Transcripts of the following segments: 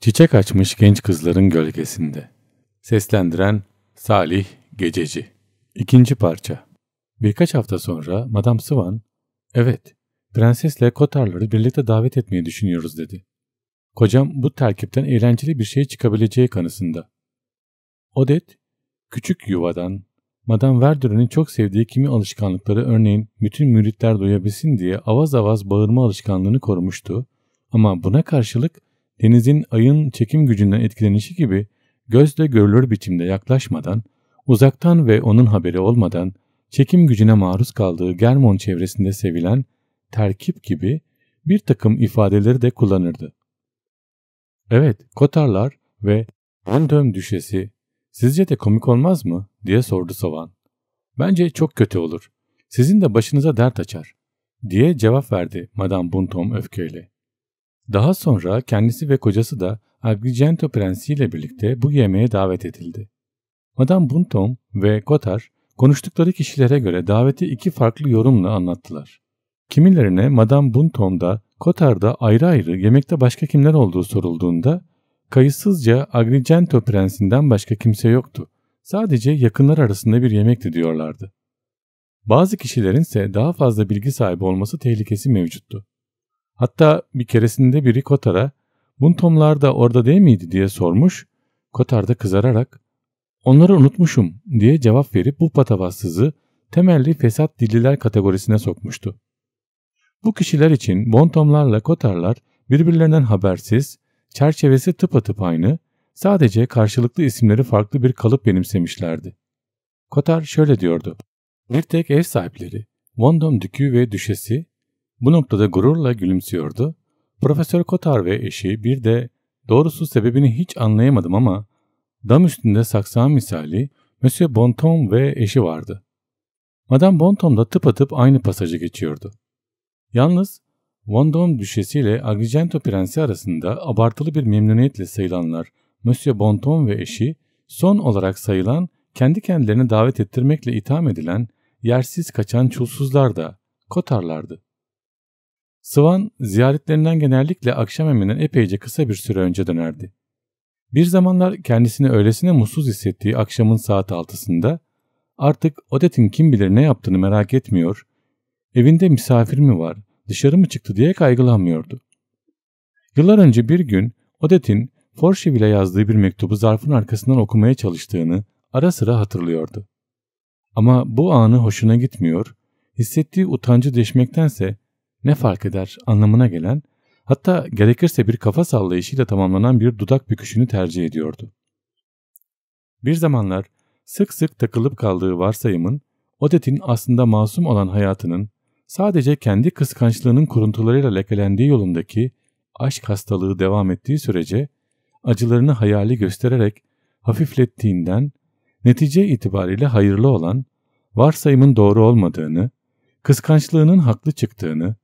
Çiçek açmış genç kızların gölgesinde. Seslendiren Salih Gececi. İkinci parça. Birkaç hafta sonra Madame Swan, evet prensesle Kotarları birlikte davet etmeyi düşünüyoruz dedi. Kocam bu terkipten eğlenceli bir şey çıkabileceği kanısında. Odet, küçük yuvadan, Madame Verdurin'in çok sevdiği kimi alışkanlıkları örneğin bütün müritler duyabilsin diye avaz avaz bağırma alışkanlığını korumuştu ama buna karşılık denizin ayın çekim gücünden etkilenişi gibi gözle görülür biçimde yaklaşmadan, uzaktan ve onun haberi olmadan çekim gücüne maruz kaldığı Germon çevresinde sevilen terkip gibi bir takım ifadeleri de kullanırdı. Evet, Kotarlar ve Vendöm düşesi sizce de komik olmaz mı diye sordu Sovan. Bence çok kötü olur. Sizin de başınıza dert açar diye cevap verdi Madame Buntom öfkeyle. Daha sonra kendisi ve kocası da Agrigento prensi ile birlikte bu yemeğe davet edildi. Madame Bunton ve Gotar konuştukları kişilere göre daveti iki farklı yorumla anlattılar. Kimilerine Madame Bunton da, Buntom'da, da ayrı ayrı yemekte başka kimler olduğu sorulduğunda kayıtsızca Agrigento prensinden başka kimse yoktu. Sadece yakınlar arasında bir yemekti diyorlardı. Bazı kişilerin ise daha fazla bilgi sahibi olması tehlikesi mevcuttu. Hatta bir keresinde biri Kotar'a ''Buntomlar da orada değil miydi?'' diye sormuş. Kotar da kızararak ''Onları unutmuşum.'' diye cevap verip bu patavatsızı temelli fesat dilliler kategorisine sokmuştu. Bu kişiler için Bontomlarla Kotarlar birbirlerinden habersiz, çerçevesi tıpatıp aynı, sadece karşılıklı isimleri farklı bir kalıp benimsemişlerdi. Kotar şöyle diyordu. Bir tek ev sahipleri, Vondom Dükü ve Düşesi bu noktada gururla gülümsüyordu. Profesör Kotar ve eşi bir de doğrusu sebebini hiç anlayamadım ama dam üstünde saksan misali Monsieur Bonton ve eşi vardı. Madame Bonton da tıp atıp aynı pasajı geçiyordu. Yalnız Vendôme Düşesi ile Agrigento Prensi arasında abartılı bir memnuniyetle sayılanlar Monsieur Bonton ve eşi son olarak sayılan kendi kendilerini davet ettirmekle itham edilen yersiz kaçan çulsuzlar da Kotarlardı. Swan ziyaretlerinden genellikle akşam yemeğinden epeyce kısa bir süre önce dönerdi. Bir zamanlar kendisini öylesine mutsuz hissettiği akşamın saat altısında artık Odette'in kim bilir ne yaptığını merak etmiyor, evinde misafir mi var, dışarı mı çıktı diye kaygılanmıyordu. Yıllar önce bir gün Odette'in Forşeville'e yazdığı bir mektubu zarfın arkasından okumaya çalıştığını ara sıra hatırlıyordu. Ama bu anı hoşuna gitmiyor, hissettiği utancı deşmektense ne fark eder anlamına gelen hatta gerekirse bir kafa sallayışıyla tamamlanan bir dudak büküşünü tercih ediyordu. Bir zamanlar sık sık takılıp kaldığı varsayımın Odet'in aslında masum olan hayatının sadece kendi kıskançlığının kuruntularıyla lekelendiği yolundaki aşk hastalığı devam ettiği sürece acılarını hayali göstererek hafiflettiğinden netice itibariyle hayırlı olan varsayımın doğru olmadığını, kıskançlığının haklı çıktığını,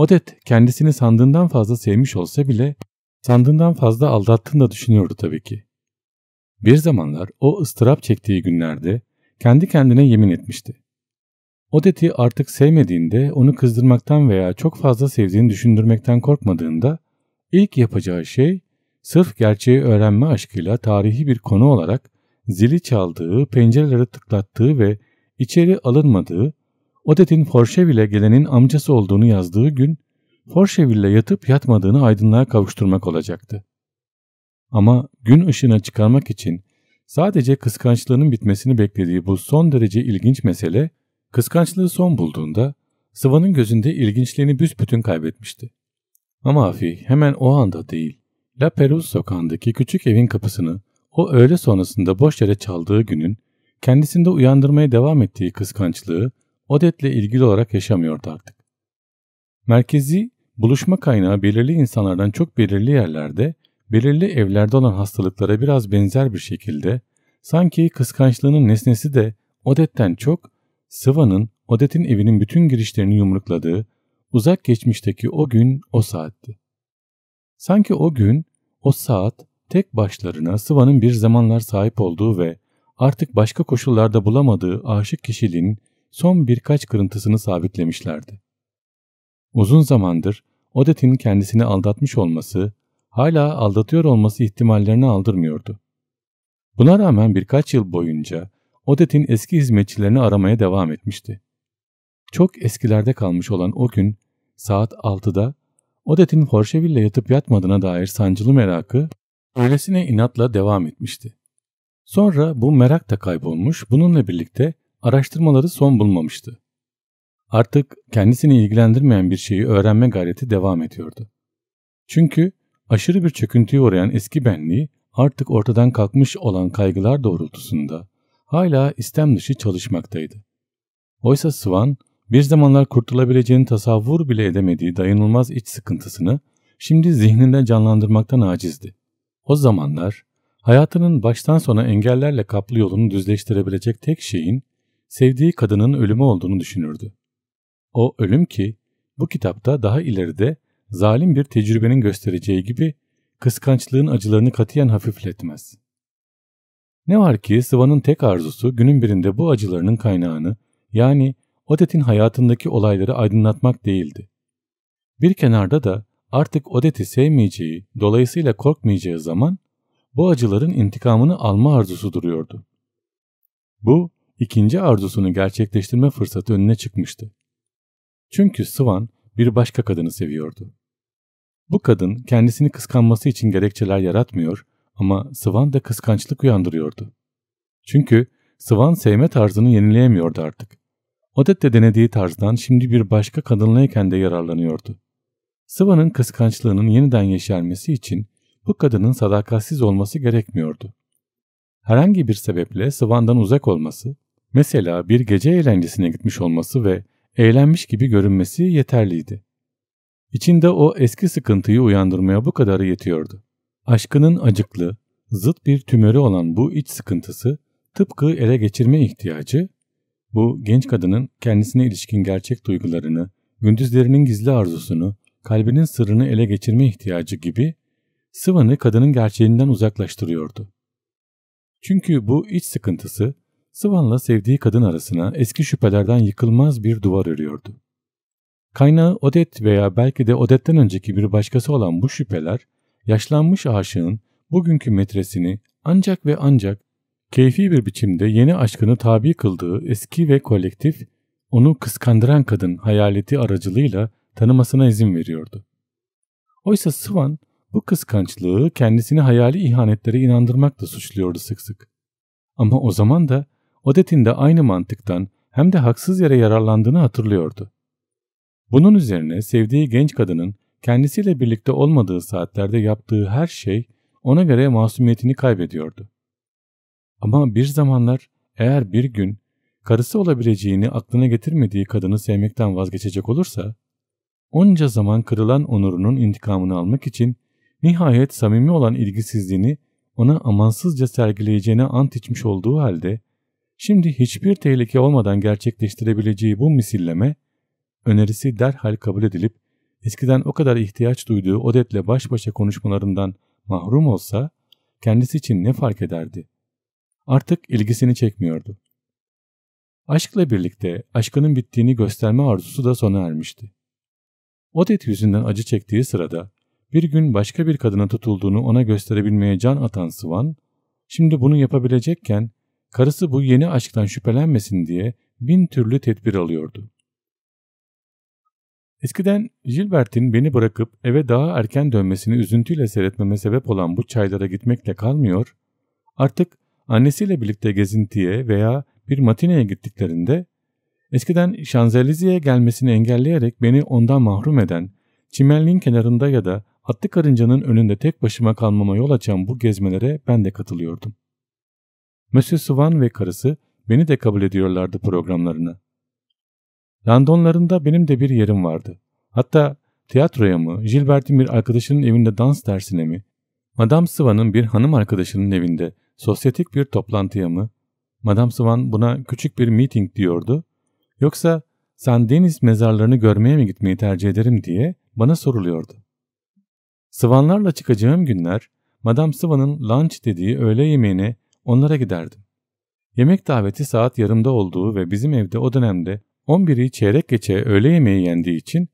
Odet kendisini sandığından fazla sevmiş olsa bile sandığından fazla aldattığını da düşünüyordu tabii ki. Bir zamanlar o ıstırap çektiği günlerde kendi kendine yemin etmişti. Odet'i artık sevmediğinde onu kızdırmaktan veya çok fazla sevdiğini düşündürmekten korkmadığında ilk yapacağı şey sırf gerçeği öğrenme aşkıyla tarihi bir konu olarak zili çaldığı, pencereleri tıklattığı ve içeri alınmadığı Odet'in Forşeville gelenin amcası olduğunu yazdığı gün Forşeville yatıp yatmadığını aydınlığa kavuşturmak olacaktı. Ama gün ışığına çıkarmak için sadece kıskançlığının bitmesini beklediği bu son derece ilginç mesele kıskançlığı son bulduğunda Sıvan'ın gözünde ilginçliğini büsbütün kaybetmişti. Ama Afi hemen o anda değil, La Perouse sokağındaki küçük evin kapısını o öğle sonrasında boş yere çaldığı günün kendisinde uyandırmaya devam ettiği kıskançlığı Odet'le ilgili olarak yaşamıyordu artık. Merkezi buluşma kaynağı belirli insanlardan çok belirli yerlerde, belirli evlerde olan hastalıklara biraz benzer bir şekilde, sanki kıskançlığının nesnesi de Odet'ten çok, Sıva'nın Odette'in evinin bütün girişlerini yumrukladığı, uzak geçmişteki o gün o saatti. Sanki o gün, o saat tek başlarına Sıva'nın bir zamanlar sahip olduğu ve artık başka koşullarda bulamadığı aşık kişiliğinin son birkaç kırıntısını sabitlemişlerdi. Uzun zamandır Odette'in kendisini aldatmış olması, hala aldatıyor olması ihtimallerini aldırmıyordu. Buna rağmen birkaç yıl boyunca Odette'in eski hizmetçilerini aramaya devam etmişti. Çok eskilerde kalmış olan o gün saat 6'da Odette'in Horşeville'ye yatıp yatmadığına dair sancılı merakı öylesine inatla devam etmişti. Sonra bu merak da kaybolmuş, bununla birlikte araştırmaları son bulmamıştı. Artık kendisini ilgilendirmeyen bir şeyi öğrenme gayreti devam ediyordu. Çünkü aşırı bir çöküntüye uğrayan eski benliği artık ortadan kalkmış olan kaygılar doğrultusunda hala istem dışı çalışmaktaydı. Oysa Swan bir zamanlar kurtulabileceğini tasavvur bile edemediği dayanılmaz iç sıkıntısını şimdi zihninde canlandırmaktan acizdi. O zamanlar hayatının baştan sona engellerle kaplı yolunu düzleştirebilecek tek şeyin sevdiği kadının ölümü olduğunu düşünürdü. O ölüm ki bu kitapta daha ileride zalim bir tecrübenin göstereceği gibi kıskançlığın acılarını katiyen hafifletmez. Ne var ki Sıva'nın tek arzusu günün birinde bu acılarının kaynağını yani Odet'in hayatındaki olayları aydınlatmak değildi. Bir kenarda da artık Odeti sevmeyeceği, dolayısıyla korkmayacağı zaman bu acıların intikamını alma arzusu duruyordu. Bu ikinci arzusunu gerçekleştirme fırsatı önüne çıkmıştı. Çünkü Swan bir başka kadını seviyordu. Bu kadın kendisini kıskanması için gerekçeler yaratmıyor ama Swan da kıskançlık uyandırıyordu. Çünkü Swan sevme tarzını yenileyemiyordu artık. Odette denediği tarzdan şimdi bir başka kadınlayken de yararlanıyordu. Swan'ın kıskançlığının yeniden yeşermesi için bu kadının sadakatsiz olması gerekmiyordu. Herhangi bir sebeple Swan'dan uzak olması, Mesela bir gece eğlencesine gitmiş olması ve eğlenmiş gibi görünmesi yeterliydi. İçinde o eski sıkıntıyı uyandırmaya bu kadarı yetiyordu. Aşkının acıklı, zıt bir tümörü olan bu iç sıkıntısı, tıpkı ele geçirme ihtiyacı, bu genç kadının kendisine ilişkin gerçek duygularını, gündüzlerinin gizli arzusunu, kalbinin sırrını ele geçirme ihtiyacı gibi Sıvan'ı kadının gerçeğinden uzaklaştırıyordu. Çünkü bu iç sıkıntısı Sıvan'la sevdiği kadın arasına eski şüphelerden yıkılmaz bir duvar örüyordu. Kaynağı Odet veya belki de Odet'ten önceki bir başkası olan bu şüpheler, yaşlanmış aşığın bugünkü metresini ancak ve ancak keyfi bir biçimde yeni aşkını tabi kıldığı eski ve kolektif, onu kıskandıran kadın hayaleti aracılığıyla tanımasına izin veriyordu. Oysa Sıvan bu kıskançlığı kendisini hayali ihanetlere inandırmakla suçluyordu sık sık. Ama o zaman da Odet'in de aynı mantıktan hem de haksız yere yararlandığını hatırlıyordu. Bunun üzerine sevdiği genç kadının kendisiyle birlikte olmadığı saatlerde yaptığı her şey ona göre masumiyetini kaybediyordu. Ama bir zamanlar eğer bir gün karısı olabileceğini aklına getirmediği kadını sevmekten vazgeçecek olursa, onca zaman kırılan onurunun intikamını almak için nihayet samimi olan ilgisizliğini ona amansızca sergileyeceğine ant içmiş olduğu halde Şimdi hiçbir tehlike olmadan gerçekleştirebileceği bu misilleme, önerisi derhal kabul edilip eskiden o kadar ihtiyaç duyduğu Odet'le baş başa konuşmalarından mahrum olsa kendisi için ne fark ederdi? Artık ilgisini çekmiyordu. Aşkla birlikte aşkının bittiğini gösterme arzusu da sona ermişti. Odette yüzünden acı çektiği sırada bir gün başka bir kadına tutulduğunu ona gösterebilmeye can atan Swan, şimdi bunu yapabilecekken Karısı bu yeni aşktan şüphelenmesin diye bin türlü tedbir alıyordu. Eskiden Gilbert'in beni bırakıp eve daha erken dönmesini üzüntüyle seyretmeme sebep olan bu çaylara gitmekle kalmıyor, artık annesiyle birlikte gezintiye veya bir matineye gittiklerinde eskiden Şanzelize'ye gelmesini engelleyerek beni ondan mahrum eden, çimenliğin kenarında ya da hattı karıncanın önünde tek başıma kalmama yol açan bu gezmelere ben de katılıyordum. Monsieur Swan ve karısı beni de kabul ediyorlardı programlarına. Landonlarında benim de bir yerim vardı. Hatta tiyatroya mı, Gilbert'in bir arkadaşının evinde dans dersine mi, Madame Swan'ın bir hanım arkadaşının evinde sosyetik bir toplantıya mı, Madame Swan buna küçük bir meeting diyordu, yoksa sen deniz mezarlarını görmeye mi gitmeyi tercih ederim diye bana soruluyordu. Swan'larla çıkacağım günler, Madame Swan'ın lunch dediği öğle yemeğine Onlara giderdim. Yemek daveti saat yarımda olduğu ve bizim evde o dönemde 11'i çeyrek geçe öğle yemeği yendiği için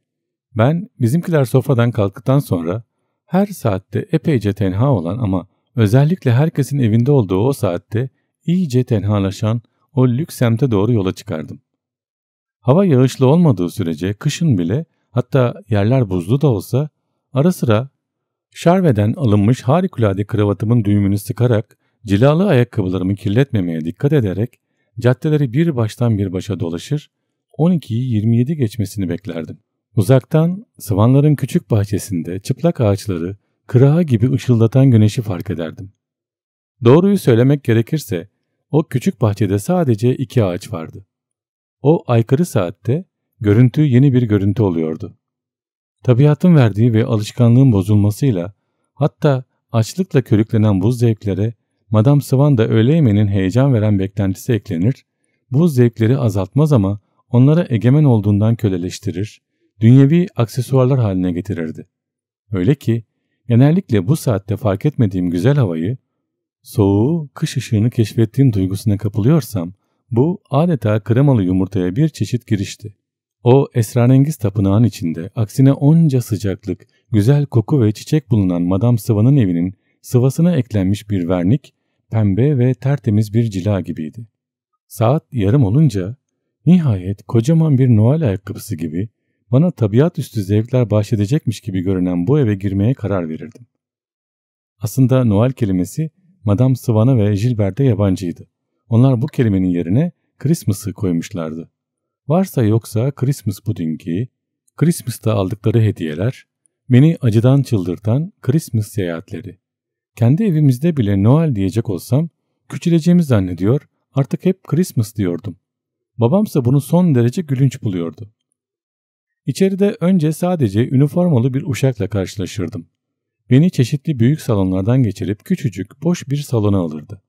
ben bizimkiler sofradan kalktıktan sonra her saatte epeyce tenha olan ama özellikle herkesin evinde olduğu o saatte iyice tenhalaşan o lüks semte doğru yola çıkardım. Hava yağışlı olmadığı sürece kışın bile hatta yerler buzlu da olsa ara sıra şarveden alınmış harikulade kravatımın düğümünü sıkarak Cilalı ayakkabılarımı kirletmemeye dikkat ederek caddeleri bir baştan bir başa dolaşır, 12'yi 27 geçmesini beklerdim. Uzaktan sıvanların küçük bahçesinde çıplak ağaçları kırağı gibi ışıldatan güneşi fark ederdim. Doğruyu söylemek gerekirse o küçük bahçede sadece iki ağaç vardı. O aykırı saatte görüntü yeni bir görüntü oluyordu. Tabiatın verdiği ve alışkanlığın bozulmasıyla hatta açlıkla körüklenen buz zevklere Madame Swan da öğle yemeğinin heyecan veren beklentisi eklenir, bu zevkleri azaltmaz ama onlara egemen olduğundan köleleştirir, dünyevi aksesuarlar haline getirirdi. Öyle ki genellikle bu saatte fark etmediğim güzel havayı, soğuğu, kış ışığını keşfettiğim duygusuna kapılıyorsam bu adeta kremalı yumurtaya bir çeşit girişti. O esrarengiz tapınağın içinde aksine onca sıcaklık, güzel koku ve çiçek bulunan Madame Sıva'nın evinin sıvasına eklenmiş bir vernik pembe ve tertemiz bir cila gibiydi. Saat yarım olunca nihayet kocaman bir Noel ayakkabısı gibi bana tabiat üstü zevkler bahşedecekmiş gibi görünen bu eve girmeye karar verirdim. Aslında Noel kelimesi Madame Sivana ve Gilbert'e yabancıydı. Onlar bu kelimenin yerine Christmas'ı koymuşlardı. Varsa yoksa Christmas pudingi, Christmas'ta aldıkları hediyeler, beni acıdan çıldırtan Christmas seyahatleri. Kendi evimizde bile Noel diyecek olsam küçüleceğimi zannediyor artık hep Christmas diyordum. Babamsa bunu son derece gülünç buluyordu. İçeride önce sadece üniformalı bir uşakla karşılaşırdım. Beni çeşitli büyük salonlardan geçirip küçücük boş bir salona alırdı.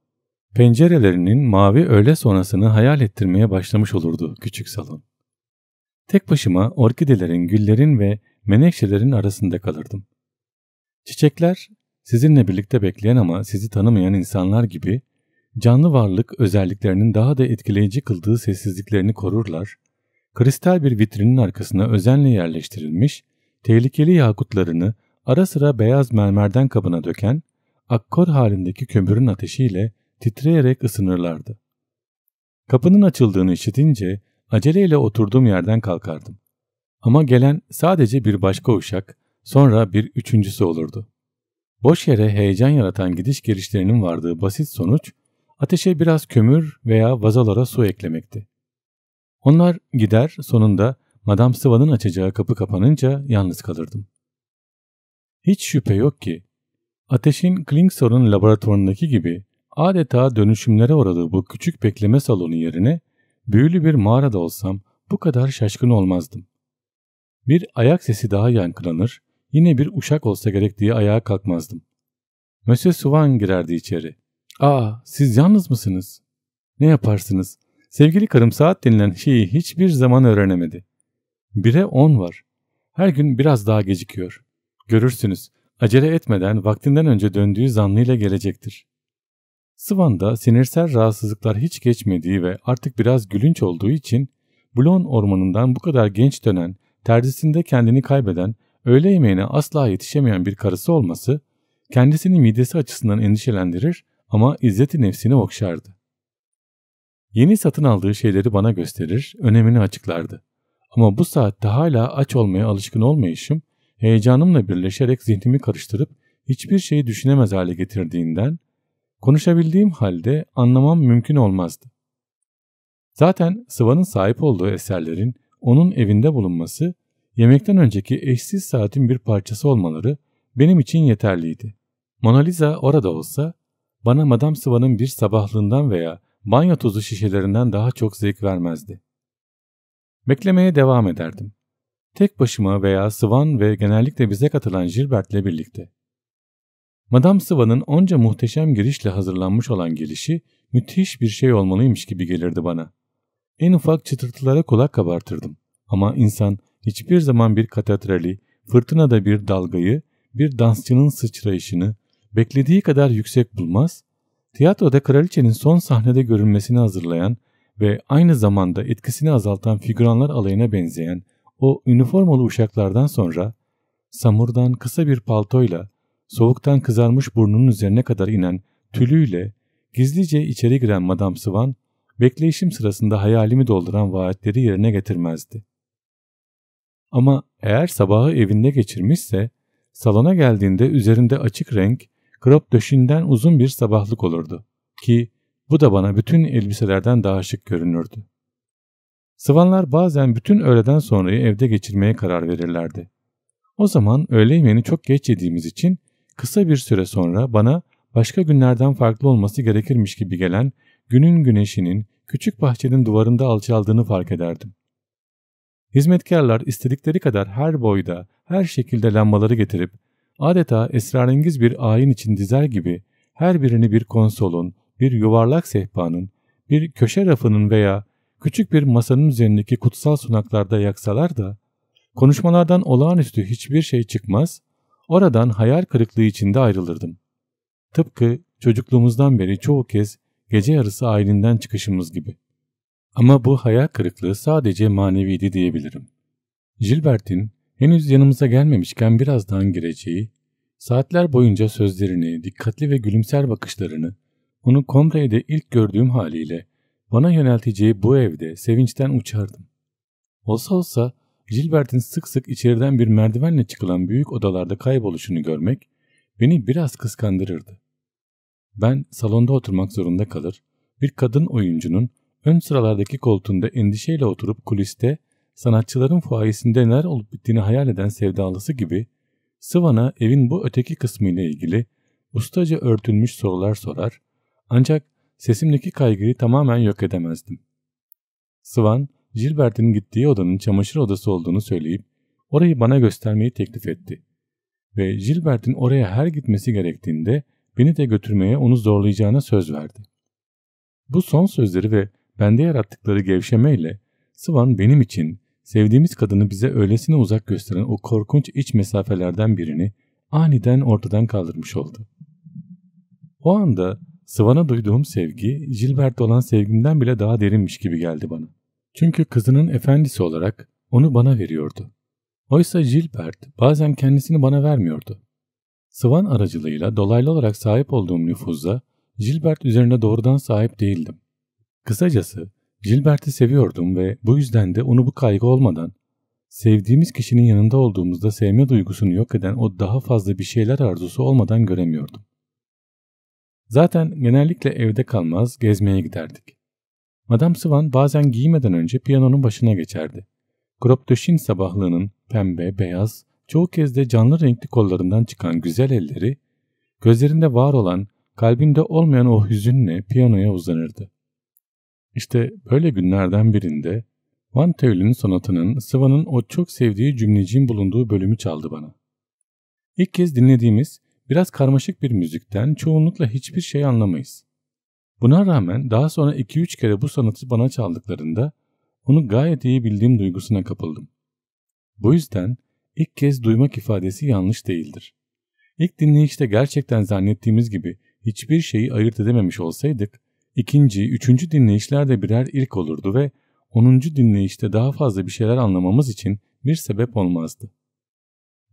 Pencerelerinin mavi öğle sonrasını hayal ettirmeye başlamış olurdu küçük salon. Tek başıma orkidelerin, güllerin ve menekşelerin arasında kalırdım. Çiçekler Sizinle birlikte bekleyen ama sizi tanımayan insanlar gibi canlı varlık özelliklerinin daha da etkileyici kıldığı sessizliklerini korurlar, kristal bir vitrinin arkasına özenle yerleştirilmiş, tehlikeli yakutlarını ara sıra beyaz mermerden kabına döken, akkor halindeki kömürün ateşiyle titreyerek ısınırlardı. Kapının açıldığını işitince aceleyle oturduğum yerden kalkardım. Ama gelen sadece bir başka uşak, sonra bir üçüncüsü olurdu. Boş yere heyecan yaratan gidiş gelişlerinin vardığı basit sonuç, ateşe biraz kömür veya vazalara su eklemekti. Onlar gider sonunda Madame Sıvan'ın açacağı kapı kapanınca yalnız kalırdım. Hiç şüphe yok ki ateşin Klingsor'un laboratuvarındaki gibi adeta dönüşümlere uğradığı bu küçük bekleme salonu yerine büyülü bir mağarada olsam bu kadar şaşkın olmazdım. Bir ayak sesi daha yankılanır, Yine bir uşak olsa gerek diye ayağa kalkmazdım. Mösyö Suvan girerdi içeri. ''Aa siz yalnız mısınız? Ne yaparsınız? Sevgili karım saat denilen şeyi hiçbir zaman öğrenemedi. Bire on var. Her gün biraz daha gecikiyor. Görürsünüz acele etmeden vaktinden önce döndüğü zanlıyla gelecektir.'' Sıvan'da sinirsel rahatsızlıklar hiç geçmediği ve artık biraz gülünç olduğu için Blon ormanından bu kadar genç dönen, terzisinde kendini kaybeden öğle yemeğine asla yetişemeyen bir karısı olması kendisini midesi açısından endişelendirir ama izzeti nefsini okşardı. Yeni satın aldığı şeyleri bana gösterir, önemini açıklardı. Ama bu saatte hala aç olmaya alışkın olmayışım, heyecanımla birleşerek zihnimi karıştırıp hiçbir şeyi düşünemez hale getirdiğinden, konuşabildiğim halde anlamam mümkün olmazdı. Zaten Sıva'nın sahip olduğu eserlerin onun evinde bulunması Yemekten önceki eşsiz saatin bir parçası olmaları benim için yeterliydi. Mona Lisa orada olsa bana Madame Sıva'nın bir sabahlığından veya banyo tozu şişelerinden daha çok zevk vermezdi. Beklemeye devam ederdim. Tek başıma veya Sıvan ve genellikle bize katılan Gilbert'le birlikte. Madame Sıva'nın onca muhteşem girişle hazırlanmış olan gelişi müthiş bir şey olmalıymış gibi gelirdi bana. En ufak çıtırtılara kulak kabartırdım. Ama insan hiçbir zaman bir katedrali, fırtınada bir dalgayı, bir dansçının sıçrayışını beklediği kadar yüksek bulmaz, tiyatroda kraliçenin son sahnede görünmesini hazırlayan ve aynı zamanda etkisini azaltan figüranlar alayına benzeyen o üniformalı uşaklardan sonra samurdan kısa bir paltoyla soğuktan kızarmış burnunun üzerine kadar inen tülüyle gizlice içeri giren Madame Swan bekleyişim sırasında hayalimi dolduran vaatleri yerine getirmezdi. Ama eğer sabahı evinde geçirmişse salona geldiğinde üzerinde açık renk krop döşinden uzun bir sabahlık olurdu ki bu da bana bütün elbiselerden daha şık görünürdü. Sıvanlar bazen bütün öğleden sonrayı evde geçirmeye karar verirlerdi. O zaman öğle yemeğini çok geç yediğimiz için kısa bir süre sonra bana başka günlerden farklı olması gerekirmiş gibi gelen günün güneşinin küçük bahçenin duvarında alçaldığını fark ederdim. Hizmetkarlar istedikleri kadar her boyda, her şekilde lambaları getirip adeta esrarengiz bir ayin için dizer gibi her birini bir konsolun, bir yuvarlak sehpanın, bir köşe rafının veya küçük bir masanın üzerindeki kutsal sunaklarda yaksalar da konuşmalardan olağanüstü hiçbir şey çıkmaz, oradan hayal kırıklığı içinde ayrılırdım. Tıpkı çocukluğumuzdan beri çoğu kez gece yarısı ailenden çıkışımız gibi. Ama bu hayal kırıklığı sadece maneviydi diyebilirim. Gilbert'in henüz yanımıza gelmemişken birazdan gireceği, saatler boyunca sözlerini, dikkatli ve gülümser bakışlarını, onu Comray'de ilk gördüğüm haliyle bana yönelteceği bu evde sevinçten uçardım. Olsa olsa Gilbert'in sık sık içeriden bir merdivenle çıkılan büyük odalarda kayboluşunu görmek beni biraz kıskandırırdı. Ben salonda oturmak zorunda kalır, bir kadın oyuncunun Ön sıralardaki koltuğunda endişeyle oturup kuliste sanatçıların fuayesinde neler olup bittiğini hayal eden sevdalısı gibi Sıvan'a evin bu öteki kısmıyla ilgili ustaca örtülmüş sorular sorar ancak sesimdeki kaygıyı tamamen yok edemezdim. Sıvan, Gilbert'in gittiği odanın çamaşır odası olduğunu söyleyip orayı bana göstermeyi teklif etti. Ve Gilbert'in oraya her gitmesi gerektiğinde beni de götürmeye onu zorlayacağına söz verdi. Bu son sözleri ve Bende yarattıkları gevşemeyle Sıvan benim için sevdiğimiz kadını bize öylesine uzak gösteren o korkunç iç mesafelerden birini aniden ortadan kaldırmış oldu. O anda Sıvan'a duyduğum sevgi Gilbert olan sevgimden bile daha derinmiş gibi geldi bana. Çünkü kızının efendisi olarak onu bana veriyordu. Oysa Gilbert bazen kendisini bana vermiyordu. Sıvan aracılığıyla dolaylı olarak sahip olduğum nüfuza Gilbert üzerine doğrudan sahip değildim. Kısacası Gilbert'i seviyordum ve bu yüzden de onu bu kaygı olmadan sevdiğimiz kişinin yanında olduğumuzda sevme duygusunu yok eden o daha fazla bir şeyler arzusu olmadan göremiyordum. Zaten genellikle evde kalmaz, gezmeye giderdik. Madame Swan bazen giymeden önce piyanonun başına geçerdi. Kroptöşin sabahlığının pembe, beyaz, çoğu kez de canlı renkli kollarından çıkan güzel elleri, gözlerinde var olan, kalbinde olmayan o hüzünle piyanoya uzanırdı. İşte böyle günlerden birinde Van Teuil'in sonatının Sıva'nın o çok sevdiği cümleciğin bulunduğu bölümü çaldı bana. İlk kez dinlediğimiz biraz karmaşık bir müzikten çoğunlukla hiçbir şey anlamayız. Buna rağmen daha sonra 2-3 kere bu sanatı bana çaldıklarında onu gayet iyi bildiğim duygusuna kapıldım. Bu yüzden ilk kez duymak ifadesi yanlış değildir. İlk dinleyişte gerçekten zannettiğimiz gibi hiçbir şeyi ayırt edememiş olsaydık İkinci, üçüncü dinleyişler birer ilk olurdu ve onuncu dinleyişte daha fazla bir şeyler anlamamız için bir sebep olmazdı.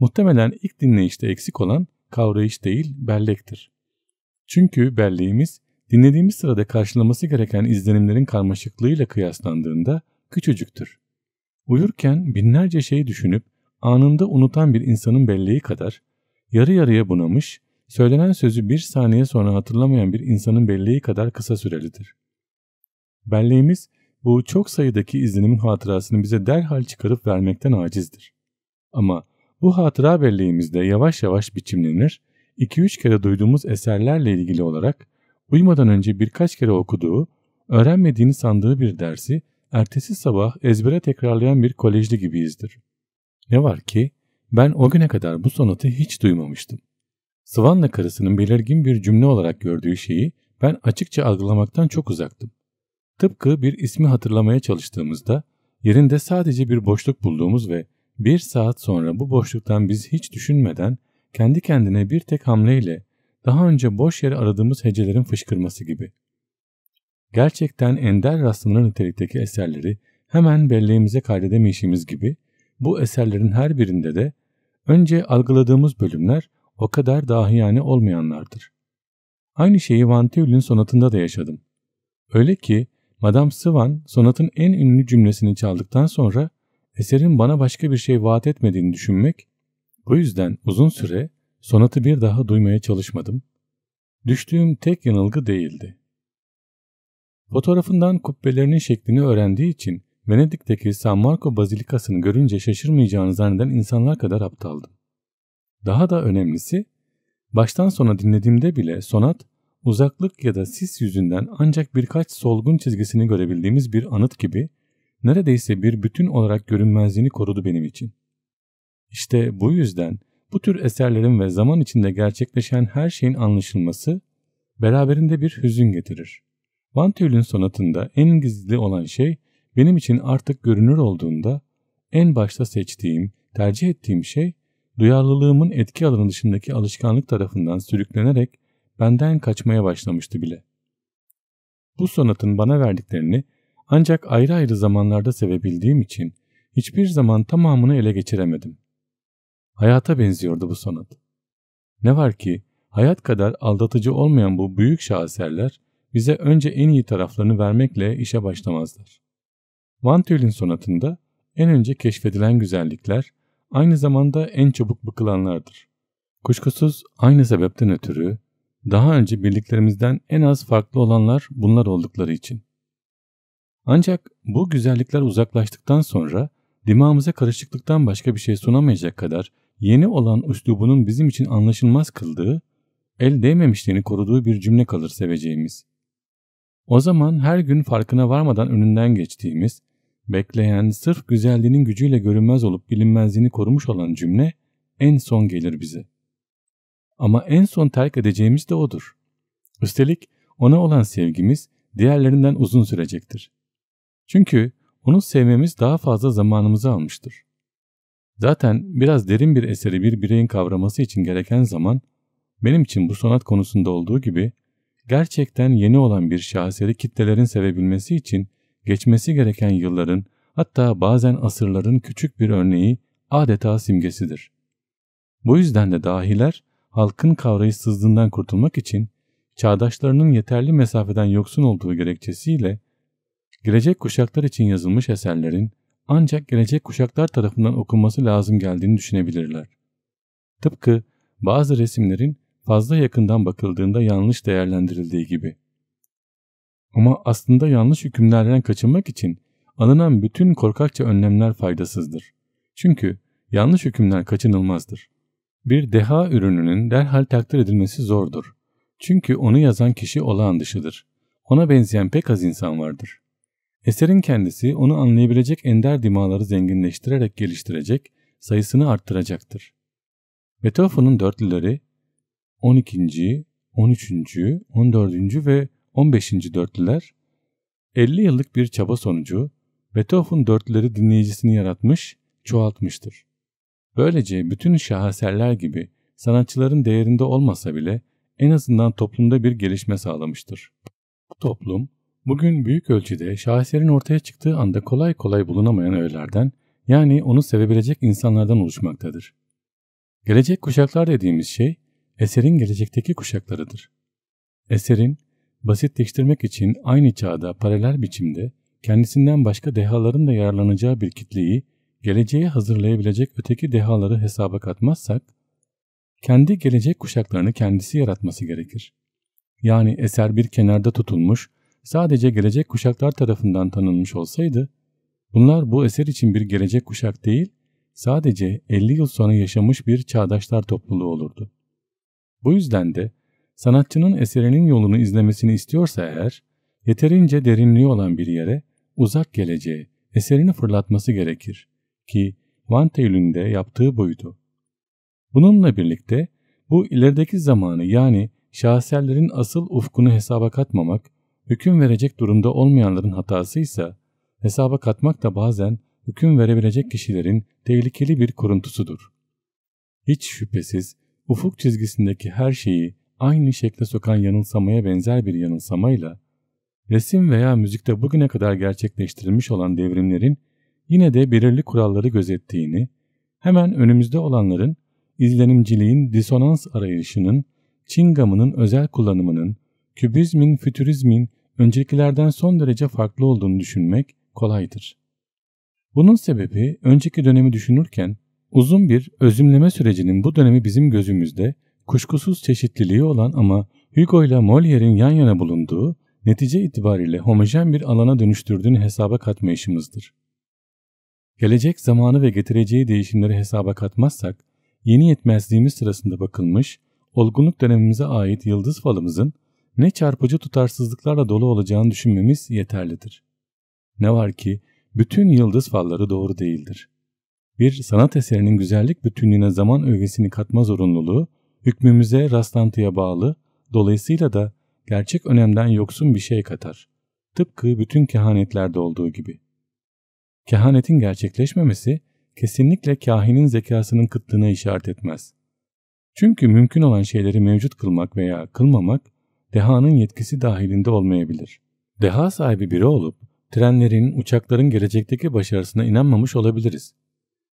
Muhtemelen ilk dinleyişte eksik olan kavrayış değil bellektir. Çünkü belleğimiz dinlediğimiz sırada karşılaması gereken izlenimlerin karmaşıklığıyla kıyaslandığında küçücüktür. Uyurken binlerce şey düşünüp anında unutan bir insanın belleği kadar yarı yarıya bunamış, söylenen sözü bir saniye sonra hatırlamayan bir insanın belleği kadar kısa sürelidir. Belleğimiz bu çok sayıdaki izlenimin hatırasını bize derhal çıkarıp vermekten acizdir. Ama bu hatıra belleğimizde yavaş yavaş biçimlenir, 2-3 kere duyduğumuz eserlerle ilgili olarak uyumadan önce birkaç kere okuduğu, öğrenmediğini sandığı bir dersi ertesi sabah ezbere tekrarlayan bir kolejli gibiyizdir. Ne var ki ben o güne kadar bu sonatı hiç duymamıştım. Svan'la karısının belirgin bir cümle olarak gördüğü şeyi ben açıkça algılamaktan çok uzaktım. Tıpkı bir ismi hatırlamaya çalıştığımızda yerinde sadece bir boşluk bulduğumuz ve bir saat sonra bu boşluktan biz hiç düşünmeden kendi kendine bir tek hamleyle daha önce boş yere aradığımız hecelerin fışkırması gibi. Gerçekten ender rastlanan nitelikteki eserleri hemen belleğimize kaydedemeyişimiz gibi bu eserlerin her birinde de önce algıladığımız bölümler o kadar dahiyane olmayanlardır. Aynı şeyi Van Teul'ün sonatında da yaşadım. Öyle ki Madame Sivan sonatın en ünlü cümlesini çaldıktan sonra eserin bana başka bir şey vaat etmediğini düşünmek, bu yüzden uzun süre sonatı bir daha duymaya çalışmadım. Düştüğüm tek yanılgı değildi. Fotoğrafından kubbelerinin şeklini öğrendiği için Venedik'teki San Marco Bazilikası'nı görünce şaşırmayacağını zanneden insanlar kadar aptaldım. Daha da önemlisi, baştan sona dinlediğimde bile sonat, uzaklık ya da sis yüzünden ancak birkaç solgun çizgisini görebildiğimiz bir anıt gibi, neredeyse bir bütün olarak görünmezliğini korudu benim için. İşte bu yüzden bu tür eserlerin ve zaman içinde gerçekleşen her şeyin anlaşılması beraberinde bir hüzün getirir. Van Tuyul'ün sonatında en gizli olan şey benim için artık görünür olduğunda en başta seçtiğim, tercih ettiğim şey Duyarlılığımın etki alanı dışındaki alışkanlık tarafından sürüklenerek benden kaçmaya başlamıştı bile. Bu sanatın bana verdiklerini ancak ayrı ayrı zamanlarda sevebildiğim için hiçbir zaman tamamını ele geçiremedim. Hayata benziyordu bu sanat. Ne var ki hayat kadar aldatıcı olmayan bu büyük şaheserler bize önce en iyi taraflarını vermekle işe başlamazlar. Van Tuyl'in sonatında en önce keşfedilen güzellikler aynı zamanda en çabuk bıkılanlardır. Kuşkusuz aynı sebepten ötürü daha önce birliklerimizden en az farklı olanlar bunlar oldukları için. Ancak bu güzellikler uzaklaştıktan sonra dimağımıza karışıklıktan başka bir şey sunamayacak kadar yeni olan üslubunun bizim için anlaşılmaz kıldığı, el değmemişliğini koruduğu bir cümle kalır seveceğimiz. O zaman her gün farkına varmadan önünden geçtiğimiz, Bekleyen sırf güzelliğinin gücüyle görünmez olup bilinmezliğini korumuş olan cümle en son gelir bize. Ama en son terk edeceğimiz de odur. Üstelik ona olan sevgimiz diğerlerinden uzun sürecektir. Çünkü onu sevmemiz daha fazla zamanımızı almıştır. Zaten biraz derin bir eseri bir bireyin kavraması için gereken zaman, benim için bu sonat konusunda olduğu gibi, gerçekten yeni olan bir şaheseri kitlelerin sevebilmesi için geçmesi gereken yılların hatta bazen asırların küçük bir örneği adeta simgesidir. Bu yüzden de dahiler halkın kavrayışsızlığından kurtulmak için çağdaşlarının yeterli mesafeden yoksun olduğu gerekçesiyle gelecek kuşaklar için yazılmış eserlerin ancak gelecek kuşaklar tarafından okunması lazım geldiğini düşünebilirler. Tıpkı bazı resimlerin fazla yakından bakıldığında yanlış değerlendirildiği gibi. Ama aslında yanlış hükümlerden kaçınmak için alınan bütün korkakça önlemler faydasızdır. Çünkü yanlış hükümler kaçınılmazdır. Bir deha ürününün derhal takdir edilmesi zordur. Çünkü onu yazan kişi olağan dışıdır. Ona benzeyen pek az insan vardır. Eserin kendisi onu anlayabilecek ender dimaları zenginleştirerek geliştirecek, sayısını arttıracaktır. Beethoven'ın dörtlüleri 12. 13. 14. ve 15. dörtlüler 50 yıllık bir çaba sonucu Beethoven dörtlüleri dinleyicisini yaratmış, çoğaltmıştır. Böylece bütün şaheserler gibi sanatçıların değerinde olmasa bile en azından toplumda bir gelişme sağlamıştır. Bu toplum bugün büyük ölçüde şaheserin ortaya çıktığı anda kolay kolay bulunamayan öğelerden yani onu sevebilecek insanlardan oluşmaktadır. Gelecek kuşaklar dediğimiz şey eserin gelecekteki kuşaklarıdır. Eserin basitleştirmek için aynı çağda paralel biçimde kendisinden başka dehaların da yararlanacağı bir kitleyi geleceğe hazırlayabilecek öteki dehaları hesaba katmazsak, kendi gelecek kuşaklarını kendisi yaratması gerekir. Yani eser bir kenarda tutulmuş, sadece gelecek kuşaklar tarafından tanınmış olsaydı, bunlar bu eser için bir gelecek kuşak değil, sadece 50 yıl sonra yaşamış bir çağdaşlar topluluğu olurdu. Bu yüzden de sanatçının eserinin yolunu izlemesini istiyorsa eğer, yeterince derinliği olan bir yere uzak geleceği, eserini fırlatması gerekir ki Van Teyl'ün de yaptığı buydu. Bununla birlikte bu ilerideki zamanı yani şaheserlerin asıl ufkunu hesaba katmamak, hüküm verecek durumda olmayanların hatasıysa, hesaba katmak da bazen hüküm verebilecek kişilerin tehlikeli bir kuruntusudur. Hiç şüphesiz ufuk çizgisindeki her şeyi aynı şekle sokan yanılsamaya benzer bir yanılsamayla resim veya müzikte bugüne kadar gerçekleştirilmiş olan devrimlerin yine de belirli kuralları gözettiğini, hemen önümüzde olanların izlenimciliğin disonans arayışının, Çingam'ının özel kullanımının, kübizmin, fütürizmin öncekilerden son derece farklı olduğunu düşünmek kolaydır. Bunun sebebi önceki dönemi düşünürken uzun bir özümleme sürecinin bu dönemi bizim gözümüzde kuşkusuz çeşitliliği olan ama Hugo ile Molière'in yan yana bulunduğu, netice itibariyle homojen bir alana dönüştürdüğünü hesaba katma işimizdir. Gelecek zamanı ve getireceği değişimleri hesaba katmazsak, yeni yetmezliğimiz sırasında bakılmış, olgunluk dönemimize ait yıldız falımızın ne çarpıcı tutarsızlıklarla dolu olacağını düşünmemiz yeterlidir. Ne var ki bütün yıldız falları doğru değildir. Bir sanat eserinin güzellik bütünlüğüne zaman övgesini katma zorunluluğu hükmümüze rastlantıya bağlı, dolayısıyla da gerçek önemden yoksun bir şey katar. Tıpkı bütün kehanetlerde olduğu gibi. Kehanetin gerçekleşmemesi kesinlikle kahinin zekasının kıtlığına işaret etmez. Çünkü mümkün olan şeyleri mevcut kılmak veya kılmamak dehanın yetkisi dahilinde olmayabilir. Deha sahibi biri olup trenlerin, uçakların gelecekteki başarısına inanmamış olabiliriz.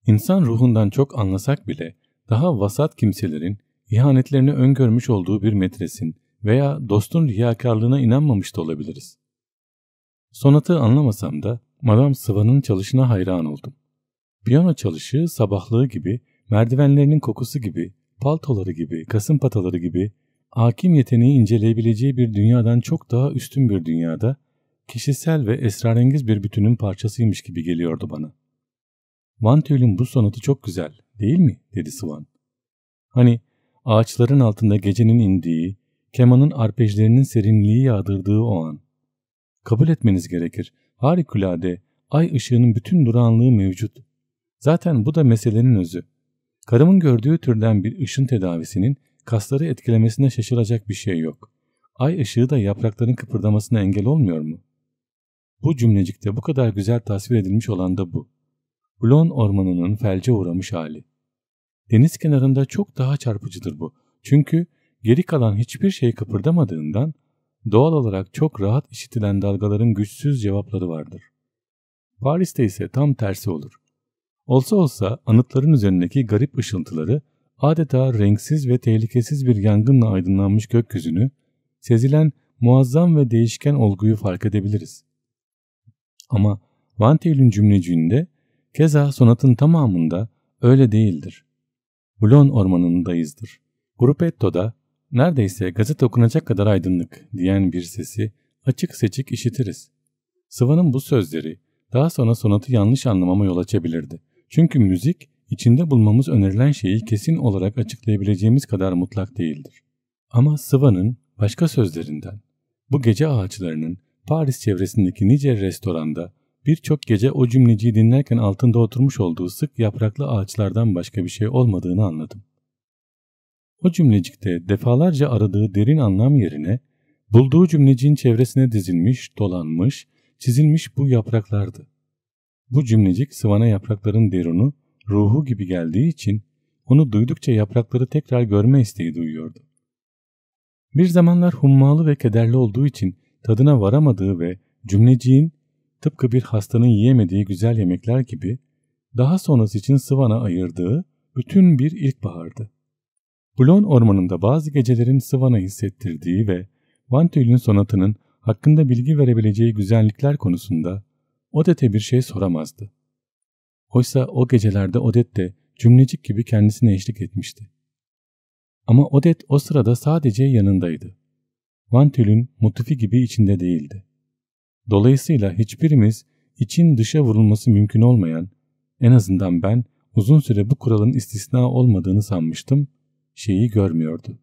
İnsan ruhundan çok anlasak bile daha vasat kimselerin ihanetlerini öngörmüş olduğu bir metresin veya dostun riyakarlığına inanmamış da olabiliriz. Sonatı anlamasam da Madame Sıvan'ın çalışına hayran oldum. Piyano çalışı sabahlığı gibi, merdivenlerinin kokusu gibi, paltoları gibi, kasım pataları gibi, hakim yeteneği inceleyebileceği bir dünyadan çok daha üstün bir dünyada, kişisel ve esrarengiz bir bütünün parçasıymış gibi geliyordu bana. Van Töl'ün bu sonatı çok güzel, değil mi? dedi Swan. Hani ağaçların altında gecenin indiği, kemanın arpejlerinin serinliği yağdırdığı o an. Kabul etmeniz gerekir. Harikulade, ay ışığının bütün duranlığı mevcut. Zaten bu da meselenin özü. Karımın gördüğü türden bir ışın tedavisinin kasları etkilemesine şaşılacak bir şey yok. Ay ışığı da yaprakların kıpırdamasına engel olmuyor mu? Bu cümlecikte bu kadar güzel tasvir edilmiş olan da bu. Blon ormanının felce uğramış hali. Deniz kenarında çok daha çarpıcıdır bu. Çünkü geri kalan hiçbir şey kıpırdamadığından doğal olarak çok rahat işitilen dalgaların güçsüz cevapları vardır. Paris'te ise tam tersi olur. Olsa olsa anıtların üzerindeki garip ışıltıları adeta renksiz ve tehlikesiz bir yangınla aydınlanmış gökyüzünü, sezilen muazzam ve değişken olguyu fark edebiliriz. Ama Van Teyl'in cümleciğinde keza sonatın tamamında öyle değildir. Bulon ormanındayızdır. Gruppetto'da neredeyse gazete okunacak kadar aydınlık diyen bir sesi açık seçik işitiriz. Sıvan'ın bu sözleri daha sonra sonatı yanlış anlamama yol açabilirdi. Çünkü müzik içinde bulmamız önerilen şeyi kesin olarak açıklayabileceğimiz kadar mutlak değildir. Ama Sıvan'ın başka sözlerinden, bu gece ağaçlarının Paris çevresindeki nice restoranda Birçok gece o cümleciyi dinlerken altında oturmuş olduğu sık yapraklı ağaçlardan başka bir şey olmadığını anladım. O cümlecikte defalarca aradığı derin anlam yerine bulduğu cümleciğin çevresine dizilmiş, dolanmış, çizilmiş bu yapraklardı. Bu cümlecik sıvana yaprakların derunu, ruhu gibi geldiği için onu duydukça yaprakları tekrar görme isteği duyuyordu. Bir zamanlar hummalı ve kederli olduğu için tadına varamadığı ve cümleciğin tıpkı bir hastanın yiyemediği güzel yemekler gibi daha sonrası için Sıvan'a ayırdığı bütün bir ilkbahardı. Blon ormanında bazı gecelerin Sıvan'a hissettirdiği ve Van Töl'ün sonatının hakkında bilgi verebileceği güzellikler konusunda Odette bir şey soramazdı. Oysa o gecelerde Odette de cümlecik gibi kendisine eşlik etmişti. Ama Odette o sırada sadece yanındaydı. Van Töl'ün motifi gibi içinde değildi. Dolayısıyla hiçbirimiz için dışa vurulması mümkün olmayan, en azından ben uzun süre bu kuralın istisna olmadığını sanmıştım, şeyi görmüyordu.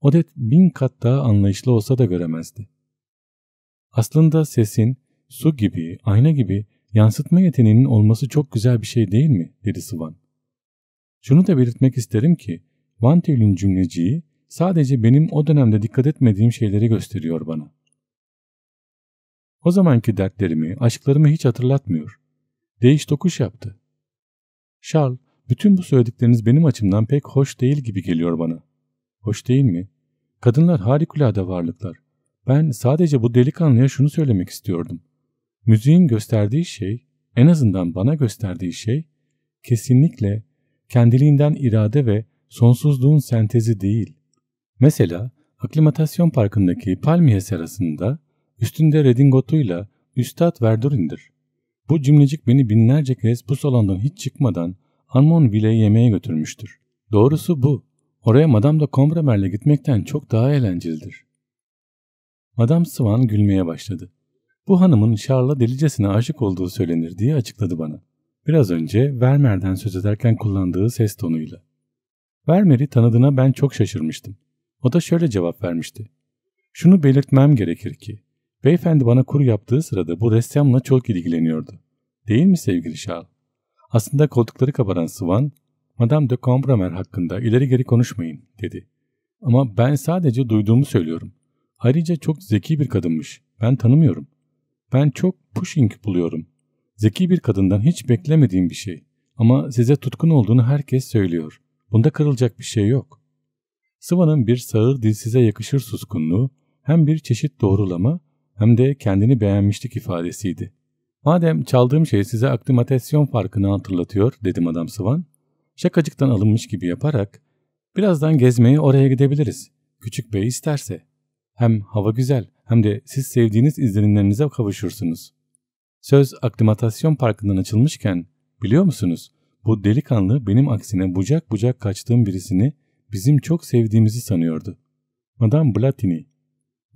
Odet bin kat daha anlayışlı olsa da göremezdi. Aslında sesin su gibi, ayna gibi yansıtma yeteneğinin olması çok güzel bir şey değil mi? dedi Sıvan. Şunu da belirtmek isterim ki Van Teyl'in cümleciği sadece benim o dönemde dikkat etmediğim şeyleri gösteriyor bana. O zamanki dertlerimi, aşklarımı hiç hatırlatmıyor. Değiş tokuş yaptı. Charles, bütün bu söyledikleriniz benim açımdan pek hoş değil gibi geliyor bana. Hoş değil mi? Kadınlar harikulade varlıklar. Ben sadece bu delikanlıya şunu söylemek istiyordum. Müziğin gösterdiği şey, en azından bana gösterdiği şey, kesinlikle kendiliğinden irade ve sonsuzluğun sentezi değil. Mesela aklimatasyon parkındaki palmiye serasında Üstünde redingotuyla Üstad Verdurin'dir. Bu cümlecik beni binlerce kez bu salondan hiç çıkmadan Armonville'ye yemeğe götürmüştür. Doğrusu bu. Oraya Madame de Combremer'le gitmekten çok daha eğlencelidir. Madame Swan gülmeye başladı. Bu hanımın Charles'a delicesine aşık olduğu söylenir diye açıkladı bana. Biraz önce Vermeer'den söz ederken kullandığı ses tonuyla. Vermeer'i tanıdığına ben çok şaşırmıştım. O da şöyle cevap vermişti. Şunu belirtmem gerekir ki Beyefendi bana kuru yaptığı sırada bu ressamla çok ilgileniyordu. Değil mi sevgili Şal? Aslında koltukları kabaran Swan, Madame de Combramer hakkında ileri geri konuşmayın dedi. Ama ben sadece duyduğumu söylüyorum. Ayrıca çok zeki bir kadınmış. Ben tanımıyorum. Ben çok pushing buluyorum. Zeki bir kadından hiç beklemediğim bir şey. Ama size tutkun olduğunu herkes söylüyor. Bunda kırılacak bir şey yok. Sıvanın bir sağır dilsize yakışır suskunluğu hem bir çeşit doğrulama hem de kendini beğenmişlik ifadesiydi. Madem çaldığım şey size aklimatasyon farkını hatırlatıyor dedim adam Sıvan. Şakacıktan alınmış gibi yaparak birazdan gezmeye oraya gidebiliriz. Küçük bey isterse. Hem hava güzel hem de siz sevdiğiniz izlenimlerinize kavuşursunuz. Söz aklimatasyon parkından açılmışken biliyor musunuz bu delikanlı benim aksine bucak bucak kaçtığım birisini bizim çok sevdiğimizi sanıyordu. Madame Blatini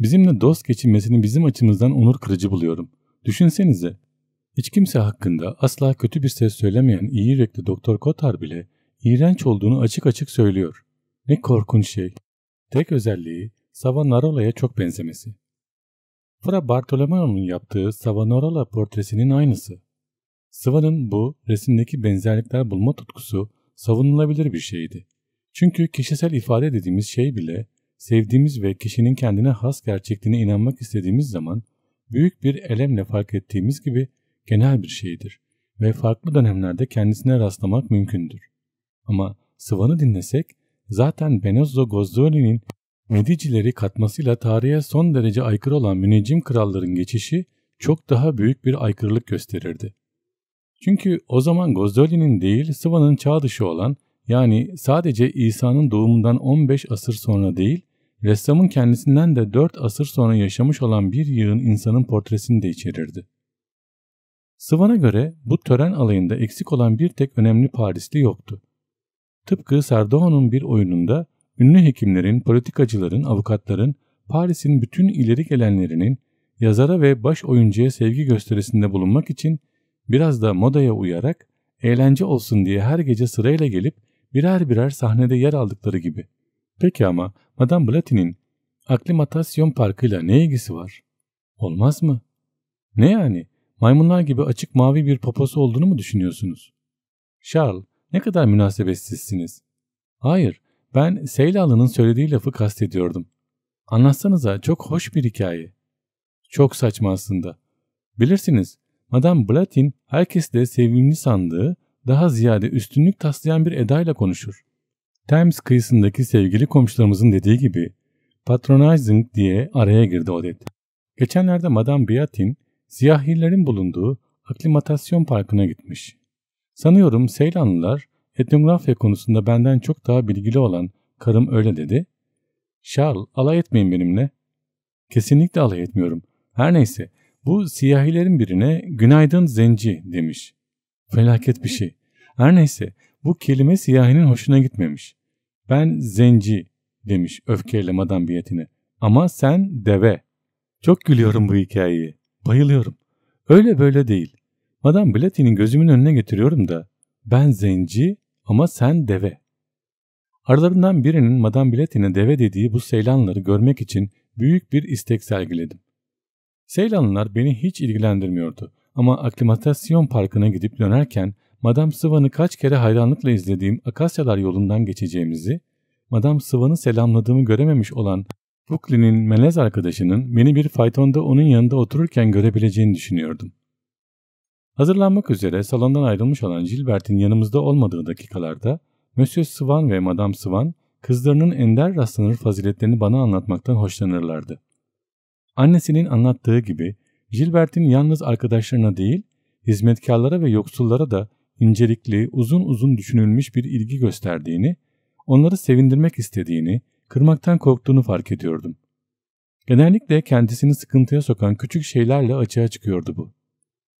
Bizimle dost geçinmesini bizim açımızdan onur kırıcı buluyorum. Düşünsenize. Hiç kimse hakkında asla kötü bir ses söylemeyen iyi yürekli Doktor Kotar bile iğrenç olduğunu açık açık söylüyor. Ne korkunç şey. Tek özelliği Savonarola'ya çok benzemesi. Fra Bartolomeo'nun yaptığı Savonarola portresinin aynısı. Sıvanın bu resimdeki benzerlikler bulma tutkusu savunulabilir bir şeydi. Çünkü kişisel ifade dediğimiz şey bile sevdiğimiz ve kişinin kendine has gerçekliğine inanmak istediğimiz zaman büyük bir elemle fark ettiğimiz gibi genel bir şeydir ve farklı dönemlerde kendisine rastlamak mümkündür. Ama Sıvan'ı dinlesek zaten Benozzo Gozzoli'nin Medicileri katmasıyla tarihe son derece aykırı olan müneccim kralların geçişi çok daha büyük bir aykırılık gösterirdi. Çünkü o zaman Gozzoli'nin değil Sıvan'ın çağ dışı olan yani sadece İsa'nın doğumundan 15 asır sonra değil ressamın kendisinden de 4 asır sonra yaşamış olan bir yığın insanın portresini de içerirdi. Sıvan'a göre bu tören alayında eksik olan bir tek önemli Parisli yoktu. Tıpkı Serdoğan'ın bir oyununda ünlü hekimlerin, politikacıların, avukatların, Paris'in bütün ileri gelenlerinin yazara ve baş oyuncuya sevgi gösterisinde bulunmak için biraz da modaya uyarak eğlence olsun diye her gece sırayla gelip birer birer sahnede yer aldıkları gibi. Peki ama Madame Blatty'nin aklimatasyon parkıyla ne ilgisi var? Olmaz mı? Ne yani? Maymunlar gibi açık mavi bir poposu olduğunu mu düşünüyorsunuz? Charles, ne kadar münasebetsizsiniz. Hayır, ben Seylalı'nın söylediği lafı kastediyordum. Anlatsanıza çok hoş bir hikaye. Çok saçma aslında. Bilirsiniz, Madame Blatin herkesle sevimli sandığı, daha ziyade üstünlük taslayan bir edayla konuşur. Times kıyısındaki sevgili komşularımızın dediği gibi patronizing diye araya girdi Odette. Geçenlerde Madame Biatin siyahillerin bulunduğu aklimatasyon parkına gitmiş. Sanıyorum Seylanlılar etnografya konusunda benden çok daha bilgili olan karım öyle dedi. Charles alay etmeyin benimle. Kesinlikle alay etmiyorum. Her neyse bu siyahilerin birine günaydın zenci demiş. Felaket bir şey. Her neyse bu kelime siyahinin hoşuna gitmemiş. Ben zenci demiş öfkeyle madam biyetine. Ama sen deve. Çok gülüyorum bu hikayeyi. Bayılıyorum. Öyle böyle değil. Madam Blatty'nin gözümün önüne getiriyorum da ben zenci ama sen deve. Aralarından birinin madam Blatty'ne deve dediği bu seylanları görmek için büyük bir istek sergiledim. Seylanlar beni hiç ilgilendirmiyordu ama aklimatasyon parkına gidip dönerken Madame Sıvan'ı kaç kere hayranlıkla izlediğim Akasyalar yolundan geçeceğimizi, Madame Sıvan'ı selamladığımı görememiş olan Brooklyn'in melez arkadaşının beni bir faytonda onun yanında otururken görebileceğini düşünüyordum. Hazırlanmak üzere salondan ayrılmış olan Gilbert'in yanımızda olmadığı dakikalarda Monsieur Swan ve Madame Swan kızlarının ender rastlanır faziletlerini bana anlatmaktan hoşlanırlardı. Annesinin anlattığı gibi Gilbert'in yalnız arkadaşlarına değil, hizmetkarlara ve yoksullara da incelikli, uzun uzun düşünülmüş bir ilgi gösterdiğini, onları sevindirmek istediğini, kırmaktan korktuğunu fark ediyordum. Genellikle kendisini sıkıntıya sokan küçük şeylerle açığa çıkıyordu bu.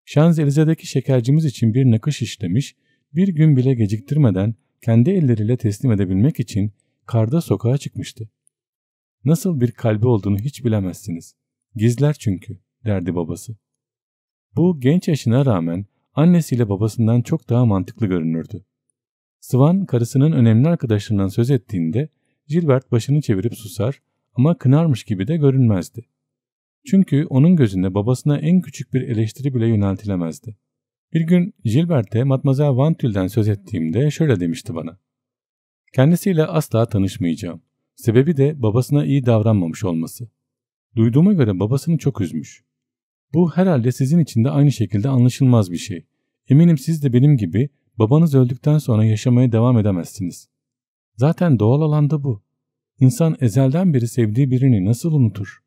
Şanzelize'deki şekercimiz için bir nakış işlemiş, bir gün bile geciktirmeden kendi elleriyle teslim edebilmek için karda sokağa çıkmıştı. Nasıl bir kalbi olduğunu hiç bilemezsiniz. Gizler çünkü, derdi babası. Bu genç yaşına rağmen annesiyle babasından çok daha mantıklı görünürdü. Swan karısının önemli arkadaşlarından söz ettiğinde Gilbert başını çevirip susar ama kınarmış gibi de görünmezdi. Çünkü onun gözünde babasına en küçük bir eleştiri bile yöneltilemezdi. Bir gün Gilbert'e Mademoiselle Van Tül'den söz ettiğimde şöyle demişti bana. Kendisiyle asla tanışmayacağım. Sebebi de babasına iyi davranmamış olması. Duyduğuma göre babasını çok üzmüş. Bu herhalde sizin için de aynı şekilde anlaşılmaz bir şey. Eminim siz de benim gibi babanız öldükten sonra yaşamaya devam edemezsiniz. Zaten doğal alanda bu. İnsan ezelden beri sevdiği birini nasıl unutur?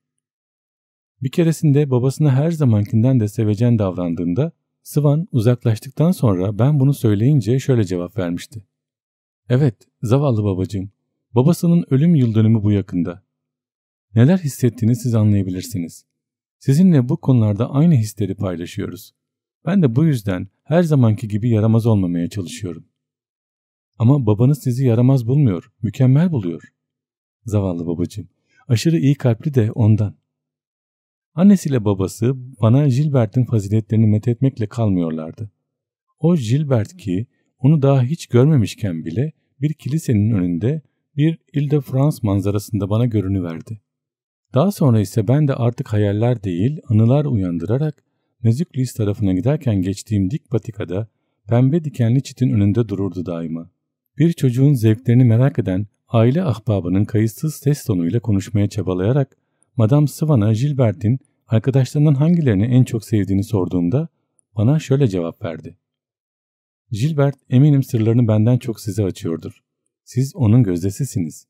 Bir keresinde babasına her zamankinden de sevecen davrandığında Sıvan uzaklaştıktan sonra ben bunu söyleyince şöyle cevap vermişti. Evet, zavallı babacığım. Babasının ölüm yıldönümü bu yakında. Neler hissettiğini siz anlayabilirsiniz. Sizinle bu konularda aynı hisleri paylaşıyoruz. Ben de bu yüzden her zamanki gibi yaramaz olmamaya çalışıyorum. Ama babanız sizi yaramaz bulmuyor, mükemmel buluyor. Zavallı babacığım, aşırı iyi kalpli de ondan. Annesiyle babası bana Gilbert'in faziletlerini methetmekle kalmıyorlardı. O Gilbert ki onu daha hiç görmemişken bile bir kilisenin önünde bir Ile de France manzarasında bana görünüverdi. Daha sonra ise ben de artık hayaller değil anılar uyandırarak Mezüklis tarafına giderken geçtiğim dik patikada pembe dikenli çitin önünde dururdu daima. Bir çocuğun zevklerini merak eden aile ahbabının kayıtsız ses tonuyla konuşmaya çabalayarak Madame Sivana Gilbert'in arkadaşlarından hangilerini en çok sevdiğini sorduğumda bana şöyle cevap verdi. Gilbert eminim sırlarını benden çok size açıyordur. Siz onun gözdesisiniz.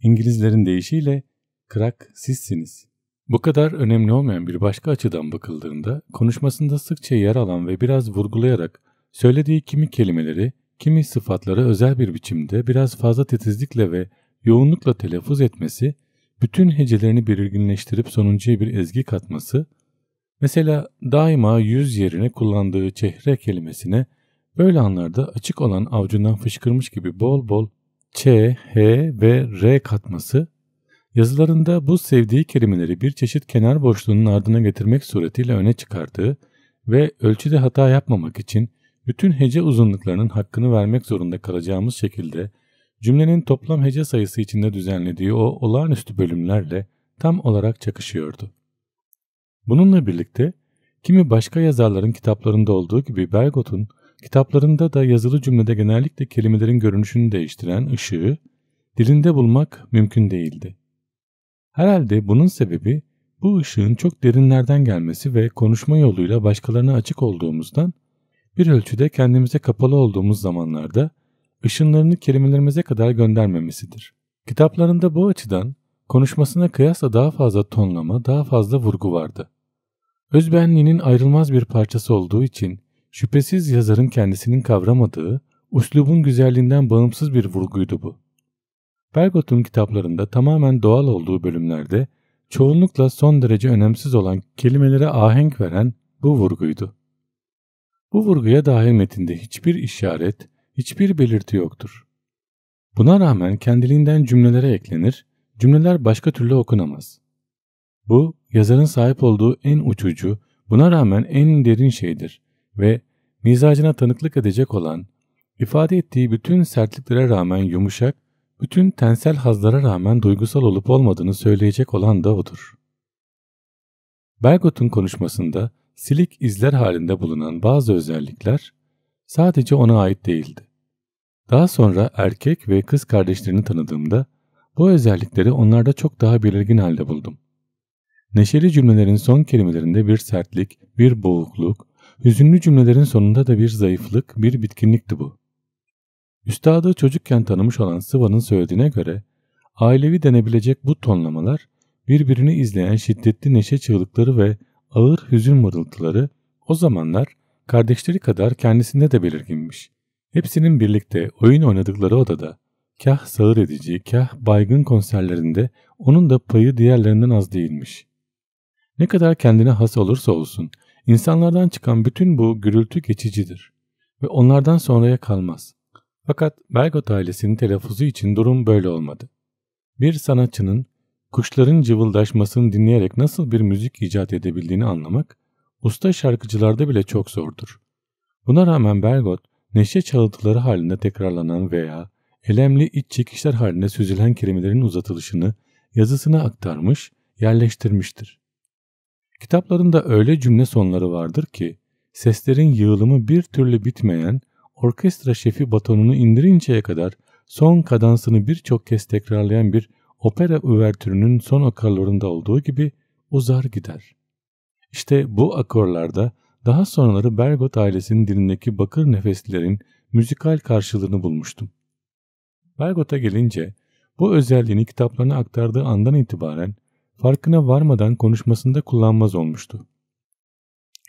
İngilizlerin deyişiyle kırak sizsiniz. Bu kadar önemli olmayan bir başka açıdan bakıldığında konuşmasında sıkça yer alan ve biraz vurgulayarak söylediği kimi kelimeleri, kimi sıfatları özel bir biçimde biraz fazla titizlikle ve yoğunlukla telaffuz etmesi, bütün hecelerini belirginleştirip sonuncuya bir ezgi katması, mesela daima yüz yerine kullandığı çehre kelimesine böyle anlarda açık olan avcundan fışkırmış gibi bol bol ç, h ve r katması Yazılarında bu sevdiği kelimeleri bir çeşit kenar boşluğunun ardına getirmek suretiyle öne çıkardığı ve ölçüde hata yapmamak için bütün hece uzunluklarının hakkını vermek zorunda kalacağımız şekilde cümlenin toplam hece sayısı içinde düzenlediği o olağanüstü bölümlerle tam olarak çakışıyordu. Bununla birlikte kimi başka yazarların kitaplarında olduğu gibi Bergot'un kitaplarında da yazılı cümlede genellikle kelimelerin görünüşünü değiştiren ışığı dilinde bulmak mümkün değildi. Herhalde bunun sebebi bu ışığın çok derinlerden gelmesi ve konuşma yoluyla başkalarına açık olduğumuzdan bir ölçüde kendimize kapalı olduğumuz zamanlarda ışınlarını kelimelerimize kadar göndermemesidir. Kitaplarında bu açıdan konuşmasına kıyasla daha fazla tonlama, daha fazla vurgu vardı. Özbenliğinin ayrılmaz bir parçası olduğu için şüphesiz yazarın kendisinin kavramadığı, uslubun güzelliğinden bağımsız bir vurguydu bu. Bergot'un kitaplarında tamamen doğal olduğu bölümlerde çoğunlukla son derece önemsiz olan kelimelere ahenk veren bu vurguydu. Bu vurguya dair metinde hiçbir işaret, hiçbir belirti yoktur. Buna rağmen kendiliğinden cümlelere eklenir, cümleler başka türlü okunamaz. Bu, yazarın sahip olduğu en uçucu, buna rağmen en derin şeydir ve mizacına tanıklık edecek olan, ifade ettiği bütün sertliklere rağmen yumuşak bütün tensel hazlara rağmen duygusal olup olmadığını söyleyecek olan da odur. Bergot'un konuşmasında silik izler halinde bulunan bazı özellikler sadece ona ait değildi. Daha sonra erkek ve kız kardeşlerini tanıdığımda bu özellikleri onlarda çok daha belirgin halde buldum. Neşeli cümlelerin son kelimelerinde bir sertlik, bir boğukluk, hüzünlü cümlelerin sonunda da bir zayıflık, bir bitkinlikti bu. Üstadı çocukken tanımış olan Sıva'nın söylediğine göre ailevi denebilecek bu tonlamalar birbirini izleyen şiddetli neşe çığlıkları ve ağır hüzün mırıltıları o zamanlar kardeşleri kadar kendisinde de belirginmiş. Hepsinin birlikte oyun oynadıkları odada kah sağır edici, kah baygın konserlerinde onun da payı diğerlerinden az değilmiş. Ne kadar kendine has olursa olsun, insanlardan çıkan bütün bu gürültü geçicidir ve onlardan sonraya kalmaz. Fakat Belgot ailesinin telaffuzu için durum böyle olmadı. Bir sanatçının kuşların cıvıldaşmasını dinleyerek nasıl bir müzik icat edebildiğini anlamak usta şarkıcılarda bile çok zordur. Buna rağmen Bergot neşe çalıntıları halinde tekrarlanan veya elemli iç çekişler halinde süzülen kelimelerin uzatılışını yazısına aktarmış, yerleştirmiştir. Kitaplarında öyle cümle sonları vardır ki seslerin yığılımı bir türlü bitmeyen orkestra şefi batonunu indirinceye kadar son kadansını birçok kez tekrarlayan bir opera üvertürünün son akorlarında olduğu gibi uzar gider. İşte bu akorlarda daha sonraları Bergot ailesinin dilindeki bakır nefeslilerin müzikal karşılığını bulmuştum. Bergot'a gelince bu özelliğini kitaplarına aktardığı andan itibaren farkına varmadan konuşmasında kullanmaz olmuştu.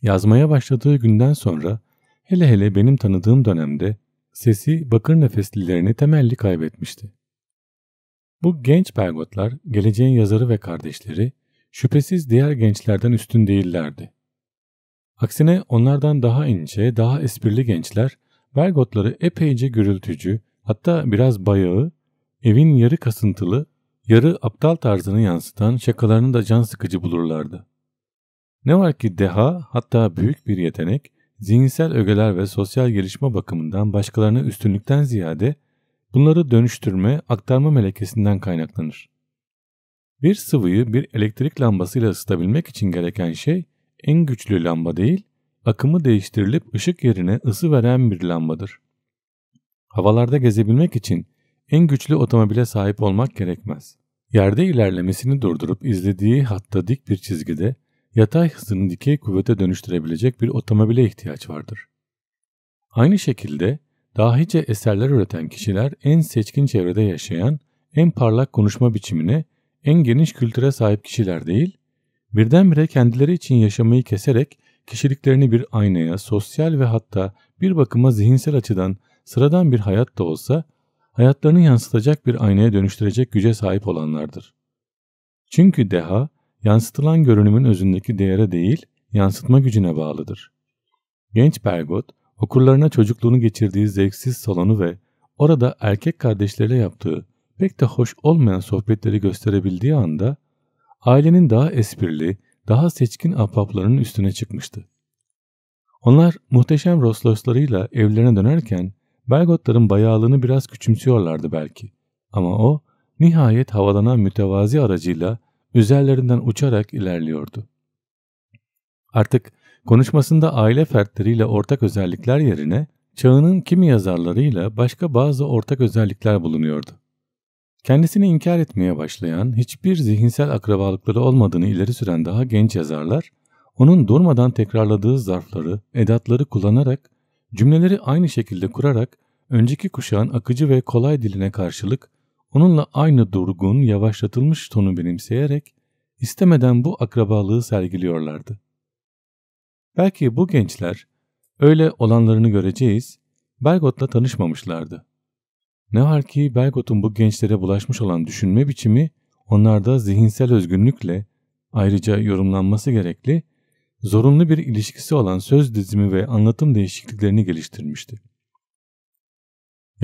Yazmaya başladığı günden sonra Hele hele benim tanıdığım dönemde sesi bakır nefeslilerini temelli kaybetmişti. Bu genç bergotlar geleceğin yazarı ve kardeşleri, şüphesiz diğer gençlerden üstün değillerdi. Aksine onlardan daha ince, daha esprili gençler, Bergotları epeyce gürültücü, hatta biraz bayağı, evin yarı kasıntılı, yarı aptal tarzını yansıtan şakalarını da can sıkıcı bulurlardı. Ne var ki deha, hatta büyük bir yetenek, zihinsel ögeler ve sosyal gelişme bakımından başkalarına üstünlükten ziyade bunları dönüştürme, aktarma melekesinden kaynaklanır. Bir sıvıyı bir elektrik lambasıyla ısıtabilmek için gereken şey en güçlü lamba değil, akımı değiştirilip ışık yerine ısı veren bir lambadır. Havalarda gezebilmek için en güçlü otomobile sahip olmak gerekmez. Yerde ilerlemesini durdurup izlediği hatta dik bir çizgide yatay hızını dikey kuvvete dönüştürebilecek bir otomobile ihtiyaç vardır. Aynı şekilde dahice eserler üreten kişiler en seçkin çevrede yaşayan, en parlak konuşma biçimine, en geniş kültüre sahip kişiler değil, birdenbire kendileri için yaşamayı keserek kişiliklerini bir aynaya, sosyal ve hatta bir bakıma zihinsel açıdan sıradan bir hayat da olsa hayatlarını yansıtacak bir aynaya dönüştürecek güce sahip olanlardır. Çünkü deha yansıtılan görünümün özündeki değere değil, yansıtma gücüne bağlıdır. Genç Bergot, okurlarına çocukluğunu geçirdiği zevksiz salonu ve orada erkek kardeşleriyle yaptığı pek de hoş olmayan sohbetleri gösterebildiği anda ailenin daha esprili, daha seçkin ahbaplarının üstüne çıkmıştı. Onlar muhteşem rosloslarıyla evlerine dönerken Bergotların bayağılığını biraz küçümsüyorlardı belki. Ama o nihayet havalanan mütevazi aracıyla üzerlerinden uçarak ilerliyordu. Artık konuşmasında aile fertleriyle ortak özellikler yerine çağının kimi yazarlarıyla başka bazı ortak özellikler bulunuyordu. Kendisini inkar etmeye başlayan, hiçbir zihinsel akrabalıkları olmadığını ileri süren daha genç yazarlar, onun durmadan tekrarladığı zarfları, edatları kullanarak, cümleleri aynı şekilde kurarak, önceki kuşağın akıcı ve kolay diline karşılık Onunla aynı durgun, yavaşlatılmış tonu benimseyerek istemeden bu akrabalığı sergiliyorlardı. Belki bu gençler öyle olanlarını göreceğiz, Belgot'la tanışmamışlardı. Ne var ki Belgot'un bu gençlere bulaşmış olan düşünme biçimi onlarda zihinsel özgünlükle ayrıca yorumlanması gerekli, zorunlu bir ilişkisi olan söz dizimi ve anlatım değişikliklerini geliştirmişti.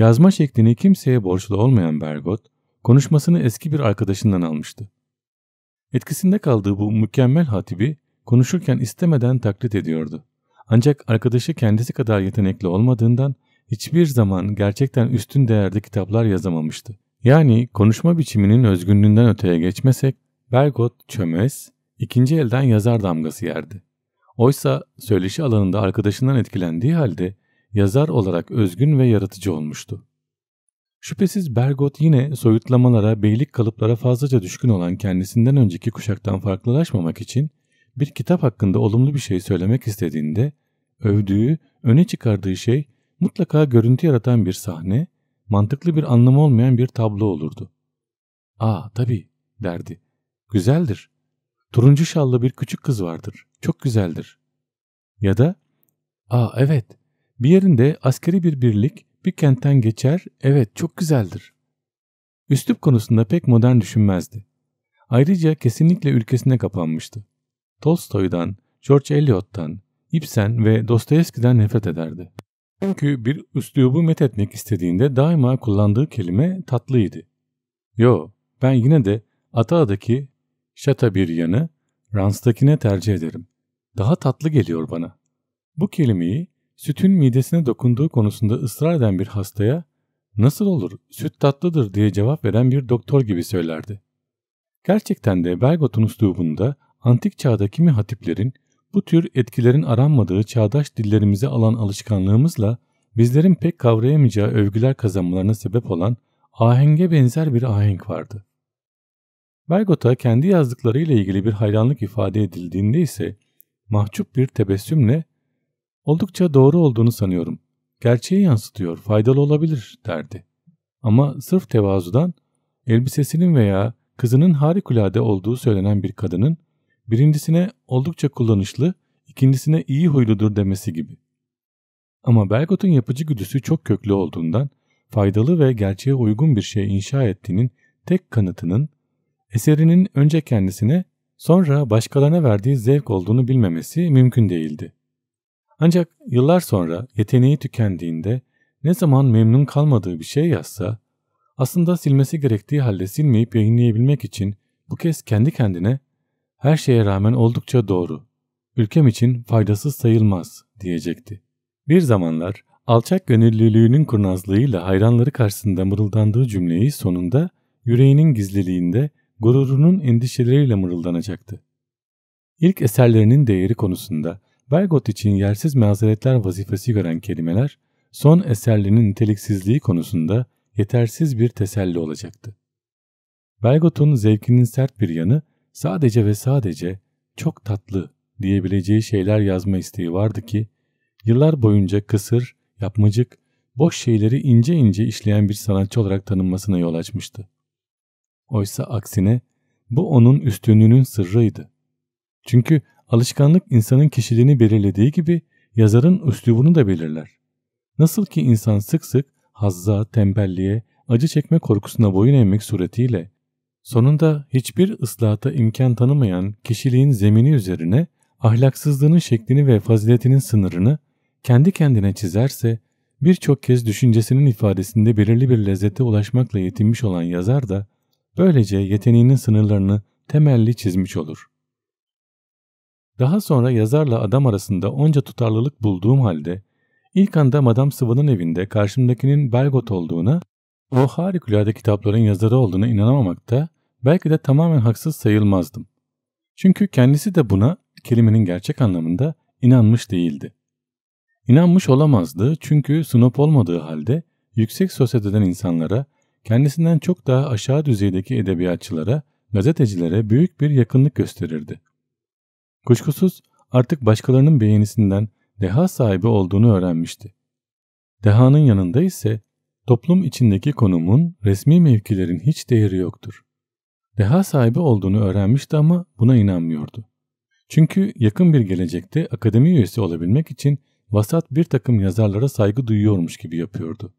Yazma şeklini kimseye borçlu olmayan Bergot, konuşmasını eski bir arkadaşından almıştı. Etkisinde kaldığı bu mükemmel hatibi konuşurken istemeden taklit ediyordu. Ancak arkadaşı kendisi kadar yetenekli olmadığından hiçbir zaman gerçekten üstün değerde kitaplar yazamamıştı. Yani konuşma biçiminin özgünlüğünden öteye geçmesek Bergot çömez, ikinci elden yazar damgası yerdi. Oysa söyleşi alanında arkadaşından etkilendiği halde yazar olarak özgün ve yaratıcı olmuştu. Şüphesiz Bergot yine soyutlamalara, beylik kalıplara fazlaca düşkün olan kendisinden önceki kuşaktan farklılaşmamak için bir kitap hakkında olumlu bir şey söylemek istediğinde övdüğü, öne çıkardığı şey mutlaka görüntü yaratan bir sahne, mantıklı bir anlamı olmayan bir tablo olurdu. Aa tabii derdi. Güzeldir. Turuncu şallı bir küçük kız vardır. Çok güzeldir. Ya da aa evet bir yerinde askeri bir birlik bir kentten geçer, evet çok güzeldir. Üslup konusunda pek modern düşünmezdi. Ayrıca kesinlikle ülkesine kapanmıştı. Tolstoy'dan, George Eliot'tan, Ibsen ve Dostoyevski'den nefret ederdi. Çünkü bir üslubu etmek istediğinde daima kullandığı kelime tatlıydı. Yo, ben yine de Ataa'daki şata bir yanı Rans'takine tercih ederim. Daha tatlı geliyor bana. Bu kelimeyi sütün midesine dokunduğu konusunda ısrar eden bir hastaya nasıl olur süt tatlıdır diye cevap veren bir doktor gibi söylerdi. Gerçekten de Bergot'un üslubunda antik çağda kimi hatiplerin bu tür etkilerin aranmadığı çağdaş dillerimize alan alışkanlığımızla bizlerin pek kavrayamayacağı övgüler kazanmalarına sebep olan ahenge benzer bir ahenk vardı. Bergot'a kendi yazdıklarıyla ilgili bir hayranlık ifade edildiğinde ise mahcup bir tebessümle Oldukça doğru olduğunu sanıyorum. Gerçeği yansıtıyor, faydalı olabilir derdi. Ama sırf tevazudan elbisesinin veya kızının harikulade olduğu söylenen bir kadının birincisine oldukça kullanışlı, ikincisine iyi huyludur demesi gibi. Ama Belgot'un yapıcı güdüsü çok köklü olduğundan faydalı ve gerçeğe uygun bir şey inşa ettiğinin tek kanıtının eserinin önce kendisine sonra başkalarına verdiği zevk olduğunu bilmemesi mümkün değildi. Ancak yıllar sonra yeteneği tükendiğinde ne zaman memnun kalmadığı bir şey yazsa, aslında silmesi gerektiği halde silmeyip yayınlayabilmek için bu kez kendi kendine her şeye rağmen oldukça doğru, ülkem için faydasız sayılmaz diyecekti. Bir zamanlar alçak gönüllülüğünün kurnazlığıyla hayranları karşısında mırıldandığı cümleyi sonunda yüreğinin gizliliğinde gururunun endişeleriyle mırıldanacaktı. İlk eserlerinin değeri konusunda Bergot için yersiz mazeretler vazifesi gören kelimeler, son eserlerinin niteliksizliği konusunda yetersiz bir teselli olacaktı. Bergot'un zevkinin sert bir yanı, sadece ve sadece çok tatlı diyebileceği şeyler yazma isteği vardı ki, yıllar boyunca kısır, yapmacık, boş şeyleri ince ince işleyen bir sanatçı olarak tanınmasına yol açmıştı. Oysa aksine bu onun üstünlüğünün sırrıydı. Çünkü Alışkanlık insanın kişiliğini belirlediği gibi yazarın üslubunu da belirler. Nasıl ki insan sık sık hazza, tembelliğe, acı çekme korkusuna boyun eğmek suretiyle sonunda hiçbir ıslahata imkan tanımayan kişiliğin zemini üzerine ahlaksızlığının şeklini ve faziletinin sınırını kendi kendine çizerse birçok kez düşüncesinin ifadesinde belirli bir lezzete ulaşmakla yetinmiş olan yazar da böylece yeteneğinin sınırlarını temelli çizmiş olur. Daha sonra yazarla adam arasında onca tutarlılık bulduğum halde ilk anda Madame Sıvan'ın evinde karşımdakinin Belgot olduğuna, o harikulade kitapların yazarı olduğuna inanamamakta belki de tamamen haksız sayılmazdım. Çünkü kendisi de buna kelimenin gerçek anlamında inanmış değildi. İnanmış olamazdı çünkü snob olmadığı halde yüksek sosyeteden insanlara, kendisinden çok daha aşağı düzeydeki edebiyatçılara, gazetecilere büyük bir yakınlık gösterirdi. Kuşkusuz artık başkalarının beğenisinden deha sahibi olduğunu öğrenmişti. Dehanın yanında ise toplum içindeki konumun resmi mevkilerin hiç değeri yoktur. Deha sahibi olduğunu öğrenmişti ama buna inanmıyordu. Çünkü yakın bir gelecekte akademi üyesi olabilmek için vasat bir takım yazarlara saygı duyuyormuş gibi yapıyordu.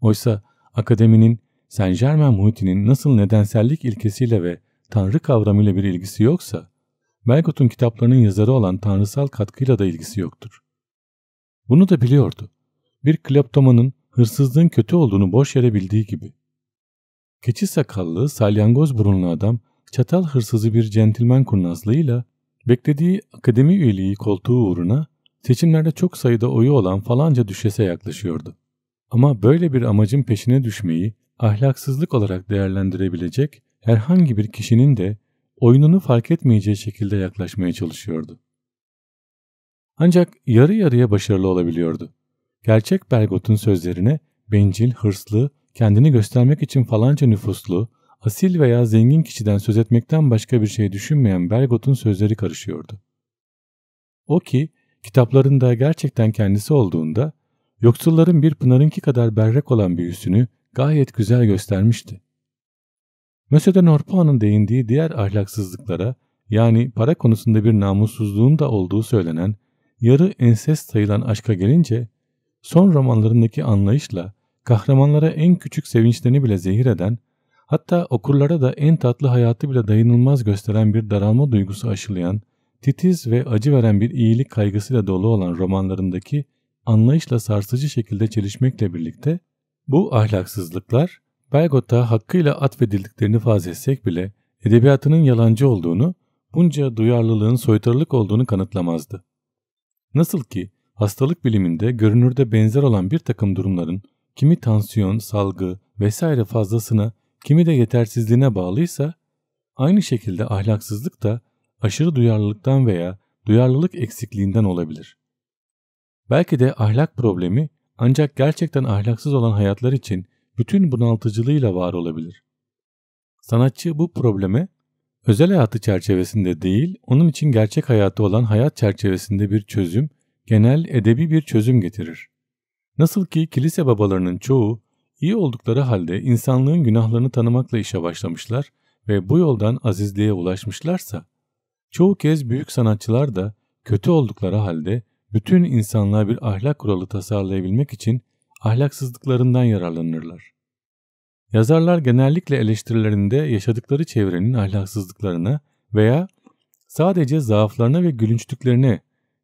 Oysa akademinin Saint Germain Muhitti'nin nasıl nedensellik ilkesiyle ve tanrı kavramıyla bir ilgisi yoksa Melgoth'un kitaplarının yazarı olan tanrısal katkıyla da ilgisi yoktur. Bunu da biliyordu. Bir kleptomanın hırsızlığın kötü olduğunu boş yere bildiği gibi. Keçi sakallı, salyangoz burunlu adam çatal hırsızı bir centilmen kurnazlığıyla beklediği akademi üyeliği koltuğu uğruna seçimlerde çok sayıda oyu olan falanca düşese yaklaşıyordu. Ama böyle bir amacın peşine düşmeyi ahlaksızlık olarak değerlendirebilecek herhangi bir kişinin de oyununu fark etmeyeceği şekilde yaklaşmaya çalışıyordu. Ancak yarı yarıya başarılı olabiliyordu. Gerçek Belgotun sözlerine bencil, hırslı, kendini göstermek için falanca nüfuslu, asil veya zengin kişiden söz etmekten başka bir şey düşünmeyen Belgotun sözleri karışıyordu. O ki kitaplarında gerçekten kendisi olduğunda yoksulların bir pınarınki kadar berrak olan büyüsünü gayet güzel göstermişti. Mesela Norpoa'nın değindiği diğer ahlaksızlıklara yani para konusunda bir namussuzluğun da olduğu söylenen yarı ensest sayılan aşka gelince son romanlarındaki anlayışla kahramanlara en küçük sevinçlerini bile zehir eden hatta okurlara da en tatlı hayatı bile dayanılmaz gösteren bir daralma duygusu aşılayan titiz ve acı veren bir iyilik kaygısıyla dolu olan romanlarındaki anlayışla sarsıcı şekilde çelişmekle birlikte bu ahlaksızlıklar Belgot'a hakkıyla atfedildiklerini farz etsek bile edebiyatının yalancı olduğunu, bunca duyarlılığın soytarılık olduğunu kanıtlamazdı. Nasıl ki hastalık biliminde görünürde benzer olan bir takım durumların kimi tansiyon, salgı vesaire fazlasına, kimi de yetersizliğine bağlıysa, aynı şekilde ahlaksızlık da aşırı duyarlılıktan veya duyarlılık eksikliğinden olabilir. Belki de ahlak problemi ancak gerçekten ahlaksız olan hayatlar için bütün bunaltıcılığıyla var olabilir. Sanatçı bu probleme özel hayatı çerçevesinde değil, onun için gerçek hayatı olan hayat çerçevesinde bir çözüm, genel edebi bir çözüm getirir. Nasıl ki kilise babalarının çoğu iyi oldukları halde insanlığın günahlarını tanımakla işe başlamışlar ve bu yoldan azizliğe ulaşmışlarsa, çoğu kez büyük sanatçılar da kötü oldukları halde bütün insanlığa bir ahlak kuralı tasarlayabilmek için ahlaksızlıklarından yararlanırlar. Yazarlar genellikle eleştirilerinde yaşadıkları çevrenin ahlaksızlıklarına veya sadece zaaflarına ve gülünçlüklerine,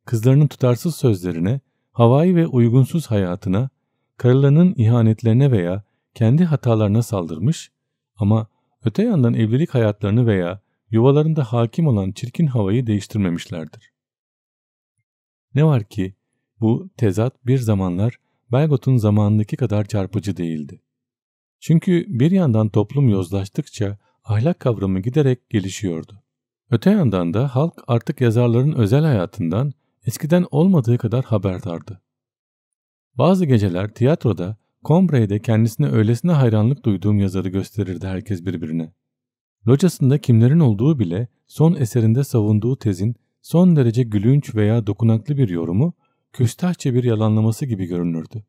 kızlarının tutarsız sözlerine, havai ve uygunsuz hayatına, karılarının ihanetlerine veya kendi hatalarına saldırmış ama öte yandan evlilik hayatlarını veya yuvalarında hakim olan çirkin havayı değiştirmemişlerdir. Ne var ki bu tezat bir zamanlar Belgot'un zamanındaki kadar çarpıcı değildi. Çünkü bir yandan toplum yozlaştıkça ahlak kavramı giderek gelişiyordu. Öte yandan da halk artık yazarların özel hayatından eskiden olmadığı kadar haberdardı. Bazı geceler tiyatroda Combre'de kendisine öylesine hayranlık duyduğum yazarı gösterirdi herkes birbirine. Locasında kimlerin olduğu bile son eserinde savunduğu tezin son derece gülünç veya dokunaklı bir yorumu küstahça bir yalanlaması gibi görünürdü.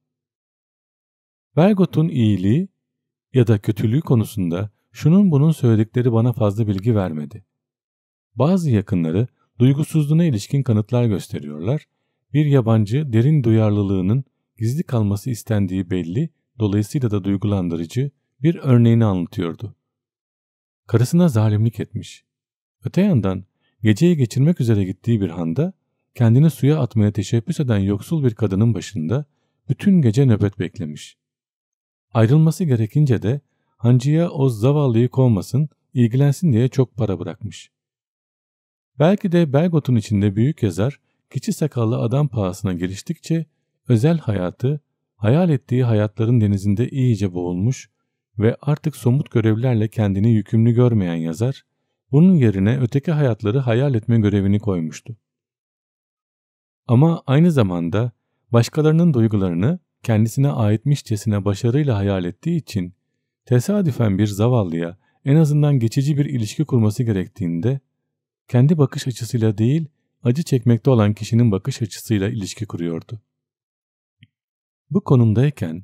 Bergot'un iyiliği ya da kötülüğü konusunda şunun bunun söyledikleri bana fazla bilgi vermedi. Bazı yakınları duygusuzluğuna ilişkin kanıtlar gösteriyorlar, bir yabancı derin duyarlılığının gizli kalması istendiği belli, dolayısıyla da duygulandırıcı bir örneğini anlatıyordu. Karısına zalimlik etmiş. Öte yandan geceyi geçirmek üzere gittiği bir handa kendini suya atmaya teşebbüs eden yoksul bir kadının başında bütün gece nöbet beklemiş. Ayrılması gerekince de hancıya o zavallıyı kovmasın, ilgilensin diye çok para bırakmış. Belki de Belgot'un içinde büyük yazar, keçi sakallı adam pahasına giriştikçe özel hayatı, hayal ettiği hayatların denizinde iyice boğulmuş ve artık somut görevlerle kendini yükümlü görmeyen yazar, bunun yerine öteki hayatları hayal etme görevini koymuştu. Ama aynı zamanda başkalarının duygularını kendisine aitmişçesine başarıyla hayal ettiği için tesadüfen bir zavallıya en azından geçici bir ilişki kurması gerektiğinde kendi bakış açısıyla değil acı çekmekte olan kişinin bakış açısıyla ilişki kuruyordu. Bu konumdayken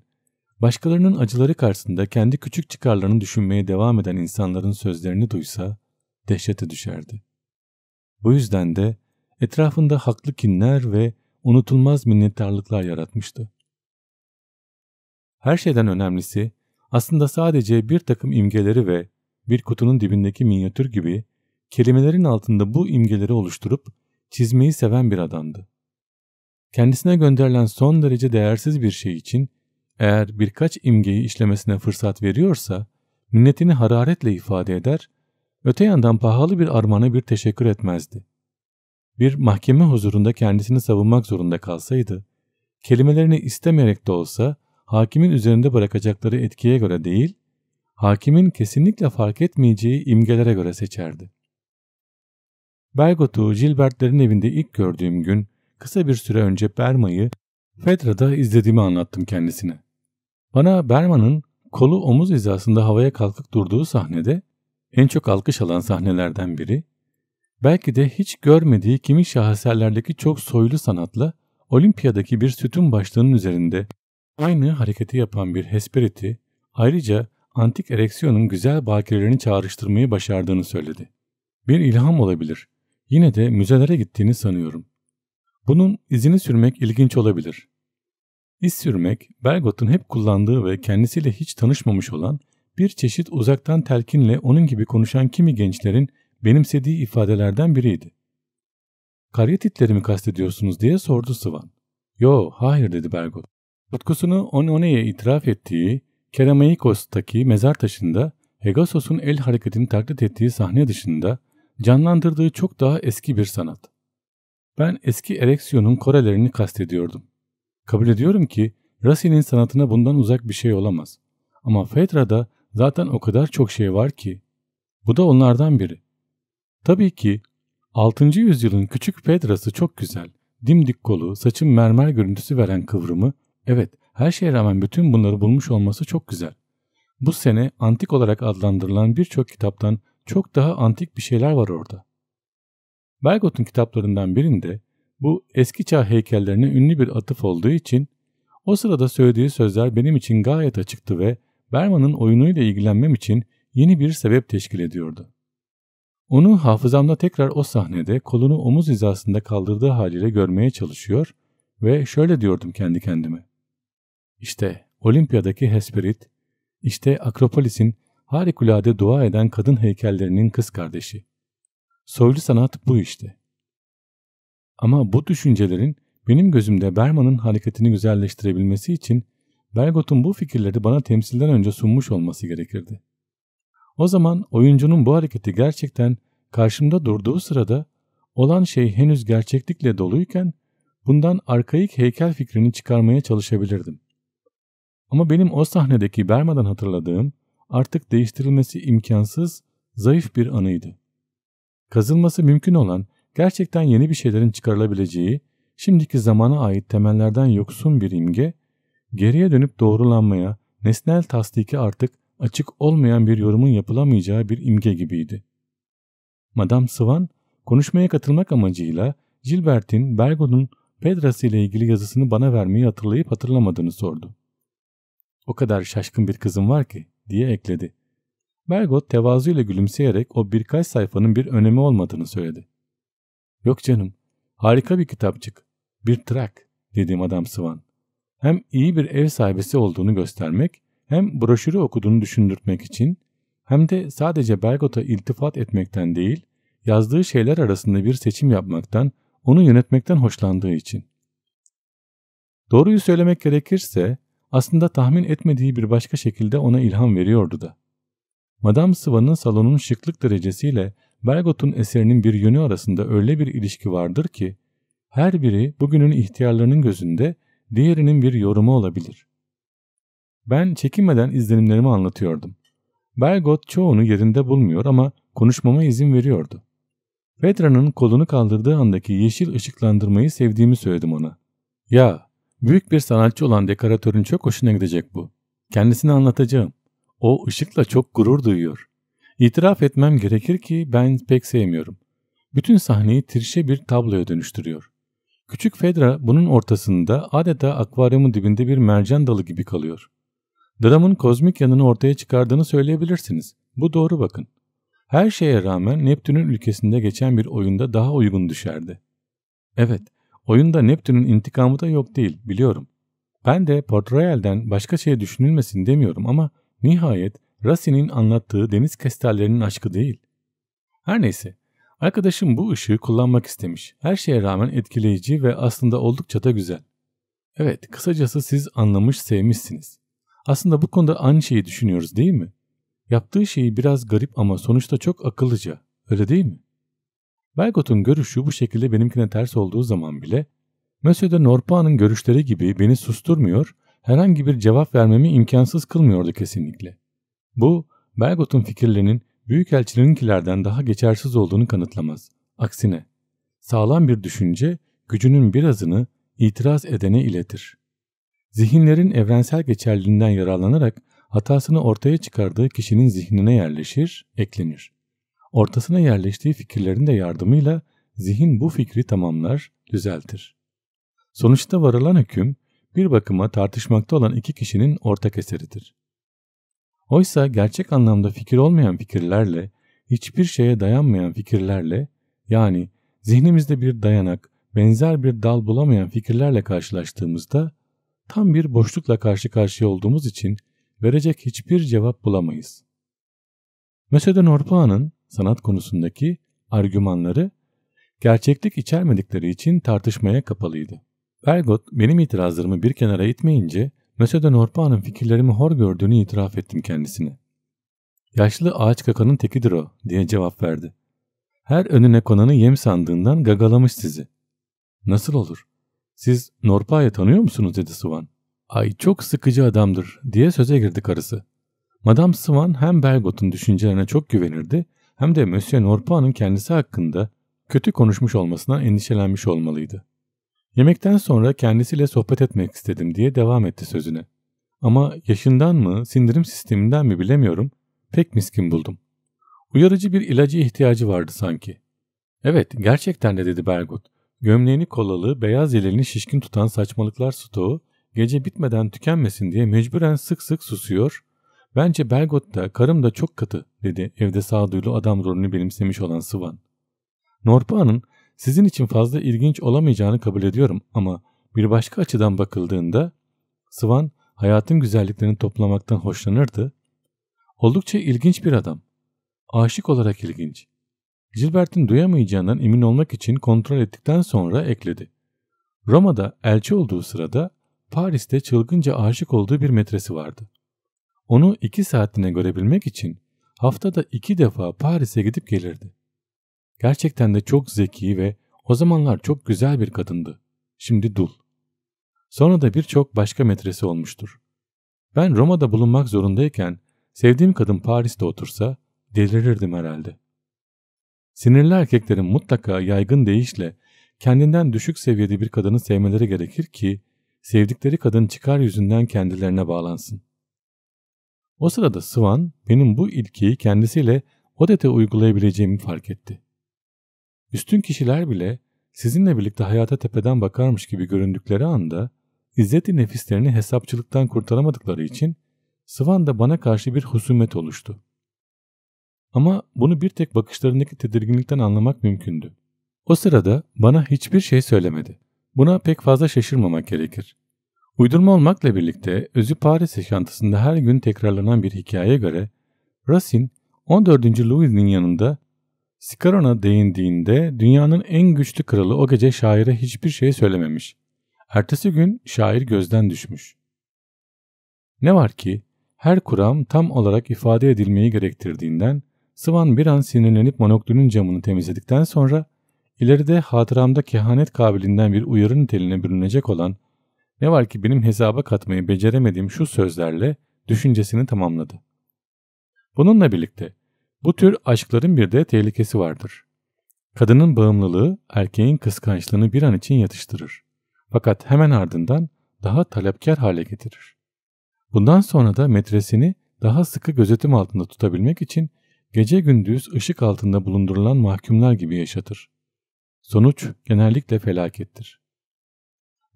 başkalarının acıları karşısında kendi küçük çıkarlarını düşünmeye devam eden insanların sözlerini duysa dehşete düşerdi. Bu yüzden de etrafında haklı kinler ve unutulmaz minnettarlıklar yaratmıştı. Her şeyden önemlisi aslında sadece bir takım imgeleri ve bir kutunun dibindeki minyatür gibi kelimelerin altında bu imgeleri oluşturup çizmeyi seven bir adamdı. Kendisine gönderilen son derece değersiz bir şey için eğer birkaç imgeyi işlemesine fırsat veriyorsa minnetini hararetle ifade eder, öte yandan pahalı bir armağana bir teşekkür etmezdi bir mahkeme huzurunda kendisini savunmak zorunda kalsaydı, kelimelerini istemeyerek de olsa hakimin üzerinde bırakacakları etkiye göre değil, hakimin kesinlikle fark etmeyeceği imgelere göre seçerdi. Bergot'u Gilbert'lerin evinde ilk gördüğüm gün kısa bir süre önce Berma'yı Fedra'da izlediğimi anlattım kendisine. Bana Berma'nın kolu omuz hizasında havaya kalkık durduğu sahnede en çok alkış alan sahnelerden biri belki de hiç görmediği kimi şaheserlerdeki çok soylu sanatla olimpiyadaki bir sütun başlığının üzerinde aynı hareketi yapan bir Hesperiti ayrıca antik ereksiyonun güzel bakirelerini çağrıştırmayı başardığını söyledi. Bir ilham olabilir. Yine de müzelere gittiğini sanıyorum. Bunun izini sürmek ilginç olabilir. İz sürmek, Belgot'un hep kullandığı ve kendisiyle hiç tanışmamış olan bir çeşit uzaktan telkinle onun gibi konuşan kimi gençlerin benimsediği ifadelerden biriydi. Karyatitleri mi kastediyorsunuz diye sordu Sıvan. Yo hayır dedi Bergot. Tutkusunu Onone'ye itiraf ettiği Keramaikos'taki mezar taşında Hegasos'un el hareketini taklit ettiği sahne dışında canlandırdığı çok daha eski bir sanat. Ben eski ereksiyonun korelerini kastediyordum. Kabul ediyorum ki Rasin'in sanatına bundan uzak bir şey olamaz. Ama Fedra'da zaten o kadar çok şey var ki. Bu da onlardan biri. Tabii ki 6. yüzyılın küçük Pedra'sı çok güzel. Dimdik kolu, saçın mermer görüntüsü veren kıvrımı. Evet, her şeye rağmen bütün bunları bulmuş olması çok güzel. Bu sene antik olarak adlandırılan birçok kitaptan çok daha antik bir şeyler var orada. Bergot'un kitaplarından birinde bu eski çağ heykellerine ünlü bir atıf olduğu için o sırada söylediği sözler benim için gayet açıktı ve Berman'ın oyunuyla ilgilenmem için yeni bir sebep teşkil ediyordu. Onu hafızamda tekrar o sahnede kolunu omuz hizasında kaldırdığı haliyle görmeye çalışıyor ve şöyle diyordum kendi kendime. İşte Olimpiyadaki Hesperit, işte Akropolis'in harikulade dua eden kadın heykellerinin kız kardeşi. Soylu sanat bu işte. Ama bu düşüncelerin benim gözümde Berman'ın hareketini güzelleştirebilmesi için Bergot'un bu fikirleri bana temsilden önce sunmuş olması gerekirdi. O zaman oyuncunun bu hareketi gerçekten karşımda durduğu sırada olan şey henüz gerçeklikle doluyken bundan arkaik heykel fikrini çıkarmaya çalışabilirdim. Ama benim o sahnedeki Berma'dan hatırladığım artık değiştirilmesi imkansız zayıf bir anıydı. Kazılması mümkün olan gerçekten yeni bir şeylerin çıkarılabileceği şimdiki zamana ait temellerden yoksun bir imge geriye dönüp doğrulanmaya nesnel tasdiki artık açık olmayan bir yorumun yapılamayacağı bir imge gibiydi. Madame Swan konuşmaya katılmak amacıyla Gilbert'in Bergo'nun Pedras ile ilgili yazısını bana vermeyi hatırlayıp hatırlamadığını sordu. O kadar şaşkın bir kızım var ki diye ekledi. Bergot tevazuyla gülümseyerek o birkaç sayfanın bir önemi olmadığını söyledi. Yok canım harika bir kitapçık bir trak dedi Madame Swan. Hem iyi bir ev sahibesi olduğunu göstermek hem broşürü okuduğunu düşündürtmek için hem de sadece Bergot'a iltifat etmekten değil, yazdığı şeyler arasında bir seçim yapmaktan, onu yönetmekten hoşlandığı için. Doğruyu söylemek gerekirse aslında tahmin etmediği bir başka şekilde ona ilham veriyordu da. Madame Sıva'nın salonun şıklık derecesiyle Bergot'un eserinin bir yönü arasında öyle bir ilişki vardır ki her biri bugünün ihtiyarlarının gözünde diğerinin bir yorumu olabilir. Ben çekinmeden izlenimlerimi anlatıyordum. Belgot çoğunu yerinde bulmuyor ama konuşmama izin veriyordu. Petra'nın kolunu kaldırdığı andaki yeşil ışıklandırmayı sevdiğimi söyledim ona. Ya, büyük bir sanatçı olan dekoratörün çok hoşuna gidecek bu. Kendisini anlatacağım. O ışıkla çok gurur duyuyor. İtiraf etmem gerekir ki ben pek sevmiyorum. Bütün sahneyi trişe bir tabloya dönüştürüyor. Küçük Fedra bunun ortasında adeta akvaryumun dibinde bir mercan dalı gibi kalıyor dramın kozmik yanını ortaya çıkardığını söyleyebilirsiniz. Bu doğru bakın. Her şeye rağmen Neptün'ün ülkesinde geçen bir oyunda daha uygun düşerdi. Evet, oyunda Neptün'ün intikamı da yok değil, biliyorum. Ben de Port Royal'den başka şey düşünülmesin demiyorum ama nihayet Racine'in anlattığı deniz kesterlerinin aşkı değil. Her neyse, arkadaşım bu ışığı kullanmak istemiş. Her şeye rağmen etkileyici ve aslında oldukça da güzel. Evet, kısacası siz anlamış sevmişsiniz. Aslında bu konuda aynı şeyi düşünüyoruz değil mi? Yaptığı şeyi biraz garip ama sonuçta çok akıllıca. Öyle değil mi? Belgot'un görüşü bu şekilde benimkine ters olduğu zaman bile Monsieur de Norpa'nın görüşleri gibi beni susturmuyor, herhangi bir cevap vermemi imkansız kılmıyordu kesinlikle. Bu, Belgot'un fikirlerinin büyükelçilerinkilerden daha geçersiz olduğunu kanıtlamaz. Aksine, sağlam bir düşünce gücünün birazını itiraz edene iletir. Zihinlerin evrensel geçerliliğinden yararlanarak hatasını ortaya çıkardığı kişinin zihnine yerleşir, eklenir. Ortasına yerleştiği fikirlerin de yardımıyla zihin bu fikri tamamlar, düzeltir. Sonuçta varılan hüküm bir bakıma tartışmakta olan iki kişinin ortak eseridir. Oysa gerçek anlamda fikir olmayan fikirlerle, hiçbir şeye dayanmayan fikirlerle yani zihnimizde bir dayanak, benzer bir dal bulamayan fikirlerle karşılaştığımızda Tam bir boşlukla karşı karşıya olduğumuz için verecek hiçbir cevap bulamayız. Monsieur de sanat konusundaki argümanları gerçeklik içermedikleri için tartışmaya kapalıydı. Bergot benim itirazlarımı bir kenara itmeyince Monsieur de fikirlerimi hor gördüğünü itiraf ettim kendisine. Yaşlı ağaç kakanın tekidir o diye cevap verdi. Her önüne konanı yem sandığından gagalamış sizi. Nasıl olur? Siz Norpa'yı tanıyor musunuz dedi Swan. Ay çok sıkıcı adamdır diye söze girdi karısı. Madame Swan hem Belgot'un düşüncelerine çok güvenirdi hem de Monsieur Norpa'nın kendisi hakkında kötü konuşmuş olmasına endişelenmiş olmalıydı. Yemekten sonra kendisiyle sohbet etmek istedim diye devam etti sözüne. Ama yaşından mı, sindirim sisteminden mi bilemiyorum, pek miskin buldum. Uyarıcı bir ilacı ihtiyacı vardı sanki. Evet, gerçekten de dedi Bergot. Gömleğini kolalı, beyaz yeleğini şişkin tutan saçmalıklar stoğu gece bitmeden tükenmesin diye mecburen sık sık susuyor. Bence Belgot da karım da çok katı dedi evde sağduyulu adam rolünü benimsemiş olan Sıvan. Norpa'nın sizin için fazla ilginç olamayacağını kabul ediyorum ama bir başka açıdan bakıldığında Sıvan hayatın güzelliklerini toplamaktan hoşlanırdı. Oldukça ilginç bir adam. Aşık olarak ilginç. Gilbert'in duyamayacağından emin olmak için kontrol ettikten sonra ekledi. Roma'da elçi olduğu sırada Paris'te çılgınca aşık olduğu bir metresi vardı. Onu iki saatine görebilmek için haftada iki defa Paris'e gidip gelirdi. Gerçekten de çok zeki ve o zamanlar çok güzel bir kadındı. Şimdi dul. Sonra da birçok başka metresi olmuştur. Ben Roma'da bulunmak zorundayken sevdiğim kadın Paris'te otursa delirirdim herhalde. Sinirli erkeklerin mutlaka yaygın deyişle kendinden düşük seviyede bir kadını sevmeleri gerekir ki sevdikleri kadın çıkar yüzünden kendilerine bağlansın. O sırada Swan benim bu ilkeyi kendisiyle Odete uygulayabileceğimi fark etti. Üstün kişiler bile sizinle birlikte hayata tepeden bakarmış gibi göründükleri anda izzeti nefislerini hesapçılıktan kurtaramadıkları için Swan da bana karşı bir husumet oluştu. Ama bunu bir tek bakışlarındaki tedirginlikten anlamak mümkündü. O sırada bana hiçbir şey söylemedi. Buna pek fazla şaşırmamak gerekir. Uydurma olmakla birlikte özü Paris yaşantısında her gün tekrarlanan bir hikayeye göre Racine 14. Louis'nin yanında Scaron'a değindiğinde dünyanın en güçlü kralı o gece şaire hiçbir şey söylememiş. Ertesi gün şair gözden düşmüş. Ne var ki her kuram tam olarak ifade edilmeyi gerektirdiğinden Sıvan bir an sinirlenip monoklünün camını temizledikten sonra ileride hatıramda kehanet kabilinden bir uyarı niteliğine bürünecek olan ne var ki benim hesaba katmayı beceremediğim şu sözlerle düşüncesini tamamladı. Bununla birlikte bu tür aşkların bir de tehlikesi vardır. Kadının bağımlılığı erkeğin kıskançlığını bir an için yatıştırır. Fakat hemen ardından daha talepkar hale getirir. Bundan sonra da metresini daha sıkı gözetim altında tutabilmek için gece gündüz ışık altında bulundurulan mahkumlar gibi yaşatır. Sonuç genellikle felakettir.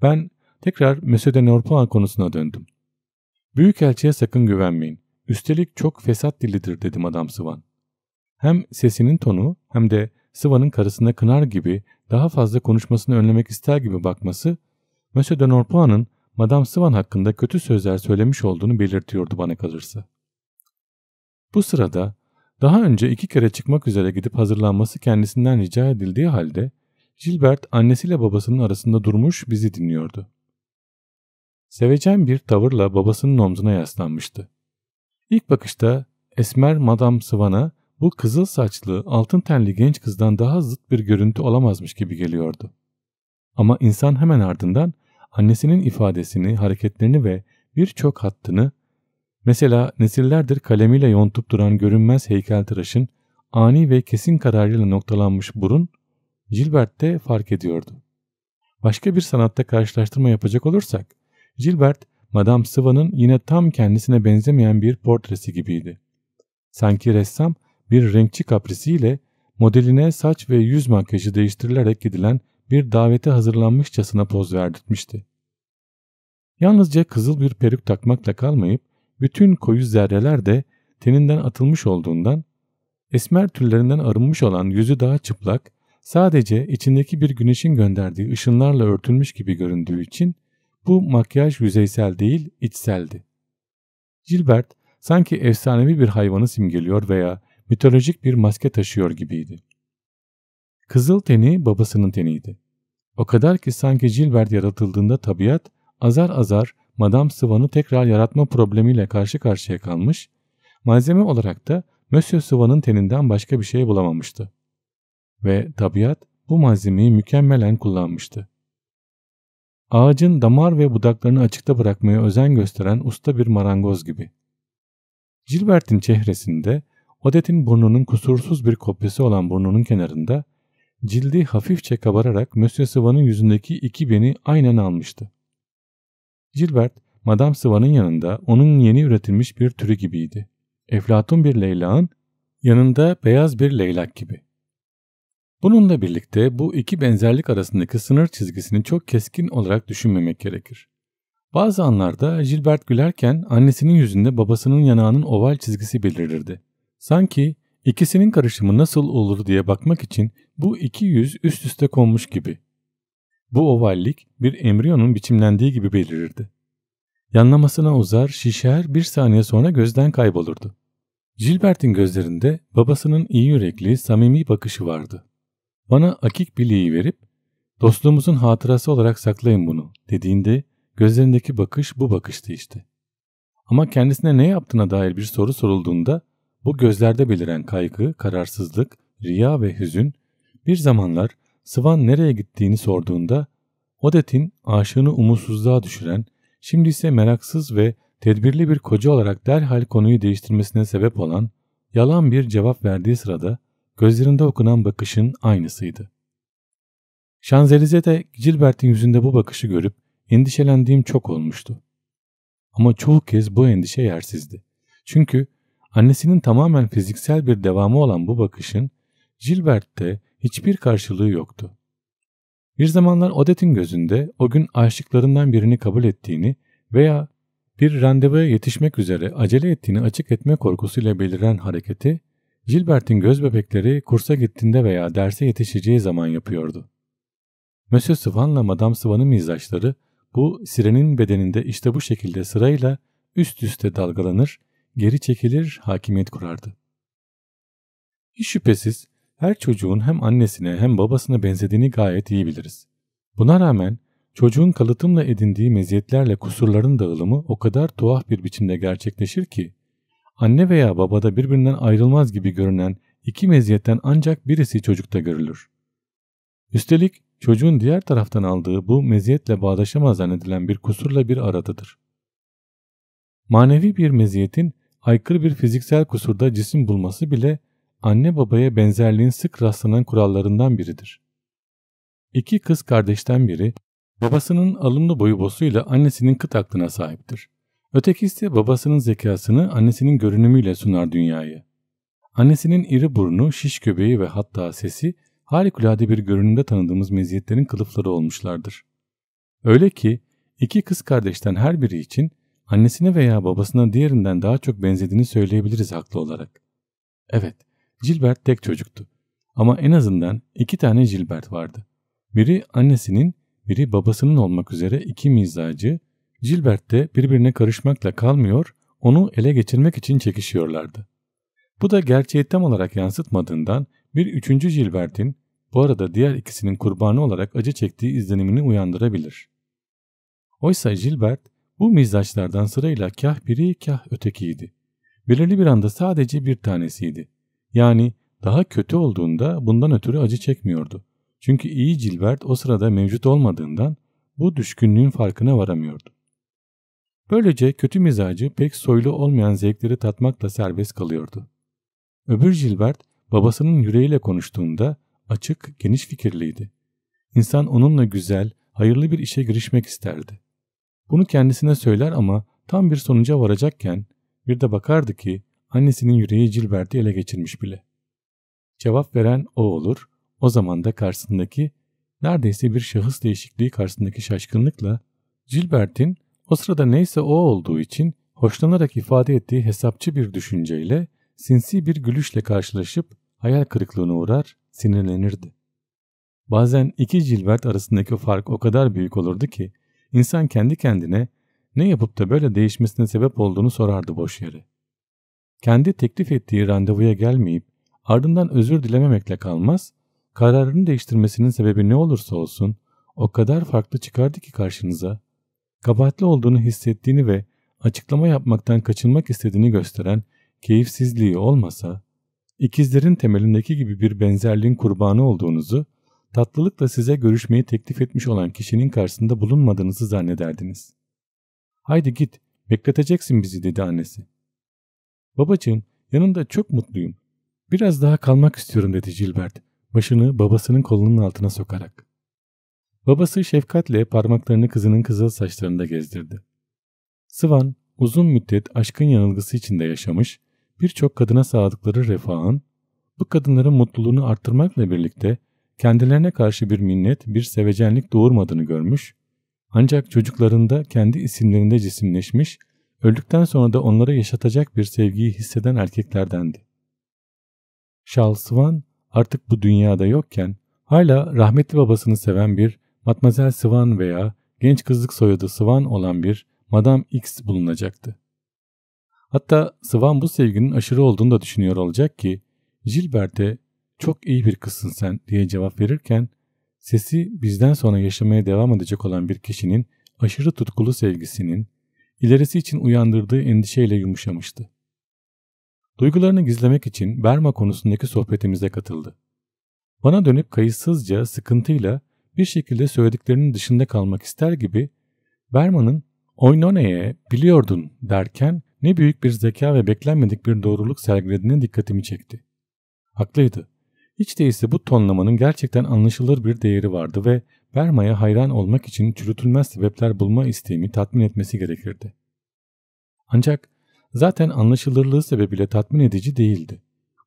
Ben tekrar Mesut Norpuan konusuna döndüm. Büyükelçiye sakın güvenmeyin. Üstelik çok fesat dillidir dedim adam Sıvan. Hem sesinin tonu hem de Sıvan'ın karısına kınar gibi daha fazla konuşmasını önlemek ister gibi bakması Monsieur de Norpuan'ın Madame Sıvan hakkında kötü sözler söylemiş olduğunu belirtiyordu bana kalırsa. Bu sırada daha önce iki kere çıkmak üzere gidip hazırlanması kendisinden rica edildiği halde Gilbert annesiyle babasının arasında durmuş bizi dinliyordu. Sevecen bir tavırla babasının omzuna yaslanmıştı. İlk bakışta esmer Madame Svan'a bu kızıl saçlı, altın tenli genç kızdan daha zıt bir görüntü olamazmış gibi geliyordu. Ama insan hemen ardından annesinin ifadesini, hareketlerini ve birçok hattını Mesela nesillerdir kalemiyle yontup duran görünmez heykeltıraşın ani ve kesin kararıyla noktalanmış burun Gilbert de fark ediyordu. Başka bir sanatta karşılaştırma yapacak olursak, Gilbert, Madame Sıva'nın yine tam kendisine benzemeyen bir portresi gibiydi. Sanki ressam bir renkçi kaprisiyle modeline saç ve yüz makyajı değiştirilerek gidilen bir davete hazırlanmışçasına poz verdirtmişti. Yalnızca kızıl bir peruk takmakla kalmayıp bütün koyu zerreler de teninden atılmış olduğundan, esmer türlerinden arınmış olan yüzü daha çıplak, sadece içindeki bir güneşin gönderdiği ışınlarla örtülmüş gibi göründüğü için bu makyaj yüzeysel değil içseldi. Gilbert sanki efsanevi bir hayvanı simgeliyor veya mitolojik bir maske taşıyor gibiydi. Kızıl teni babasının teniydi. O kadar ki sanki Gilbert yaratıldığında tabiat azar azar Madame Sivanı tekrar yaratma problemiyle karşı karşıya kalmış, malzeme olarak da Monsieur Sivan'ın teninden başka bir şey bulamamıştı. Ve tabiat bu malzemeyi mükemmelen kullanmıştı. Ağacın damar ve budaklarını açıkta bırakmaya özen gösteren usta bir marangoz gibi. Gilbert'in çehresinde Odette'in burnunun kusursuz bir kopyası olan burnunun kenarında cildi hafifçe kabararak Monsieur Sivan'ın yüzündeki iki beni aynen almıştı. Gilbert, Madame Sivan'ın yanında onun yeni üretilmiş bir türü gibiydi. Eflatun bir leylağın yanında beyaz bir leylak gibi. Bununla birlikte bu iki benzerlik arasındaki sınır çizgisini çok keskin olarak düşünmemek gerekir. Bazı anlarda Gilbert gülerken annesinin yüzünde babasının yanağının oval çizgisi belirirdi. Sanki ikisinin karışımı nasıl olur diye bakmak için bu iki yüz üst üste konmuş gibi. Bu ovallik bir embriyonun biçimlendiği gibi belirirdi. Yanlamasına uzar, şişer, bir saniye sonra gözden kaybolurdu. Gilbert'in gözlerinde babasının iyi yürekli, samimi bakışı vardı. Bana akik bileği verip, dostluğumuzun hatırası olarak saklayın bunu dediğinde gözlerindeki bakış bu bakıştı işte. Ama kendisine ne yaptığına dair bir soru sorulduğunda bu gözlerde beliren kaygı, kararsızlık, riya ve hüzün bir zamanlar Svan nereye gittiğini sorduğunda Odet'in aşığını umutsuzluğa düşüren, şimdi ise meraksız ve tedbirli bir koca olarak derhal konuyu değiştirmesine sebep olan yalan bir cevap verdiği sırada gözlerinde okunan bakışın aynısıydı. Şanzelize de Gilbert'in yüzünde bu bakışı görüp endişelendiğim çok olmuştu. Ama çoğu kez bu endişe yersizdi. Çünkü annesinin tamamen fiziksel bir devamı olan bu bakışın Gilbert'te hiçbir karşılığı yoktu. Bir zamanlar Odette'in gözünde o gün aşıklarından birini kabul ettiğini veya bir randevuya yetişmek üzere acele ettiğini açık etme korkusuyla beliren hareketi, Gilbert'in göz bebekleri kursa gittiğinde veya derse yetişeceği zaman yapıyordu. Monsieur Swan'la Madame Swan'ın mizaçları bu sirenin bedeninde işte bu şekilde sırayla üst üste dalgalanır, geri çekilir, hakimiyet kurardı. Hiç şüphesiz her çocuğun hem annesine hem babasına benzediğini gayet iyi biliriz. Buna rağmen çocuğun kalıtımla edindiği meziyetlerle kusurların dağılımı o kadar tuhaf bir biçimde gerçekleşir ki, anne veya babada birbirinden ayrılmaz gibi görünen iki meziyetten ancak birisi çocukta görülür. Üstelik çocuğun diğer taraftan aldığı bu meziyetle bağdaşamaz zannedilen bir kusurla bir aradadır. Manevi bir meziyetin aykırı bir fiziksel kusurda cisim bulması bile anne babaya benzerliğin sık rastlanan kurallarından biridir. İki kız kardeşten biri babasının alımlı boyu bosuyla annesinin kıt aklına sahiptir. Öteki ise babasının zekasını annesinin görünümüyle sunar dünyayı. Annesinin iri burnu, şiş göbeği ve hatta sesi harikulade bir görünümde tanıdığımız meziyetlerin kılıfları olmuşlardır. Öyle ki iki kız kardeşten her biri için annesine veya babasına diğerinden daha çok benzediğini söyleyebiliriz haklı olarak. Evet, Gilbert tek çocuktu. Ama en azından iki tane Gilbert vardı. Biri annesinin, biri babasının olmak üzere iki mizacı, Gilbert de birbirine karışmakla kalmıyor, onu ele geçirmek için çekişiyorlardı. Bu da gerçeği tam olarak yansıtmadığından bir üçüncü Gilbert'in bu arada diğer ikisinin kurbanı olarak acı çektiği izlenimini uyandırabilir. Oysa Gilbert bu mizaçlardan sırayla kah biri kah ötekiydi. Belirli bir anda sadece bir tanesiydi. Yani daha kötü olduğunda bundan ötürü acı çekmiyordu. Çünkü iyi Gilbert o sırada mevcut olmadığından bu düşkünlüğün farkına varamıyordu. Böylece kötü mizacı pek soylu olmayan zevkleri tatmakla serbest kalıyordu. Öbür Gilbert babasının yüreğiyle konuştuğunda açık, geniş fikirliydi. İnsan onunla güzel, hayırlı bir işe girişmek isterdi. Bunu kendisine söyler ama tam bir sonuca varacakken bir de bakardı ki Annesinin yüreği Gilbert'i ele geçirmiş bile. Cevap veren o olur. O zaman da karşısındaki neredeyse bir şahıs değişikliği karşısındaki şaşkınlıkla Gilbert'in o sırada neyse o olduğu için hoşlanarak ifade ettiği hesapçı bir düşünceyle sinsi bir gülüşle karşılaşıp hayal kırıklığına uğrar, sinirlenirdi. Bazen iki Gilbert arasındaki fark o kadar büyük olurdu ki insan kendi kendine ne yapıp da böyle değişmesine sebep olduğunu sorardı boş yere kendi teklif ettiği randevuya gelmeyip ardından özür dilememekle kalmaz, kararını değiştirmesinin sebebi ne olursa olsun o kadar farklı çıkardı ki karşınıza. Kabahatli olduğunu hissettiğini ve açıklama yapmaktan kaçınmak istediğini gösteren keyifsizliği olmasa, ikizlerin temelindeki gibi bir benzerliğin kurbanı olduğunuzu, tatlılıkla size görüşmeyi teklif etmiş olan kişinin karşısında bulunmadığınızı zannederdiniz. Haydi git, bekleteceksin bizi dedi annesi. Babacığım yanında çok mutluyum. Biraz daha kalmak istiyorum dedi Gilbert. Başını babasının kolunun altına sokarak. Babası şefkatle parmaklarını kızının kızıl saçlarında gezdirdi. Sıvan uzun müddet aşkın yanılgısı içinde yaşamış, birçok kadına sağladıkları refahın, bu kadınların mutluluğunu arttırmakla birlikte kendilerine karşı bir minnet, bir sevecenlik doğurmadığını görmüş, ancak çocuklarında kendi isimlerinde cisimleşmiş Öldükten sonra da onlara yaşatacak bir sevgiyi hisseden erkeklerdendi. Charles Swan artık bu dünyada yokken hala rahmetli babasını seven bir Matmazel Swan veya genç kızlık soyadı Swan olan bir Madame X bulunacaktı. Hatta Swan bu sevginin aşırı olduğunu da düşünüyor olacak ki Gilbert'e çok iyi bir kızsın sen diye cevap verirken sesi bizden sonra yaşamaya devam edecek olan bir kişinin aşırı tutkulu sevgisinin ilerisi için uyandırdığı endişeyle yumuşamıştı. Duygularını gizlemek için Berma konusundaki sohbetimize katıldı. Bana dönüp kayıtsızca, sıkıntıyla bir şekilde söylediklerinin dışında kalmak ister gibi Berma'nın Oynone'ye biliyordun derken ne büyük bir zeka ve beklenmedik bir doğruluk sergilediğine dikkatimi çekti. Haklıydı. Hiç değilse bu tonlamanın gerçekten anlaşılır bir değeri vardı ve Verma'ya hayran olmak için çürütülmez sebepler bulma isteğimi tatmin etmesi gerekirdi. Ancak zaten anlaşılırlığı sebebiyle tatmin edici değildi.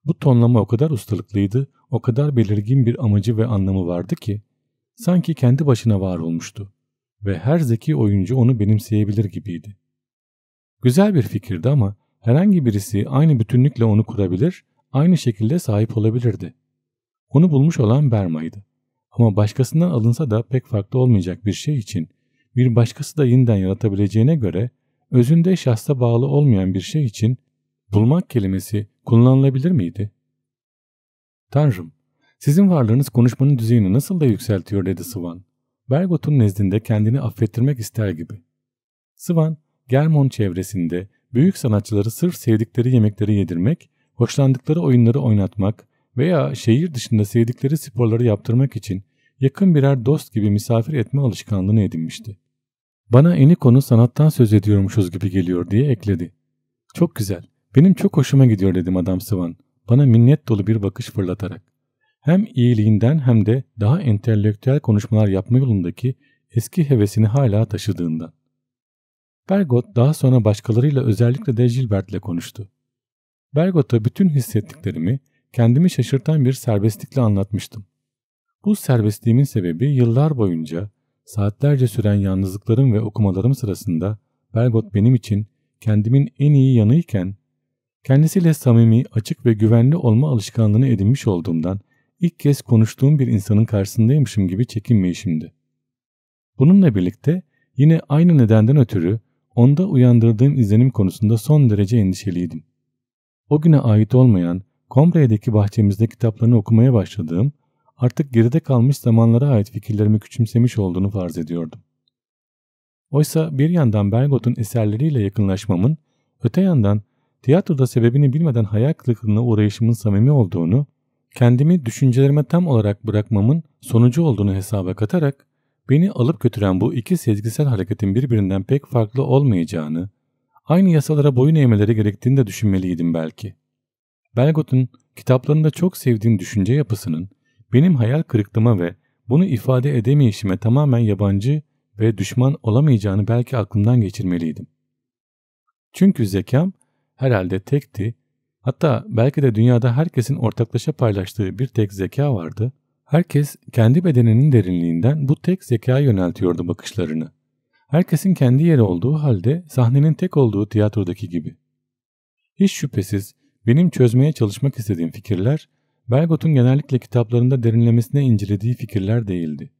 Bu tonlama o kadar ustalıklıydı, o kadar belirgin bir amacı ve anlamı vardı ki, sanki kendi başına var olmuştu ve her zeki oyuncu onu benimseyebilir gibiydi. Güzel bir fikirdi ama herhangi birisi aynı bütünlükle onu kurabilir, aynı şekilde sahip olabilirdi. Onu bulmuş olan Berma'ydı. Ama başkasından alınsa da pek farklı olmayacak bir şey için bir başkası da yeniden yaratabileceğine göre özünde şahsa bağlı olmayan bir şey için bulmak kelimesi kullanılabilir miydi? Tanrım, sizin varlığınız konuşmanın düzeyini nasıl da yükseltiyor dedi Swan. Bergot'un nezdinde kendini affettirmek ister gibi. Swan, Germon çevresinde büyük sanatçıları sırf sevdikleri yemekleri yedirmek, hoşlandıkları oyunları oynatmak, veya şehir dışında sevdikleri sporları yaptırmak için yakın birer dost gibi misafir etme alışkanlığını edinmişti. Bana eni konu sanattan söz ediyormuşuz gibi geliyor diye ekledi. Çok güzel, benim çok hoşuma gidiyor dedim adam Sıvan, bana minnet dolu bir bakış fırlatarak. Hem iyiliğinden hem de daha entelektüel konuşmalar yapma yolundaki eski hevesini hala taşıdığından. Bergot daha sonra başkalarıyla özellikle de Gilbert'le konuştu. Bergot'a bütün hissettiklerimi kendimi şaşırtan bir serbestlikle anlatmıştım. Bu serbestliğimin sebebi yıllar boyunca saatlerce süren yalnızlıklarım ve okumalarım sırasında Belgot benim için kendimin en iyi yanıyken kendisiyle samimi, açık ve güvenli olma alışkanlığını edinmiş olduğumdan ilk kez konuştuğum bir insanın karşısındaymışım gibi çekinmeyişimdi. Bununla birlikte yine aynı nedenden ötürü onda uyandırdığım izlenim konusunda son derece endişeliydim. O güne ait olmayan Komre'deki bahçemizde kitaplarını okumaya başladığım, artık geride kalmış zamanlara ait fikirlerimi küçümsemiş olduğunu farz ediyordum. Oysa bir yandan Bergot'un eserleriyle yakınlaşmamın, öte yandan tiyatroda sebebini bilmeden hayal kırıklığına uğrayışımın samimi olduğunu, kendimi düşüncelerime tam olarak bırakmamın sonucu olduğunu hesaba katarak, beni alıp götüren bu iki sezgisel hareketin birbirinden pek farklı olmayacağını, aynı yasalara boyun eğmeleri gerektiğini de düşünmeliydim belki.'' Belgot'un kitaplarında çok sevdiğim düşünce yapısının benim hayal kırıklığıma ve bunu ifade edemeyişime tamamen yabancı ve düşman olamayacağını belki aklımdan geçirmeliydim. Çünkü zekam herhalde tekti, hatta belki de dünyada herkesin ortaklaşa paylaştığı bir tek zeka vardı. Herkes kendi bedeninin derinliğinden bu tek zekaya yöneltiyordu bakışlarını. Herkesin kendi yeri olduğu halde sahnenin tek olduğu tiyatrodaki gibi. Hiç şüphesiz benim çözmeye çalışmak istediğim fikirler, Belgot'un genellikle kitaplarında derinlemesine incelediği fikirler değildi.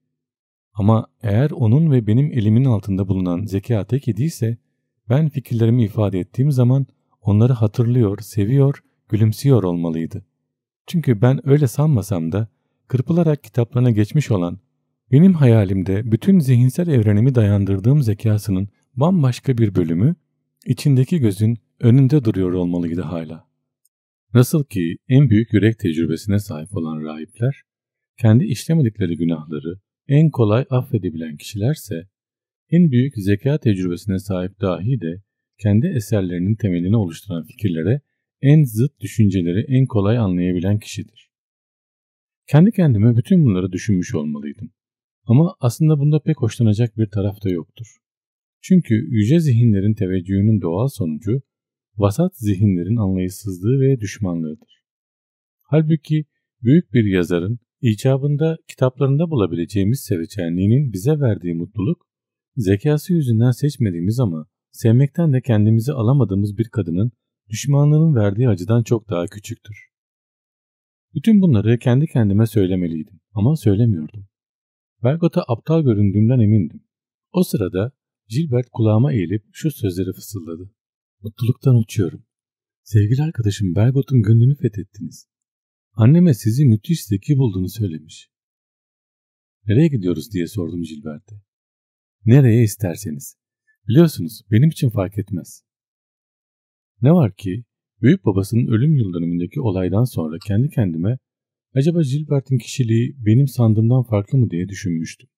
Ama eğer onun ve benim elimin altında bulunan zeka tek idiyse, ben fikirlerimi ifade ettiğim zaman onları hatırlıyor, seviyor, gülümsüyor olmalıydı. Çünkü ben öyle sanmasam da kırpılarak kitaplarına geçmiş olan, benim hayalimde bütün zihinsel evrenimi dayandırdığım zekasının bambaşka bir bölümü, içindeki gözün önünde duruyor olmalıydı hala. Nasıl ki en büyük yürek tecrübesine sahip olan rahipler, kendi işlemedikleri günahları en kolay affedebilen kişilerse, en büyük zeka tecrübesine sahip dahi de kendi eserlerinin temelini oluşturan fikirlere en zıt düşünceleri en kolay anlayabilen kişidir. Kendi kendime bütün bunları düşünmüş olmalıydım. Ama aslında bunda pek hoşlanacak bir taraf da yoktur. Çünkü yüce zihinlerin teveccühünün doğal sonucu vasat zihinlerin anlayışsızlığı ve düşmanlığıdır. Halbuki büyük bir yazarın icabında kitaplarında bulabileceğimiz sevecenliğinin bize verdiği mutluluk, zekası yüzünden seçmediğimiz ama sevmekten de kendimizi alamadığımız bir kadının düşmanlığının verdiği acıdan çok daha küçüktür. Bütün bunları kendi kendime söylemeliydim ama söylemiyordum. Bergot'a aptal göründüğümden emindim. O sırada Gilbert kulağıma eğilip şu sözleri fısıldadı. Mutluluktan uçuyorum. Sevgili arkadaşım Bergot'un gönlünü fethettiniz. Anneme sizi müthiş zeki bulduğunu söylemiş. Nereye gidiyoruz diye sordum Gilbert'e. Nereye isterseniz. Biliyorsunuz benim için fark etmez. Ne var ki büyük babasının ölüm yıldönümündeki olaydan sonra kendi kendime acaba Gilbert'in kişiliği benim sandığımdan farklı mı diye düşünmüştüm.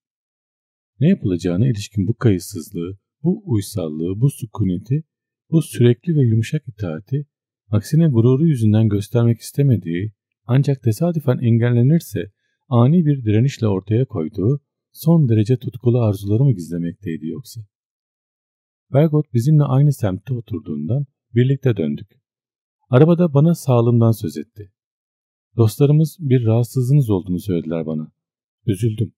Ne yapılacağına ilişkin bu kayıtsızlığı, bu uysallığı, bu sükuneti bu sürekli ve yumuşak itaati, aksine gururu yüzünden göstermek istemediği, ancak tesadüfen engellenirse ani bir direnişle ortaya koyduğu son derece tutkulu arzuları mı gizlemekteydi yoksa? Bergot bizimle aynı semtte oturduğundan birlikte döndük. Arabada bana sağlığımdan söz etti. Dostlarımız bir rahatsızlığınız olduğunu söylediler bana. Üzüldüm.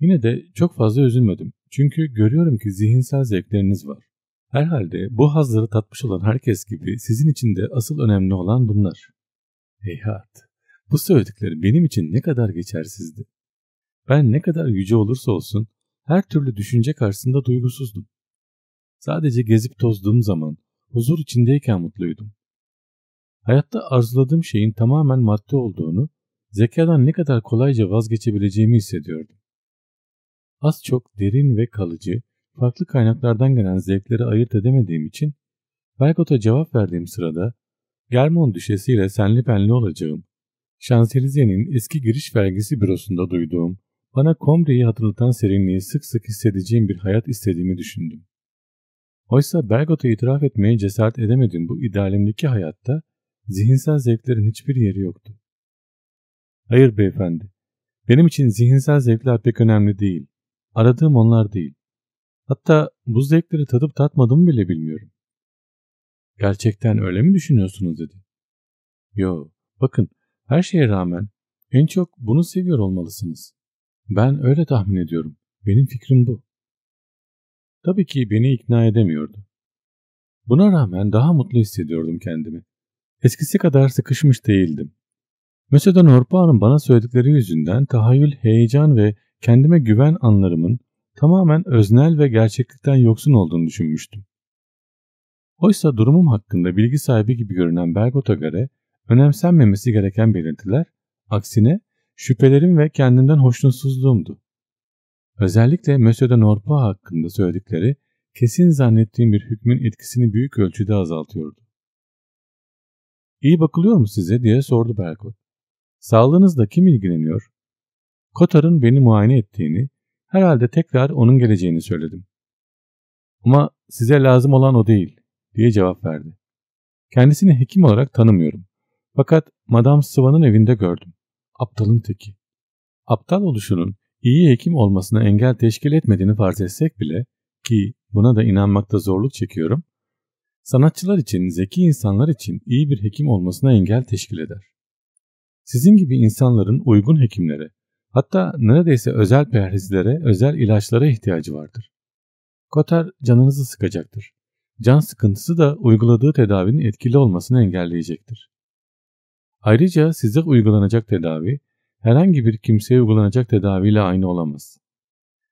Yine de çok fazla üzülmedim. Çünkü görüyorum ki zihinsel zevkleriniz var. Herhalde bu hazları tatmış olan herkes gibi sizin için de asıl önemli olan bunlar. Heyhat, bu söyledikleri benim için ne kadar geçersizdi. Ben ne kadar yüce olursa olsun her türlü düşünce karşısında duygusuzdum. Sadece gezip tozduğum zaman huzur içindeyken mutluydum. Hayatta arzuladığım şeyin tamamen madde olduğunu, zekadan ne kadar kolayca vazgeçebileceğimi hissediyordum. Az çok derin ve kalıcı, farklı kaynaklardan gelen zevkleri ayırt edemediğim için Baygott'a cevap verdiğim sırada Germon düşesiyle senli benli olacağım. Şanzelize'nin eski giriş vergisi bürosunda duyduğum, bana Combre'yi hatırlatan serinliği sık sık hissedeceğim bir hayat istediğimi düşündüm. Oysa Bergot'a itiraf etmeye cesaret edemedim. bu idealimdeki hayatta zihinsel zevklerin hiçbir yeri yoktu. Hayır beyefendi, benim için zihinsel zevkler pek önemli değil. Aradığım onlar değil. Hatta bu zevkleri tadıp tatmadım bile bilmiyorum. Gerçekten öyle mi düşünüyorsunuz dedi. Yo, bakın her şeye rağmen en çok bunu seviyor olmalısınız. Ben öyle tahmin ediyorum. Benim fikrim bu. Tabii ki beni ikna edemiyordu. Buna rağmen daha mutlu hissediyordum kendimi. Eskisi kadar sıkışmış değildim. Mesela Norpa'nın bana söyledikleri yüzünden tahayyül, heyecan ve kendime güven anlarımın tamamen öznel ve gerçeklikten yoksun olduğunu düşünmüştüm. Oysa durumum hakkında bilgi sahibi gibi görünen Bergot'a göre önemsenmemesi gereken belirtiler, aksine şüphelerim ve kendimden hoşnutsuzluğumdu. Özellikle Monsieur de Norpa hakkında söyledikleri kesin zannettiğim bir hükmün etkisini büyük ölçüde azaltıyordu. İyi bakılıyor mu size diye sordu Belkot. Sağlığınızla kim ilgileniyor? Kotar'ın beni muayene ettiğini, Herhalde tekrar onun geleceğini söyledim. Ama size lazım olan o değil diye cevap verdi. Kendisini hekim olarak tanımıyorum. Fakat Madame Sıvan'ın evinde gördüm. Aptalın teki. Aptal oluşunun iyi hekim olmasına engel teşkil etmediğini farz etsek bile ki buna da inanmakta zorluk çekiyorum, sanatçılar için, zeki insanlar için iyi bir hekim olmasına engel teşkil eder. Sizin gibi insanların uygun hekimlere, Hatta neredeyse özel perhizlere, özel ilaçlara ihtiyacı vardır. Koter canınızı sıkacaktır. Can sıkıntısı da uyguladığı tedavinin etkili olmasını engelleyecektir. Ayrıca size uygulanacak tedavi, herhangi bir kimseye uygulanacak tedaviyle aynı olamaz.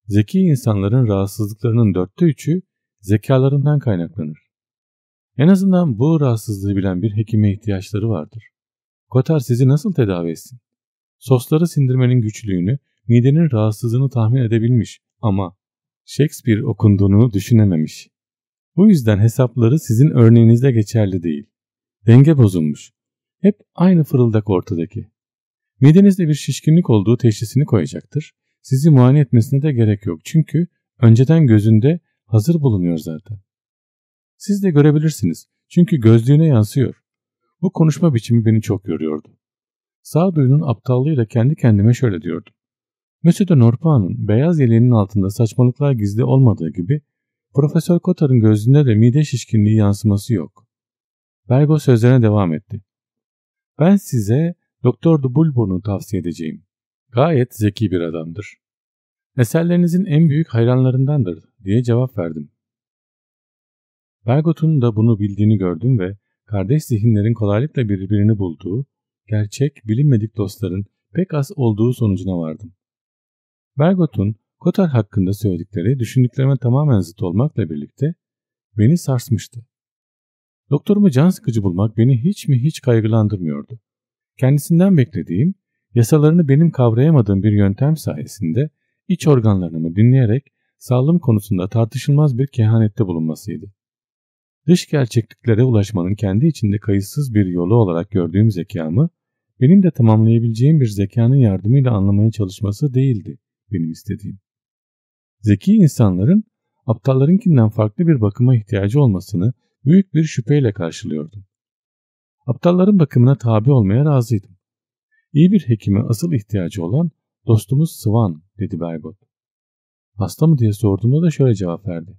Zeki insanların rahatsızlıklarının dörtte üçü zekalarından kaynaklanır. En azından bu rahatsızlığı bilen bir hekime ihtiyaçları vardır. Kotar sizi nasıl tedavi etsin? Sosları sindirmenin güçlüğünü, midenin rahatsızlığını tahmin edebilmiş ama Shakespeare okunduğunu düşünememiş. Bu yüzden hesapları sizin örneğinizde geçerli değil. Denge bozulmuş. Hep aynı fırıldak ortadaki. Midenizde bir şişkinlik olduğu teşhisini koyacaktır. Sizi muayene etmesine de gerek yok çünkü önceden gözünde hazır bulunuyor zaten. Siz de görebilirsiniz çünkü gözlüğüne yansıyor. Bu konuşma biçimi beni çok yoruyordu. Sağduyunun aptallığıyla kendi kendime şöyle diyordum. Monsieur de Norpa'nın beyaz yeleğinin altında saçmalıklar gizli olmadığı gibi Profesör Kotarın gözünde de mide şişkinliği yansıması yok. Bergo sözlerine devam etti. Ben size Doktor Dubulbo'nu tavsiye edeceğim. Gayet zeki bir adamdır. Eserlerinizin en büyük hayranlarındandır diye cevap verdim. Bergot'un da bunu bildiğini gördüm ve kardeş zihinlerin kolaylıkla birbirini bulduğu gerçek, bilinmedik dostların pek az olduğu sonucuna vardım. Bergot'un Kotar hakkında söyledikleri düşündüklerime tamamen zıt olmakla birlikte beni sarsmıştı. Doktorumu can sıkıcı bulmak beni hiç mi hiç kaygılandırmıyordu. Kendisinden beklediğim, yasalarını benim kavrayamadığım bir yöntem sayesinde iç organlarımı dinleyerek sağlım konusunda tartışılmaz bir kehanette bulunmasıydı. Dış gerçekliklere ulaşmanın kendi içinde kayıtsız bir yolu olarak gördüğüm zekamı benim de tamamlayabileceğim bir zekanın yardımıyla anlamaya çalışması değildi benim istediğim. Zeki insanların aptallarınkinden farklı bir bakıma ihtiyacı olmasını büyük bir şüpheyle karşılıyordum. Aptalların bakımına tabi olmaya razıydım. İyi bir hekime asıl ihtiyacı olan dostumuz Svan dedi Bergot. Hasta mı diye sorduğumda da şöyle cevap verdi.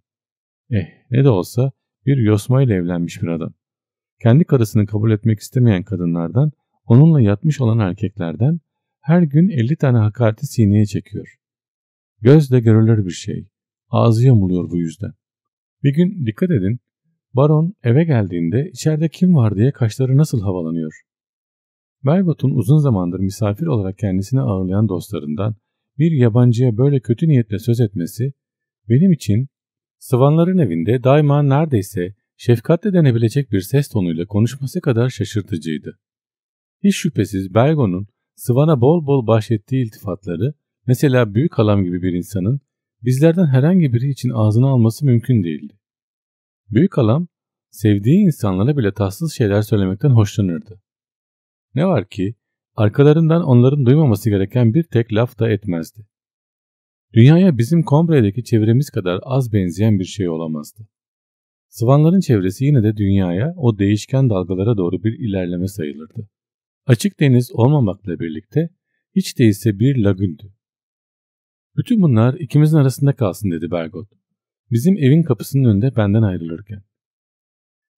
Eh ne de olsa bir yosma ile evlenmiş bir adam. Kendi karısını kabul etmek istemeyen kadınlardan Onunla yatmış olan erkeklerden her gün 50 tane hakareti sineye çekiyor. Gözle görülür bir şey. Ağzı yamuluyor bu yüzden. Bir gün dikkat edin, baron eve geldiğinde içeride kim var diye kaşları nasıl havalanıyor. Berbat'un uzun zamandır misafir olarak kendisini ağırlayan dostlarından bir yabancıya böyle kötü niyetle söz etmesi benim için Sıvanların evinde daima neredeyse şefkatle denebilecek bir ses tonuyla konuşması kadar şaşırtıcıydı. Hiç şüphesiz Bergo'nun Sıvan'a bol bol bahşettiği iltifatları mesela büyük halam gibi bir insanın bizlerden herhangi biri için ağzına alması mümkün değildi. Büyük halam sevdiği insanlara bile tatsız şeyler söylemekten hoşlanırdı. Ne var ki arkalarından onların duymaması gereken bir tek laf da etmezdi. Dünyaya bizim Combre'deki çevremiz kadar az benzeyen bir şey olamazdı. Sıvanların çevresi yine de dünyaya o değişken dalgalara doğru bir ilerleme sayılırdı. Açık deniz olmamakla birlikte hiç değilse bir lagündü. Bütün bunlar ikimizin arasında kalsın dedi Bergot. Bizim evin kapısının önünde benden ayrılırken.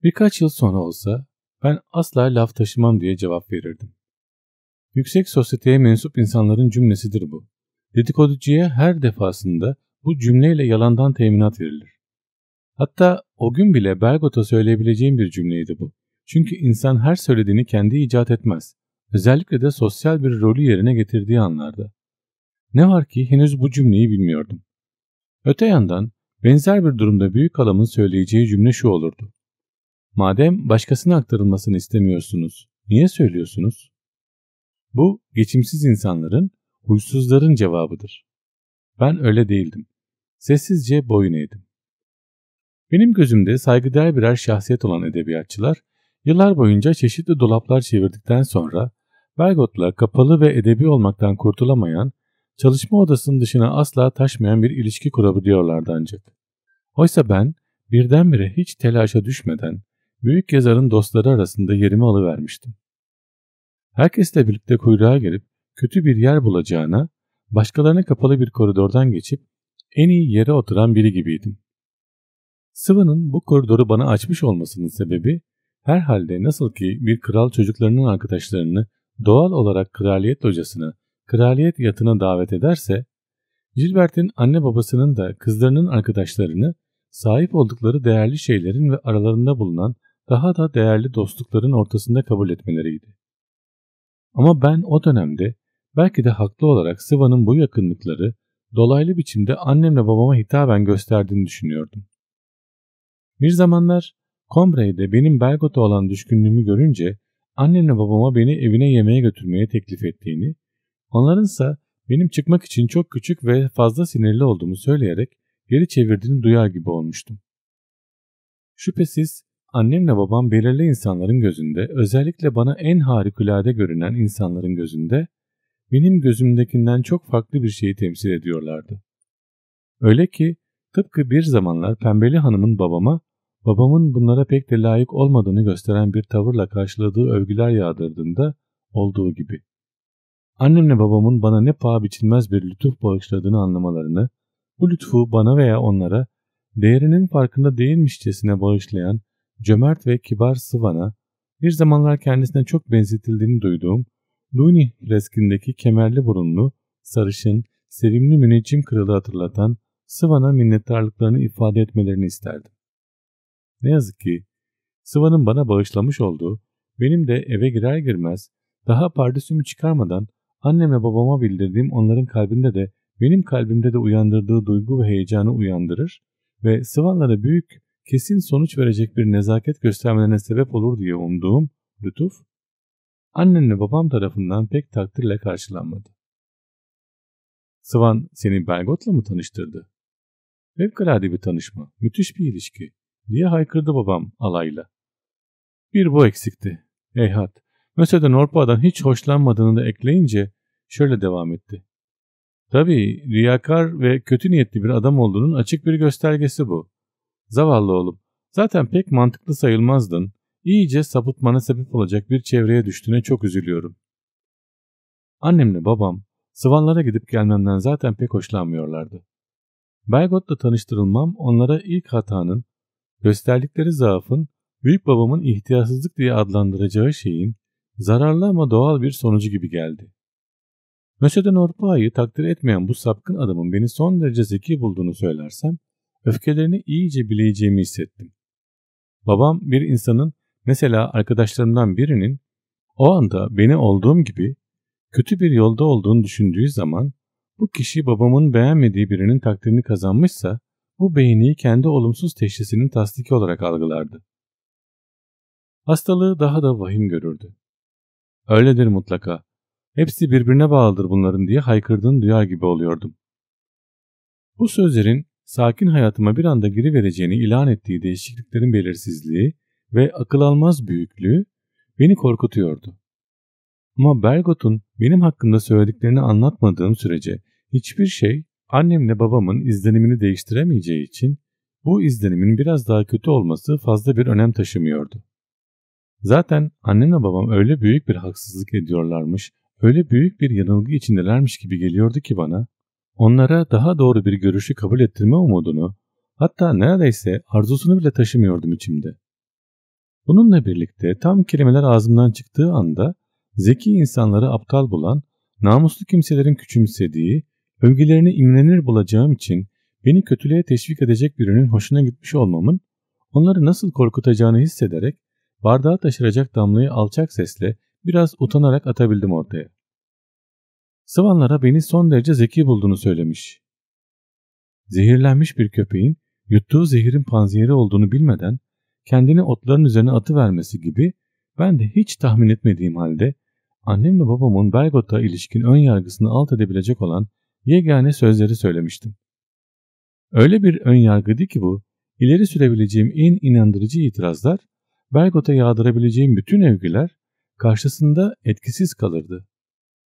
Birkaç yıl sonra olsa ben asla laf taşımam diye cevap verirdim. Yüksek sosyeteye mensup insanların cümlesidir bu. Dedikoducuya her defasında bu cümleyle yalandan teminat verilir. Hatta o gün bile Bergot'a söyleyebileceğim bir cümleydi bu. Çünkü insan her söylediğini kendi icat etmez. Özellikle de sosyal bir rolü yerine getirdiği anlarda. Ne var ki henüz bu cümleyi bilmiyordum. Öte yandan benzer bir durumda büyük halamın söyleyeceği cümle şu olurdu. Madem başkasına aktarılmasını istemiyorsunuz, niye söylüyorsunuz? Bu geçimsiz insanların, huysuzların cevabıdır. Ben öyle değildim. Sessizce boyun eğdim. Benim gözümde saygıdeğer birer şahsiyet olan edebiyatçılar, yıllar boyunca çeşitli dolaplar çevirdikten sonra Bergot'la kapalı ve edebi olmaktan kurtulamayan, çalışma odasının dışına asla taşmayan bir ilişki kurabiliyorlardı ancak. Oysa ben birdenbire hiç telaşa düşmeden büyük yazarın dostları arasında yerimi alıvermiştim. Herkesle birlikte kuyruğa girip kötü bir yer bulacağına, başkalarına kapalı bir koridordan geçip en iyi yere oturan biri gibiydim. Sıvı'nın bu koridoru bana açmış olmasının sebebi herhalde nasıl ki bir kral çocuklarının arkadaşlarını doğal olarak kraliyet locasını, kraliyet yatına davet ederse, Gilbert'in anne babasının da kızlarının arkadaşlarını sahip oldukları değerli şeylerin ve aralarında bulunan daha da değerli dostlukların ortasında kabul etmeleriydi. Ama ben o dönemde belki de haklı olarak Sıva'nın bu yakınlıkları dolaylı biçimde annemle babama hitaben gösterdiğini düşünüyordum. Bir zamanlar Combre'de benim Belgot'a olan düşkünlüğümü görünce Annemle babama beni evine yemeğe götürmeye teklif ettiğini, onlarınsa benim çıkmak için çok küçük ve fazla sinirli olduğumu söyleyerek geri çevirdiğini duyar gibi olmuştum. Şüphesiz annemle babam belirli insanların gözünde, özellikle bana en harikulade görünen insanların gözünde, benim gözümdekinden çok farklı bir şeyi temsil ediyorlardı. Öyle ki tıpkı bir zamanlar Pembeli Hanım'ın babama Babamın bunlara pek de layık olmadığını gösteren bir tavırla karşıladığı övgüler yağdırdığında olduğu gibi. Annemle babamın bana ne paha biçilmez bir lütuf bağışladığını anlamalarını, bu lütfu bana veya onlara değerinin farkında değilmişçesine bağışlayan cömert ve kibar Sıvan'a, bir zamanlar kendisine çok benzetildiğini duyduğum Luni freskindeki kemerli burunlu, sarışın, sevimli müneccim kralı hatırlatan Sıvan'a minnettarlıklarını ifade etmelerini isterdim. Ne yazık ki Sıva'nın bana bağışlamış olduğu, benim de eve girer girmez daha pardesümü çıkarmadan anneme babama bildirdiğim onların kalbinde de benim kalbimde de uyandırdığı duygu ve heyecanı uyandırır ve Sıvanlara büyük, kesin sonuç verecek bir nezaket göstermelerine sebep olur diye umduğum lütuf, annenle babam tarafından pek takdirle karşılanmadı. Sıvan seni Belgot'la mı tanıştırdı? Fevkalade bir tanışma, müthiş bir ilişki diye haykırdı babam alayla. Bir bu eksikti. Eyhat. Mesela Norpa'dan hiç hoşlanmadığını da ekleyince şöyle devam etti. Tabii riyakar ve kötü niyetli bir adam olduğunun açık bir göstergesi bu. Zavallı oğlum, zaten pek mantıklı sayılmazdın. İyice sapıtmana sebep olacak bir çevreye düştüğüne çok üzülüyorum. Annemle babam Sıvanlara gidip gelmemden zaten pek hoşlanmıyorlardı. Belgot'la tanıştırılmam onlara ilk hatanın Gösterdikleri zaafın, büyük babamın ihtiyarsızlık diye adlandıracağı şeyin zararlı ama doğal bir sonucu gibi geldi. Mösyö'den Norpa'yı takdir etmeyen bu sapkın adamın beni son derece zeki bulduğunu söylersem, öfkelerini iyice bileceğimi hissettim. Babam bir insanın, mesela arkadaşlarımdan birinin, o anda beni olduğum gibi kötü bir yolda olduğunu düşündüğü zaman bu kişi babamın beğenmediği birinin takdirini kazanmışsa bu beğeniyi kendi olumsuz teşhisinin tasdiki olarak algılardı. Hastalığı daha da vahim görürdü. Öyledir mutlaka. Hepsi birbirine bağlıdır bunların diye haykırdığını duyar gibi oluyordum. Bu sözlerin sakin hayatıma bir anda girivereceğini ilan ettiği değişikliklerin belirsizliği ve akıl almaz büyüklüğü beni korkutuyordu. Ama Bergot'un benim hakkında söylediklerini anlatmadığım sürece hiçbir şey Annemle babamın izlenimini değiştiremeyeceği için bu izlenimin biraz daha kötü olması fazla bir önem taşımıyordu. Zaten annemle babam öyle büyük bir haksızlık ediyorlarmış, öyle büyük bir yanılgı içindelermiş gibi geliyordu ki bana, onlara daha doğru bir görüşü kabul ettirme umudunu, hatta neredeyse arzusunu bile taşımıyordum içimde. Bununla birlikte tam kelimeler ağzımdan çıktığı anda zeki insanları aptal bulan, namuslu kimselerin küçümsediği, Övgülerini imrenir bulacağım için beni kötülüğe teşvik edecek birinin hoşuna gitmiş olmamın onları nasıl korkutacağını hissederek bardağı taşıracak damlayı alçak sesle biraz utanarak atabildim ortaya. Sıvanlara beni son derece zeki bulduğunu söylemiş. Zehirlenmiş bir köpeğin yuttuğu zehirin panzehiri olduğunu bilmeden kendini otların üzerine atı vermesi gibi ben de hiç tahmin etmediğim halde annemle babamın Belgot'a ilişkin ön yargısını alt edebilecek olan yegane sözleri söylemiştim. Öyle bir ön önyargıydı ki bu, ileri sürebileceğim en inandırıcı itirazlar, Bergot'a yağdırabileceğim bütün övgüler karşısında etkisiz kalırdı.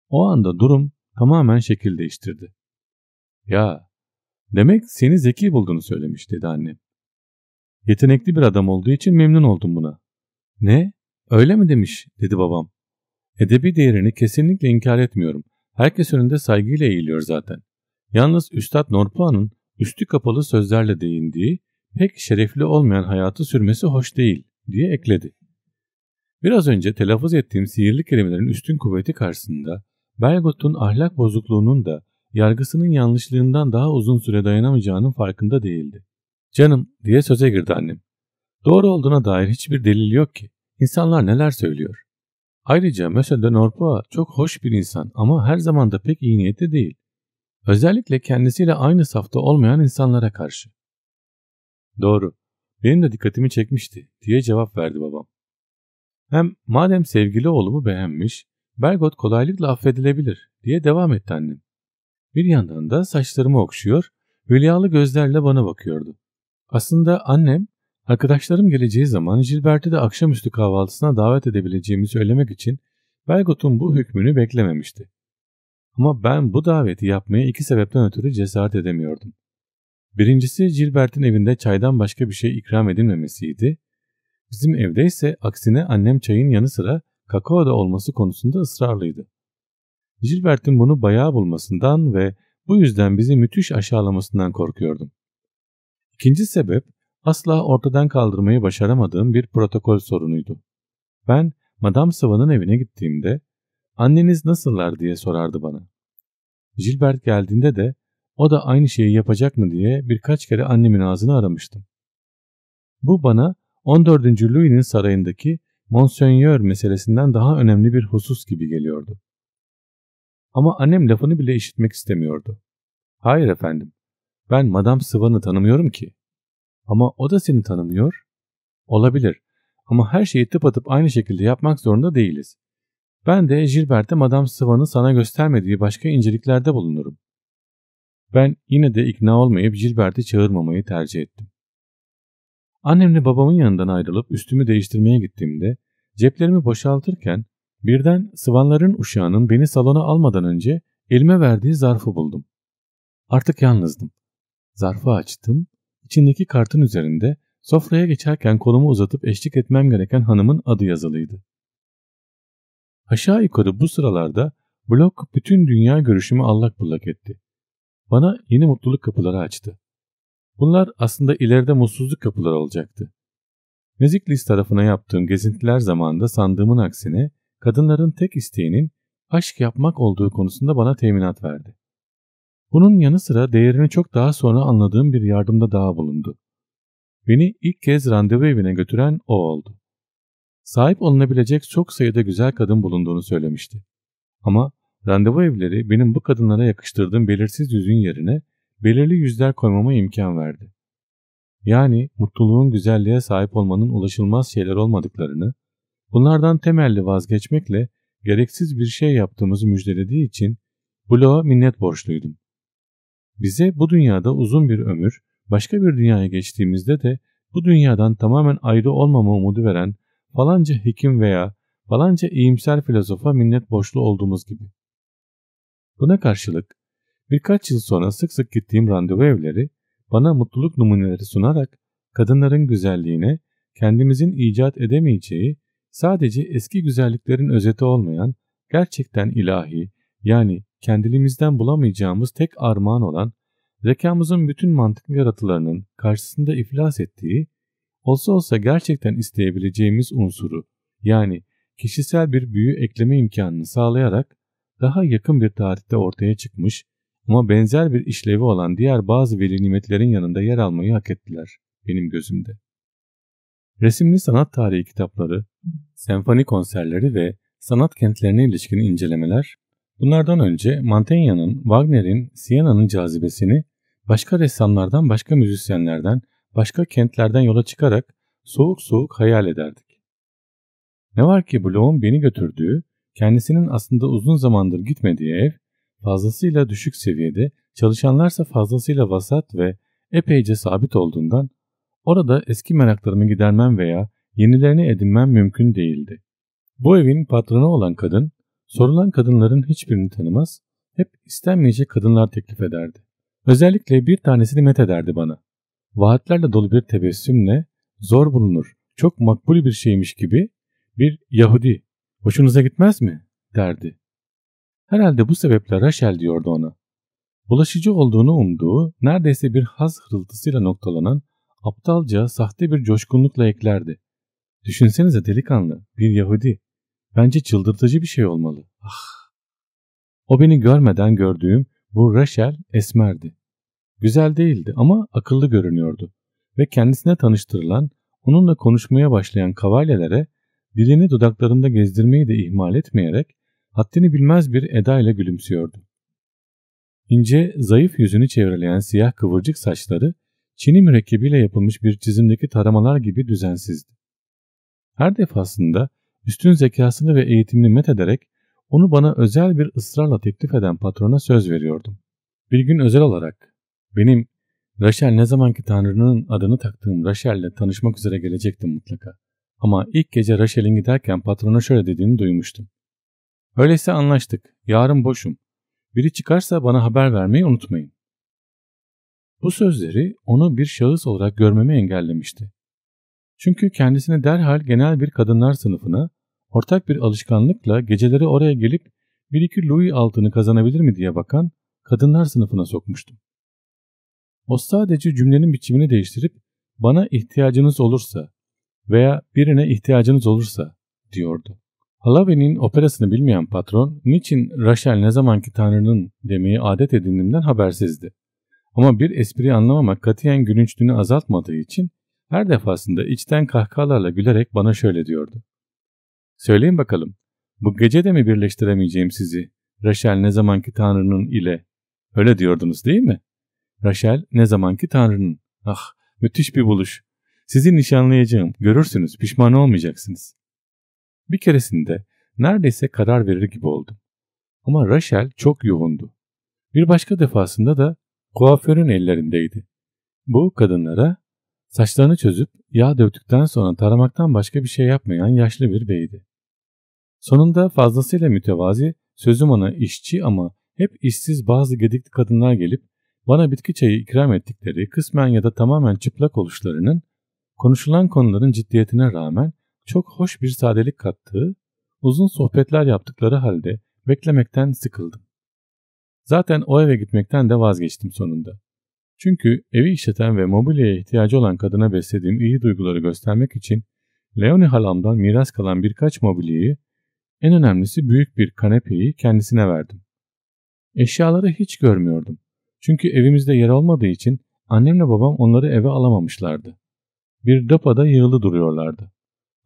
O anda durum tamamen şekil değiştirdi. Ya, demek seni zeki bulduğunu söylemiş dedi annem. Yetenekli bir adam olduğu için memnun oldum buna. Ne? Öyle mi demiş dedi babam. Edebi değerini kesinlikle inkar etmiyorum Herkes önünde saygıyla eğiliyor zaten. Yalnız Üstad Norpuan'ın üstü kapalı sözlerle değindiği pek şerefli olmayan hayatı sürmesi hoş değil diye ekledi. Biraz önce telaffuz ettiğim sihirli kelimelerin üstün kuvveti karşısında Bergot'un ahlak bozukluğunun da yargısının yanlışlığından daha uzun süre dayanamayacağının farkında değildi. Canım diye söze girdi annem. Doğru olduğuna dair hiçbir delil yok ki. İnsanlar neler söylüyor. Ayrıca Monsieur de Norpois çok hoş bir insan ama her zaman da pek iyi niyetli değil. Özellikle kendisiyle aynı safta olmayan insanlara karşı. Doğru. Benim de dikkatimi çekmişti diye cevap verdi babam. Hem madem sevgili oğlumu beğenmiş, Bergot kolaylıkla affedilebilir diye devam etti annem. Bir yandan da saçlarımı okşuyor, hülyalı gözlerle bana bakıyordu. Aslında annem Arkadaşlarım geleceği zaman Gilbert'i de akşamüstü kahvaltısına davet edebileceğimi söylemek için Belgot'un bu hükmünü beklememişti. Ama ben bu daveti yapmaya iki sebepten ötürü cesaret edemiyordum. Birincisi Gilbert'in evinde çaydan başka bir şey ikram edilmemesiydi. Bizim evde ise aksine annem çayın yanı sıra kakao da olması konusunda ısrarlıydı. Gilbert'in bunu bayağı bulmasından ve bu yüzden bizi müthiş aşağılamasından korkuyordum. İkinci sebep asla ortadan kaldırmayı başaramadığım bir protokol sorunuydu. Ben Madame Sıvan'ın evine gittiğimde anneniz nasıllar diye sorardı bana. Gilbert geldiğinde de o da aynı şeyi yapacak mı diye birkaç kere annemin ağzını aramıştım. Bu bana 14. Louis'nin sarayındaki Monsignor meselesinden daha önemli bir husus gibi geliyordu. Ama annem lafını bile işitmek istemiyordu. Hayır efendim, ben Madame Sıvan'ı tanımıyorum ki. Ama o da seni tanımıyor. Olabilir ama her şeyi tıpatıp aynı şekilde yapmak zorunda değiliz. Ben de Gilbert'e Madame Sivan'ı sana göstermediği başka inceliklerde bulunurum. Ben yine de ikna olmayıp Gilbert'i çağırmamayı tercih ettim. Annemle babamın yanından ayrılıp üstümü değiştirmeye gittiğimde ceplerimi boşaltırken birden Sivanların uşağının beni salona almadan önce elime verdiği zarfı buldum. Artık yalnızdım. Zarfı açtım İçindeki kartın üzerinde sofraya geçerken kolumu uzatıp eşlik etmem gereken hanımın adı yazılıydı. Aşağı yukarı bu sıralarda blok bütün dünya görüşümü allak bullak etti. Bana yeni mutluluk kapıları açtı. Bunlar aslında ileride mutsuzluk kapıları olacaktı. Müziklis tarafına yaptığım gezintiler zamanında sandığımın aksine kadınların tek isteğinin aşk yapmak olduğu konusunda bana teminat verdi. Bunun yanı sıra değerini çok daha sonra anladığım bir yardımda daha bulundu. Beni ilk kez randevu evine götüren o oldu. Sahip olunabilecek çok sayıda güzel kadın bulunduğunu söylemişti. Ama randevu evleri benim bu kadınlara yakıştırdığım belirsiz yüzün yerine belirli yüzler koymama imkan verdi. Yani mutluluğun güzelliğe sahip olmanın ulaşılmaz şeyler olmadıklarını, bunlardan temelli vazgeçmekle gereksiz bir şey yaptığımızı müjdelediği için bloğa minnet borçluydum. Bize bu dünyada uzun bir ömür, başka bir dünyaya geçtiğimizde de bu dünyadan tamamen ayrı olmama umudu veren falanca hekim veya falanca iyimser filozofa minnet borçlu olduğumuz gibi. Buna karşılık birkaç yıl sonra sık sık gittiğim randevu evleri bana mutluluk numuneleri sunarak kadınların güzelliğine kendimizin icat edemeyeceği sadece eski güzelliklerin özeti olmayan gerçekten ilahi yani kendiliğimizden bulamayacağımız tek armağan olan zekamızın bütün mantıklı yaratılarının karşısında iflas ettiği, olsa olsa gerçekten isteyebileceğimiz unsuru yani kişisel bir büyü ekleme imkanını sağlayarak daha yakın bir tarihte ortaya çıkmış ama benzer bir işlevi olan diğer bazı veli nimetlerin yanında yer almayı hak ettiler benim gözümde. Resimli sanat tarihi kitapları, senfoni konserleri ve sanat kentlerine ilişkin incelemeler Bunlardan önce Mantegna'nın, Wagner'in, Siena'nın cazibesini başka ressamlardan, başka müzisyenlerden, başka kentlerden yola çıkarak soğuk soğuk hayal ederdik. Ne var ki Bloch'un beni götürdüğü, kendisinin aslında uzun zamandır gitmediği ev, fazlasıyla düşük seviyede, çalışanlarsa fazlasıyla vasat ve epeyce sabit olduğundan orada eski meraklarımı gidermem veya yenilerini edinmem mümkün değildi. Bu evin patronu olan kadın Sorulan kadınların hiçbirini tanımaz, hep istenmeyecek kadınlar teklif ederdi. Özellikle bir tanesini met ederdi bana. Vaatlerle dolu bir tebessümle zor bulunur, çok makbul bir şeymiş gibi bir Yahudi, hoşunuza gitmez mi? derdi. Herhalde bu sebeple Rachel diyordu ona. Bulaşıcı olduğunu umduğu, neredeyse bir haz hırıltısıyla noktalanan, aptalca sahte bir coşkunlukla eklerdi. Düşünsenize delikanlı, bir Yahudi, Bence çıldırtıcı bir şey olmalı. Ah! O beni görmeden gördüğüm bu Rachel esmerdi. Güzel değildi ama akıllı görünüyordu ve kendisine tanıştırılan, onunla konuşmaya başlayan kavalyelere dilini dudaklarında gezdirmeyi de ihmal etmeyerek haddini bilmez bir edayla gülümsüyordu. İnce, zayıf yüzünü çevreleyen siyah kıvırcık saçları, çini mürekkebiyle yapılmış bir çizimdeki taramalar gibi düzensizdi. Her defasında üstün zekasını ve eğitimini met ederek onu bana özel bir ısrarla teklif eden patrona söz veriyordum. Bir gün özel olarak benim Rachel ne zamanki Tanrı'nın adını taktığım Rachel'le tanışmak üzere gelecektim mutlaka. Ama ilk gece Rachel'in giderken patrona şöyle dediğini duymuştum. Öyleyse anlaştık. Yarın boşum. Biri çıkarsa bana haber vermeyi unutmayın. Bu sözleri onu bir şahıs olarak görmemi engellemişti. Çünkü kendisini derhal genel bir kadınlar sınıfına ortak bir alışkanlıkla geceleri oraya gelip bir iki Louis altını kazanabilir mi diye bakan kadınlar sınıfına sokmuştum. O sadece cümlenin biçimini değiştirip bana ihtiyacınız olursa veya birine ihtiyacınız olursa diyordu. Halave'nin operasını bilmeyen patron niçin Rachel ne zamanki tanrının demeyi adet edindiğimden habersizdi. Ama bir espri anlamamak katiyen gülünçlüğünü azaltmadığı için her defasında içten kahkahalarla gülerek bana şöyle diyordu. Söyleyin bakalım, bu gece de mi birleştiremeyeceğim sizi? Raşel ne zamanki Tanrı'nın ile. Öyle diyordunuz değil mi? Raşel ne zamanki Tanrı'nın. Ah, müthiş bir buluş. Sizi nişanlayacağım, görürsünüz, pişman olmayacaksınız. Bir keresinde neredeyse karar verir gibi oldum. Ama Raşel çok yoğundu. Bir başka defasında da kuaförün ellerindeydi. Bu kadınlara Saçlarını çözüp yağ döktükten sonra taramaktan başka bir şey yapmayan yaşlı bir beydi. Sonunda fazlasıyla mütevazi, sözüm ona işçi ama hep işsiz bazı gedikli kadınlar gelip bana bitki çayı ikram ettikleri kısmen ya da tamamen çıplak oluşlarının konuşulan konuların ciddiyetine rağmen çok hoş bir sadelik kattığı, uzun sohbetler yaptıkları halde beklemekten sıkıldım. Zaten o eve gitmekten de vazgeçtim sonunda. Çünkü evi işleten ve mobilyaya ihtiyacı olan kadına beslediğim iyi duyguları göstermek için Leone halamdan miras kalan birkaç mobilyayı, en önemlisi büyük bir kanepeyi kendisine verdim. Eşyaları hiç görmüyordum. Çünkü evimizde yer olmadığı için annemle babam onları eve alamamışlardı. Bir depoda yığılı duruyorlardı.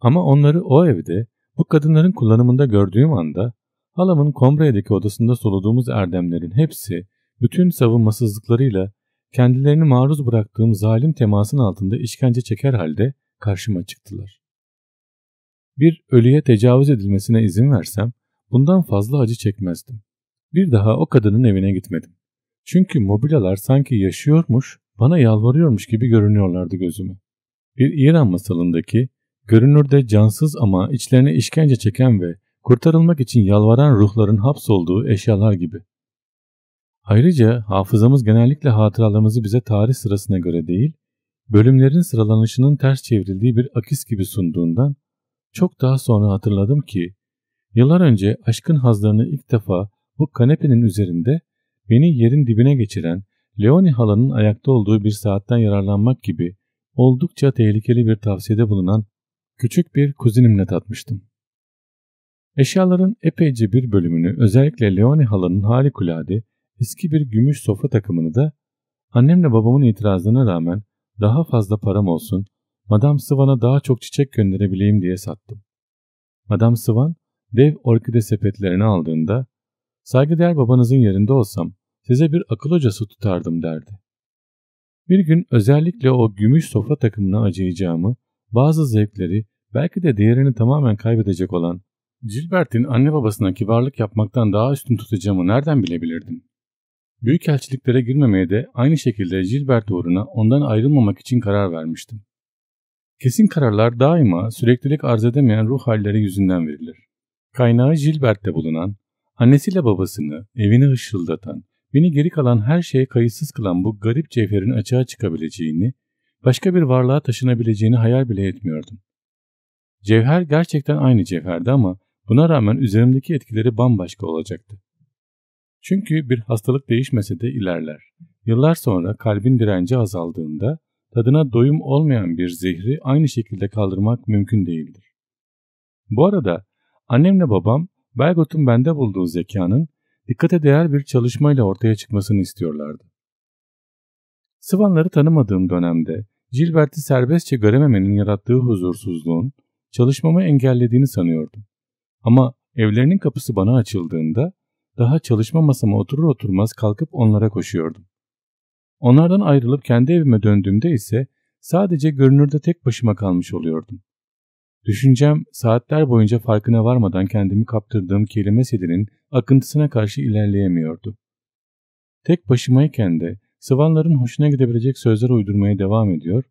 Ama onları o evde bu kadınların kullanımında gördüğüm anda halamın Kombre'deki odasında soluduğumuz erdemlerin hepsi bütün savunmasızlıklarıyla Kendilerini maruz bıraktığım zalim temasın altında işkence çeker halde karşıma çıktılar. Bir ölüye tecavüz edilmesine izin versem bundan fazla acı çekmezdim. Bir daha o kadının evine gitmedim. Çünkü mobilyalar sanki yaşıyormuş, bana yalvarıyormuş gibi görünüyorlardı gözüme. Bir İran masalındaki görünürde cansız ama içlerine işkence çeken ve kurtarılmak için yalvaran ruhların hapsolduğu eşyalar gibi. Ayrıca hafızamız genellikle hatıralarımızı bize tarih sırasına göre değil, bölümlerin sıralanışının ters çevrildiği bir akis gibi sunduğundan çok daha sonra hatırladım ki yıllar önce aşkın hazlarını ilk defa bu kanepenin üzerinde beni yerin dibine geçiren Leoni halanın ayakta olduğu bir saatten yararlanmak gibi oldukça tehlikeli bir tavsiyede bulunan küçük bir kuzinimle tatmıştım. Eşyaların epeyce bir bölümünü özellikle Leoni halanın harikulade eski bir gümüş sofra takımını da annemle babamın itirazlarına rağmen daha fazla param olsun, Madame Sivan'a daha çok çiçek gönderebileyim diye sattım. Madame Sivan dev orkide sepetlerini aldığında saygıdeğer babanızın yerinde olsam size bir akıl hocası tutardım derdi. Bir gün özellikle o gümüş sofra takımına acıyacağımı, bazı zevkleri belki de değerini tamamen kaybedecek olan Gilbert'in anne babasına kibarlık yapmaktan daha üstün tutacağımı nereden bilebilirdim? Büyükelçiliklere girmemeye de aynı şekilde Gilbert uğruna ondan ayrılmamak için karar vermiştim. Kesin kararlar daima süreklilik arz edemeyen ruh halleri yüzünden verilir. Kaynağı Gilbert'te bulunan, annesiyle babasını, evini ışıldatan, beni geri kalan her şeye kayıtsız kılan bu garip cevherin açığa çıkabileceğini, başka bir varlığa taşınabileceğini hayal bile etmiyordum. Cevher gerçekten aynı cevherdi ama buna rağmen üzerimdeki etkileri bambaşka olacaktı. Çünkü bir hastalık değişmese de ilerler. Yıllar sonra kalbin direnci azaldığında tadına doyum olmayan bir zehri aynı şekilde kaldırmak mümkün değildir. Bu arada annemle babam Belgot'un bende bulduğu zekanın dikkate değer bir çalışmayla ortaya çıkmasını istiyorlardı. Sıvanları tanımadığım dönemde Gilbert'i serbestçe görememenin yarattığı huzursuzluğun çalışmamı engellediğini sanıyordum. Ama evlerinin kapısı bana açıldığında daha çalışma masama oturur oturmaz kalkıp onlara koşuyordum. Onlardan ayrılıp kendi evime döndüğümde ise sadece görünürde tek başıma kalmış oluyordum. Düşüncem saatler boyunca farkına varmadan kendimi kaptırdığım kelime silinin akıntısına karşı ilerleyemiyordu. Tek başımayken de Sıvanların hoşuna gidebilecek sözler uydurmaya devam ediyor,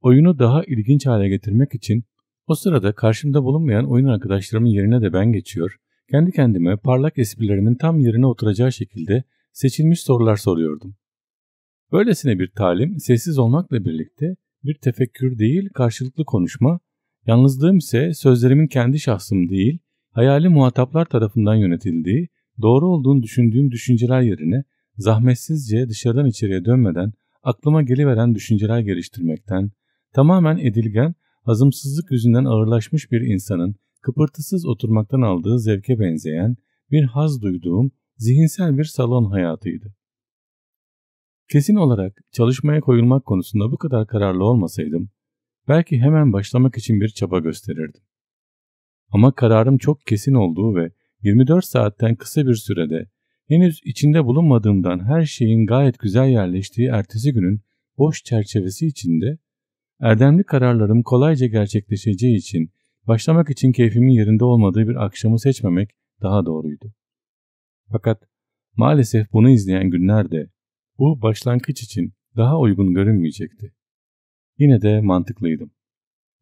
oyunu daha ilginç hale getirmek için o sırada karşımda bulunmayan oyun arkadaşlarımın yerine de ben geçiyor, kendi kendime parlak esprilerimin tam yerine oturacağı şekilde seçilmiş sorular soruyordum. Böylesine bir talim sessiz olmakla birlikte bir tefekkür değil karşılıklı konuşma, yalnızlığım ise sözlerimin kendi şahsım değil, hayali muhataplar tarafından yönetildiği, doğru olduğunu düşündüğüm düşünceler yerine zahmetsizce dışarıdan içeriye dönmeden aklıma geliveren düşünceler geliştirmekten, tamamen edilgen, hazımsızlık yüzünden ağırlaşmış bir insanın kıpırtısız oturmaktan aldığı zevke benzeyen bir haz duyduğum zihinsel bir salon hayatıydı. Kesin olarak çalışmaya koyulmak konusunda bu kadar kararlı olmasaydım, belki hemen başlamak için bir çaba gösterirdim. Ama kararım çok kesin olduğu ve 24 saatten kısa bir sürede henüz içinde bulunmadığımdan her şeyin gayet güzel yerleştiği ertesi günün boş çerçevesi içinde erdemli kararlarım kolayca gerçekleşeceği için Başlamak için keyfimin yerinde olmadığı bir akşamı seçmemek daha doğruydu. Fakat maalesef bunu izleyen günlerde bu başlangıç için daha uygun görünmeyecekti. Yine de mantıklıydım.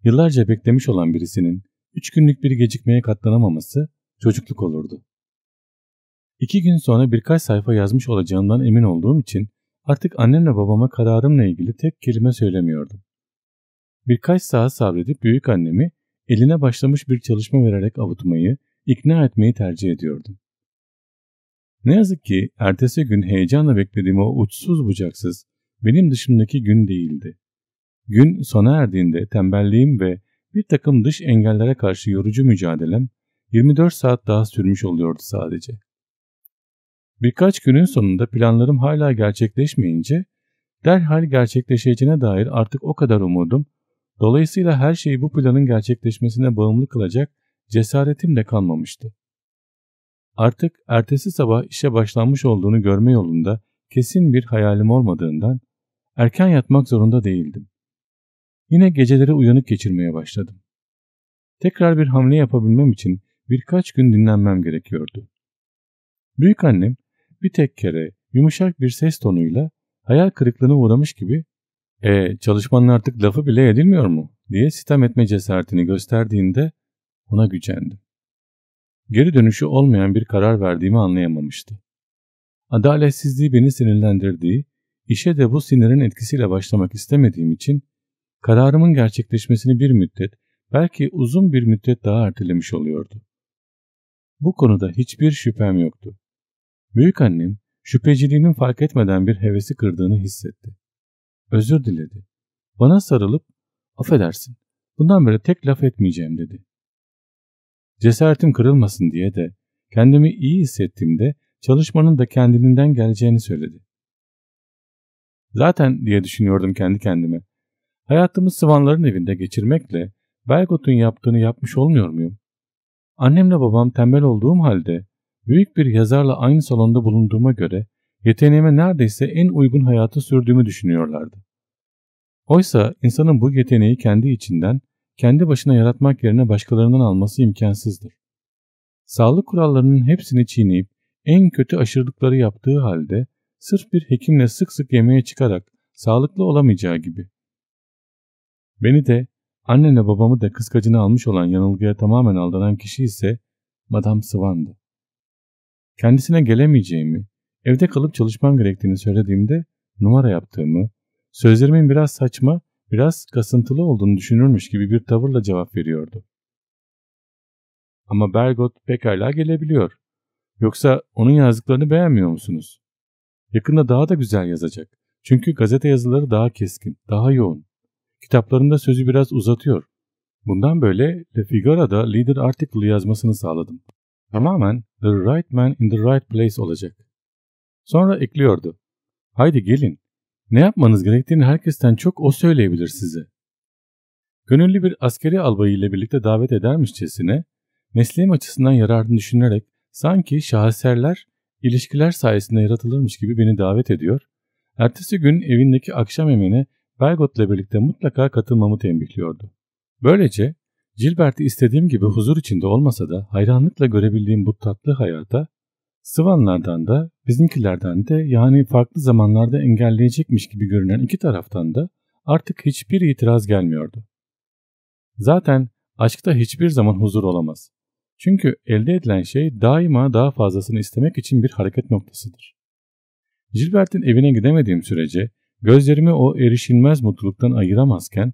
Yıllarca beklemiş olan birisinin üç günlük bir gecikmeye katlanamaması çocukluk olurdu. İki gün sonra birkaç sayfa yazmış olacağımdan emin olduğum için artık annemle babama kararımla ilgili tek kelime söylemiyordum. Birkaç saat sabredip büyük annemi eline başlamış bir çalışma vererek avutmayı, ikna etmeyi tercih ediyordum. Ne yazık ki ertesi gün heyecanla beklediğim o uçsuz bucaksız benim dışımdaki gün değildi. Gün sona erdiğinde tembelliğim ve bir takım dış engellere karşı yorucu mücadelem 24 saat daha sürmüş oluyordu sadece. Birkaç günün sonunda planlarım hala gerçekleşmeyince derhal gerçekleşeceğine dair artık o kadar umudum Dolayısıyla her şeyi bu planın gerçekleşmesine bağımlı kılacak cesaretim de kalmamıştı. Artık ertesi sabah işe başlanmış olduğunu görme yolunda kesin bir hayalim olmadığından erken yatmak zorunda değildim. Yine geceleri uyanık geçirmeye başladım. Tekrar bir hamle yapabilmem için birkaç gün dinlenmem gerekiyordu. Büyük annem bir tek kere yumuşak bir ses tonuyla hayal kırıklığına uğramış gibi e, çalışmanın artık lafı bile edilmiyor mu? diye sitem etme cesaretini gösterdiğinde ona gücendim. Geri dönüşü olmayan bir karar verdiğimi anlayamamıştı. Adaletsizliği beni sinirlendirdiği, işe de bu sinirin etkisiyle başlamak istemediğim için kararımın gerçekleşmesini bir müddet, belki uzun bir müddet daha ertelemiş oluyordu. Bu konuda hiçbir şüphem yoktu. Büyük annem şüpheciliğinin fark etmeden bir hevesi kırdığını hissetti. Özür diledi. Bana sarılıp affedersin bundan beri tek laf etmeyeceğim dedi. Cesaretim kırılmasın diye de kendimi iyi hissettiğimde çalışmanın da kendiliğinden geleceğini söyledi. Zaten diye düşünüyordum kendi kendime. Hayatımı Sıvanların evinde geçirmekle Belgot'un yaptığını yapmış olmuyor muyum? Annemle babam tembel olduğum halde büyük bir yazarla aynı salonda bulunduğuma göre yeteneğime neredeyse en uygun hayatı sürdüğümü düşünüyorlardı. Oysa insanın bu yeteneği kendi içinden, kendi başına yaratmak yerine başkalarından alması imkansızdır. Sağlık kurallarının hepsini çiğneyip en kötü aşırılıkları yaptığı halde sırf bir hekimle sık sık yemeğe çıkarak sağlıklı olamayacağı gibi. Beni de, annemle babamı da kıskacını almış olan yanılgıya tamamen aldanan kişi ise Madame Swan'dı. Kendisine gelemeyeceğimi, Evde kalıp çalışmam gerektiğini söylediğimde numara yaptığımı, sözlerimin biraz saçma, biraz kasıntılı olduğunu düşünürmüş gibi bir tavırla cevap veriyordu. Ama Bergot pekala gelebiliyor. Yoksa onun yazdıklarını beğenmiyor musunuz? Yakında daha da güzel yazacak. Çünkü gazete yazıları daha keskin, daha yoğun. Kitaplarında sözü biraz uzatıyor. Bundan böyle Le Figaro'da leader article'ı yazmasını sağladım. Tamamen The Right Man in the Right Place olacak. Sonra ekliyordu. Haydi gelin. Ne yapmanız gerektiğini herkesten çok o söyleyebilir size. Gönüllü bir askeri albayı ile birlikte davet edermişçesine, mesleğim açısından yararını düşünerek sanki şaheserler ilişkiler sayesinde yaratılırmış gibi beni davet ediyor. Ertesi gün evindeki akşam yemeğine Belgot ile birlikte mutlaka katılmamı tembihliyordu. Böylece Gilbert'i istediğim gibi huzur içinde olmasa da hayranlıkla görebildiğim bu tatlı hayata Sıvanlardan da bizimkilerden de yani farklı zamanlarda engelleyecekmiş gibi görünen iki taraftan da artık hiçbir itiraz gelmiyordu. Zaten aşkta hiçbir zaman huzur olamaz. Çünkü elde edilen şey daima daha fazlasını istemek için bir hareket noktasıdır. Gilbert'in evine gidemediğim sürece gözlerimi o erişilmez mutluluktan ayıramazken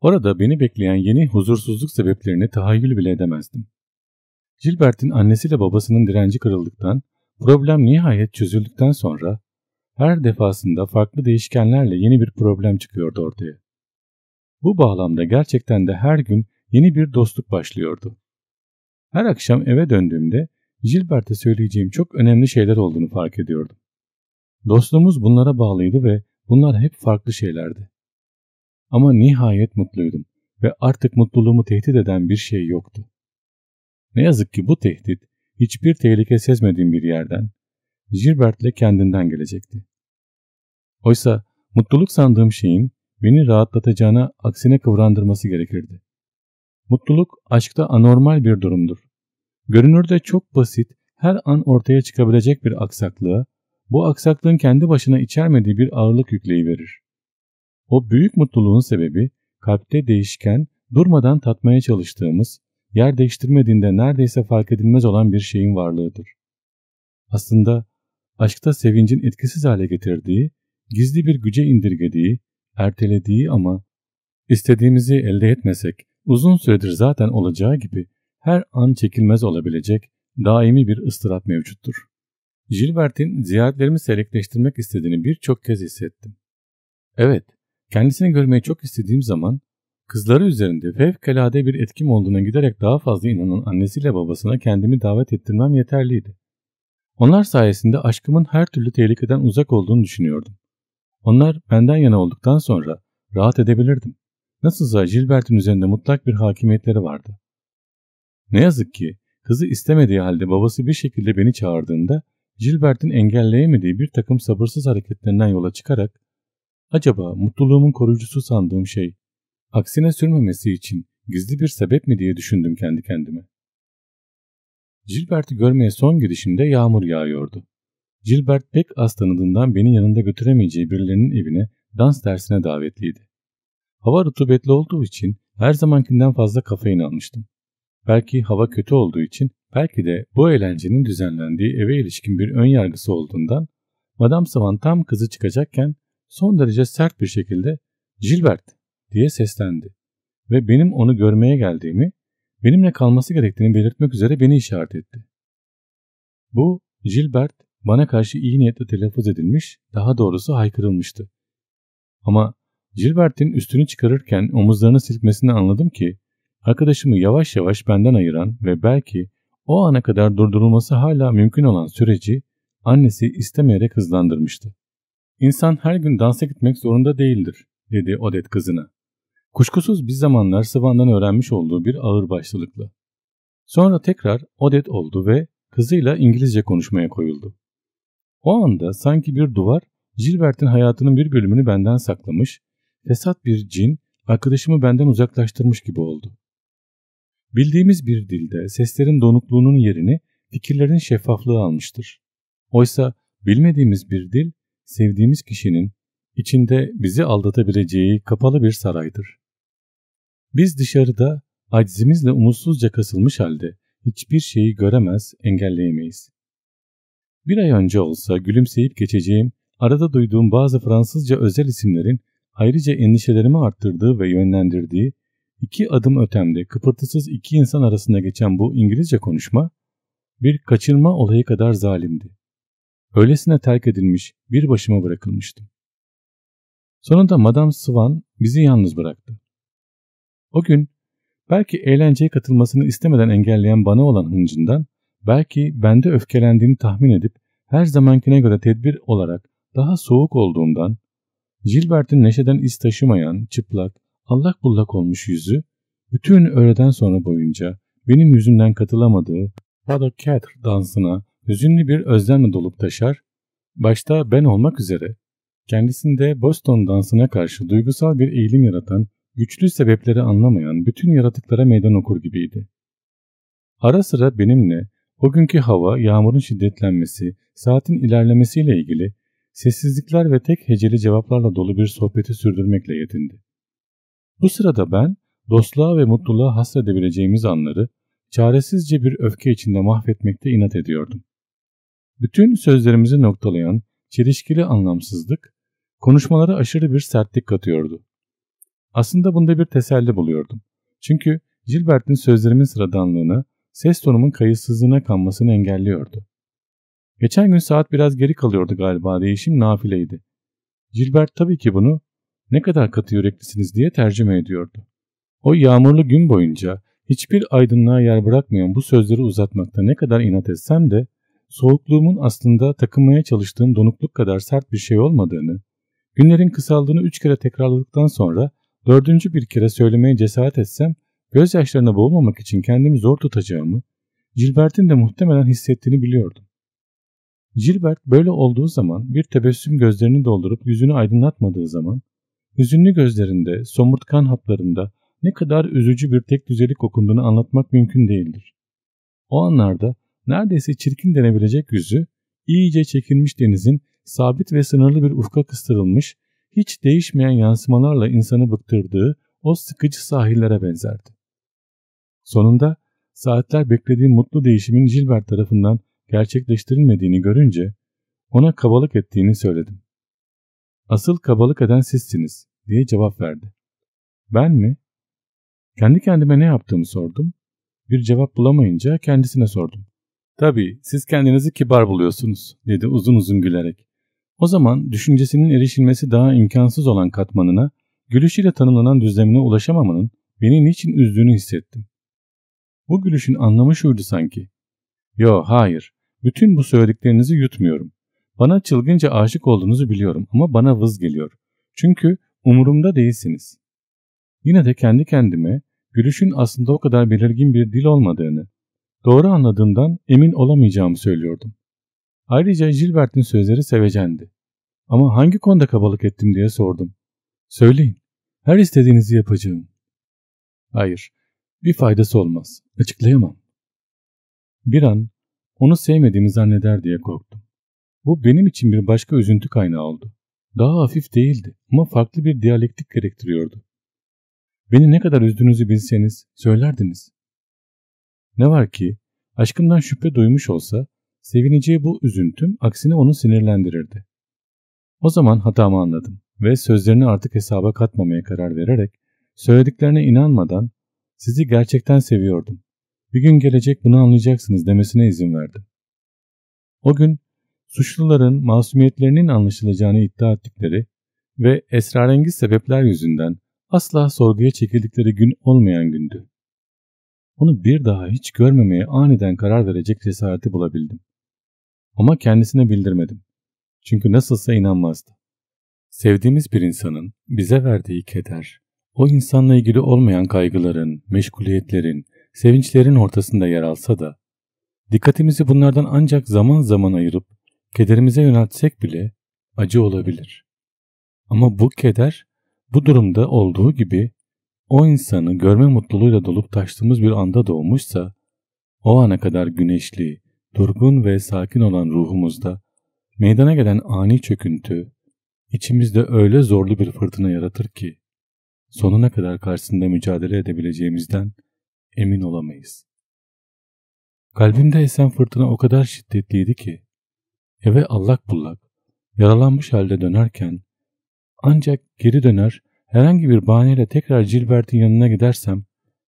orada beni bekleyen yeni huzursuzluk sebeplerini tahayyül bile edemezdim. Gilbert'in annesiyle babasının direnci kırıldıktan Problem nihayet çözüldükten sonra her defasında farklı değişkenlerle yeni bir problem çıkıyordu ortaya. Bu bağlamda gerçekten de her gün yeni bir dostluk başlıyordu. Her akşam eve döndüğümde Gilbert'e söyleyeceğim çok önemli şeyler olduğunu fark ediyordum. Dostluğumuz bunlara bağlıydı ve bunlar hep farklı şeylerdi. Ama nihayet mutluydum ve artık mutluluğumu tehdit eden bir şey yoktu. Ne yazık ki bu tehdit hiçbir tehlike sezmediğim bir yerden, Gilbert'le kendinden gelecekti. Oysa mutluluk sandığım şeyin beni rahatlatacağına aksine kıvrandırması gerekirdi. Mutluluk aşkta anormal bir durumdur. Görünürde çok basit, her an ortaya çıkabilecek bir aksaklığa, bu aksaklığın kendi başına içermediği bir ağırlık yükleyi verir. O büyük mutluluğun sebebi kalpte değişken, durmadan tatmaya çalıştığımız, yer değiştirmediğinde neredeyse fark edilmez olan bir şeyin varlığıdır. Aslında aşkta sevincin etkisiz hale getirdiği, gizli bir güce indirgediği, ertelediği ama istediğimizi elde etmesek uzun süredir zaten olacağı gibi her an çekilmez olabilecek daimi bir ıstırap mevcuttur. Gilbert'in ziyaretlerimi selekleştirmek istediğini birçok kez hissettim. Evet, kendisini görmeyi çok istediğim zaman Kızları üzerinde fevkalade bir etkim olduğuna giderek daha fazla inanan annesiyle babasına kendimi davet ettirmem yeterliydi. Onlar sayesinde aşkımın her türlü tehlikeden uzak olduğunu düşünüyordum. Onlar benden yana olduktan sonra rahat edebilirdim. Nasılsa Gilbert'in üzerinde mutlak bir hakimiyetleri vardı. Ne yazık ki kızı istemediği halde babası bir şekilde beni çağırdığında Gilbert'in engelleyemediği bir takım sabırsız hareketlerinden yola çıkarak acaba mutluluğumun koruyucusu sandığım şey Aksine sürmemesi için gizli bir sebep mi diye düşündüm kendi kendime. Gilbert'i görmeye son gidişimde yağmur yağıyordu. Gilbert pek az tanıdığından beni yanında götüremeyeceği birilerinin evine dans dersine davetliydi. Hava rutubetli olduğu için her zamankinden fazla kafayı almıştım. Belki hava kötü olduğu için, belki de bu eğlencenin düzenlendiği eve ilişkin bir ön yargısı olduğundan Madame Savan tam kızı çıkacakken son derece sert bir şekilde ''Gilbert, diye seslendi ve benim onu görmeye geldiğimi, benimle kalması gerektiğini belirtmek üzere beni işaret etti. Bu Gilbert bana karşı iyi niyetle telaffuz edilmiş, daha doğrusu haykırılmıştı. Ama Gilbert'in üstünü çıkarırken omuzlarını silkmesini anladım ki arkadaşımı yavaş yavaş benden ayıran ve belki o ana kadar durdurulması hala mümkün olan süreci annesi istemeyerek hızlandırmıştı. İnsan her gün dansa gitmek zorunda değildir, dedi Odet kızına. Kuşkusuz bir zamanlar Sıvan'dan öğrenmiş olduğu bir ağır ağırbaşlılıkla. Sonra tekrar odet oldu ve kızıyla İngilizce konuşmaya koyuldu. O anda sanki bir duvar Gilbert'in hayatının bir bölümünü benden saklamış, fesat bir cin arkadaşımı benden uzaklaştırmış gibi oldu. Bildiğimiz bir dilde seslerin donukluğunun yerini fikirlerin şeffaflığı almıştır. Oysa bilmediğimiz bir dil sevdiğimiz kişinin içinde bizi aldatabileceği kapalı bir saraydır. Biz dışarıda acizimizle umutsuzca kasılmış halde hiçbir şeyi göremez, engelleyemeyiz. Bir ay önce olsa gülümseyip geçeceğim, arada duyduğum bazı Fransızca özel isimlerin ayrıca endişelerimi arttırdığı ve yönlendirdiği iki adım ötemde kıpırtısız iki insan arasında geçen bu İngilizce konuşma bir kaçırma olayı kadar zalimdi. Öylesine terk edilmiş, bir başıma bırakılmıştım. Sonunda Madame Swan bizi yalnız bıraktı. O gün belki eğlenceye katılmasını istemeden engelleyen bana olan hıncından, belki bende öfkelendiğini tahmin edip her zamankine göre tedbir olarak daha soğuk olduğundan, Gilbert'in neşeden iz taşımayan, çıplak, allak bullak olmuş yüzü, bütün öğleden sonra boyunca benim yüzümden katılamadığı cat dansına hüzünlü bir özlemle dolup taşar, başta ben olmak üzere, kendisinde Boston dansına karşı duygusal bir eğilim yaratan güçlü sebepleri anlamayan bütün yaratıklara meydan okur gibiydi. Ara sıra benimle o günkü hava, yağmurun şiddetlenmesi, saatin ilerlemesiyle ilgili sessizlikler ve tek heceli cevaplarla dolu bir sohbeti sürdürmekle yetindi. Bu sırada ben dostluğa ve mutluluğa hasredebileceğimiz anları çaresizce bir öfke içinde mahvetmekte inat ediyordum. Bütün sözlerimizi noktalayan çelişkili anlamsızlık konuşmalara aşırı bir sertlik katıyordu. Aslında bunda bir teselli buluyordum. Çünkü Gilbert'in sözlerimin sıradanlığını, ses tonumun kayıtsızlığına kanmasını engelliyordu. Geçen gün saat biraz geri kalıyordu galiba değişim nafileydi. Gilbert tabii ki bunu ne kadar katı yüreklisiniz diye tercüme ediyordu. O yağmurlu gün boyunca hiçbir aydınlığa yer bırakmayan bu sözleri uzatmakta ne kadar inat etsem de soğukluğumun aslında takınmaya çalıştığım donukluk kadar sert bir şey olmadığını, günlerin kısaldığını üç kere tekrarladıktan sonra Dördüncü bir kere söylemeye cesaret etsem gözyaşlarına boğulmamak için kendimi zor tutacağımı Gilbert'in de muhtemelen hissettiğini biliyordum. Gilbert böyle olduğu zaman bir tebessüm gözlerini doldurup yüzünü aydınlatmadığı zaman hüzünlü gözlerinde, somurtkan hatlarında ne kadar üzücü bir tek düzelik okunduğunu anlatmak mümkün değildir. O anlarda neredeyse çirkin denebilecek yüzü iyice çekilmiş denizin sabit ve sınırlı bir ufka kıstırılmış hiç değişmeyen yansımalarla insanı bıktırdığı o sıkıcı sahillere benzerdi. Sonunda saatler beklediği mutlu değişimin Gilbert tarafından gerçekleştirilmediğini görünce ona kabalık ettiğini söyledim. Asıl kabalık eden sizsiniz diye cevap verdi. Ben mi? Kendi kendime ne yaptığımı sordum. Bir cevap bulamayınca kendisine sordum. Tabii siz kendinizi kibar buluyorsunuz dedi uzun uzun gülerek. O zaman düşüncesinin erişilmesi daha imkansız olan katmanına, gülüşüyle tanımlanan düzlemine ulaşamamanın beni niçin üzdüğünü hissettim. Bu gülüşün anlamı şuydu sanki. Yo hayır, bütün bu söylediklerinizi yutmuyorum. Bana çılgınca aşık olduğunuzu biliyorum ama bana vız geliyor. Çünkü umurumda değilsiniz. Yine de kendi kendime gülüşün aslında o kadar belirgin bir dil olmadığını, doğru anladığımdan emin olamayacağımı söylüyordum. Ayrıca Gilbert'in sözleri sevecendi. Ama hangi konuda kabalık ettim diye sordum. Söyleyin. Her istediğinizi yapacağım. Hayır. Bir faydası olmaz. Açıklayamam. Bir an onu sevmediğimi zanneder diye korktum. Bu benim için bir başka üzüntü kaynağı oldu. Daha hafif değildi ama farklı bir diyalektik gerektiriyordu. Beni ne kadar üzdüğünüzü bilseniz söylerdiniz. Ne var ki aşkımdan şüphe duymuş olsa Sevineceği bu üzüntüm aksine onu sinirlendirirdi. O zaman hatamı anladım ve sözlerini artık hesaba katmamaya karar vererek söylediklerine inanmadan sizi gerçekten seviyordum. Bir gün gelecek bunu anlayacaksınız demesine izin verdim. O gün suçluların masumiyetlerinin anlaşılacağını iddia ettikleri ve esrarengiz sebepler yüzünden asla sorguya çekildikleri gün olmayan gündü. Onu bir daha hiç görmemeye aniden karar verecek cesareti bulabildim. Ama kendisine bildirmedim. Çünkü nasılsa inanmazdı. Sevdiğimiz bir insanın bize verdiği keder, o insanla ilgili olmayan kaygıların, meşguliyetlerin, sevinçlerin ortasında yer alsa da, dikkatimizi bunlardan ancak zaman zaman ayırıp kederimize yöneltsek bile acı olabilir. Ama bu keder bu durumda olduğu gibi o insanı görme mutluluğuyla dolup taştığımız bir anda doğmuşsa o ana kadar güneşli, durgun ve sakin olan ruhumuzda meydana gelen ani çöküntü, içimizde öyle zorlu bir fırtına yaratır ki, sonuna kadar karşısında mücadele edebileceğimizden emin olamayız. Kalbimde esen fırtına o kadar şiddetliydi ki, eve allak bullak, yaralanmış halde dönerken, ancak geri döner, herhangi bir bahaneyle tekrar Gilbert'in yanına gidersem,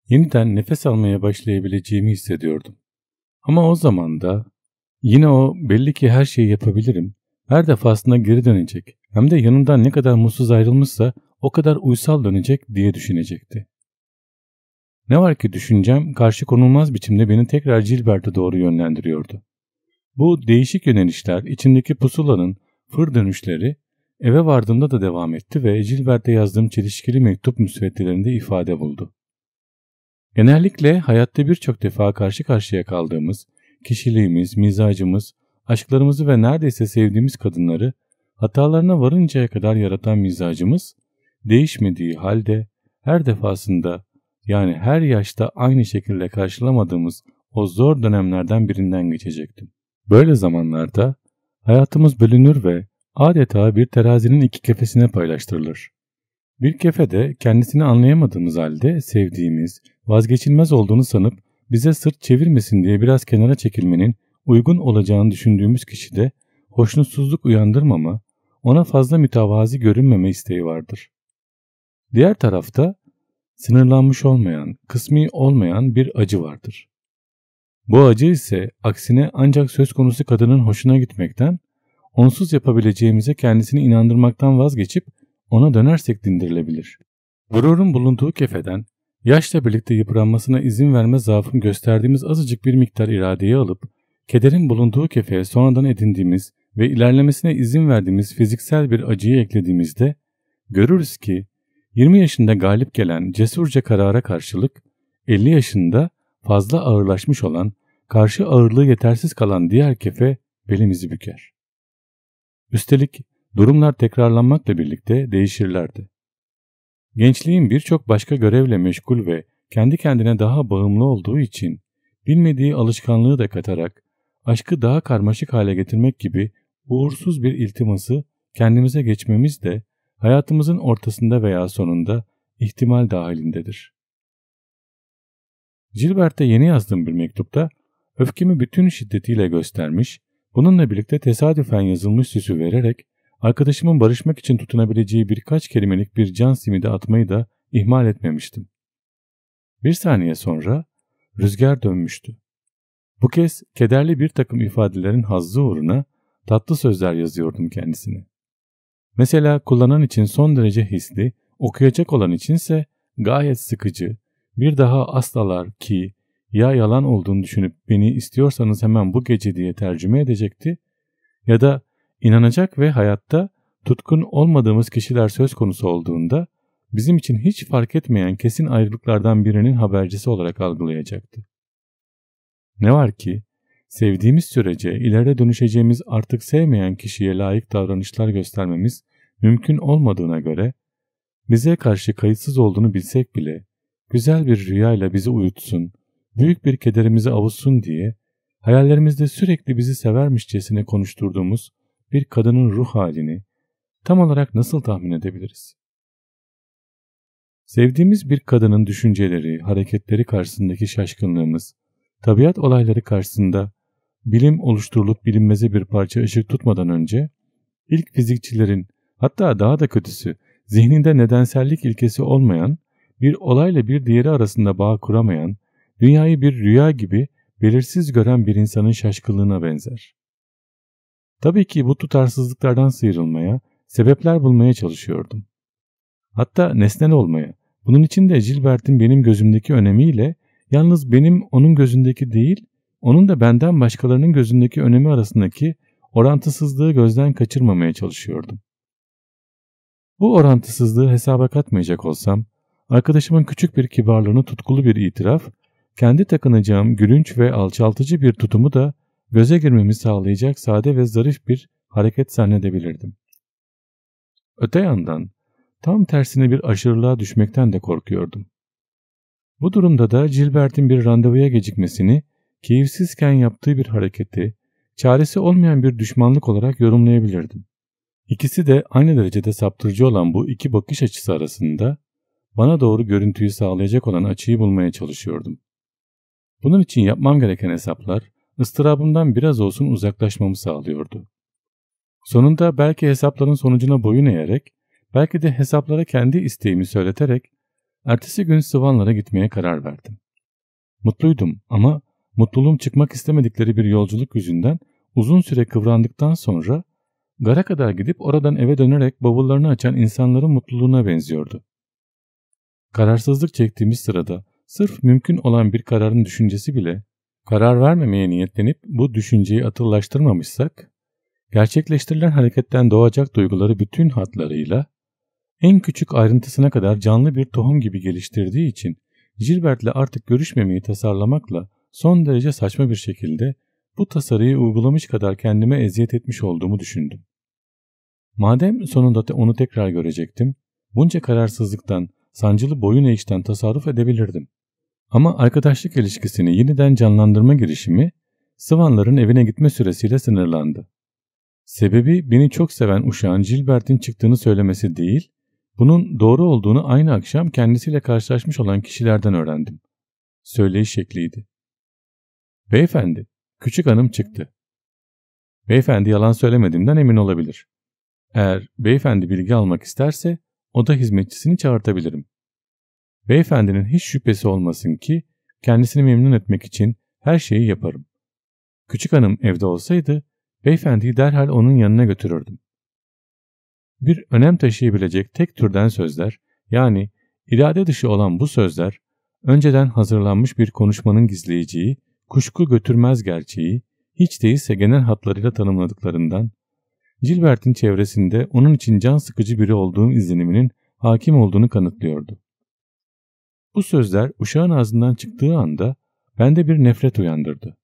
yeniden nefes almaya başlayabileceğimi hissediyordum. Ama o zaman da yine o belli ki her şeyi yapabilirim. Her defasında geri dönecek. Hem de yanından ne kadar mutsuz ayrılmışsa o kadar uysal dönecek diye düşünecekti. Ne var ki düşüncem karşı konulmaz biçimde beni tekrar Gilbert'e doğru yönlendiriyordu. Bu değişik yönelişler, içimdeki pusulanın fır dönüşleri eve vardığımda da devam etti ve Gilbert'e yazdığım çelişkili mektup müsveddelerinde ifade buldu. Genellikle hayatta birçok defa karşı karşıya kaldığımız, kişiliğimiz, mizacımız, aşklarımızı ve neredeyse sevdiğimiz kadınları hatalarına varıncaya kadar yaratan mizacımız, değişmediği halde her defasında yani her yaşta aynı şekilde karşılamadığımız o zor dönemlerden birinden geçecektim. Böyle zamanlarda hayatımız bölünür ve adeta bir terazinin iki kefesine paylaştırılır. Bir kefede kendisini anlayamadığımız halde sevdiğimiz, vazgeçilmez olduğunu sanıp bize sırt çevirmesin diye biraz kenara çekilmenin uygun olacağını düşündüğümüz kişide hoşnutsuzluk uyandırmama, ona fazla mütevazi görünmeme isteği vardır. Diğer tarafta sınırlanmış olmayan, kısmi olmayan bir acı vardır. Bu acı ise aksine ancak söz konusu kadının hoşuna gitmekten, onsuz yapabileceğimize kendisini inandırmaktan vazgeçip ona dönersek dindirilebilir. Gururun bulunduğu kefeden, yaşla birlikte yıpranmasına izin verme zaafın gösterdiğimiz azıcık bir miktar iradeyi alıp, kederin bulunduğu kefeye sonradan edindiğimiz ve ilerlemesine izin verdiğimiz fiziksel bir acıyı eklediğimizde, görürüz ki 20 yaşında galip gelen cesurca karara karşılık, 50 yaşında fazla ağırlaşmış olan, karşı ağırlığı yetersiz kalan diğer kefe belimizi büker. Üstelik Durumlar tekrarlanmakla birlikte değişirlerdi. Gençliğin birçok başka görevle meşgul ve kendi kendine daha bağımlı olduğu için bilmediği alışkanlığı da katarak aşkı daha karmaşık hale getirmek gibi uğursuz bir iltiması kendimize geçmemiz de hayatımızın ortasında veya sonunda ihtimal dahilindedir. Gilbert'e yeni yazdığım bir mektupta öfkemi bütün şiddetiyle göstermiş, bununla birlikte tesadüfen yazılmış süsü vererek Arkadaşımın barışmak için tutunabileceği birkaç kelimelik bir can simidi atmayı da ihmal etmemiştim. Bir saniye sonra rüzgar dönmüştü. Bu kez kederli bir takım ifadelerin hazzı uğruna tatlı sözler yazıyordum kendisine. Mesela kullanan için son derece hisli, okuyacak olan içinse gayet sıkıcı, bir daha aslalar ki ya yalan olduğunu düşünüp beni istiyorsanız hemen bu gece diye tercüme edecekti ya da İnanacak ve hayatta tutkun olmadığımız kişiler söz konusu olduğunda bizim için hiç fark etmeyen kesin ayrılıklardan birinin habercisi olarak algılayacaktı. Ne var ki sevdiğimiz sürece ileride dönüşeceğimiz artık sevmeyen kişiye layık davranışlar göstermemiz mümkün olmadığına göre bize karşı kayıtsız olduğunu bilsek bile güzel bir rüyayla bizi uyutsun, büyük bir kederimizi avutsun diye hayallerimizde sürekli bizi severmişçesine konuşturduğumuz bir kadının ruh halini tam olarak nasıl tahmin edebiliriz? Sevdiğimiz bir kadının düşünceleri, hareketleri karşısındaki şaşkınlığımız, tabiat olayları karşısında bilim oluşturulup bilinmeze bir parça ışık tutmadan önce ilk fizikçilerin hatta daha da kötüsü zihninde nedensellik ilkesi olmayan, bir olayla bir diğeri arasında bağ kuramayan, dünyayı bir rüya gibi belirsiz gören bir insanın şaşkınlığına benzer. Tabii ki bu tutarsızlıklardan sıyrılmaya, sebepler bulmaya çalışıyordum. Hatta nesnel olmaya. Bunun için de Gilbert'in benim gözümdeki önemiyle yalnız benim onun gözündeki değil, onun da benden başkalarının gözündeki önemi arasındaki orantısızlığı gözden kaçırmamaya çalışıyordum. Bu orantısızlığı hesaba katmayacak olsam, arkadaşımın küçük bir kibarlığını tutkulu bir itiraf, kendi takınacağım gülünç ve alçaltıcı bir tutumu da göze girmemi sağlayacak sade ve zarif bir hareket zannedebilirdim. Öte yandan tam tersine bir aşırılığa düşmekten de korkuyordum. Bu durumda da Gilbert'in bir randevuya gecikmesini, keyifsizken yaptığı bir hareketi, çaresi olmayan bir düşmanlık olarak yorumlayabilirdim. İkisi de aynı derecede saptırıcı olan bu iki bakış açısı arasında bana doğru görüntüyü sağlayacak olan açıyı bulmaya çalışıyordum. Bunun için yapmam gereken hesaplar ıstırabımdan biraz olsun uzaklaşmamı sağlıyordu. Sonunda belki hesapların sonucuna boyun eğerek, belki de hesaplara kendi isteğimi söyleterek, ertesi gün Sıvanlara gitmeye karar verdim. Mutluydum ama mutluluğum çıkmak istemedikleri bir yolculuk yüzünden uzun süre kıvrandıktan sonra gara kadar gidip oradan eve dönerek bavullarını açan insanların mutluluğuna benziyordu. Kararsızlık çektiğimiz sırada sırf mümkün olan bir kararın düşüncesi bile karar vermemeye niyetlenip bu düşünceyi atıllaştırmamışsak, gerçekleştirilen hareketten doğacak duyguları bütün hatlarıyla, en küçük ayrıntısına kadar canlı bir tohum gibi geliştirdiği için Gilbert'le artık görüşmemeyi tasarlamakla son derece saçma bir şekilde bu tasarıyı uygulamış kadar kendime eziyet etmiş olduğumu düşündüm. Madem sonunda onu tekrar görecektim, bunca kararsızlıktan, sancılı boyun eğişten tasarruf edebilirdim. Ama arkadaşlık ilişkisini yeniden canlandırma girişimi Sıvanların evine gitme süresiyle sınırlandı. Sebebi beni çok seven uşağın Gilbert'in çıktığını söylemesi değil, bunun doğru olduğunu aynı akşam kendisiyle karşılaşmış olan kişilerden öğrendim. Söyleyiş şekliydi. Beyefendi, küçük hanım çıktı. Beyefendi yalan söylemediğimden emin olabilir. Eğer beyefendi bilgi almak isterse o da hizmetçisini çağırtabilirim. Beyefendinin hiç şüphesi olmasın ki kendisini memnun etmek için her şeyi yaparım. Küçük hanım evde olsaydı beyefendiyi derhal onun yanına götürürdüm. Bir önem taşıyabilecek tek türden sözler yani irade dışı olan bu sözler önceden hazırlanmış bir konuşmanın gizleyeceği, kuşku götürmez gerçeği hiç değilse genel hatlarıyla tanımladıklarından Gilbert'in çevresinde onun için can sıkıcı biri olduğum izleniminin hakim olduğunu kanıtlıyordu. Bu sözler uşağın ağzından çıktığı anda bende bir nefret uyandırdı.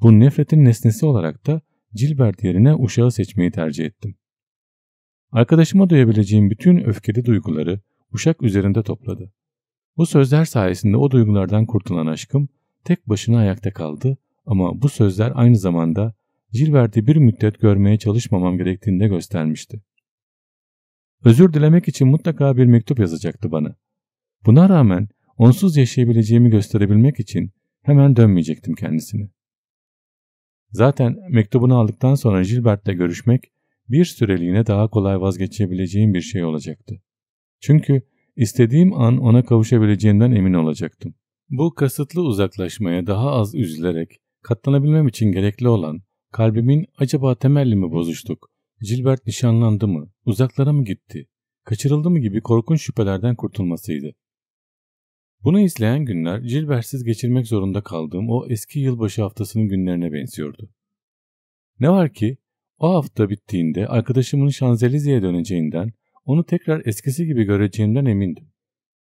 Bu nefretin nesnesi olarak da Gilbert yerine uşağı seçmeyi tercih ettim. Arkadaşıma duyabileceğim bütün öfkeli duyguları uşak üzerinde topladı. Bu sözler sayesinde o duygulardan kurtulan aşkım tek başına ayakta kaldı ama bu sözler aynı zamanda Gilbert'i bir müddet görmeye çalışmamam gerektiğini de göstermişti. Özür dilemek için mutlaka bir mektup yazacaktı bana. Buna rağmen onsuz yaşayabileceğimi gösterebilmek için hemen dönmeyecektim kendisini. Zaten mektubunu aldıktan sonra Gilbert'le görüşmek bir süreliğine daha kolay vazgeçebileceğim bir şey olacaktı. Çünkü istediğim an ona kavuşabileceğinden emin olacaktım. Bu kasıtlı uzaklaşmaya daha az üzülerek katlanabilmem için gerekli olan kalbimin acaba temelli mi bozuştuk, Gilbert nişanlandı mı, uzaklara mı gitti, kaçırıldı mı gibi korkunç şüphelerden kurtulmasıydı. Bunu izleyen günler Gilbert'siz geçirmek zorunda kaldığım o eski yılbaşı haftasının günlerine benziyordu. Ne var ki o hafta bittiğinde arkadaşımın Şanzelize'ye döneceğinden, onu tekrar eskisi gibi göreceğimden emindim.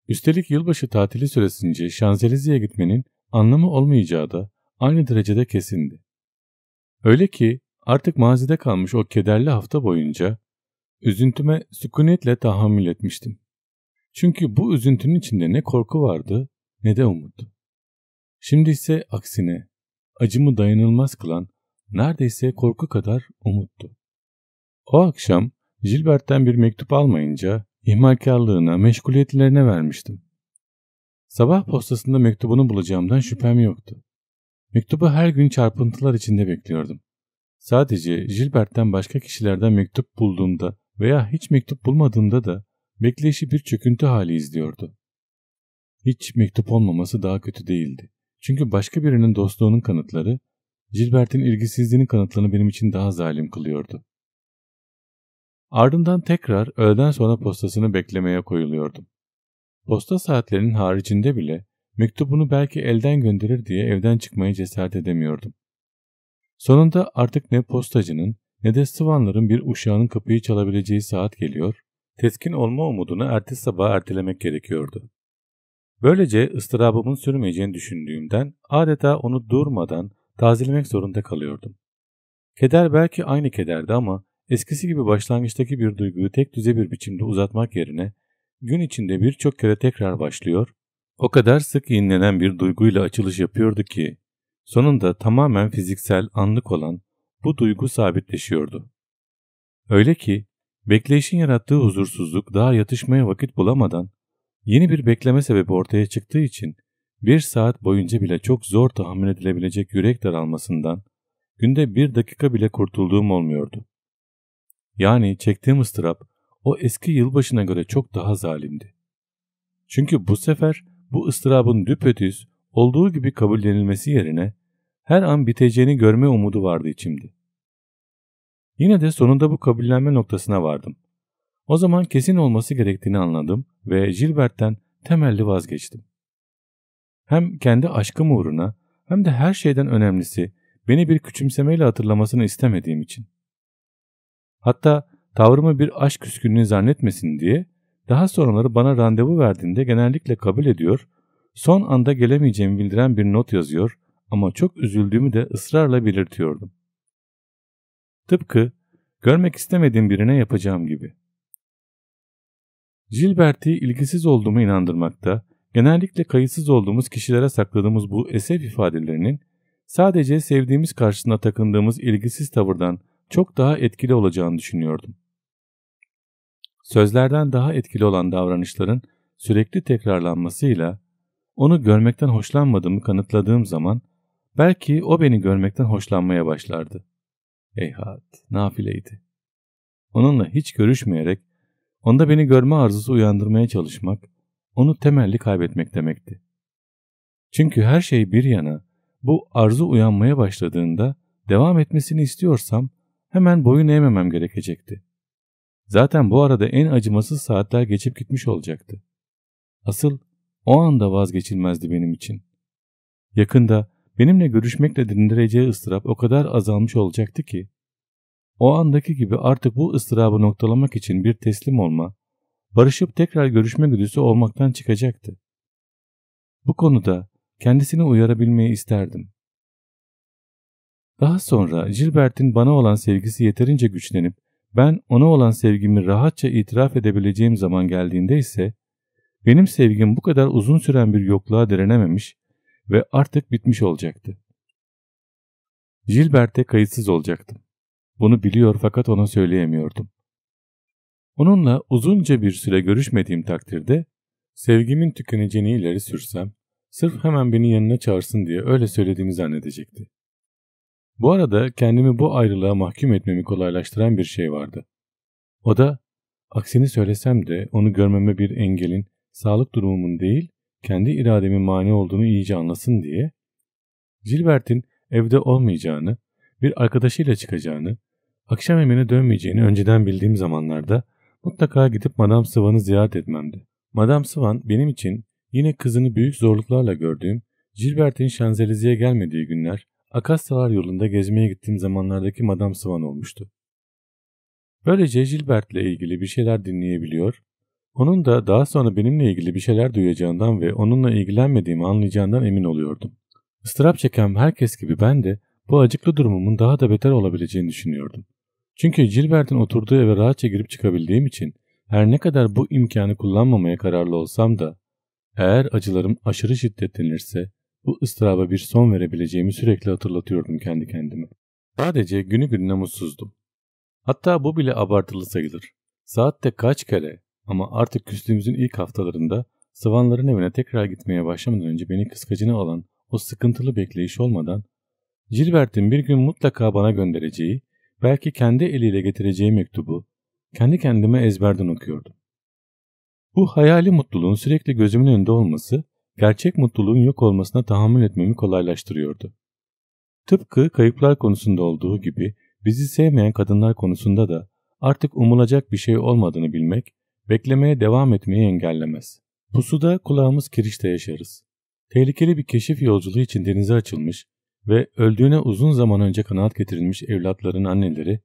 Üstelik yılbaşı tatili süresince Şanzelize'ye gitmenin anlamı olmayacağı da aynı derecede kesindi. Öyle ki artık mazide kalmış o kederli hafta boyunca üzüntüme sükunetle tahammül etmiştim. Çünkü bu üzüntünün içinde ne korku vardı ne de umut. Şimdi ise aksine acımı dayanılmaz kılan neredeyse korku kadar umuttu. O akşam Gilbert'ten bir mektup almayınca ihmalkarlığına, meşguliyetlerine vermiştim. Sabah postasında mektubunu bulacağımdan şüphem yoktu. Mektubu her gün çarpıntılar içinde bekliyordum. Sadece Gilbert'ten başka kişilerden mektup bulduğumda veya hiç mektup bulmadığımda da Bekleyişi bir çöküntü hali izliyordu. Hiç mektup olmaması daha kötü değildi. Çünkü başka birinin dostluğunun kanıtları, Gilbert'in ilgisizliğinin kanıtlarını benim için daha zalim kılıyordu. Ardından tekrar öğleden sonra postasını beklemeye koyuluyordum. Posta saatlerinin haricinde bile mektubunu belki elden gönderir diye evden çıkmaya cesaret edemiyordum. Sonunda artık ne postacının ne de Sıvanların bir uşağının kapıyı çalabileceği saat geliyor, Teskin olma umudunu ertesi sabah ertelemek gerekiyordu. Böylece ıstırabımın sürmeyeceğini düşündüğümden adeta onu durmadan tazelemek zorunda kalıyordum. Keder belki aynı kederdi ama eskisi gibi başlangıçtaki bir duyguyu tek düze bir biçimde uzatmak yerine gün içinde birçok kere tekrar başlıyor, o kadar sık inlenen bir duyguyla açılış yapıyordu ki sonunda tamamen fiziksel anlık olan bu duygu sabitleşiyordu. Öyle ki Bekleyişin yarattığı huzursuzluk daha yatışmaya vakit bulamadan yeni bir bekleme sebebi ortaya çıktığı için bir saat boyunca bile çok zor tahmin edilebilecek yürek daralmasından günde bir dakika bile kurtulduğum olmuyordu. Yani çektiğim ıstırap o eski yılbaşına göre çok daha zalimdi. Çünkü bu sefer bu ıstırabın düpedüz olduğu gibi kabullenilmesi yerine her an biteceğini görme umudu vardı içimde. Yine de sonunda bu kabullenme noktasına vardım. O zaman kesin olması gerektiğini anladım ve Gilbert'ten temelli vazgeçtim. Hem kendi aşkım uğruna hem de her şeyden önemlisi beni bir küçümsemeyle hatırlamasını istemediğim için. Hatta tavrımı bir aşk küskünlüğü zannetmesin diye daha sonraları bana randevu verdiğinde genellikle kabul ediyor, son anda gelemeyeceğimi bildiren bir not yazıyor ama çok üzüldüğümü de ısrarla belirtiyordum. Tıpkı görmek istemediğim birine yapacağım gibi. Gilbert'i ilgisiz olduğumu inandırmakta, genellikle kayıtsız olduğumuz kişilere sakladığımız bu esef ifadelerinin sadece sevdiğimiz karşısında takındığımız ilgisiz tavırdan çok daha etkili olacağını düşünüyordum. Sözlerden daha etkili olan davranışların sürekli tekrarlanmasıyla onu görmekten hoşlanmadığımı kanıtladığım zaman belki o beni görmekten hoşlanmaya başlardı. Heyhat, nafileydi. Onunla hiç görüşmeyerek, onda beni görme arzusu uyandırmaya çalışmak, onu temelli kaybetmek demekti. Çünkü her şey bir yana, bu arzu uyanmaya başladığında devam etmesini istiyorsam hemen boyun eğmemem gerekecekti. Zaten bu arada en acımasız saatler geçip gitmiş olacaktı. Asıl o anda vazgeçilmezdi benim için. Yakında Benimle görüşmekle dindireceği ıstırap o kadar azalmış olacaktı ki. O andaki gibi artık bu ıstırabı noktalamak için bir teslim olma, barışıp tekrar görüşme güdüsü olmaktan çıkacaktı. Bu konuda kendisini uyarabilmeyi isterdim. Daha sonra Gilbert'in bana olan sevgisi yeterince güçlenip ben ona olan sevgimi rahatça itiraf edebileceğim zaman geldiğinde ise benim sevgim bu kadar uzun süren bir yokluğa direnememiş, ve artık bitmiş olacaktı. Gilbert'e kayıtsız olacaktım. Bunu biliyor fakat ona söyleyemiyordum. Onunla uzunca bir süre görüşmediğim takdirde sevgimin tükeneceğini ileri sürsem sırf hemen beni yanına çağırsın diye öyle söylediğimi zannedecekti. Bu arada kendimi bu ayrılığa mahkum etmemi kolaylaştıran bir şey vardı. O da aksini söylesem de onu görmeme bir engelin sağlık durumumun değil kendi irademin mani olduğunu iyice anlasın diye Gilbert'in evde olmayacağını, bir arkadaşıyla çıkacağını, akşam yemeğine dönmeyeceğini önceden bildiğim zamanlarda mutlaka gidip Madame Sivan'ı ziyaret etmemdi. Madame Sivan benim için yine kızını büyük zorluklarla gördüğüm, Gilbert'in Şanzelize'ye gelmediği günler, Akasyalar yolunda gezmeye gittiğim zamanlardaki Madame Sivan olmuştu. Böylece Gilbert'le ilgili bir şeyler dinleyebiliyor, onun da daha sonra benimle ilgili bir şeyler duyacağından ve onunla ilgilenmediğimi anlayacağından emin oluyordum. Istırap çeken herkes gibi ben de bu acıklı durumumun daha da beter olabileceğini düşünüyordum. Çünkü Gilbert'in oturduğu eve rahatça girip çıkabildiğim için her ne kadar bu imkanı kullanmamaya kararlı olsam da eğer acılarım aşırı şiddetlenirse bu ıstıraba bir son verebileceğimi sürekli hatırlatıyordum kendi kendime. Sadece günü gününe mutsuzdum. Hatta bu bile abartılı sayılır. Saatte kaç kere ama artık küstüğümüzün ilk haftalarında Sıvanların evine tekrar gitmeye başlamadan önce beni kıskacına alan o sıkıntılı bekleyiş olmadan Gilbert'in bir gün mutlaka bana göndereceği, belki kendi eliyle getireceği mektubu kendi kendime ezberden okuyordum. Bu hayali mutluluğun sürekli gözümün önünde olması, gerçek mutluluğun yok olmasına tahammül etmemi kolaylaştırıyordu. Tıpkı kayıplar konusunda olduğu gibi bizi sevmeyen kadınlar konusunda da artık umulacak bir şey olmadığını bilmek beklemeye devam etmeyi engellemez. Pusuda kulağımız kirişte yaşarız. Tehlikeli bir keşif yolculuğu için denize açılmış ve öldüğüne uzun zaman önce kanaat getirilmiş evlatların anneleri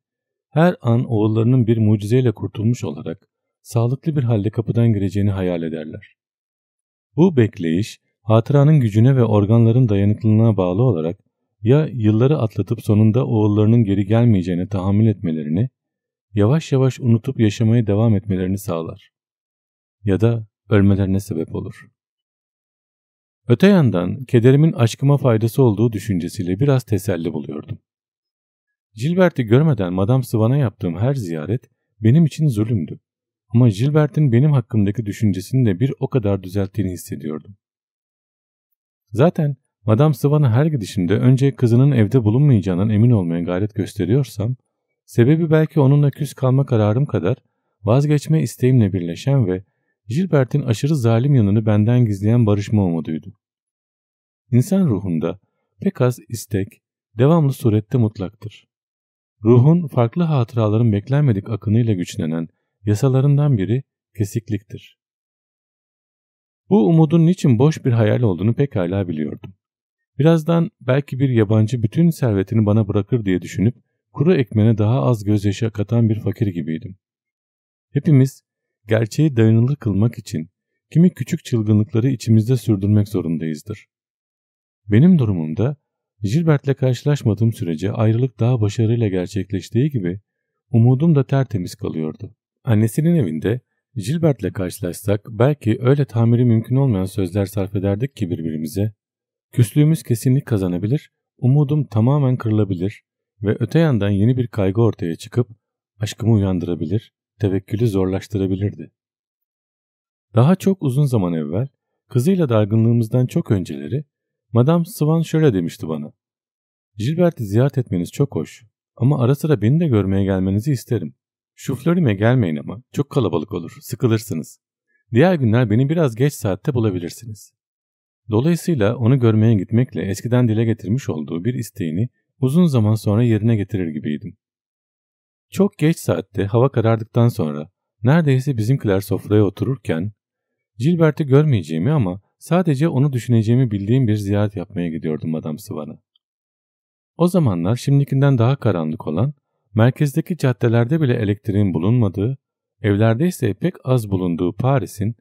her an oğullarının bir mucizeyle kurtulmuş olarak sağlıklı bir halde kapıdan gireceğini hayal ederler. Bu bekleyiş hatıranın gücüne ve organların dayanıklılığına bağlı olarak ya yılları atlatıp sonunda oğullarının geri gelmeyeceğini tahammül etmelerini yavaş yavaş unutup yaşamaya devam etmelerini sağlar. Ya da ölmelerine sebep olur. Öte yandan kederimin aşkıma faydası olduğu düşüncesiyle biraz teselli buluyordum. Gilbert'i görmeden Madame Sivana yaptığım her ziyaret benim için zulümdü. Ama Gilbert'in benim hakkımdaki düşüncesini de bir o kadar düzelttiğini hissediyordum. Zaten Madame Sivana her gidişimde önce kızının evde bulunmayacağından emin olmaya gayret gösteriyorsam, Sebebi belki onunla küs kalma kararım kadar vazgeçme isteğimle birleşen ve Gilbert'in aşırı zalim yanını benden gizleyen barışma umuduydu. İnsan ruhunda pek az istek, devamlı surette mutlaktır. Ruhun farklı hatıraların beklenmedik akınıyla güçlenen yasalarından biri kesikliktir. Bu umudun niçin boş bir hayal olduğunu pekala biliyordum. Birazdan belki bir yabancı bütün servetini bana bırakır diye düşünüp kuru ekmene daha az gözyaşı katan bir fakir gibiydim. Hepimiz gerçeği dayanılır kılmak için kimi küçük çılgınlıkları içimizde sürdürmek zorundayızdır. Benim durumumda Gilbert'le karşılaşmadığım sürece ayrılık daha başarıyla gerçekleştiği gibi umudum da tertemiz kalıyordu. Annesinin evinde Gilbert'le karşılaşsak belki öyle tamiri mümkün olmayan sözler sarf ederdik ki birbirimize. Küslüğümüz kesinlik kazanabilir, umudum tamamen kırılabilir, ve öte yandan yeni bir kaygı ortaya çıkıp aşkımı uyandırabilir, tevekkülü zorlaştırabilirdi. Daha çok uzun zaman evvel, kızıyla dargınlığımızdan çok önceleri, Madame Swan şöyle demişti bana. Gilbert'i ziyaret etmeniz çok hoş ama ara sıra beni de görmeye gelmenizi isterim. Şuflörüme gelmeyin ama çok kalabalık olur, sıkılırsınız. Diğer günler beni biraz geç saatte bulabilirsiniz. Dolayısıyla onu görmeye gitmekle eskiden dile getirmiş olduğu bir isteğini uzun zaman sonra yerine getirir gibiydim. Çok geç saatte hava karardıktan sonra neredeyse bizimkiler sofraya otururken Gilbert'i görmeyeceğimi ama sadece onu düşüneceğimi bildiğim bir ziyaret yapmaya gidiyordum Madame Sivan'a. O zamanlar şimdikinden daha karanlık olan, merkezdeki caddelerde bile elektriğin bulunmadığı, evlerde ise pek az bulunduğu Paris'in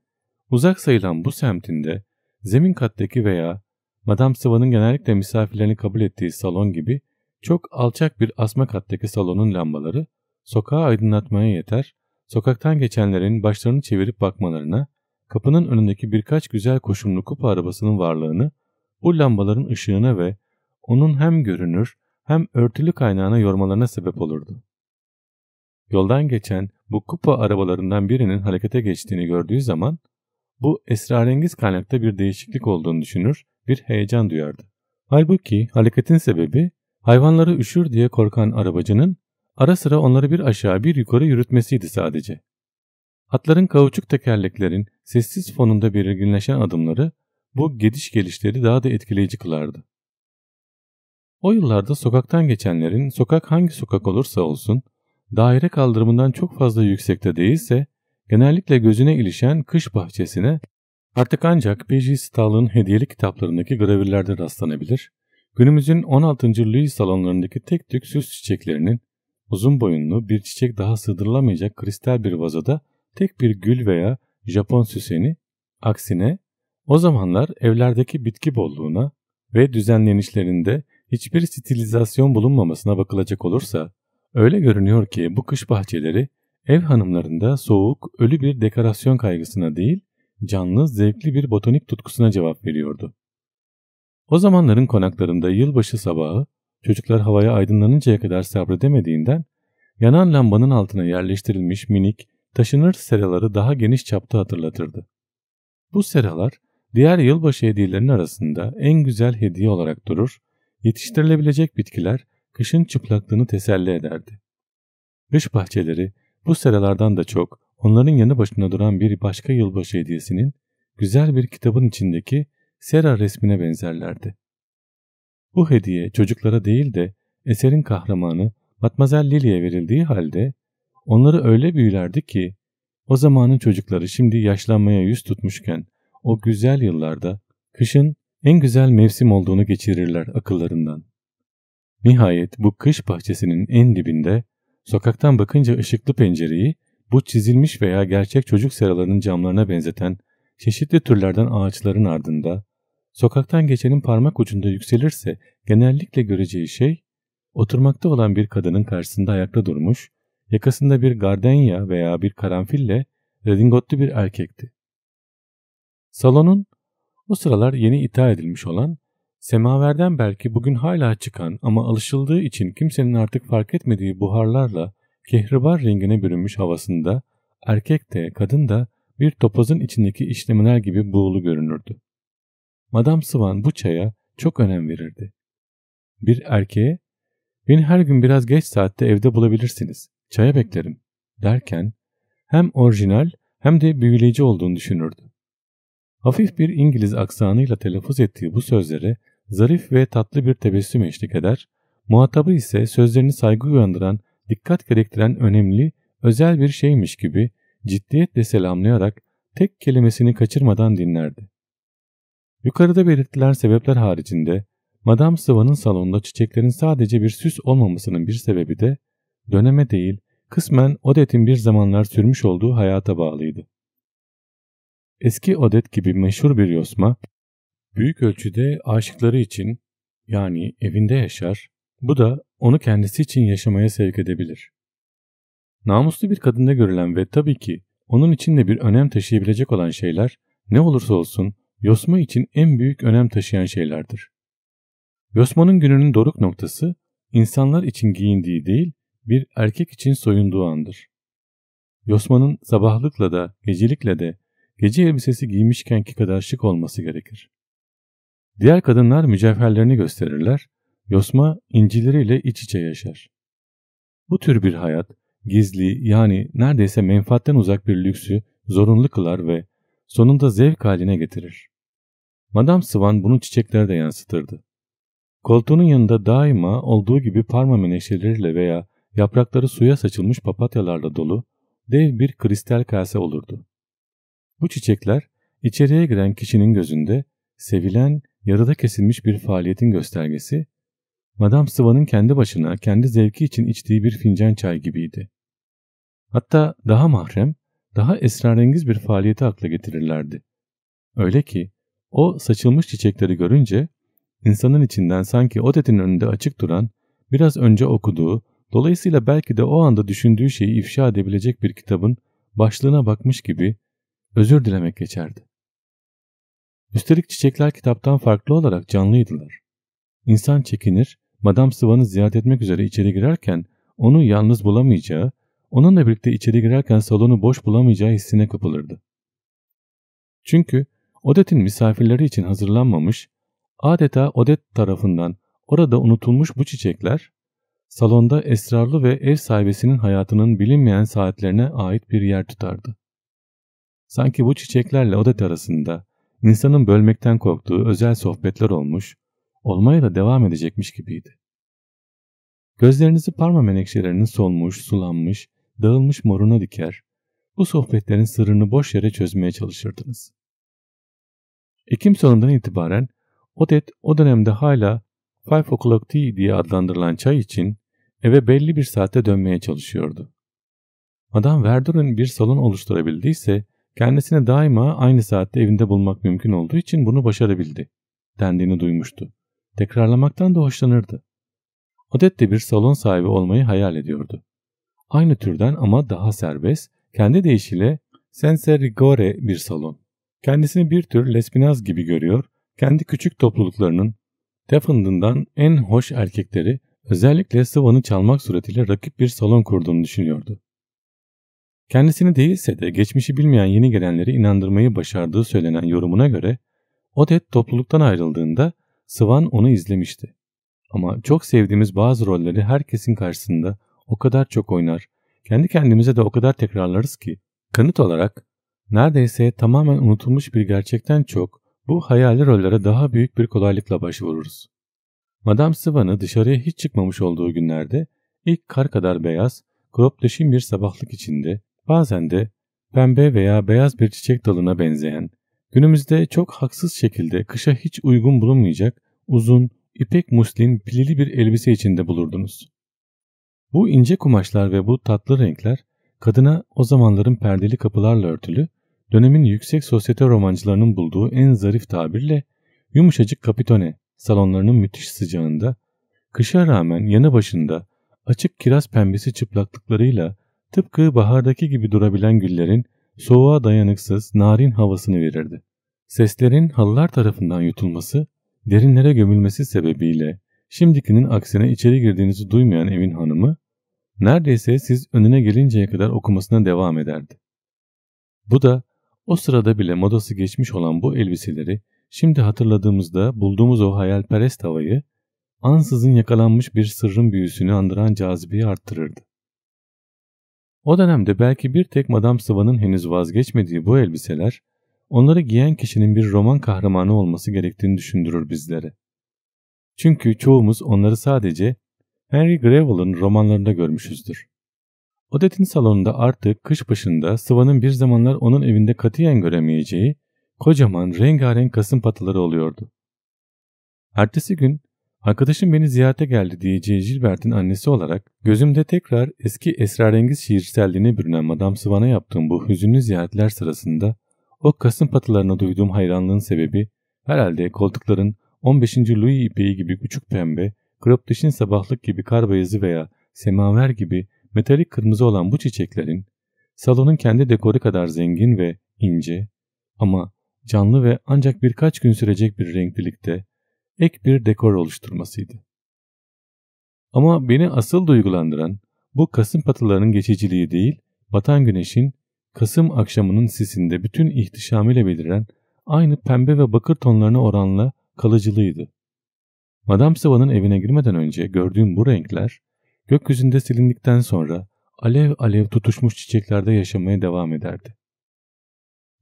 uzak sayılan bu semtinde zemin kattaki veya Madame Siva'nın genellikle misafirlerini kabul ettiği salon gibi çok alçak bir asma kattaki salonun lambaları sokağı aydınlatmaya yeter, sokaktan geçenlerin başlarını çevirip bakmalarına, kapının önündeki birkaç güzel koşumlu kupa arabasının varlığını bu lambaların ışığına ve onun hem görünür hem örtülü kaynağına yormalarına sebep olurdu. Yoldan geçen bu kupa arabalarından birinin harekete geçtiğini gördüğü zaman bu esrarengiz kaynakta bir değişiklik olduğunu düşünür bir heyecan duyardı. Halbuki hareketin sebebi hayvanları üşür diye korkan arabacının ara sıra onları bir aşağı bir yukarı yürütmesiydi sadece. Atların kauçuk tekerleklerin sessiz fonunda belirginleşen adımları bu gediş gelişleri daha da etkileyici kılardı. O yıllarda sokaktan geçenlerin sokak hangi sokak olursa olsun daire kaldırımından çok fazla yüksekte değilse genellikle gözüne ilişen kış bahçesine Artık ancak B.G. Stahl'ın hediyeli kitaplarındaki gravürlerde rastlanabilir, günümüzün 16. Louis salonlarındaki tek tük süs çiçeklerinin uzun boyunlu bir çiçek daha sığdırılamayacak kristal bir vazoda tek bir gül veya Japon süseni, aksine o zamanlar evlerdeki bitki bolluğuna ve düzenlenişlerinde hiçbir stilizasyon bulunmamasına bakılacak olursa, öyle görünüyor ki bu kış bahçeleri ev hanımlarında soğuk, ölü bir dekorasyon kaygısına değil, canlı, zevkli bir botanik tutkusuna cevap veriyordu. O zamanların konaklarında yılbaşı sabahı çocuklar havaya aydınlanıncaya kadar sabredemediğinden yanan lambanın altına yerleştirilmiş minik, taşınır seraları daha geniş çapta hatırlatırdı. Bu seralar diğer yılbaşı hediyelerinin arasında en güzel hediye olarak durur, yetiştirilebilecek bitkiler kışın çıplaklığını teselli ederdi. Kış bahçeleri bu seralardan da çok Onların yanı başında duran bir başka yılbaşı hediyesinin güzel bir kitabın içindeki Sera resmine benzerlerdi. Bu hediye çocuklara değil de eserin kahramanı Matmazel Lily'e verildiği halde onları öyle büyülerdi ki o zamanın çocukları şimdi yaşlanmaya yüz tutmuşken o güzel yıllarda kışın en güzel mevsim olduğunu geçirirler akıllarından. Nihayet bu kış bahçesinin en dibinde sokaktan bakınca ışıklı pencereyi bu çizilmiş veya gerçek çocuk seralarının camlarına benzeten çeşitli türlerden ağaçların ardında sokaktan geçenin parmak ucunda yükselirse genellikle göreceği şey oturmakta olan bir kadının karşısında ayakta durmuş, yakasında bir gardenya veya bir karanfille redingotlu bir erkekti. Salonun o sıralar yeni ithal edilmiş olan, semaverden belki bugün hala çıkan ama alışıldığı için kimsenin artık fark etmediği buharlarla kehribar rengine bürünmüş havasında erkek de kadın da bir topazın içindeki işlemeler gibi buğulu görünürdü. Madame Swan bu çaya çok önem verirdi. Bir erkeğe, beni her gün biraz geç saatte evde bulabilirsiniz, çaya beklerim derken hem orijinal hem de büyüleyici olduğunu düşünürdü. Hafif bir İngiliz aksanıyla telaffuz ettiği bu sözlere zarif ve tatlı bir tebessüm eşlik eder, muhatabı ise sözlerini saygı uyandıran dikkat gerektiren önemli, özel bir şeymiş gibi ciddiyetle selamlayarak tek kelimesini kaçırmadan dinlerdi. Yukarıda belirtilen sebepler haricinde Madame Sıva'nın salonunda çiçeklerin sadece bir süs olmamasının bir sebebi de döneme değil kısmen Odet'in bir zamanlar sürmüş olduğu hayata bağlıydı. Eski Odet gibi meşhur bir yosma büyük ölçüde aşıkları için yani evinde yaşar, bu da onu kendisi için yaşamaya sevk edebilir. Namuslu bir kadında görülen ve tabii ki onun için de bir önem taşıyabilecek olan şeyler ne olursa olsun yosma için en büyük önem taşıyan şeylerdir. Yosmanın gününün doruk noktası insanlar için giyindiği değil bir erkek için soyunduğu andır. Yosmanın sabahlıkla da gecelikle de gece elbisesi giymişkenki kadar şık olması gerekir. Diğer kadınlar mücevherlerini gösterirler Yosma incileriyle iç içe yaşar. Bu tür bir hayat gizli yani neredeyse menfaatten uzak bir lüksü zorunlu kılar ve sonunda zevk haline getirir. Madame Swan bunu çiçeklerde yansıtırdı. Koltuğunun yanında daima olduğu gibi parma menekşeleriyle veya yaprakları suya saçılmış papatyalarla dolu dev bir kristal kase olurdu. Bu çiçekler içeriye giren kişinin gözünde sevilen, yarıda kesilmiş bir faaliyetin göstergesi Madame Sıva'nın kendi başına, kendi zevki için içtiği bir fincan çay gibiydi. Hatta daha mahrem, daha esrarengiz bir faaliyeti akla getirirlerdi. Öyle ki o saçılmış çiçekleri görünce insanın içinden sanki o Odette'in önünde açık duran, biraz önce okuduğu, dolayısıyla belki de o anda düşündüğü şeyi ifşa edebilecek bir kitabın başlığına bakmış gibi özür dilemek geçerdi. Üstelik çiçekler kitaptan farklı olarak canlıydılar. İnsan çekinir, Madame Sivan'ı ziyaret etmek üzere içeri girerken onu yalnız bulamayacağı, onunla birlikte içeri girerken salonu boş bulamayacağı hissine kapılırdı. Çünkü Odette'in misafirleri için hazırlanmamış, adeta Odette tarafından orada unutulmuş bu çiçekler, salonda esrarlı ve ev sahibesinin hayatının bilinmeyen saatlerine ait bir yer tutardı. Sanki bu çiçeklerle Odette arasında insanın bölmekten korktuğu özel sohbetler olmuş, olmaya da devam edecekmiş gibiydi. Gözlerinizi parma menekşelerinin solmuş, sulanmış, dağılmış moruna diker, bu sohbetlerin sırrını boş yere çözmeye çalışırdınız. Ekim sonundan itibaren Odet o dönemde hala Five O'Clock Tea diye adlandırılan çay için eve belli bir saatte dönmeye çalışıyordu. Adam Verdun'un bir salon oluşturabildiyse kendisini daima aynı saatte evinde bulmak mümkün olduğu için bunu başarabildi dendiğini duymuştu. Tekrarlamaktan da hoşlanırdı. Odette bir salon sahibi olmayı hayal ediyordu. Aynı türden ama daha serbest, kendi deyişiyle sense rigore bir salon. Kendisini bir tür lespinaz gibi görüyor, kendi küçük topluluklarının Teffenden'dan en hoş erkekleri özellikle sıvanı çalmak suretiyle rakip bir salon kurduğunu düşünüyordu. Kendisini değilse de geçmişi bilmeyen yeni gelenleri inandırmayı başardığı söylenen yorumuna göre Odette topluluktan ayrıldığında Swan onu izlemişti. Ama çok sevdiğimiz bazı rolleri herkesin karşısında o kadar çok oynar, kendi kendimize de o kadar tekrarlarız ki. Kanıt olarak neredeyse tamamen unutulmuş bir gerçekten çok bu hayali rollere daha büyük bir kolaylıkla başvururuz. Madame Swan'ı dışarıya hiç çıkmamış olduğu günlerde ilk kar kadar beyaz, kropleşin bir sabahlık içinde, bazen de pembe veya beyaz bir çiçek dalına benzeyen, Günümüzde çok haksız şekilde kışa hiç uygun bulunmayacak uzun, ipek muslin pilili bir elbise içinde bulurdunuz. Bu ince kumaşlar ve bu tatlı renkler kadına o zamanların perdeli kapılarla örtülü, dönemin yüksek sosyete romancılarının bulduğu en zarif tabirle yumuşacık kapitone salonlarının müthiş sıcağında, kışa rağmen yanı başında açık kiraz pembesi çıplaklıklarıyla tıpkı bahardaki gibi durabilen güllerin soğuğa dayanıksız, narin havasını verirdi. Seslerin halılar tarafından yutulması, derinlere gömülmesi sebebiyle şimdikinin aksine içeri girdiğinizi duymayan evin hanımı, neredeyse siz önüne gelinceye kadar okumasına devam ederdi. Bu da o sırada bile modası geçmiş olan bu elbiseleri şimdi hatırladığımızda bulduğumuz o hayalperest havayı ansızın yakalanmış bir sırrın büyüsünü andıran cazibeyi arttırırdı. O dönemde belki bir tek Madame Sıva'nın henüz vazgeçmediği bu elbiseler, onları giyen kişinin bir roman kahramanı olması gerektiğini düşündürür bizlere. Çünkü çoğumuz onları sadece Henry Greville'ın romanlarında görmüşüzdür. Odette'in salonunda artık kış başında Sıva'nın bir zamanlar onun evinde katiyen göremeyeceği kocaman rengarenk kasım pataları oluyordu. Ertesi gün Arkadaşım beni ziyarete geldi diyeceği Gilbert'in annesi olarak gözümde tekrar eski esrarengiz şiirselliğine bürünen Madame Sivan'a yaptığım bu hüzünlü ziyaretler sırasında o kasım patılarına duyduğum hayranlığın sebebi herhalde koltukların 15. Louis ipeği gibi küçük pembe, krop sabahlık gibi kar veya semaver gibi metalik kırmızı olan bu çiçeklerin salonun kendi dekoru kadar zengin ve ince ama canlı ve ancak birkaç gün sürecek bir renklilikte ek bir dekor oluşturmasıydı. Ama beni asıl duygulandıran bu Kasım patılarının geçiciliği değil, batan güneşin Kasım akşamının sisinde bütün ihtişamıyla beliren aynı pembe ve bakır tonlarına oranla kalıcılığıydı. Madame Sava'nın evine girmeden önce gördüğüm bu renkler, gökyüzünde silindikten sonra alev alev tutuşmuş çiçeklerde yaşamaya devam ederdi.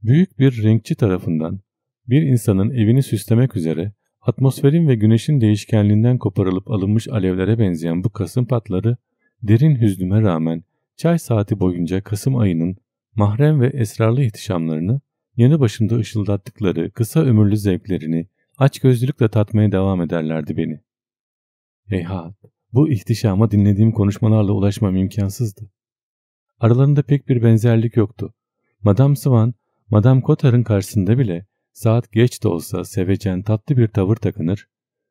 Büyük bir renkçi tarafından bir insanın evini süslemek üzere Atmosferin ve güneşin değişkenliğinden koparılıp alınmış alevlere benzeyen bu kasım patları derin hüznüme rağmen çay saati boyunca Kasım ayının mahrem ve esrarlı ihtişamlarını, yanı başında ışıldattıkları kısa ömürlü zevklerini açgözlülükle tatmaya devam ederlerdi beni. Heyhat, bu ihtişama dinlediğim konuşmalarla ulaşmam imkansızdı. Aralarında pek bir benzerlik yoktu. Madame Swan, Madame Cotard'ın karşısında bile Saat geç de olsa sevecen tatlı bir tavır takınır.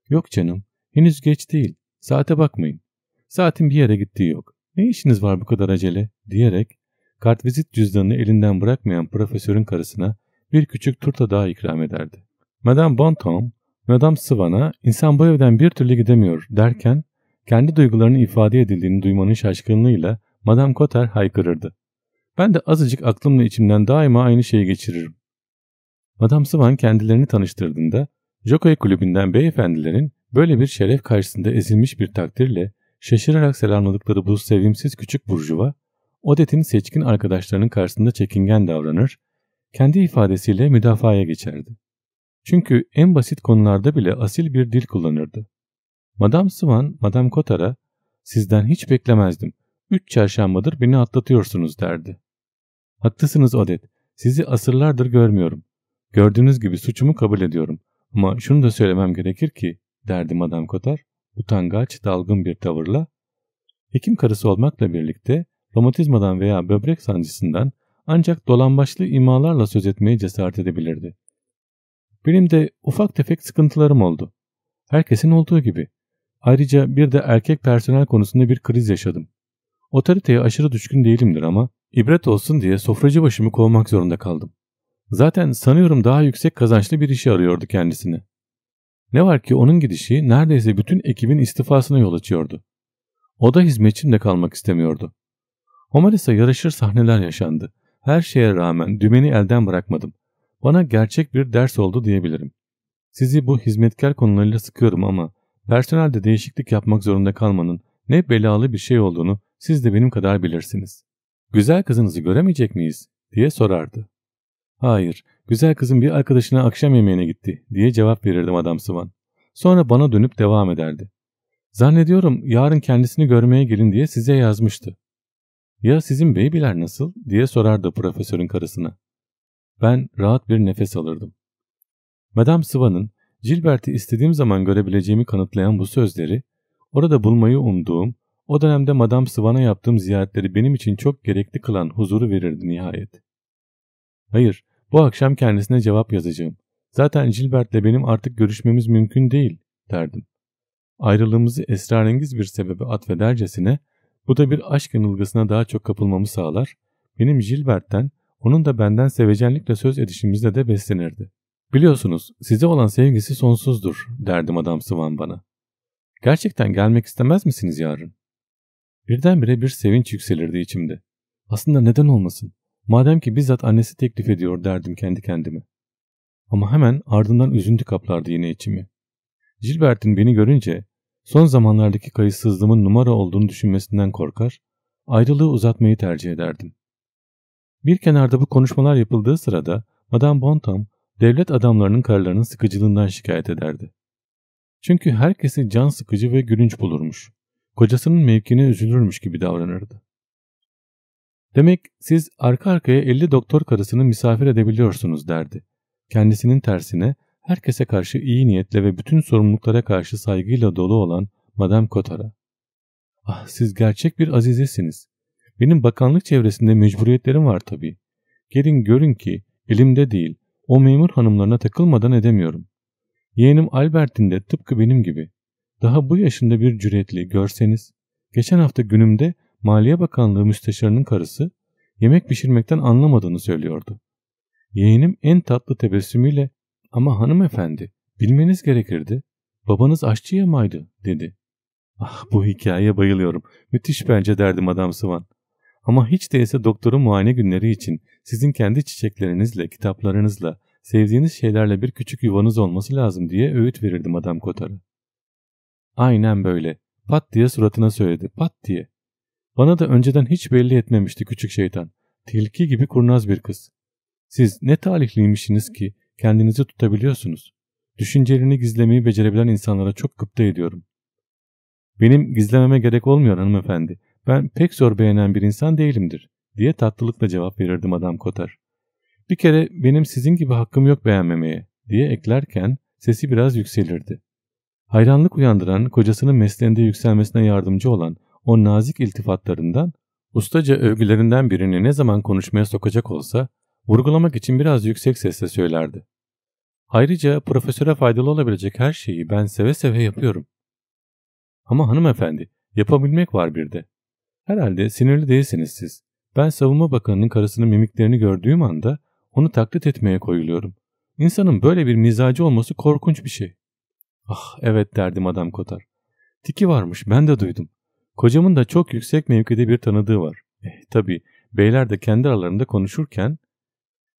Yok canım henüz geç değil saate bakmayın. Saatin bir yere gittiği yok. Ne işiniz var bu kadar acele diyerek kartvizit cüzdanını elinden bırakmayan profesörün karısına bir küçük turta daha ikram ederdi. Madame Bontom, Madame Sivana insan bu evden bir türlü gidemiyor derken kendi duygularının ifade edildiğini duymanın şaşkınlığıyla Madame Cotter haykırırdı. Ben de azıcık aklımla içimden daima aynı şeyi geçiririm. Madame Swan kendilerini tanıştırdığında Jockey kulübünden beyefendilerin böyle bir şeref karşısında ezilmiş bir takdirle şaşırarak selamladıkları bu sevimsiz küçük burjuva, Odet'in seçkin arkadaşlarının karşısında çekingen davranır, kendi ifadesiyle müdafaya geçerdi. Çünkü en basit konularda bile asil bir dil kullanırdı. Madame Swan, Madame Kotar'a sizden hiç beklemezdim. Üç çarşambadır beni atlatıyorsunuz derdi. Haklısınız Odet. Sizi asırlardır görmüyorum. Gördüğünüz gibi suçumu kabul ediyorum. Ama şunu da söylemem gerekir ki derdi Madame Kotar utangaç dalgın bir tavırla. Hekim karısı olmakla birlikte romatizmadan veya böbrek sancısından ancak dolambaçlı imalarla söz etmeye cesaret edebilirdi. Benim de ufak tefek sıkıntılarım oldu. Herkesin olduğu gibi. Ayrıca bir de erkek personel konusunda bir kriz yaşadım. Otoriteye aşırı düşkün değilimdir ama ibret olsun diye sofracı başımı kovmak zorunda kaldım. Zaten sanıyorum daha yüksek kazançlı bir işi arıyordu kendisini. Ne var ki onun gidişi neredeyse bütün ekibin istifasına yol açıyordu. O da hizmetçimle kalmak istemiyordu. Homaris'e yarışır sahneler yaşandı. Her şeye rağmen dümeni elden bırakmadım. Bana gerçek bir ders oldu diyebilirim. Sizi bu hizmetkar konularıyla sıkıyorum ama personelde değişiklik yapmak zorunda kalmanın ne belalı bir şey olduğunu siz de benim kadar bilirsiniz. Güzel kızınızı göremeyecek miyiz diye sorardı. Hayır, güzel kızın bir arkadaşına akşam yemeğine gitti diye cevap verirdim adam adamsıvan. Sonra bana dönüp devam ederdi. Zannediyorum yarın kendisini görmeye gelin diye size yazmıştı. Ya sizin beybiler nasıl diye sorardı profesörün karısına. Ben rahat bir nefes alırdım. Madame Sıvan'ın Gilbert'i istediğim zaman görebileceğimi kanıtlayan bu sözleri, orada bulmayı umduğum, o dönemde Madame Sıvan'a yaptığım ziyaretleri benim için çok gerekli kılan huzuru verirdi nihayet. Hayır, bu akşam kendisine cevap yazacağım. Zaten Gilbert'le benim artık görüşmemiz mümkün değil derdim. Ayrılığımızı esrarengiz bir sebebe atfedercesine bu da bir aşk yanılgısına daha çok kapılmamı sağlar. Benim Gilbert'ten onun da benden sevecenlikle söz edişimizle de beslenirdi. Biliyorsunuz size olan sevgisi sonsuzdur derdim adam Sıvan bana. Gerçekten gelmek istemez misiniz yarın? Birdenbire bir sevinç yükselirdi içimde. Aslında neden olmasın? Madem ki bizzat annesi teklif ediyor derdim kendi kendime. Ama hemen ardından üzüntü kaplardı yine içimi. Gilbert'in beni görünce son zamanlardaki kayıtsızlığımın numara olduğunu düşünmesinden korkar, ayrılığı uzatmayı tercih ederdim. Bir kenarda bu konuşmalar yapıldığı sırada Madame Bontam devlet adamlarının karlarının sıkıcılığından şikayet ederdi. Çünkü herkesi can sıkıcı ve gülünç bulurmuş. Kocasının mevkine üzülürmüş gibi davranırdı. Demek siz arka arkaya 50 doktor karısını misafir edebiliyorsunuz derdi. Kendisinin tersine herkese karşı iyi niyetle ve bütün sorumluluklara karşı saygıyla dolu olan Madame Kotara. Ah siz gerçek bir azizesiniz. Benim bakanlık çevresinde mecburiyetlerim var tabii. Gelin görün ki elimde değil o memur hanımlarına takılmadan edemiyorum. Yeğenim Albert'in de tıpkı benim gibi. Daha bu yaşında bir cüretli görseniz. Geçen hafta günümde Maliye Bakanlığı müsteşarının karısı yemek pişirmekten anlamadığını söylüyordu. Yeğenim en tatlı tebessümüyle ama hanımefendi bilmeniz gerekirdi. Babanız aşçı yamaydı dedi. Ah bu hikayeye bayılıyorum. Müthiş bence derdim adam Sıvan. Ama hiç değilse doktorun muayene günleri için sizin kendi çiçeklerinizle, kitaplarınızla, sevdiğiniz şeylerle bir küçük yuvanız olması lazım diye öğüt verirdim adam Kotar'a. Aynen böyle. Pat diye suratına söyledi. Pat diye. Bana da önceden hiç belli etmemişti küçük şeytan. Tilki gibi kurnaz bir kız. Siz ne talihliymişsiniz ki kendinizi tutabiliyorsunuz. Düşüncelerini gizlemeyi becerebilen insanlara çok gıpta ediyorum. Benim gizlememe gerek olmuyor hanımefendi. Ben pek zor beğenen bir insan değilimdir diye tatlılıkla cevap verirdim adam Kotar. Bir kere benim sizin gibi hakkım yok beğenmemeye diye eklerken sesi biraz yükselirdi. Hayranlık uyandıran, kocasının mesleğinde yükselmesine yardımcı olan o nazik iltifatlarından, ustaca övgülerinden birini ne zaman konuşmaya sokacak olsa, vurgulamak için biraz yüksek sesle söylerdi. Ayrıca profesöre faydalı olabilecek her şeyi ben seve seve yapıyorum. Ama hanımefendi, yapabilmek var bir de. Herhalde sinirli değilsiniz siz. Ben savunma bakanının karısının mimiklerini gördüğüm anda onu taklit etmeye koyuluyorum. İnsanın böyle bir mizacı olması korkunç bir şey. Ah evet derdim adam kotar. Tiki varmış ben de duydum. Kocamın da çok yüksek mevkide bir tanıdığı var. E, tabii beyler de kendi aralarında konuşurken.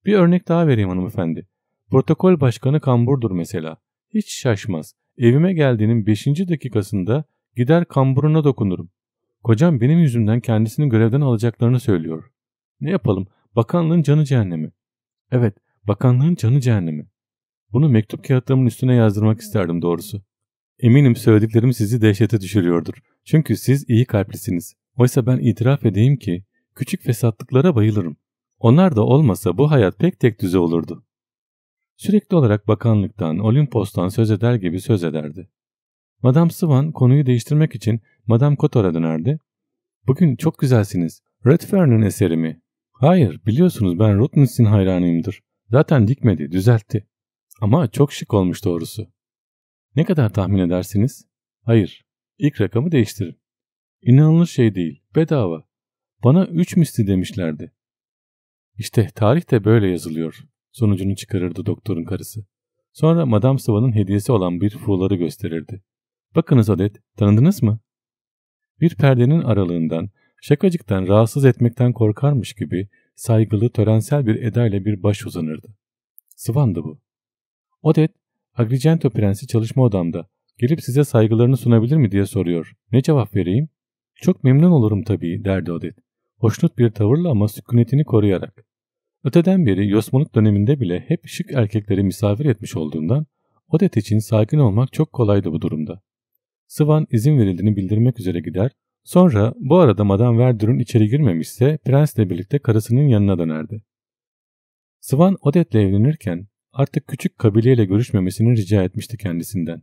Bir örnek daha vereyim hanımefendi. Protokol başkanı kamburdur mesela. Hiç şaşmaz. Evime geldiğinin 5. dakikasında gider kamburuna dokunurum. Kocam benim yüzümden kendisini görevden alacaklarını söylüyor. Ne yapalım? Bakanlığın canı cehennemi. Evet, bakanlığın canı cehennemi. Bunu mektup kağıtlarımın üstüne yazdırmak isterdim doğrusu. Eminim söylediklerim sizi dehşete düşürüyordur. Çünkü siz iyi kalplisiniz. Oysa ben itiraf edeyim ki küçük fesatlıklara bayılırım. Onlar da olmasa bu hayat pek tek düze olurdu. Sürekli olarak bakanlıktan, Olimpos'tan söz eder gibi söz ederdi. Madame Swan konuyu değiştirmek için Madame Kotor'a dönerdi. Bugün çok güzelsiniz. Redfern'in eseri mi? Hayır, biliyorsunuz ben Rotnis'in hayranıyımdır. Zaten dikmedi, düzeltti. Ama çok şık olmuş doğrusu. Ne kadar tahmin edersiniz? Hayır. İlk rakamı değiştirin. İnanılır şey değil. Bedava. Bana üç misli demişlerdi. İşte tarih de böyle yazılıyor. Sonucunu çıkarırdı doktorun karısı. Sonra Madame Sava'nın hediyesi olan bir fuları gösterirdi. Bakınız adet, tanıdınız mı? Bir perdenin aralığından, şakacıktan rahatsız etmekten korkarmış gibi saygılı, törensel bir edayla bir baş uzanırdı. Sıvandı bu. Odet, Agrigento prensi çalışma odamda. Gelip size saygılarını sunabilir mi diye soruyor. Ne cevap vereyim? Çok memnun olurum tabii derdi Odet. Hoşnut bir tavırla ama sükunetini koruyarak. Öteden beri yosmanlık döneminde bile hep şık erkekleri misafir etmiş olduğundan Odet için sakin olmak çok kolaydı bu durumda. Sıvan izin verildiğini bildirmek üzere gider. Sonra bu arada Madame Verdur'un içeri girmemişse prensle birlikte karısının yanına dönerdi. Sıvan Odet'le evlenirken Artık küçük kabileyle görüşmemesini rica etmişti kendisinden.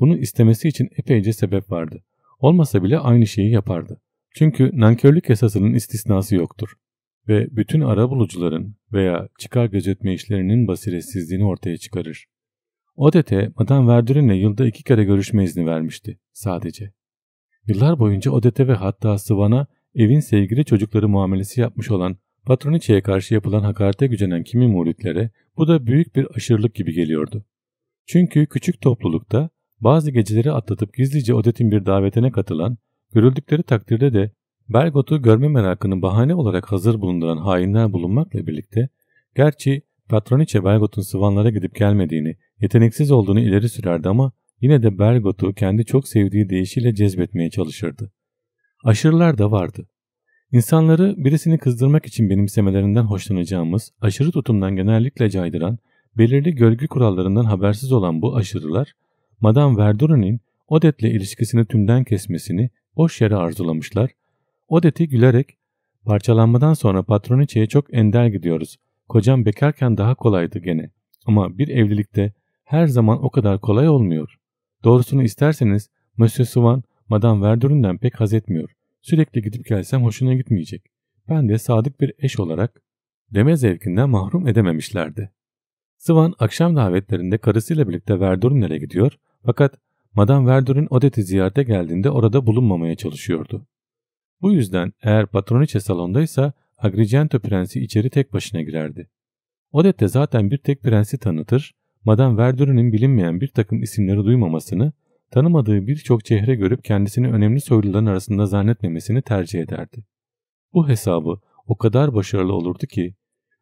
Bunu istemesi için epeyce sebep vardı. Olmasa bile aynı şeyi yapardı. Çünkü nankörlük yasasının istisnası yoktur. Ve bütün arabulucuların veya çıkar gözetme işlerinin basiretsizliğini ortaya çıkarır. Odete, Madame Verdun'le yılda iki kere görüşme izni vermişti sadece. Yıllar boyunca Odete ve hatta Sıvan'a evin sevgili çocukları muamelesi yapmış olan Patroniçe'ye karşı yapılan hakarete gücenen kimi muritlere bu da büyük bir aşırılık gibi geliyordu. Çünkü küçük toplulukta bazı geceleri atlatıp gizlice Odet'in bir davetine katılan, görüldükleri takdirde de Bergot'u görme merakını bahane olarak hazır bulunduran hainler bulunmakla birlikte, gerçi Patroniçe Bergot'un Sıvanlara gidip gelmediğini, yeteneksiz olduğunu ileri sürerdi ama yine de Bergot'u kendi çok sevdiği deyişiyle cezbetmeye çalışırdı. Aşırılar da vardı. İnsanları birisini kızdırmak için benimsemelerinden hoşlanacağımız, aşırı tutumdan genellikle caydıran, belirli görgü kurallarından habersiz olan bu aşırılar, Madame Verdurin'in Odet'le ilişkisini tümden kesmesini boş yere arzulamışlar. Odet'i gülerek, parçalanmadan sonra Patroniçe'ye çok ender gidiyoruz. Kocam bekarken daha kolaydı gene. Ama bir evlilikte her zaman o kadar kolay olmuyor. Doğrusunu isterseniz Monsieur Suvan, Madame Verdurin'den pek haz etmiyor. Sürekli gidip gelsem hoşuna gitmeyecek. Ben de sadık bir eş olarak deme zevkinden mahrum edememişlerdi. Sıvan akşam davetlerinde karısıyla birlikte Verdurin'lere gidiyor fakat Madame Verdurin Odette'i ziyarete geldiğinde orada bulunmamaya çalışıyordu. Bu yüzden eğer Patroniçe salondaysa Agrigento prensi içeri tek başına girerdi. Odette zaten bir tek prensi tanıtır, Madame Verdurin'in bilinmeyen bir takım isimleri duymamasını tanımadığı birçok çehre görüp kendisini önemli soyluların arasında zannetmemesini tercih ederdi. Bu hesabı o kadar başarılı olurdu ki,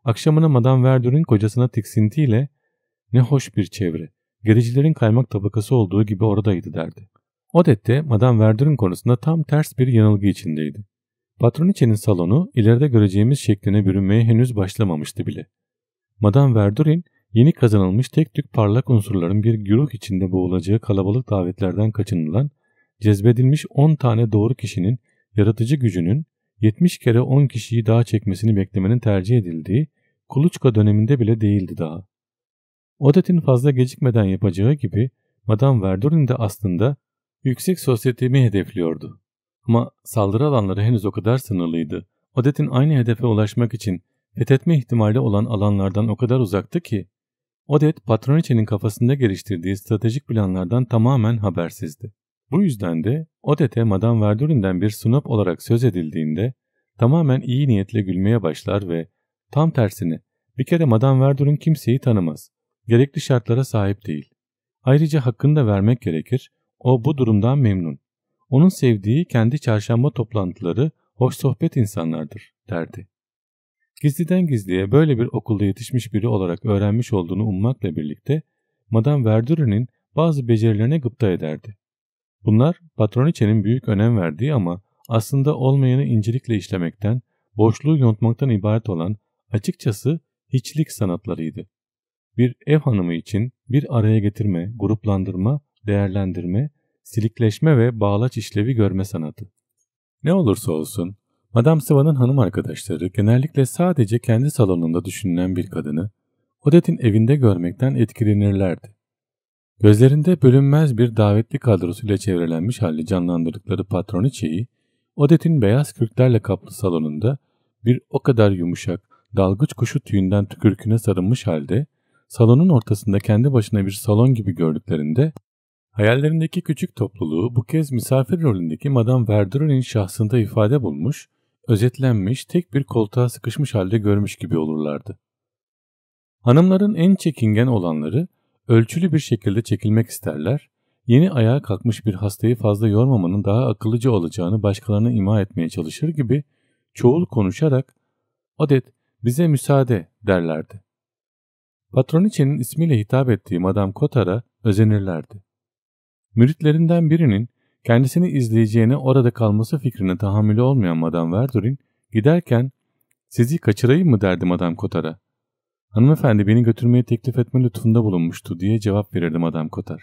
akşamına Madame Verdur'un kocasına tiksintiyle ne hoş bir çevre, gericilerin kaymak tabakası olduğu gibi oradaydı derdi. Odette, Madame Verdur'un konusunda tam ters bir yanılgı içindeydi. Patroniçe'nin salonu ileride göreceğimiz şekline bürünmeye henüz başlamamıştı bile. Madame Verdurin Yeni kazanılmış tek tük parlak unsurların bir güruh içinde boğulacağı kalabalık davetlerden kaçınılan, cezbedilmiş 10 tane doğru kişinin yaratıcı gücünün 70 kere 10 kişiyi daha çekmesini beklemenin tercih edildiği kuluçka döneminde bile değildi daha. Odet'in fazla gecikmeden yapacağı gibi Madame Verdurin de aslında yüksek sosyetemi hedefliyordu. Ama saldırı alanları henüz o kadar sınırlıydı. Odet'in aynı hedefe ulaşmak için fethetme ihtimali olan alanlardan o kadar uzaktı ki Odet, Patroniçe'nin kafasında geliştirdiği stratejik planlardan tamamen habersizdi. Bu yüzden de Odette Madame Verdurin'den bir sunop olarak söz edildiğinde tamamen iyi niyetle gülmeye başlar ve tam tersini, bir kere Madame Verdurin kimseyi tanımaz. Gerekli şartlara sahip değil. Ayrıca hakkını da vermek gerekir. O bu durumdan memnun. Onun sevdiği kendi çarşamba toplantıları hoş sohbet insanlardır derdi. Gizliden gizliye böyle bir okulda yetişmiş biri olarak öğrenmiş olduğunu ummakla birlikte Madame Verdurer'in bazı becerilerine gıpta ederdi. Bunlar patroniçenin büyük önem verdiği ama aslında olmayanı incelikle işlemekten, boşluğu yontmaktan ibaret olan açıkçası hiçlik sanatlarıydı. Bir ev hanımı için bir araya getirme, gruplandırma, değerlendirme, silikleşme ve bağlaç işlevi görme sanatı. Ne olursa olsun Madame Siva'nın hanım arkadaşları genellikle sadece kendi salonunda düşünülen bir kadını Odette'in evinde görmekten etkilenirlerdi. Gözlerinde bölünmez bir davetli kadrosuyla çevrelenmiş halde canlandırdıkları patroniçeyi, Odette'in beyaz kürklerle kaplı salonunda bir o kadar yumuşak, dalgıç kuşu tüyünden tükürküne sarılmış halde, salonun ortasında kendi başına bir salon gibi gördüklerinde, hayallerindeki küçük topluluğu bu kez misafir rolündeki Madame Verdurin'in şahsında ifade bulmuş özetlenmiş, tek bir koltuğa sıkışmış halde görmüş gibi olurlardı. Hanımların en çekingen olanları ölçülü bir şekilde çekilmek isterler, yeni ayağa kalkmış bir hastayı fazla yormamanın daha akıllıca olacağını başkalarına ima etmeye çalışır gibi çoğul konuşarak adet bize müsaade derlerdi. Patroniçe'nin ismiyle hitap ettiği Madame Kotar'a özenirlerdi. Müritlerinden birinin Kendisini izleyeceğine orada kalması fikrine tahammülü olmayan Madame Verdurin giderken sizi kaçırayım mı derdi Madame Kotar'a. Hanımefendi beni götürmeye teklif etme lütfunda bulunmuştu diye cevap verirdi Madame Kotar.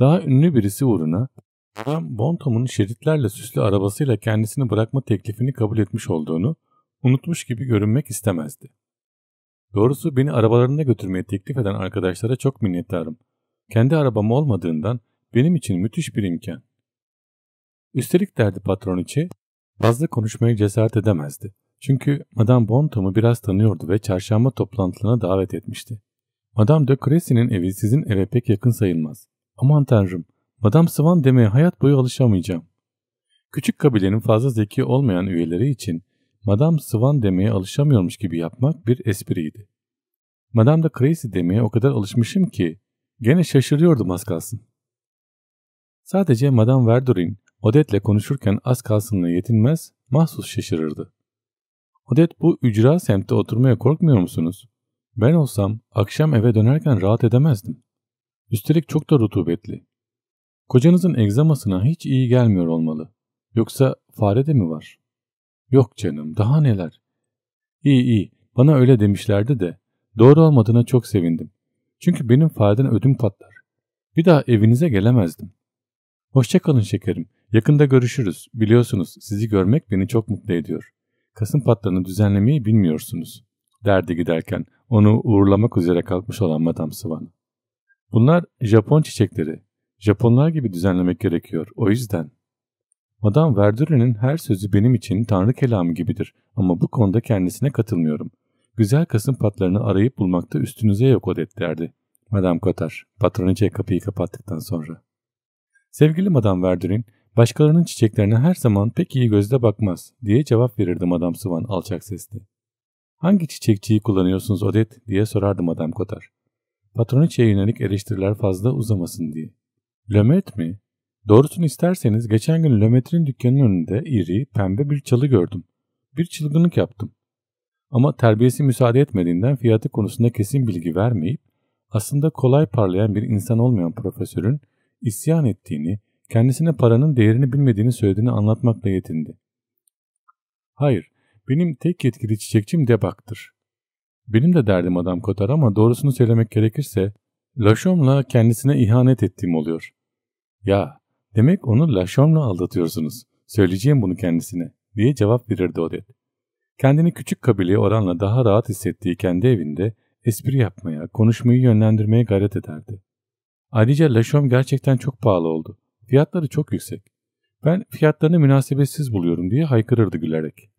Daha ünlü birisi uğruna Madame Bontom'un şeritlerle süslü arabasıyla kendisini bırakma teklifini kabul etmiş olduğunu unutmuş gibi görünmek istemezdi. Doğrusu beni arabalarında götürmeye teklif eden arkadaşlara çok minnettarım. Kendi arabam olmadığından benim için müthiş bir imkan. Üstelik derdi patron içi, fazla konuşmaya cesaret edemezdi. Çünkü Madame Bontem'ı biraz tanıyordu ve çarşamba toplantılarına davet etmişti. Madame de Crecy'nin evi sizin eve pek yakın sayılmaz. Aman tanrım, Madame Swan demeye hayat boyu alışamayacağım. Küçük kabilenin fazla zeki olmayan üyeleri için Madame Swan demeye alışamıyormuş gibi yapmak bir espriydi. Madame de Crecy demeye o kadar alışmışım ki gene şaşırıyordum az kalsın. Sadece Madame Verdurin Odette'le konuşurken az kalsınla yetinmez, mahsus şaşırırdı. Odette bu ücra semtte oturmaya korkmuyor musunuz? Ben olsam akşam eve dönerken rahat edemezdim. Üstelik çok da rutubetli. Kocanızın egzamasına hiç iyi gelmiyor olmalı. Yoksa fare de mi var? Yok canım daha neler. İyi iyi bana öyle demişlerdi de doğru olmadığına çok sevindim. Çünkü benim fareden ödüm patlar. Bir daha evinize gelemezdim. Hoşçakalın şekerim. Yakında görüşürüz. Biliyorsunuz sizi görmek beni çok mutlu ediyor. Kasım patlanı düzenlemeyi bilmiyorsunuz. Derdi giderken onu uğurlamak üzere kalkmış olan Madame Swan. Bunlar Japon çiçekleri. Japonlar gibi düzenlemek gerekiyor. O yüzden. Madame Verdure'nin her sözü benim için tanrı kelamı gibidir ama bu konuda kendisine katılmıyorum. Güzel kasım patlarını arayıp bulmakta üstünüze yok odet derdi. Madame Kotar, patroniçe kapıyı kapattıktan sonra. Sevgili Madame Verdurin, başkalarının çiçeklerine her zaman pek iyi gözle bakmaz diye cevap verirdi Madame Swan alçak sesle. Hangi çiçekçiyi kullanıyorsunuz Odet diye sorardı Madame Kotar. Patroniçe'ye yönelik eleştiriler fazla uzamasın diye. Lömet mi? Doğrusunu isterseniz geçen gün Lömet'in dükkanının önünde iri, pembe bir çalı gördüm. Bir çılgınlık yaptım. Ama terbiyesi müsaade etmediğinden fiyatı konusunda kesin bilgi vermeyip aslında kolay parlayan bir insan olmayan profesörün isyan ettiğini, kendisine paranın değerini bilmediğini söylediğini anlatmakla yetindi. Hayır, benim tek yetkili çiçekçim Debak'tır. Benim de derdim adam kotar ama doğrusunu söylemek gerekirse Laşom'la kendisine ihanet ettiğim oluyor. Ya, demek onu Laşom'la aldatıyorsunuz. Söyleyeceğim bunu kendisine diye cevap verirdi Odette. Kendini küçük kabileye oranla daha rahat hissettiği kendi evinde espri yapmaya, konuşmayı yönlendirmeye gayret ederdi. Ayrıca Leşom gerçekten çok pahalı oldu. Fiyatları çok yüksek. Ben fiyatlarını münasebetsiz buluyorum diye haykırırdı gülerek.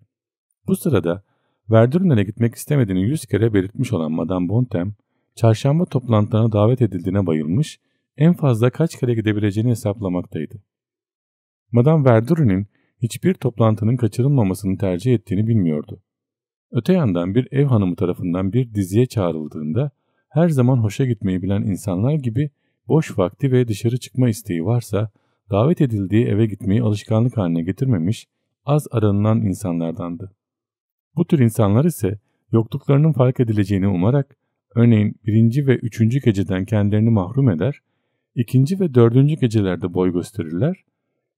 Bu sırada Verdürnen'e gitmek istemediğini yüz kere belirtmiş olan Madame Bontem, çarşamba toplantılarına davet edildiğine bayılmış, en fazla kaç kere gidebileceğini hesaplamaktaydı. Madame Verdürn'in hiçbir toplantının kaçırılmamasını tercih ettiğini bilmiyordu. Öte yandan bir ev hanımı tarafından bir diziye çağrıldığında her zaman hoşa gitmeyi bilen insanlar gibi boş vakti ve dışarı çıkma isteği varsa davet edildiği eve gitmeyi alışkanlık haline getirmemiş, az aranılan insanlardandı. Bu tür insanlar ise yokluklarının fark edileceğini umarak örneğin birinci ve üçüncü geceden kendilerini mahrum eder, ikinci ve dördüncü gecelerde boy gösterirler,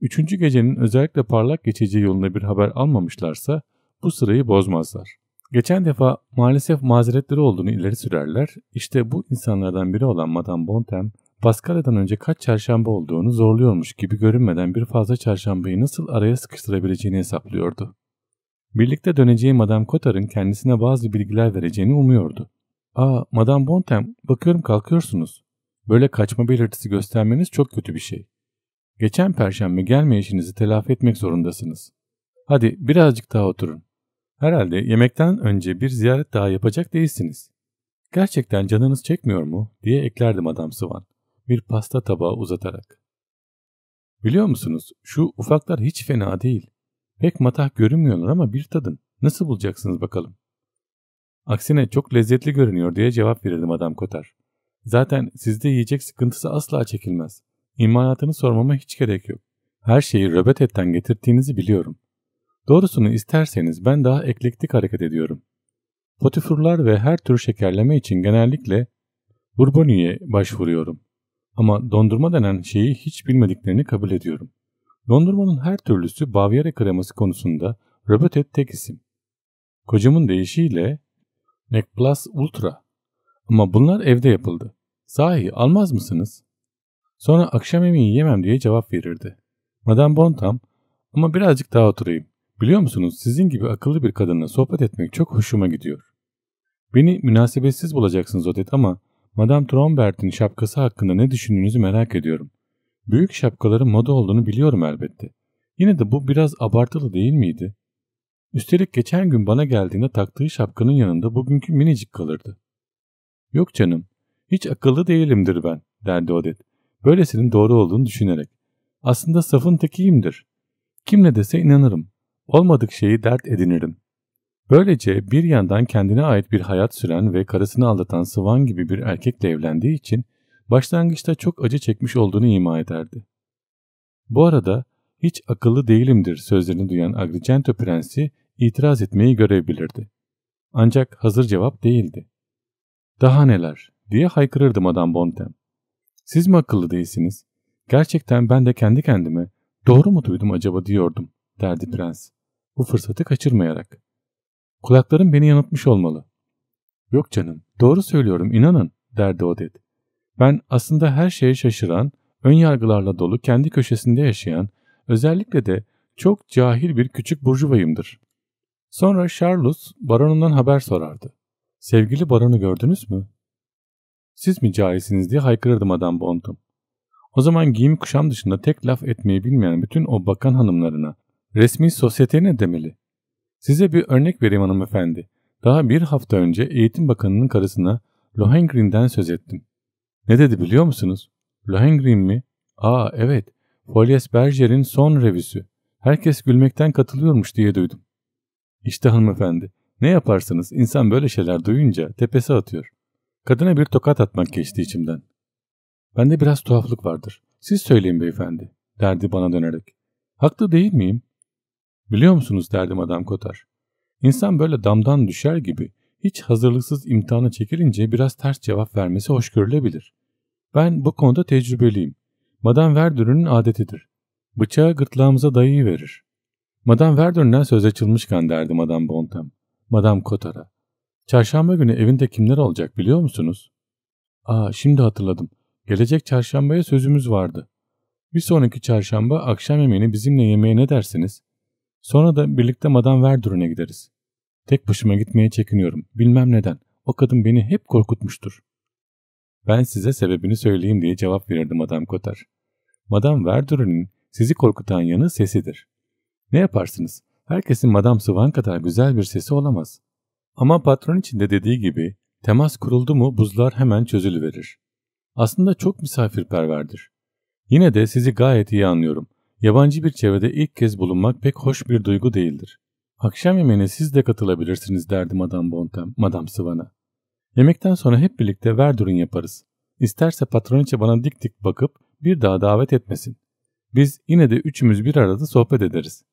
üçüncü gecenin özellikle parlak geçeceği yolunda bir haber almamışlarsa bu sırayı bozmazlar. Geçen defa maalesef mazeretleri olduğunu ileri sürerler. İşte bu insanlardan biri olan Madame Bontemps Paskalya'dan önce kaç çarşamba olduğunu zorluyormuş gibi görünmeden bir fazla çarşambayı nasıl araya sıkıştırabileceğini hesaplıyordu. Birlikte döneceği Madame Cotard'ın kendisine bazı bilgiler vereceğini umuyordu. ''Aa Madame Bontem bakıyorum kalkıyorsunuz. Böyle kaçma belirtisi göstermeniz çok kötü bir şey. Geçen perşembe gelmeyişinizi telafi etmek zorundasınız. Hadi birazcık daha oturun. Herhalde yemekten önce bir ziyaret daha yapacak değilsiniz. Gerçekten canınız çekmiyor mu?'' diye eklerdim Madame Swan bir pasta tabağı uzatarak. Biliyor musunuz şu ufaklar hiç fena değil. Pek matah görünmüyorlar ama bir tadın. Nasıl bulacaksınız bakalım? Aksine çok lezzetli görünüyor diye cevap verirdim Adam Kotar. Zaten sizde yiyecek sıkıntısı asla çekilmez. İmalatını sormama hiç gerek yok. Her şeyi röbet etten getirttiğinizi biliyorum. Doğrusunu isterseniz ben daha eklektik hareket ediyorum. Potifurlar ve her tür şekerleme için genellikle Bourbon'ye başvuruyorum. Ama dondurma denen şeyi hiç bilmediklerini kabul ediyorum. Dondurmanın her türlüsü Bavyera kreması konusunda Robert et tek isim. Kocamın deyişiyle Mac Plus Ultra. Ama bunlar evde yapıldı. Sahi almaz mısınız? Sonra akşam yemeği yemem diye cevap verirdi. Madame Bontam ama birazcık daha oturayım. Biliyor musunuz sizin gibi akıllı bir kadınla sohbet etmek çok hoşuma gidiyor. Beni münasebetsiz bulacaksınız Odet ama Madame Trombert'in şapkası hakkında ne düşündüğünüzü merak ediyorum. Büyük şapkaların moda olduğunu biliyorum elbette. Yine de bu biraz abartılı değil miydi? Üstelik geçen gün bana geldiğinde taktığı şapkanın yanında bugünkü minicik kalırdı. Yok canım, hiç akıllı değilimdir ben, derdi Odet. Böylesinin doğru olduğunu düşünerek. Aslında safın tekiyimdir. Kim ne dese inanırım. Olmadık şeyi dert edinirim. Böylece bir yandan kendine ait bir hayat süren ve karısını aldatan Swan gibi bir erkekle evlendiği için başlangıçta çok acı çekmiş olduğunu ima ederdi. Bu arada hiç akıllı değilimdir sözlerini duyan Agrigento prensi itiraz etmeyi görebilirdi. Ancak hazır cevap değildi. Daha neler diye haykırırdı Madame Bontem. Siz mi akıllı değilsiniz? Gerçekten ben de kendi kendime doğru mu duydum acaba diyordum derdi prens. Bu fırsatı kaçırmayarak. Kulaklarım beni yanıltmış olmalı. Yok canım, doğru söylüyorum inanın derdi odet. Ben aslında her şeye şaşıran, ön yargılarla dolu kendi köşesinde yaşayan, özellikle de çok cahil bir küçük burjuvayımdır. Sonra Charles baronundan haber sorardı. Sevgili baronu gördünüz mü? Siz mi cahilsiniz diye haykırırdım adam Bontum. O zaman giyim kuşam dışında tek laf etmeyi bilmeyen bütün o bakan hanımlarına, resmi sosyete ne demeli? Size bir örnek vereyim hanımefendi. Daha bir hafta önce Eğitim Bakanı'nın karısına Lohengrin'den söz ettim. Ne dedi biliyor musunuz? Lohengrin mi? Aa evet, Folies Berger'in son revüsü. Herkes gülmekten katılıyormuş diye duydum. İşte hanımefendi, ne yaparsınız insan böyle şeyler duyunca tepesi atıyor. Kadına bir tokat atmak geçti içimden. Bende biraz tuhaflık vardır. Siz söyleyin beyefendi, derdi bana dönerek. Haklı değil miyim? Biliyor musunuz derdim adam kotar. İnsan böyle damdan düşer gibi hiç hazırlıksız imtihana çekilince biraz ters cevap vermesi hoş görülebilir. Ben bu konuda tecrübeliyim. Madame Verdun'un adetidir. Bıçağı gırtlağımıza dayıyı verir. Madame Verdun'dan söz açılmışken derdim adam bontem. Madame Kotar'a. Çarşamba günü evinde kimler olacak biliyor musunuz? Aa şimdi hatırladım. Gelecek çarşambaya sözümüz vardı. Bir sonraki çarşamba akşam yemeğini bizimle yemeğe ne dersiniz? Sonra da birlikte Madame Verdurine gideriz. Tek başıma gitmeye çekiniyorum. Bilmem neden. O kadın beni hep korkutmuştur. Ben size sebebini söyleyeyim diye cevap verirdi Madame Kotar. Madame Verdun'un sizi korkutan yanı sesidir. Ne yaparsınız? Herkesin Madame Suvan kadar güzel bir sesi olamaz. Ama patron içinde dediği gibi temas kuruldu mu buzlar hemen çözülüverir. Aslında çok misafirperverdir. Yine de sizi gayet iyi anlıyorum. Yabancı bir çevrede ilk kez bulunmak pek hoş bir duygu değildir. Akşam yemeğine siz de katılabilirsiniz derdi Madame Bontem, Madame Sivana. Yemekten sonra hep birlikte verdurun yaparız. İsterse patroniçe bana dik dik bakıp bir daha davet etmesin. Biz yine de üçümüz bir arada sohbet ederiz.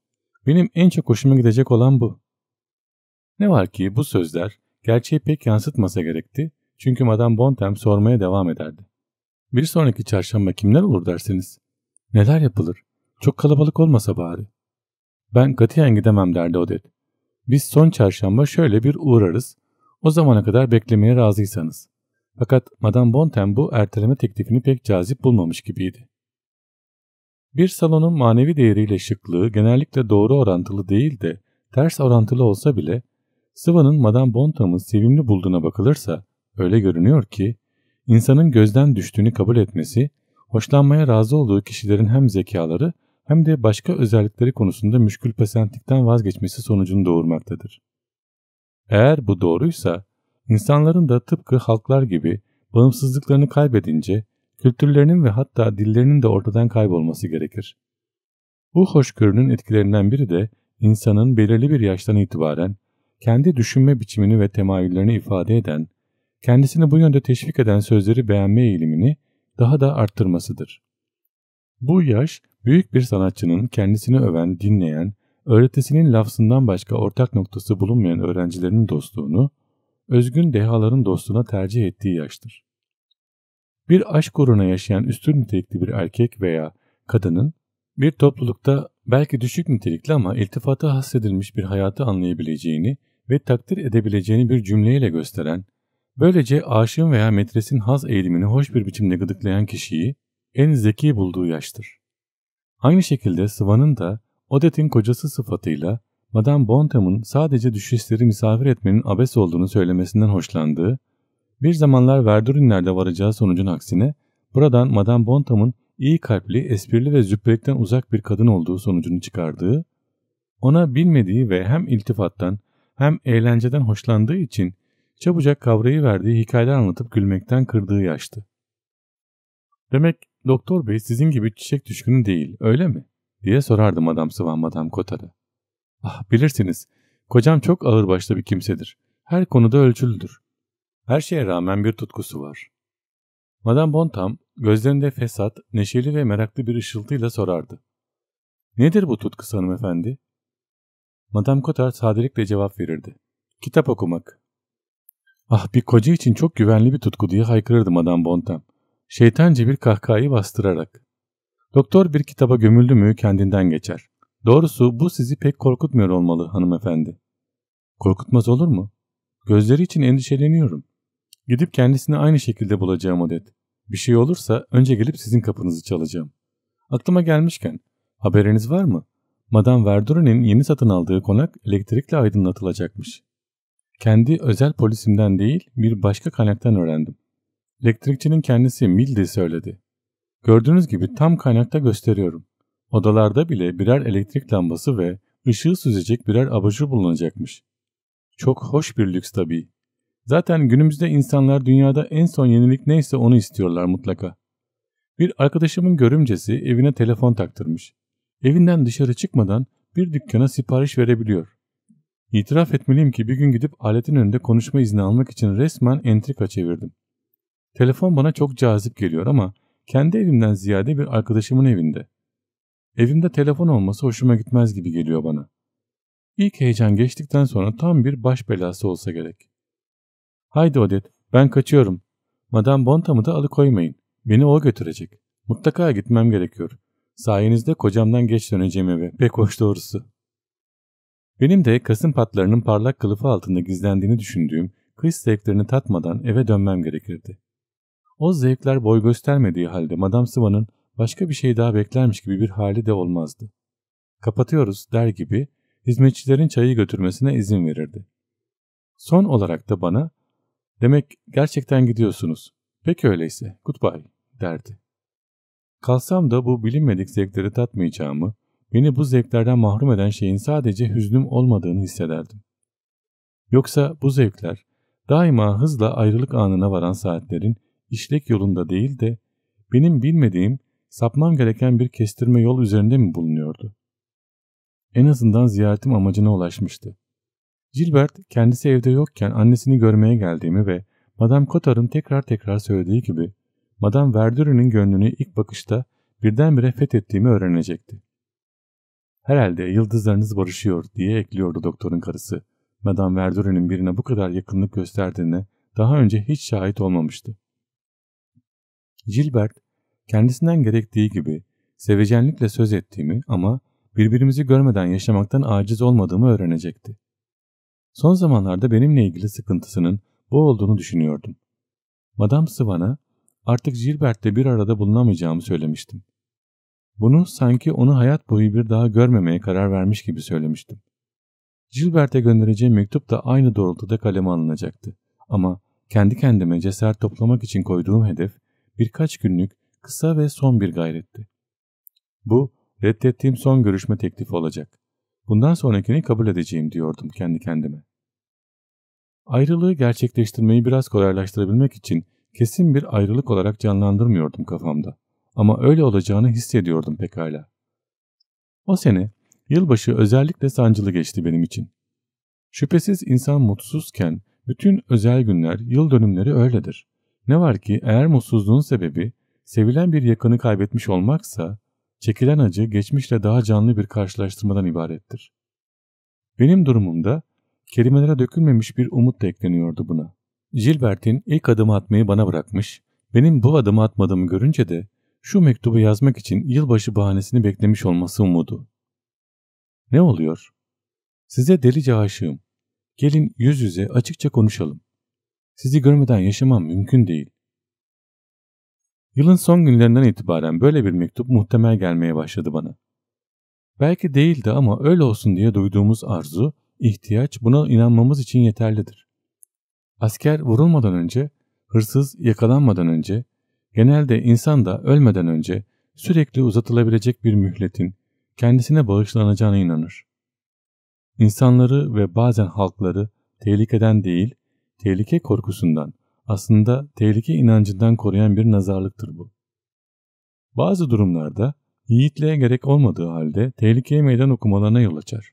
Benim en çok hoşuma gidecek olan bu. Ne var ki bu sözler gerçeği pek yansıtmasa gerekti çünkü Madame Bontem sormaya devam ederdi. Bir sonraki çarşamba kimler olur dersiniz? Neler yapılır? Çok kalabalık olmasa bari. Ben katiyen gidemem derdi Odet. Biz son çarşamba şöyle bir uğrarız. O zamana kadar beklemeye razıysanız. Fakat Madame Bonten bu erteleme teklifini pek cazip bulmamış gibiydi. Bir salonun manevi değeriyle şıklığı genellikle doğru orantılı değil de ters orantılı olsa bile Sıva'nın Madame Bontem'ı sevimli bulduğuna bakılırsa öyle görünüyor ki insanın gözden düştüğünü kabul etmesi, hoşlanmaya razı olduğu kişilerin hem zekaları hem de başka özellikleri konusunda müşkül pesentlikten vazgeçmesi sonucunu doğurmaktadır. Eğer bu doğruysa, insanların da tıpkı halklar gibi bağımsızlıklarını kaybedince kültürlerinin ve hatta dillerinin de ortadan kaybolması gerekir. Bu hoşgörünün etkilerinden biri de insanın belirli bir yaştan itibaren kendi düşünme biçimini ve temayüllerini ifade eden, kendisini bu yönde teşvik eden sözleri beğenme eğilimini daha da arttırmasıdır. Bu yaş Büyük bir sanatçının kendisini öven, dinleyen, öğretisinin lafzından başka ortak noktası bulunmayan öğrencilerinin dostluğunu, özgün dehaların dostluğuna tercih ettiği yaştır. Bir aşk uğruna yaşayan üstün nitelikli bir erkek veya kadının, bir toplulukta belki düşük nitelikli ama iltifata hassedilmiş bir hayatı anlayabileceğini ve takdir edebileceğini bir cümleyle gösteren, böylece aşığın veya metresin haz eğilimini hoş bir biçimde gıdıklayan kişiyi en zeki bulduğu yaştır. Aynı şekilde Swan'ın da Odet'in kocası sıfatıyla Madame Bontem'in sadece düşüşleri misafir etmenin abes olduğunu söylemesinden hoşlandığı, bir zamanlar Verdurinler'de varacağı sonucun aksine buradan Madame Bontem'in iyi kalpli, esprili ve züppelikten uzak bir kadın olduğu sonucunu çıkardığı, ona bilmediği ve hem iltifattan hem eğlenceden hoşlandığı için çabucak kavrayı verdiği hikayeler anlatıp gülmekten kırdığı yaştı. Demek Doktor bey sizin gibi çiçek düşkünü değil öyle mi? diye sorardım adam Sıvan Madame Kotara. Ah bilirsiniz kocam çok ağırbaşlı bir kimsedir. Her konuda ölçülüdür. Her şeye rağmen bir tutkusu var. Madame Bontam gözlerinde fesat, neşeli ve meraklı bir ışıltıyla sorardı. Nedir bu tutkusu hanımefendi? Madame Cotard sadelikle cevap verirdi. Kitap okumak. Ah bir koca için çok güvenli bir tutku diye haykırırdı Madame Bontam. Şeytanca bir kahkahayı bastırarak. Doktor bir kitaba gömüldü mü kendinden geçer. Doğrusu bu sizi pek korkutmuyor olmalı hanımefendi. Korkutmaz olur mu? Gözleri için endişeleniyorum. Gidip kendisini aynı şekilde bulacağım adet. Bir şey olursa önce gelip sizin kapınızı çalacağım. Aklıma gelmişken haberiniz var mı? Madame Verdurin'in yeni satın aldığı konak elektrikle aydınlatılacakmış. Kendi özel polisimden değil bir başka kaynaktan öğrendim. Elektrikçinin kendisi Mildi söyledi. Gördüğünüz gibi tam kaynakta gösteriyorum. Odalarda bile birer elektrik lambası ve ışığı süzecek birer abajur bulunacakmış. Çok hoş bir lüks tabii. Zaten günümüzde insanlar dünyada en son yenilik neyse onu istiyorlar mutlaka. Bir arkadaşımın görümcesi evine telefon taktırmış. Evinden dışarı çıkmadan bir dükkana sipariş verebiliyor. İtiraf etmeliyim ki bir gün gidip aletin önünde konuşma izni almak için resmen entrika çevirdim. Telefon bana çok cazip geliyor ama kendi evimden ziyade bir arkadaşımın evinde. Evimde telefon olması hoşuma gitmez gibi geliyor bana. İlk heyecan geçtikten sonra tam bir baş belası olsa gerek. Haydi Odet, ben kaçıyorum. Madame Bontam'ı da alıkoymayın. Beni o götürecek. Mutlaka gitmem gerekiyor. Sayenizde kocamdan geç döneceğim eve. Pek hoş doğrusu. Benim de kasım patlarının parlak kılıfı altında gizlendiğini düşündüğüm kış zevklerini tatmadan eve dönmem gerekirdi. O zevkler boy göstermediği halde Madame Siva'nın başka bir şey daha beklermiş gibi bir hali de olmazdı. Kapatıyoruz der gibi hizmetçilerin çayı götürmesine izin verirdi. Son olarak da bana demek gerçekten gidiyorsunuz. Peki öyleyse goodbye derdi. Kalsam da bu bilinmedik zevkleri tatmayacağımı, beni bu zevklerden mahrum eden şeyin sadece hüznüm olmadığını hissederdim. Yoksa bu zevkler daima hızla ayrılık anına varan saatlerin işlek yolunda değil de benim bilmediğim, sapmam gereken bir kestirme yol üzerinde mi bulunuyordu? En azından ziyaretim amacına ulaşmıştı. Gilbert kendisi evde yokken annesini görmeye geldiğimi ve Madame Cotard'ın tekrar tekrar söylediği gibi Madame Verdure'nin gönlünü ilk bakışta birdenbire fethettiğimi öğrenecekti. Herhalde yıldızlarınız barışıyor diye ekliyordu doktorun karısı. Madame Verdure'nin birine bu kadar yakınlık gösterdiğine daha önce hiç şahit olmamıştı. Gilbert kendisinden gerektiği gibi sevecenlikle söz ettiğimi ama birbirimizi görmeden yaşamaktan aciz olmadığımı öğrenecekti. Son zamanlarda benimle ilgili sıkıntısının bu olduğunu düşünüyordum. Madame Sivana, artık Gilbert'le bir arada bulunamayacağımı söylemiştim. Bunu sanki onu hayat boyu bir daha görmemeye karar vermiş gibi söylemiştim. Gilbert'e göndereceğim mektup da aynı doğrultuda kaleme alınacaktı. Ama kendi kendime cesaret toplamak için koyduğum hedef birkaç günlük kısa ve son bir gayretti. Bu reddettiğim son görüşme teklifi olacak. Bundan sonrakini kabul edeceğim diyordum kendi kendime. Ayrılığı gerçekleştirmeyi biraz kolaylaştırabilmek için kesin bir ayrılık olarak canlandırmıyordum kafamda. Ama öyle olacağını hissediyordum pekala. O sene yılbaşı özellikle sancılı geçti benim için. Şüphesiz insan mutsuzken bütün özel günler, yıl dönümleri öyledir. Ne var ki eğer mutsuzluğun sebebi sevilen bir yakını kaybetmiş olmaksa, çekilen acı geçmişle daha canlı bir karşılaştırmadan ibarettir. Benim durumumda kelimelere dökülmemiş bir umut da ekleniyordu buna. Gilbert'in ilk adımı atmayı bana bırakmış, benim bu adımı atmadığımı görünce de şu mektubu yazmak için yılbaşı bahanesini beklemiş olması umudu. Ne oluyor? Size delice aşığım. Gelin yüz yüze açıkça konuşalım. Sizi görmeden yaşamam mümkün değil. Yılın son günlerinden itibaren böyle bir mektup muhtemel gelmeye başladı bana. Belki değildi ama öyle olsun diye duyduğumuz arzu, ihtiyaç buna inanmamız için yeterlidir. Asker vurulmadan önce, hırsız yakalanmadan önce, genelde insan da ölmeden önce sürekli uzatılabilecek bir mühletin kendisine bağışlanacağına inanır. İnsanları ve bazen halkları tehlikeden değil, tehlike korkusundan, aslında tehlike inancından koruyan bir nazarlıktır bu. Bazı durumlarda yiğitliğe gerek olmadığı halde tehlikeye meydan okumalarına yol açar.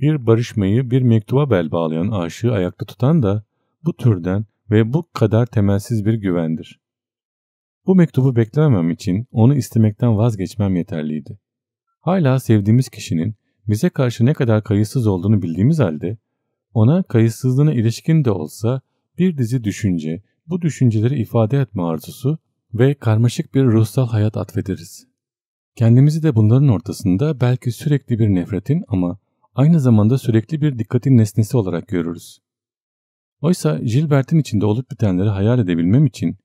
Bir barışmayı bir mektuba bel bağlayan aşığı ayakta tutan da bu türden ve bu kadar temelsiz bir güvendir. Bu mektubu beklememem için onu istemekten vazgeçmem yeterliydi. Hala sevdiğimiz kişinin bize karşı ne kadar kayıtsız olduğunu bildiğimiz halde ona kayıtsızlığına ilişkin de olsa bir dizi düşünce, bu düşünceleri ifade etme arzusu ve karmaşık bir ruhsal hayat atfederiz. Kendimizi de bunların ortasında belki sürekli bir nefretin ama aynı zamanda sürekli bir dikkatin nesnesi olarak görürüz. Oysa Gilbert'in içinde olup bitenleri hayal edebilmem için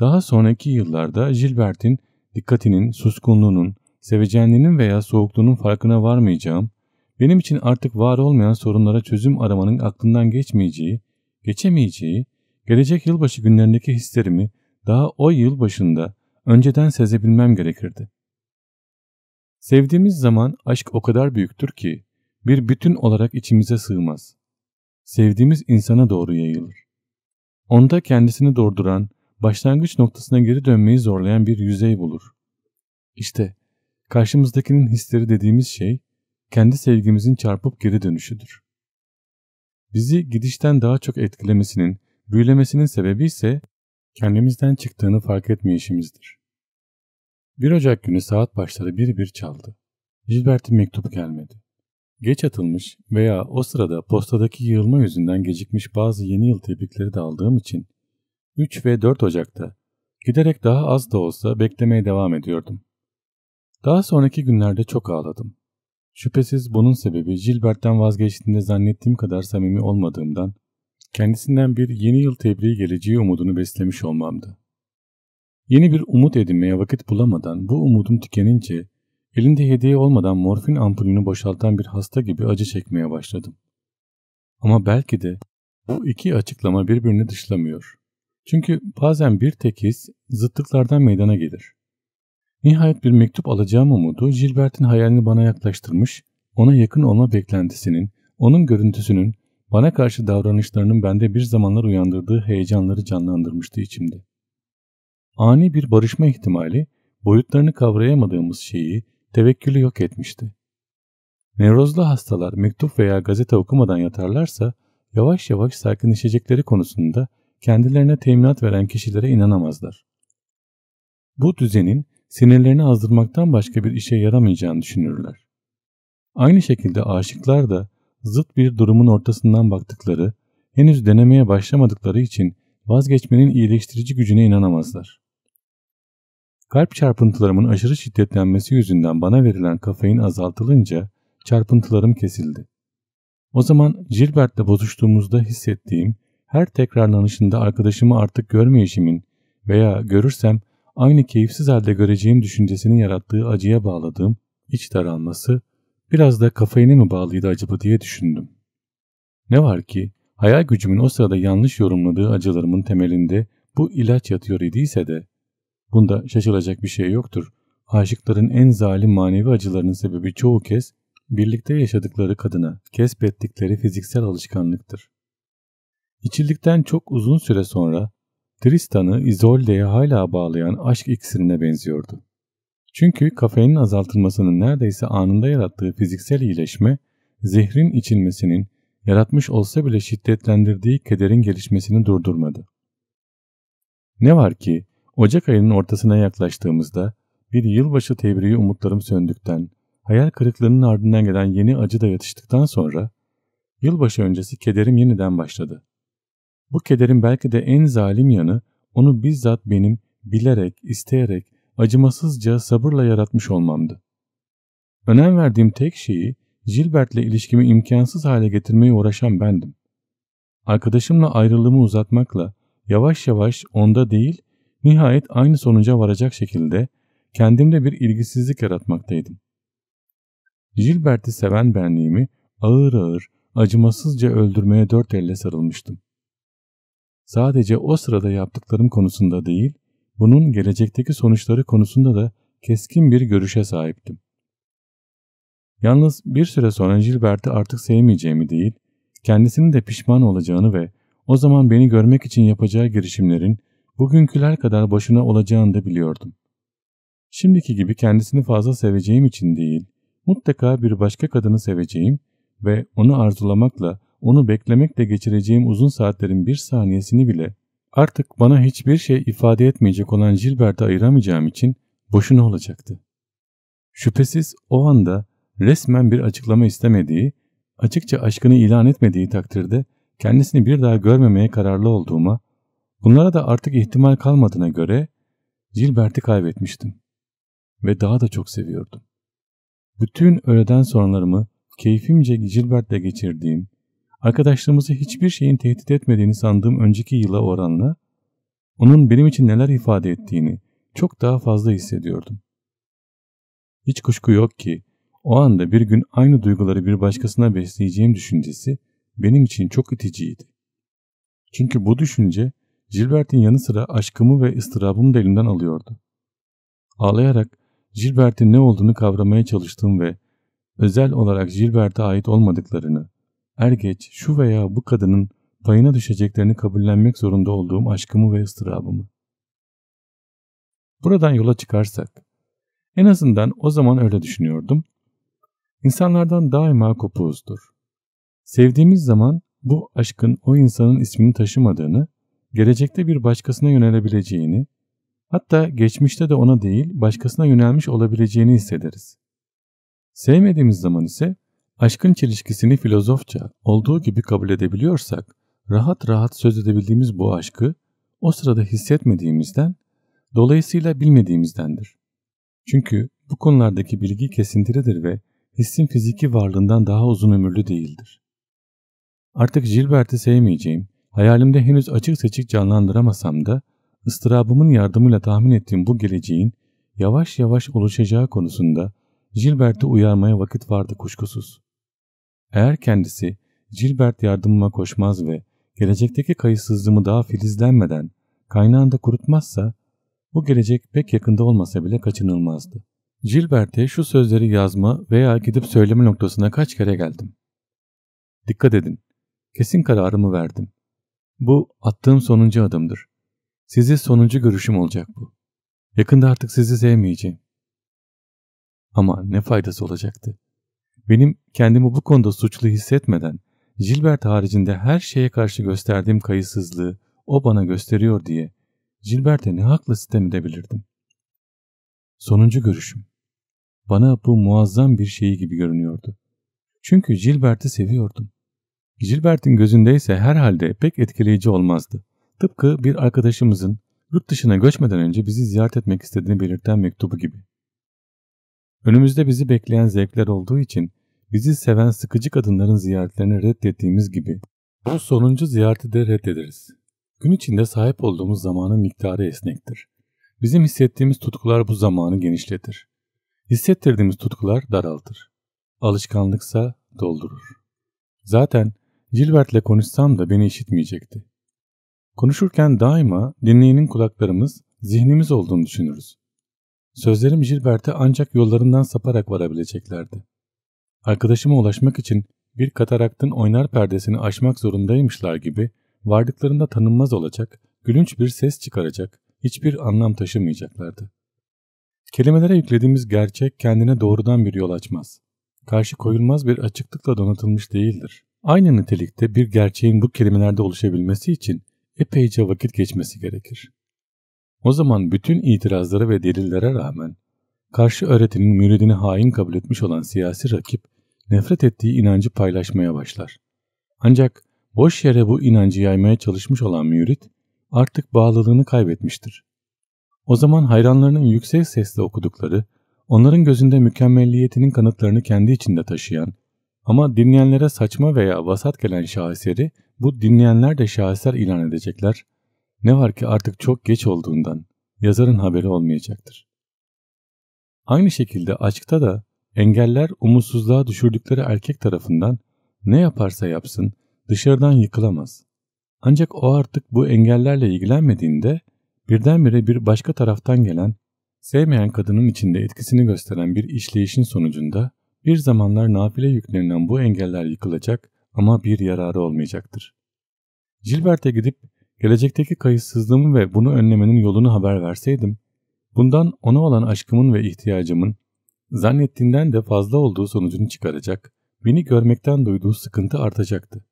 daha sonraki yıllarda Gilbert'in dikkatinin, suskunluğunun, sevecenliğinin veya soğukluğunun farkına varmayacağım benim için artık var olmayan sorunlara çözüm aramanın aklından geçmeyeceği, geçemeyeceği, gelecek yılbaşı günlerindeki hislerimi daha o yılbaşında önceden sezebilmem gerekirdi. Sevdiğimiz zaman aşk o kadar büyüktür ki bir bütün olarak içimize sığmaz. Sevdiğimiz insana doğru yayılır. Onda kendisini durduran, başlangıç noktasına geri dönmeyi zorlayan bir yüzey bulur. İşte karşımızdakinin hisleri dediğimiz şey kendi sevgimizin çarpıp geri dönüşüdür. Bizi gidişten daha çok etkilemesinin, büyülemesinin sebebi ise kendimizden çıktığını fark etmeyişimizdir. 1 Ocak günü saat başları bir bir çaldı. Gilbert'in mektup gelmedi. Geç atılmış veya o sırada postadaki yığılma yüzünden gecikmiş bazı yeni yıl tebrikleri de aldığım için 3 ve 4 Ocak'ta giderek daha az da olsa beklemeye devam ediyordum. Daha sonraki günlerde çok ağladım. Şüphesiz bunun sebebi Gilbert'ten vazgeçtiğinde zannettiğim kadar samimi olmadığımdan kendisinden bir yeni yıl tebriği geleceği umudunu beslemiş olmamdı. Yeni bir umut edinmeye vakit bulamadan bu umudum tükenince elinde hediye olmadan morfin ampulünü boşaltan bir hasta gibi acı çekmeye başladım. Ama belki de bu iki açıklama birbirini dışlamıyor. Çünkü bazen bir tek his zıtlıklardan meydana gelir. Nihayet bir mektup alacağım umudu Gilbert'in hayalini bana yaklaştırmış, ona yakın olma beklentisinin, onun görüntüsünün, bana karşı davranışlarının bende bir zamanlar uyandırdığı heyecanları canlandırmıştı içimde. Ani bir barışma ihtimali, boyutlarını kavrayamadığımız şeyi, tevekkülü yok etmişti. Nevrozlu hastalar mektup veya gazete okumadan yatarlarsa, yavaş yavaş sakinleşecekleri konusunda kendilerine teminat veren kişilere inanamazlar. Bu düzenin sinirlerini azdırmaktan başka bir işe yaramayacağını düşünürler. Aynı şekilde aşıklar da zıt bir durumun ortasından baktıkları, henüz denemeye başlamadıkları için vazgeçmenin iyileştirici gücüne inanamazlar. Kalp çarpıntılarımın aşırı şiddetlenmesi yüzünden bana verilen kafein azaltılınca çarpıntılarım kesildi. O zaman Gilbert'le bozuştuğumuzda hissettiğim her tekrarlanışında arkadaşımı artık görmeyişimin veya görürsem aynı keyifsiz halde göreceğim düşüncesinin yarattığı acıya bağladığım iç daralması biraz da kafeine mi bağlıydı acaba diye düşündüm. Ne var ki hayal gücümün o sırada yanlış yorumladığı acılarımın temelinde bu ilaç yatıyor idiyse de bunda şaşılacak bir şey yoktur. Aşıkların en zalim manevi acılarının sebebi çoğu kez birlikte yaşadıkları kadına kesbettikleri fiziksel alışkanlıktır. İçildikten çok uzun süre sonra Tristan'ı Isolde'ye hala bağlayan aşk iksirine benziyordu. Çünkü kafeinin azaltılmasının neredeyse anında yarattığı fiziksel iyileşme, zehrin içilmesinin yaratmış olsa bile şiddetlendirdiği kederin gelişmesini durdurmadı. Ne var ki Ocak ayının ortasına yaklaştığımızda bir yılbaşı tebriği umutlarım söndükten, hayal kırıklığının ardından gelen yeni acı da yatıştıktan sonra yılbaşı öncesi kederim yeniden başladı. Bu kederin belki de en zalim yanı onu bizzat benim bilerek, isteyerek, acımasızca sabırla yaratmış olmamdı. Önem verdiğim tek şeyi Gilbert'le ilişkimi imkansız hale getirmeye uğraşan bendim. Arkadaşımla ayrılığımı uzatmakla yavaş yavaş onda değil, nihayet aynı sonuca varacak şekilde kendimde bir ilgisizlik yaratmaktaydım. Gilbert'i seven benliğimi ağır ağır, acımasızca öldürmeye dört elle sarılmıştım sadece o sırada yaptıklarım konusunda değil, bunun gelecekteki sonuçları konusunda da keskin bir görüşe sahiptim. Yalnız bir süre sonra Gilbert'i artık sevmeyeceğimi değil, kendisinin de pişman olacağını ve o zaman beni görmek için yapacağı girişimlerin bugünküler kadar başına olacağını da biliyordum. Şimdiki gibi kendisini fazla seveceğim için değil, mutlaka bir başka kadını seveceğim ve onu arzulamakla onu beklemekle geçireceğim uzun saatlerin bir saniyesini bile artık bana hiçbir şey ifade etmeyecek olan Gilbert'e ayıramayacağım için boşuna olacaktı. Şüphesiz o anda resmen bir açıklama istemediği, açıkça aşkını ilan etmediği takdirde kendisini bir daha görmemeye kararlı olduğuma, bunlara da artık ihtimal kalmadığına göre Gilbert'i kaybetmiştim ve daha da çok seviyordum. Bütün öğleden sonralarımı keyfimce Gilbert'le geçirdiğim, Arkadaşlığımızı hiçbir şeyin tehdit etmediğini sandığım önceki yıla oranla onun benim için neler ifade ettiğini çok daha fazla hissediyordum. Hiç kuşku yok ki o anda bir gün aynı duyguları bir başkasına besleyeceğim düşüncesi benim için çok iticiydi. Çünkü bu düşünce Gilbert'in yanı sıra aşkımı ve ıstırabımı da elimden alıyordu. Ağlayarak Gilbert'in ne olduğunu kavramaya çalıştım ve özel olarak Gilbert'e ait olmadıklarını, Er geç şu veya bu kadının payına düşeceklerini kabullenmek zorunda olduğum aşkımı ve ıstırabımı. Buradan yola çıkarsak, en azından o zaman öyle düşünüyordum. İnsanlardan daima kopuğuzdur. Sevdiğimiz zaman bu aşkın o insanın ismini taşımadığını, gelecekte bir başkasına yönelebileceğini, hatta geçmişte de ona değil başkasına yönelmiş olabileceğini hissederiz. Sevmediğimiz zaman ise Aşkın çelişkisini filozofça olduğu gibi kabul edebiliyorsak, rahat rahat söz edebildiğimiz bu aşkı o sırada hissetmediğimizden, dolayısıyla bilmediğimizdendir. Çünkü bu konulardaki bilgi kesintilidir ve hissin fiziki varlığından daha uzun ömürlü değildir. Artık Gilbert'i sevmeyeceğim, hayalimde henüz açık seçik canlandıramasam da ıstırabımın yardımıyla tahmin ettiğim bu geleceğin yavaş yavaş oluşacağı konusunda Gilbert'i uyarmaya vakit vardı kuşkusuz. Eğer kendisi Gilbert yardımıma koşmaz ve gelecekteki kayıtsızlığımı daha filizlenmeden kaynağında kurutmazsa bu gelecek pek yakında olmasa bile kaçınılmazdı. Gilbert'e şu sözleri yazma veya gidip söyleme noktasına kaç kere geldim. Dikkat edin. Kesin kararımı verdim. Bu attığım sonuncu adımdır. Sizi sonuncu görüşüm olacak bu. Yakında artık sizi sevmeyeceğim. Ama ne faydası olacaktı? Benim kendimi bu konuda suçlu hissetmeden Gilbert haricinde her şeye karşı gösterdiğim kayıtsızlığı o bana gösteriyor diye Gilbert'e ne hakla sitem edebilirdim? Sonuncu görüşüm. Bana bu muazzam bir şeyi gibi görünüyordu. Çünkü Gilbert'i seviyordum. Gilbert'in gözündeyse herhalde pek etkileyici olmazdı. Tıpkı bir arkadaşımızın yurt dışına göçmeden önce bizi ziyaret etmek istediğini belirten mektubu gibi. Önümüzde bizi bekleyen zevkler olduğu için bizi seven sıkıcı kadınların ziyaretlerini reddettiğimiz gibi bu sonuncu ziyareti de reddederiz. Gün içinde sahip olduğumuz zamanın miktarı esnektir. Bizim hissettiğimiz tutkular bu zamanı genişletir. Hissettirdiğimiz tutkular daraltır. Alışkanlıksa doldurur. Zaten Gilbert'le konuşsam da beni işitmeyecekti. Konuşurken daima dinleyenin kulaklarımız, zihnimiz olduğunu düşünürüz. Sözlerim Gilbert'e ancak yollarından saparak varabileceklerdi. Arkadaşıma ulaşmak için bir kataraktın oynar perdesini aşmak zorundaymışlar gibi vardıklarında tanınmaz olacak, gülünç bir ses çıkaracak, hiçbir anlam taşımayacaklardı. Kelimelere yüklediğimiz gerçek kendine doğrudan bir yol açmaz. Karşı koyulmaz bir açıklıkla donatılmış değildir. Aynı nitelikte bir gerçeğin bu kelimelerde oluşabilmesi için epeyce vakit geçmesi gerekir. O zaman bütün itirazlara ve delillere rağmen karşı öğretinin müridini hain kabul etmiş olan siyasi rakip nefret ettiği inancı paylaşmaya başlar. Ancak boş yere bu inancı yaymaya çalışmış olan mürit artık bağlılığını kaybetmiştir. O zaman hayranlarının yüksek sesle okudukları, onların gözünde mükemmelliyetinin kanıtlarını kendi içinde taşıyan ama dinleyenlere saçma veya vasat gelen şaheseri bu dinleyenler de şaheser ilan edecekler ne var ki artık çok geç olduğundan yazarın haberi olmayacaktır. Aynı şekilde aşkta da engeller umutsuzluğa düşürdükleri erkek tarafından ne yaparsa yapsın dışarıdan yıkılamaz. Ancak o artık bu engellerle ilgilenmediğinde birdenbire bir başka taraftan gelen, sevmeyen kadının içinde etkisini gösteren bir işleyişin sonucunda bir zamanlar nafile yüklenilen bu engeller yıkılacak ama bir yararı olmayacaktır. Gilbert'e gidip gelecekteki kayıtsızlığımı ve bunu önlemenin yolunu haber verseydim, bundan ona olan aşkımın ve ihtiyacımın zannettiğinden de fazla olduğu sonucunu çıkaracak, beni görmekten duyduğu sıkıntı artacaktı.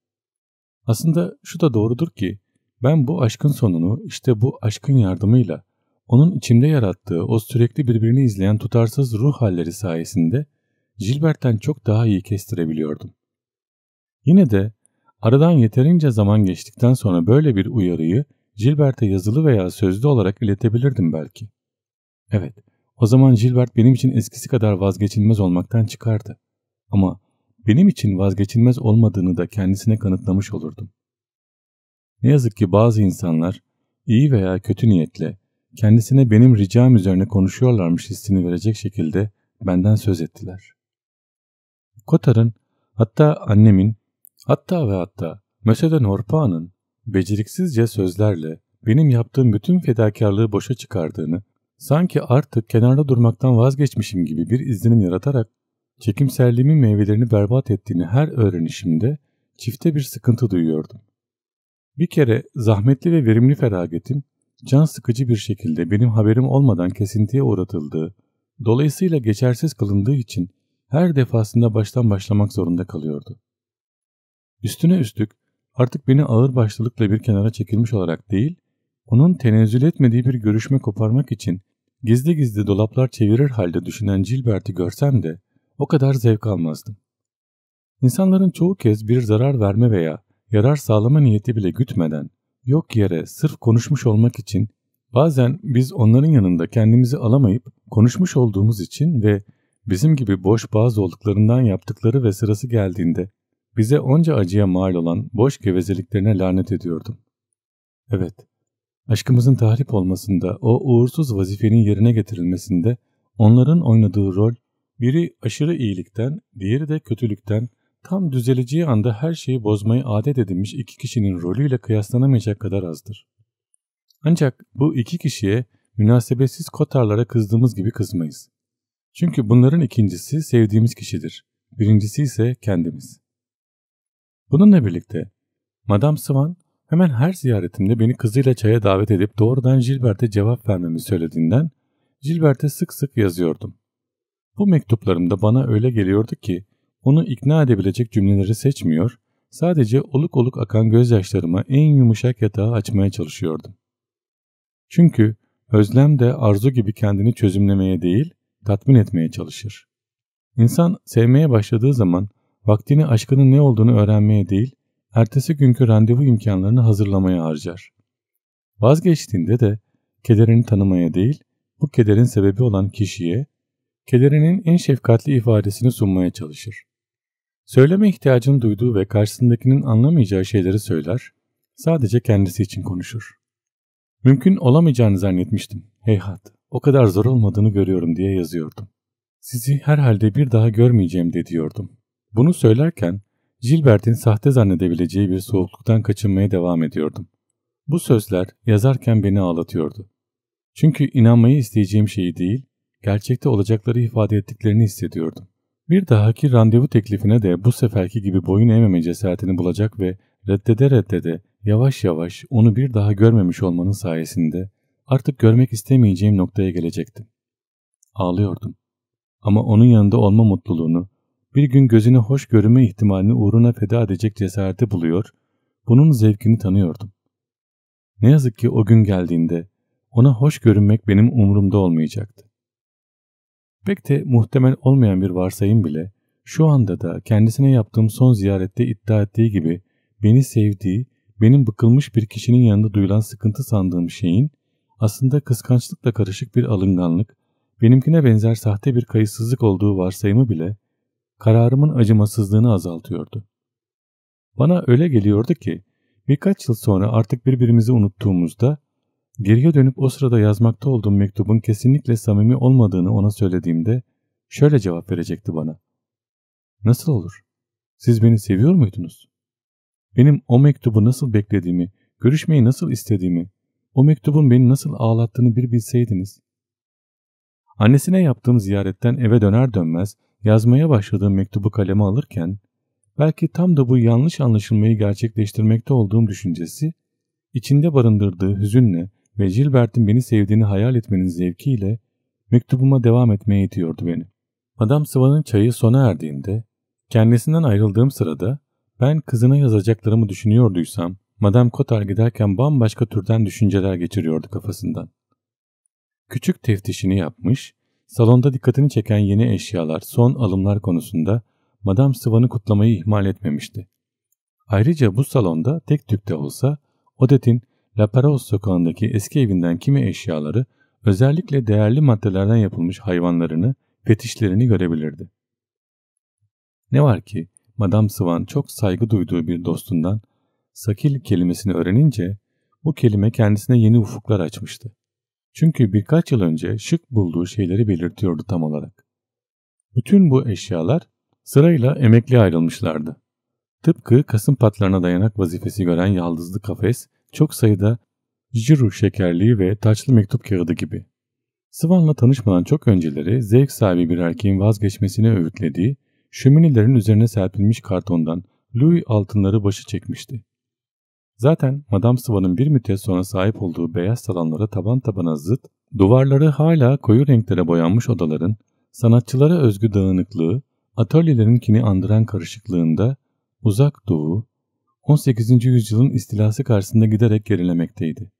Aslında şu da doğrudur ki ben bu aşkın sonunu işte bu aşkın yardımıyla onun içimde yarattığı o sürekli birbirini izleyen tutarsız ruh halleri sayesinde Gilbert'ten çok daha iyi kestirebiliyordum. Yine de Aradan yeterince zaman geçtikten sonra böyle bir uyarıyı Gilbert'e yazılı veya sözlü olarak iletebilirdim belki. Evet, o zaman Gilbert benim için eskisi kadar vazgeçilmez olmaktan çıkardı. Ama benim için vazgeçilmez olmadığını da kendisine kanıtlamış olurdum. Ne yazık ki bazı insanlar iyi veya kötü niyetle kendisine benim ricam üzerine konuşuyorlarmış hissini verecek şekilde benden söz ettiler. Kotar'ın hatta annemin Hatta ve hatta mesela Norpa'nın beceriksizce sözlerle benim yaptığım bütün fedakarlığı boşa çıkardığını, sanki artık kenarda durmaktan vazgeçmişim gibi bir izlenim yaratarak çekimserliğimin meyvelerini berbat ettiğini her öğrenişimde çifte bir sıkıntı duyuyordum. Bir kere zahmetli ve verimli feragetim can sıkıcı bir şekilde benim haberim olmadan kesintiye uğratıldığı, dolayısıyla geçersiz kılındığı için her defasında baştan başlamak zorunda kalıyordu. Üstüne üstlük artık beni ağır başlılıkla bir kenara çekilmiş olarak değil, onun tenezzül etmediği bir görüşme koparmak için gizli gizli dolaplar çevirir halde düşünen Gilbert'i görsem de o kadar zevk almazdım. İnsanların çoğu kez bir zarar verme veya yarar sağlama niyeti bile gütmeden yok yere sırf konuşmuş olmak için bazen biz onların yanında kendimizi alamayıp konuşmuş olduğumuz için ve bizim gibi boş bazı olduklarından yaptıkları ve sırası geldiğinde bize onca acıya mal olan boş gevezeliklerine lanet ediyordum. Evet, aşkımızın tahrip olmasında, o uğursuz vazifenin yerine getirilmesinde onların oynadığı rol, biri aşırı iyilikten, diğeri de kötülükten, tam düzeleceği anda her şeyi bozmayı adet edinmiş iki kişinin rolüyle kıyaslanamayacak kadar azdır. Ancak bu iki kişiye münasebetsiz kotarlara kızdığımız gibi kızmayız. Çünkü bunların ikincisi sevdiğimiz kişidir. Birincisi ise kendimiz. Bununla birlikte Madame Swan hemen her ziyaretimde beni kızıyla çaya davet edip doğrudan Gilbert'e cevap vermemi söylediğinden Gilbert'e sık sık yazıyordum. Bu mektuplarımda bana öyle geliyordu ki onu ikna edebilecek cümleleri seçmiyor, sadece oluk oluk akan gözyaşlarıma en yumuşak yatağı açmaya çalışıyordum. Çünkü özlem de arzu gibi kendini çözümlemeye değil, tatmin etmeye çalışır. İnsan sevmeye başladığı zaman Vaktini aşkının ne olduğunu öğrenmeye değil, ertesi günkü randevu imkanlarını hazırlamaya harcar. Vazgeçtiğinde de kederini tanımaya değil, bu kederin sebebi olan kişiye, kederinin en şefkatli ifadesini sunmaya çalışır. Söyleme ihtiyacını duyduğu ve karşısındakinin anlamayacağı şeyleri söyler, sadece kendisi için konuşur. Mümkün olamayacağını zannetmiştim. Heyhat, o kadar zor olmadığını görüyorum diye yazıyordum. Sizi herhalde bir daha görmeyeceğim de diyordum. Bunu söylerken Gilbert'in sahte zannedebileceği bir soğukluktan kaçınmaya devam ediyordum. Bu sözler yazarken beni ağlatıyordu. Çünkü inanmayı isteyeceğim şeyi değil, gerçekte olacakları ifade ettiklerini hissediyordum. Bir dahaki randevu teklifine de bu seferki gibi boyun eğmeme cesaretini bulacak ve reddede reddede yavaş yavaş onu bir daha görmemiş olmanın sayesinde artık görmek istemeyeceğim noktaya gelecektim. Ağlıyordum. Ama onun yanında olma mutluluğunu bir gün gözünü hoş görünme ihtimalini uğruna feda edecek cesareti buluyor, bunun zevkini tanıyordum. Ne yazık ki o gün geldiğinde ona hoş görünmek benim umurumda olmayacaktı. Pek de muhtemel olmayan bir varsayım bile şu anda da kendisine yaptığım son ziyarette iddia ettiği gibi beni sevdiği, benim bıkılmış bir kişinin yanında duyulan sıkıntı sandığım şeyin aslında kıskançlıkla karışık bir alınganlık, benimkine benzer sahte bir kayıtsızlık olduğu varsayımı bile kararımın acımasızlığını azaltıyordu. Bana öyle geliyordu ki birkaç yıl sonra artık birbirimizi unuttuğumuzda geriye dönüp o sırada yazmakta olduğum mektubun kesinlikle samimi olmadığını ona söylediğimde şöyle cevap verecekti bana. Nasıl olur? Siz beni seviyor muydunuz? Benim o mektubu nasıl beklediğimi, görüşmeyi nasıl istediğimi, o mektubun beni nasıl ağlattığını bir bilseydiniz. Annesine yaptığım ziyaretten eve döner dönmez Yazmaya başladığım mektubu kaleme alırken belki tam da bu yanlış anlaşılmayı gerçekleştirmekte olduğum düşüncesi içinde barındırdığı hüzünle ve Gilbert'in beni sevdiğini hayal etmenin zevkiyle mektubuma devam etmeye itiyordu beni. Madame Sıvan'ın çayı sona erdiğinde kendisinden ayrıldığım sırada ben kızına yazacaklarımı düşünüyorduysam Madame Kotar giderken bambaşka türden düşünceler geçiriyordu kafasından. Küçük teftişini yapmış Salonda dikkatini çeken yeni eşyalar, son alımlar konusunda Madame Sıvan'ı kutlamayı ihmal etmemişti. Ayrıca bu salonda tek tük de olsa Odet'in La Parose sokağındaki eski evinden kimi eşyaları, özellikle değerli maddelerden yapılmış hayvanlarını, fetişlerini görebilirdi. Ne var ki Madame Swan çok saygı duyduğu bir dostundan sakil kelimesini öğrenince bu kelime kendisine yeni ufuklar açmıştı. Çünkü birkaç yıl önce şık bulduğu şeyleri belirtiyordu tam olarak. Bütün bu eşyalar sırayla emekli ayrılmışlardı. Tıpkı kasım patlarına dayanak vazifesi gören yaldızlı kafes, çok sayıda jiru şekerliği ve taçlı mektup kağıdı gibi. Sıvan'la tanışmadan çok önceleri zevk sahibi bir erkeğin vazgeçmesini öğütlediği, şöminelerin üzerine serpilmiş kartondan Louis altınları başı çekmişti. Zaten Madame Sıva'nın bir müddet sonra sahip olduğu beyaz salonlara taban tabana zıt, duvarları hala koyu renklere boyanmış odaların, sanatçılara özgü dağınıklığı, atölyelerinkini andıran karışıklığında uzak doğu, 18. yüzyılın istilası karşısında giderek gerilemekteydi.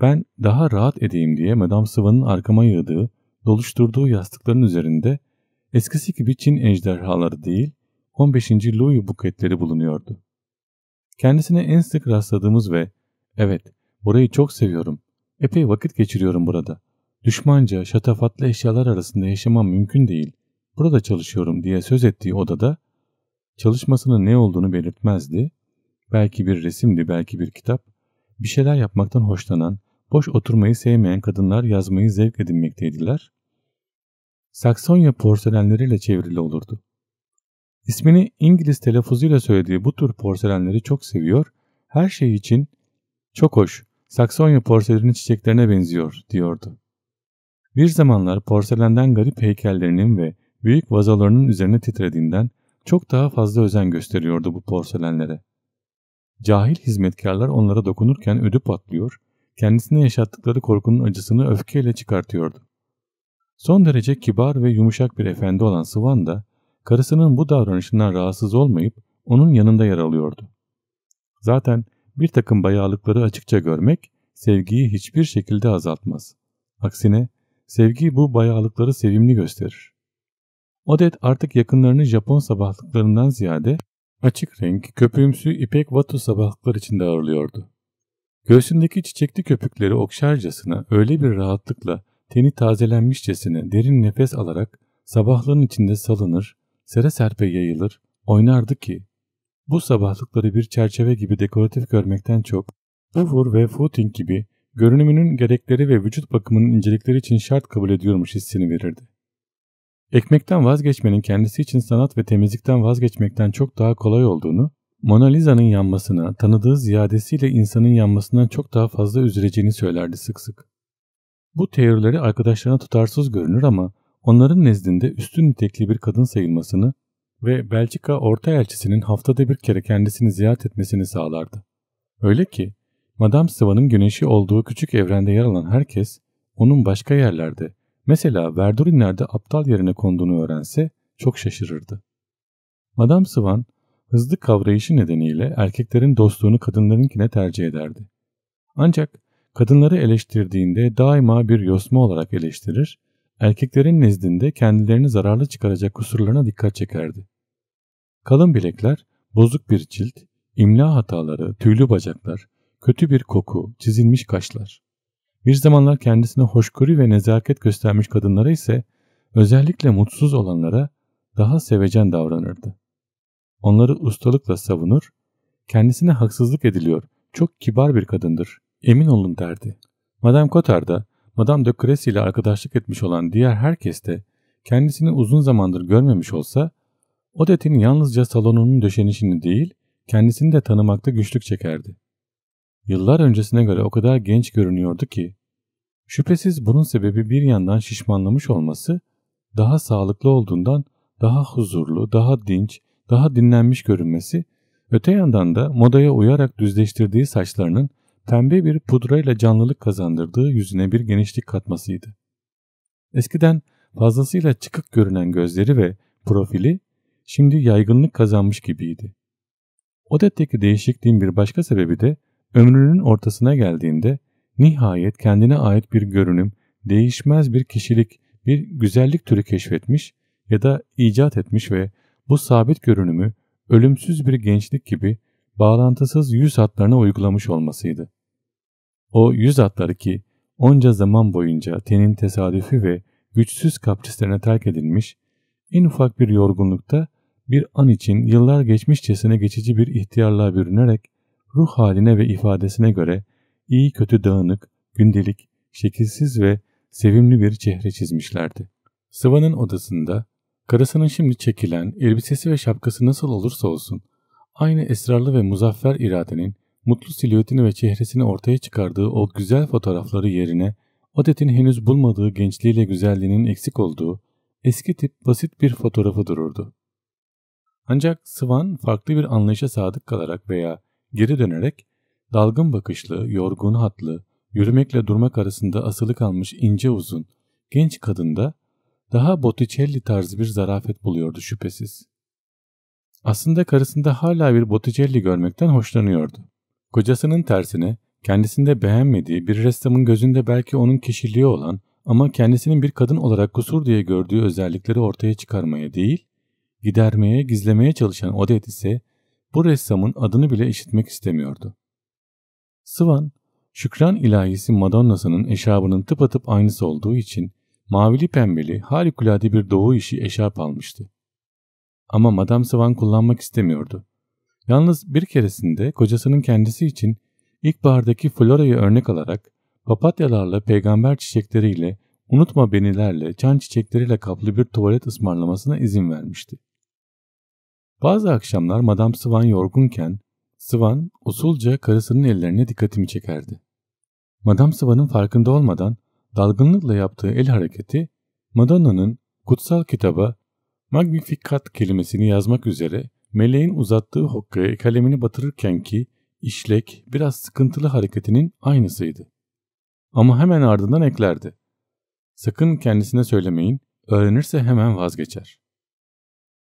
Ben daha rahat edeyim diye Madame Sıva'nın arkama yığdığı, doluşturduğu yastıkların üzerinde eskisi gibi Çin ejderhaları değil, 15. Louis buketleri bulunuyordu. Kendisine en sık rastladığımız ve evet burayı çok seviyorum, epey vakit geçiriyorum burada. Düşmanca, şatafatlı eşyalar arasında yaşamam mümkün değil. Burada çalışıyorum diye söz ettiği odada çalışmasının ne olduğunu belirtmezdi. Belki bir resimdi, belki bir kitap. Bir şeyler yapmaktan hoşlanan, boş oturmayı sevmeyen kadınlar yazmayı zevk edinmekteydiler. Saksonya porselenleriyle çevrili olurdu. İsmini İngiliz telaffuzuyla söylediği bu tür porselenleri çok seviyor, her şey için çok hoş, Saksonya porseleni çiçeklerine benziyor diyordu. Bir zamanlar porselenden garip heykellerinin ve büyük vazalarının üzerine titrediğinden çok daha fazla özen gösteriyordu bu porselenlere. Cahil hizmetkarlar onlara dokunurken ödüp atlıyor, kendisine yaşattıkları korkunun acısını öfkeyle çıkartıyordu. Son derece kibar ve yumuşak bir efendi olan Swan da karısının bu davranışından rahatsız olmayıp onun yanında yer alıyordu. Zaten bir takım bayağılıkları açıkça görmek sevgiyi hiçbir şekilde azaltmaz. Aksine sevgi bu bayağılıkları sevimli gösterir. Odet artık yakınlarını Japon sabahlıklarından ziyade açık renk, köpüğümsü ipek vatu sabahlıklar içinde ağırlıyordu. Göğsündeki çiçekli köpükleri okşarcasına öyle bir rahatlıkla teni tazelenmişçesine derin nefes alarak sabahlığın içinde salınır, sere serpe yayılır, oynardı ki. Bu sabahlıkları bir çerçeve gibi dekoratif görmekten çok, ufur ve footing gibi görünümünün gerekleri ve vücut bakımının incelikleri için şart kabul ediyormuş hissini verirdi. Ekmekten vazgeçmenin kendisi için sanat ve temizlikten vazgeçmekten çok daha kolay olduğunu, Mona Lisa'nın yanmasına, tanıdığı ziyadesiyle insanın yanmasından çok daha fazla üzüleceğini söylerdi sık sık. Bu teorileri arkadaşlarına tutarsız görünür ama onların nezdinde üstün nitelikli bir kadın sayılmasını ve Belçika orta elçisinin haftada bir kere kendisini ziyaret etmesini sağlardı. Öyle ki Madame Sıva'nın güneşi olduğu küçük evrende yer alan herkes onun başka yerlerde mesela Verdurinler'de aptal yerine konduğunu öğrense çok şaşırırdı. Madame Sıvan hızlı kavrayışı nedeniyle erkeklerin dostluğunu kadınlarınkine tercih ederdi. Ancak kadınları eleştirdiğinde daima bir yosma olarak eleştirir erkeklerin nezdinde kendilerini zararlı çıkaracak kusurlarına dikkat çekerdi. Kalın bilekler, bozuk bir cilt, imla hataları, tüylü bacaklar, kötü bir koku, çizilmiş kaşlar. Bir zamanlar kendisine hoşgörü ve nezaket göstermiş kadınlara ise özellikle mutsuz olanlara daha sevecen davranırdı. Onları ustalıkla savunur, kendisine haksızlık ediliyor, çok kibar bir kadındır, emin olun derdi. Madame Cotard'a. Madame de Cressy ile arkadaşlık etmiş olan diğer herkes de kendisini uzun zamandır görmemiş olsa Odette'in yalnızca salonunun döşenişini değil kendisini de tanımakta güçlük çekerdi. Yıllar öncesine göre o kadar genç görünüyordu ki şüphesiz bunun sebebi bir yandan şişmanlamış olması daha sağlıklı olduğundan daha huzurlu, daha dinç, daha dinlenmiş görünmesi, öte yandan da modaya uyarak düzleştirdiği saçlarının pembe bir pudrayla canlılık kazandırdığı yüzüne bir genişlik katmasıydı. Eskiden fazlasıyla çıkık görünen gözleri ve profili şimdi yaygınlık kazanmış gibiydi. Odette'ki değişikliğin bir başka sebebi de ömrünün ortasına geldiğinde nihayet kendine ait bir görünüm, değişmez bir kişilik, bir güzellik türü keşfetmiş ya da icat etmiş ve bu sabit görünümü ölümsüz bir gençlik gibi bağlantısız yüz hatlarına uygulamış olmasıydı. O yüz hatları ki onca zaman boyunca tenin tesadüfi ve güçsüz kaprislerine terk edilmiş, en ufak bir yorgunlukta bir an için yıllar geçmişçesine geçici bir ihtiyarlığa bürünerek ruh haline ve ifadesine göre iyi kötü dağınık, gündelik, şekilsiz ve sevimli bir çehre çizmişlerdi. Sıvan'ın odasında karısının şimdi çekilen elbisesi ve şapkası nasıl olursa olsun Aynı esrarlı ve muzaffer iradenin mutlu silüetini ve çehresini ortaya çıkardığı o güzel fotoğrafları yerine Odet'in henüz bulmadığı gençliğiyle güzelliğinin eksik olduğu eski tip basit bir fotoğrafı dururdu. Ancak Sivan farklı bir anlayışa sadık kalarak veya geri dönerek dalgın bakışlı, yorgun hatlı, yürümekle durmak arasında asılı kalmış ince uzun, genç kadında daha Botticelli tarzı bir zarafet buluyordu şüphesiz. Aslında karısında hala bir Botticelli görmekten hoşlanıyordu. Kocasının tersine kendisinde beğenmediği bir ressamın gözünde belki onun kişiliği olan ama kendisinin bir kadın olarak kusur diye gördüğü özellikleri ortaya çıkarmaya değil, gidermeye, gizlemeye çalışan Odette ise bu ressamın adını bile işitmek istemiyordu. Sıvan, Şükran ilahisi Madonna'sının eşabının tıpatıp aynısı olduğu için mavili pembeli harikulade bir doğu işi eşap almıştı. Ama Madame Svan kullanmak istemiyordu. Yalnız bir keresinde kocasının kendisi için ilkbahardaki florayı örnek alarak papatyalarla, peygamber çiçekleriyle, unutma benilerle, çan çiçekleriyle kaplı bir tuvalet ısmarlamasına izin vermişti. Bazı akşamlar Madame Svan yorgunken Svan usulca karısının ellerine dikkatimi çekerdi. Madame Svan'ın farkında olmadan dalgınlıkla yaptığı el hareketi Madonna'nın kutsal kitaba Magnificat kelimesini yazmak üzere meleğin uzattığı hokkaya kalemini batırırken ki işlek biraz sıkıntılı hareketinin aynısıydı. Ama hemen ardından eklerdi. Sakın kendisine söylemeyin, öğrenirse hemen vazgeçer.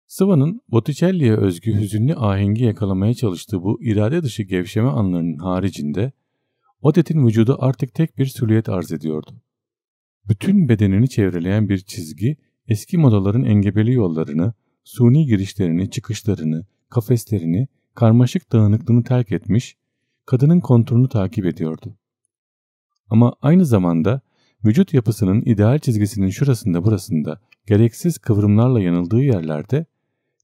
Sıva'nın Botticelli'ye özgü hüzünlü ahengi yakalamaya çalıştığı bu irade dışı gevşeme anlarının haricinde Odet'in vücudu artık tek bir silüet arz ediyordu. Bütün bedenini çevreleyen bir çizgi Eski modaların engebeli yollarını, suni girişlerini, çıkışlarını, kafeslerini, karmaşık dağınıklığını terk etmiş, kadının konturunu takip ediyordu. Ama aynı zamanda vücut yapısının ideal çizgisinin şurasında burasında gereksiz kıvrımlarla yanıldığı yerlerde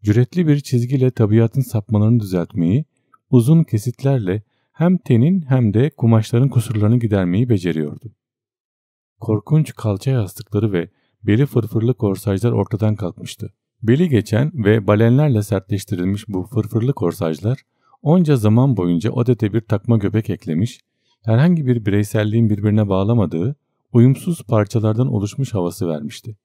cüretli bir çizgiyle tabiatın sapmalarını düzeltmeyi, uzun kesitlerle hem tenin hem de kumaşların kusurlarını gidermeyi beceriyordu. Korkunç kalça yastıkları ve beli fırfırlı korsajlar ortadan kalkmıştı. Beli geçen ve balenlerle sertleştirilmiş bu fırfırlı korsajlar onca zaman boyunca adete bir takma göbek eklemiş, herhangi bir bireyselliğin birbirine bağlamadığı, uyumsuz parçalardan oluşmuş havası vermişti.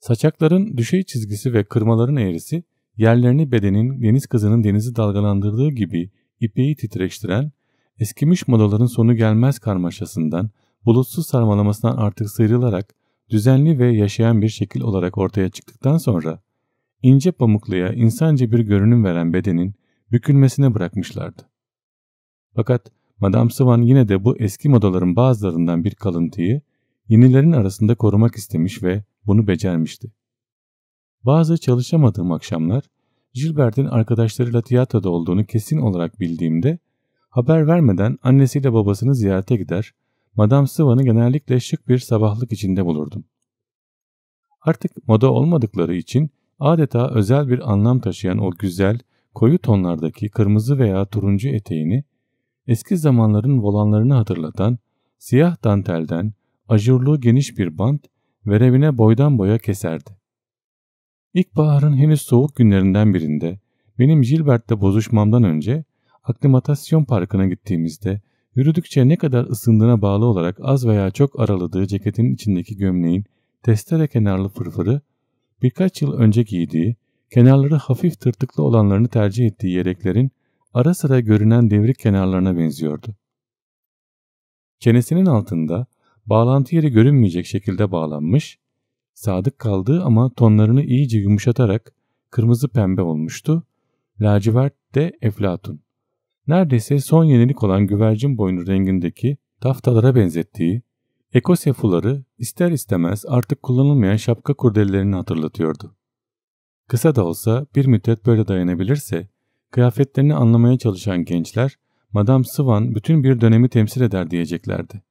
Saçakların düşey çizgisi ve kırmaların eğrisi yerlerini bedenin deniz kızının denizi dalgalandırdığı gibi ipeyi titreştiren, eskimiş modaların sonu gelmez karmaşasından, bulutsuz sarmalamasından artık sıyrılarak düzenli ve yaşayan bir şekil olarak ortaya çıktıktan sonra ince pamukluya insanca bir görünüm veren bedenin bükülmesine bırakmışlardı. Fakat Madame Swan yine de bu eski modaların bazılarından bir kalıntıyı yenilerin arasında korumak istemiş ve bunu becermişti. Bazı çalışamadığım akşamlar Gilbert'in arkadaşlarıyla tiyatroda olduğunu kesin olarak bildiğimde haber vermeden annesiyle babasını ziyarete gider Madame Sivan'ı genellikle şık bir sabahlık içinde bulurdum. Artık moda olmadıkları için adeta özel bir anlam taşıyan o güzel, koyu tonlardaki kırmızı veya turuncu eteğini, eski zamanların volanlarını hatırlatan, siyah dantelden, ajurlu geniş bir bant, verevine boydan boya keserdi. İlkbaharın henüz soğuk günlerinden birinde, benim Gilbert'le bozuşmamdan önce, aklimatasyon parkına gittiğimizde Yürüdükçe ne kadar ısındığına bağlı olarak az veya çok araladığı ceketin içindeki gömleğin testere kenarlı fırfırı, birkaç yıl önce giydiği, kenarları hafif tırtıklı olanlarını tercih ettiği yeleklerin ara sıra görünen devrik kenarlarına benziyordu. Çenesinin altında bağlantı yeri görünmeyecek şekilde bağlanmış, sadık kaldığı ama tonlarını iyice yumuşatarak kırmızı pembe olmuştu, lacivert de eflatun neredeyse son yenilik olan güvercin boynu rengindeki taftalara benzettiği, ekosefuları ister istemez artık kullanılmayan şapka kurdelerini hatırlatıyordu. Kısa da olsa bir müddet böyle dayanabilirse, kıyafetlerini anlamaya çalışan gençler, Madame Swan bütün bir dönemi temsil eder diyeceklerdi.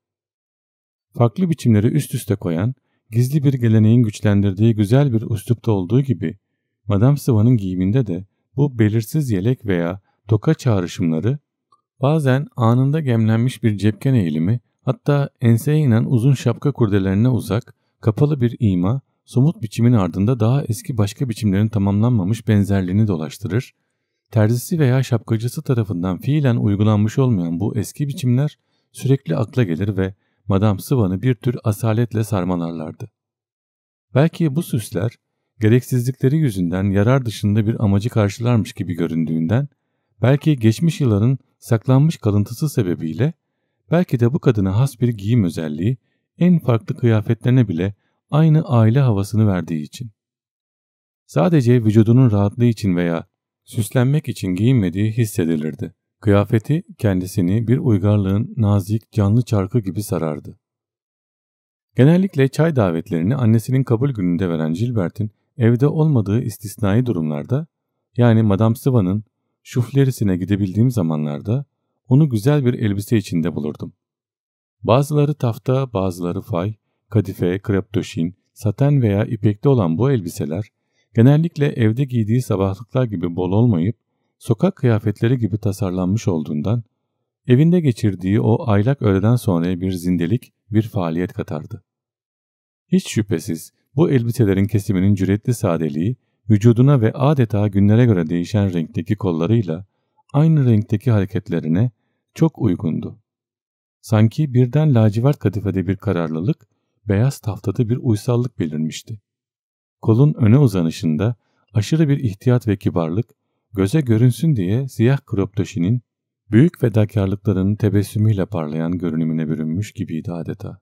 Farklı biçimleri üst üste koyan, gizli bir geleneğin güçlendirdiği güzel bir üslupta olduğu gibi, Madame Swan'ın giyiminde de bu belirsiz yelek veya toka çağrışımları, bazen anında gemlenmiş bir cepken eğilimi, hatta enseye inen uzun şapka kurdelerine uzak, kapalı bir ima, somut biçimin ardında daha eski başka biçimlerin tamamlanmamış benzerliğini dolaştırır, terzisi veya şapkacısı tarafından fiilen uygulanmış olmayan bu eski biçimler sürekli akla gelir ve Madame Sivanı bir tür asaletle sarmalarlardı. Belki bu süsler gereksizlikleri yüzünden yarar dışında bir amacı karşılarmış gibi göründüğünden Belki geçmiş yılların saklanmış kalıntısı sebebiyle, belki de bu kadına has bir giyim özelliği en farklı kıyafetlerine bile aynı aile havasını verdiği için. Sadece vücudunun rahatlığı için veya süslenmek için giyinmediği hissedilirdi. Kıyafeti kendisini bir uygarlığın nazik canlı çarkı gibi sarardı. Genellikle çay davetlerini annesinin kabul gününde veren Gilbert'in evde olmadığı istisnai durumlarda yani Madame Sivan'ın şuflerisine gidebildiğim zamanlarda onu güzel bir elbise içinde bulurdum. Bazıları tafta, bazıları fay, kadife, krep döşin, saten veya ipekte olan bu elbiseler genellikle evde giydiği sabahlıklar gibi bol olmayıp sokak kıyafetleri gibi tasarlanmış olduğundan evinde geçirdiği o aylak öğleden sonraya bir zindelik, bir faaliyet katardı. Hiç şüphesiz bu elbiselerin kesiminin cüretli sadeliği vücuduna ve adeta günlere göre değişen renkteki kollarıyla aynı renkteki hareketlerine çok uygundu. Sanki birden lacivert kadifede bir kararlılık, beyaz taftada bir uysallık belirmişti. Kolun öne uzanışında aşırı bir ihtiyat ve kibarlık, göze görünsün diye siyah kroptoşinin büyük fedakarlıklarının tebessümüyle parlayan görünümüne bürünmüş gibiydi adeta.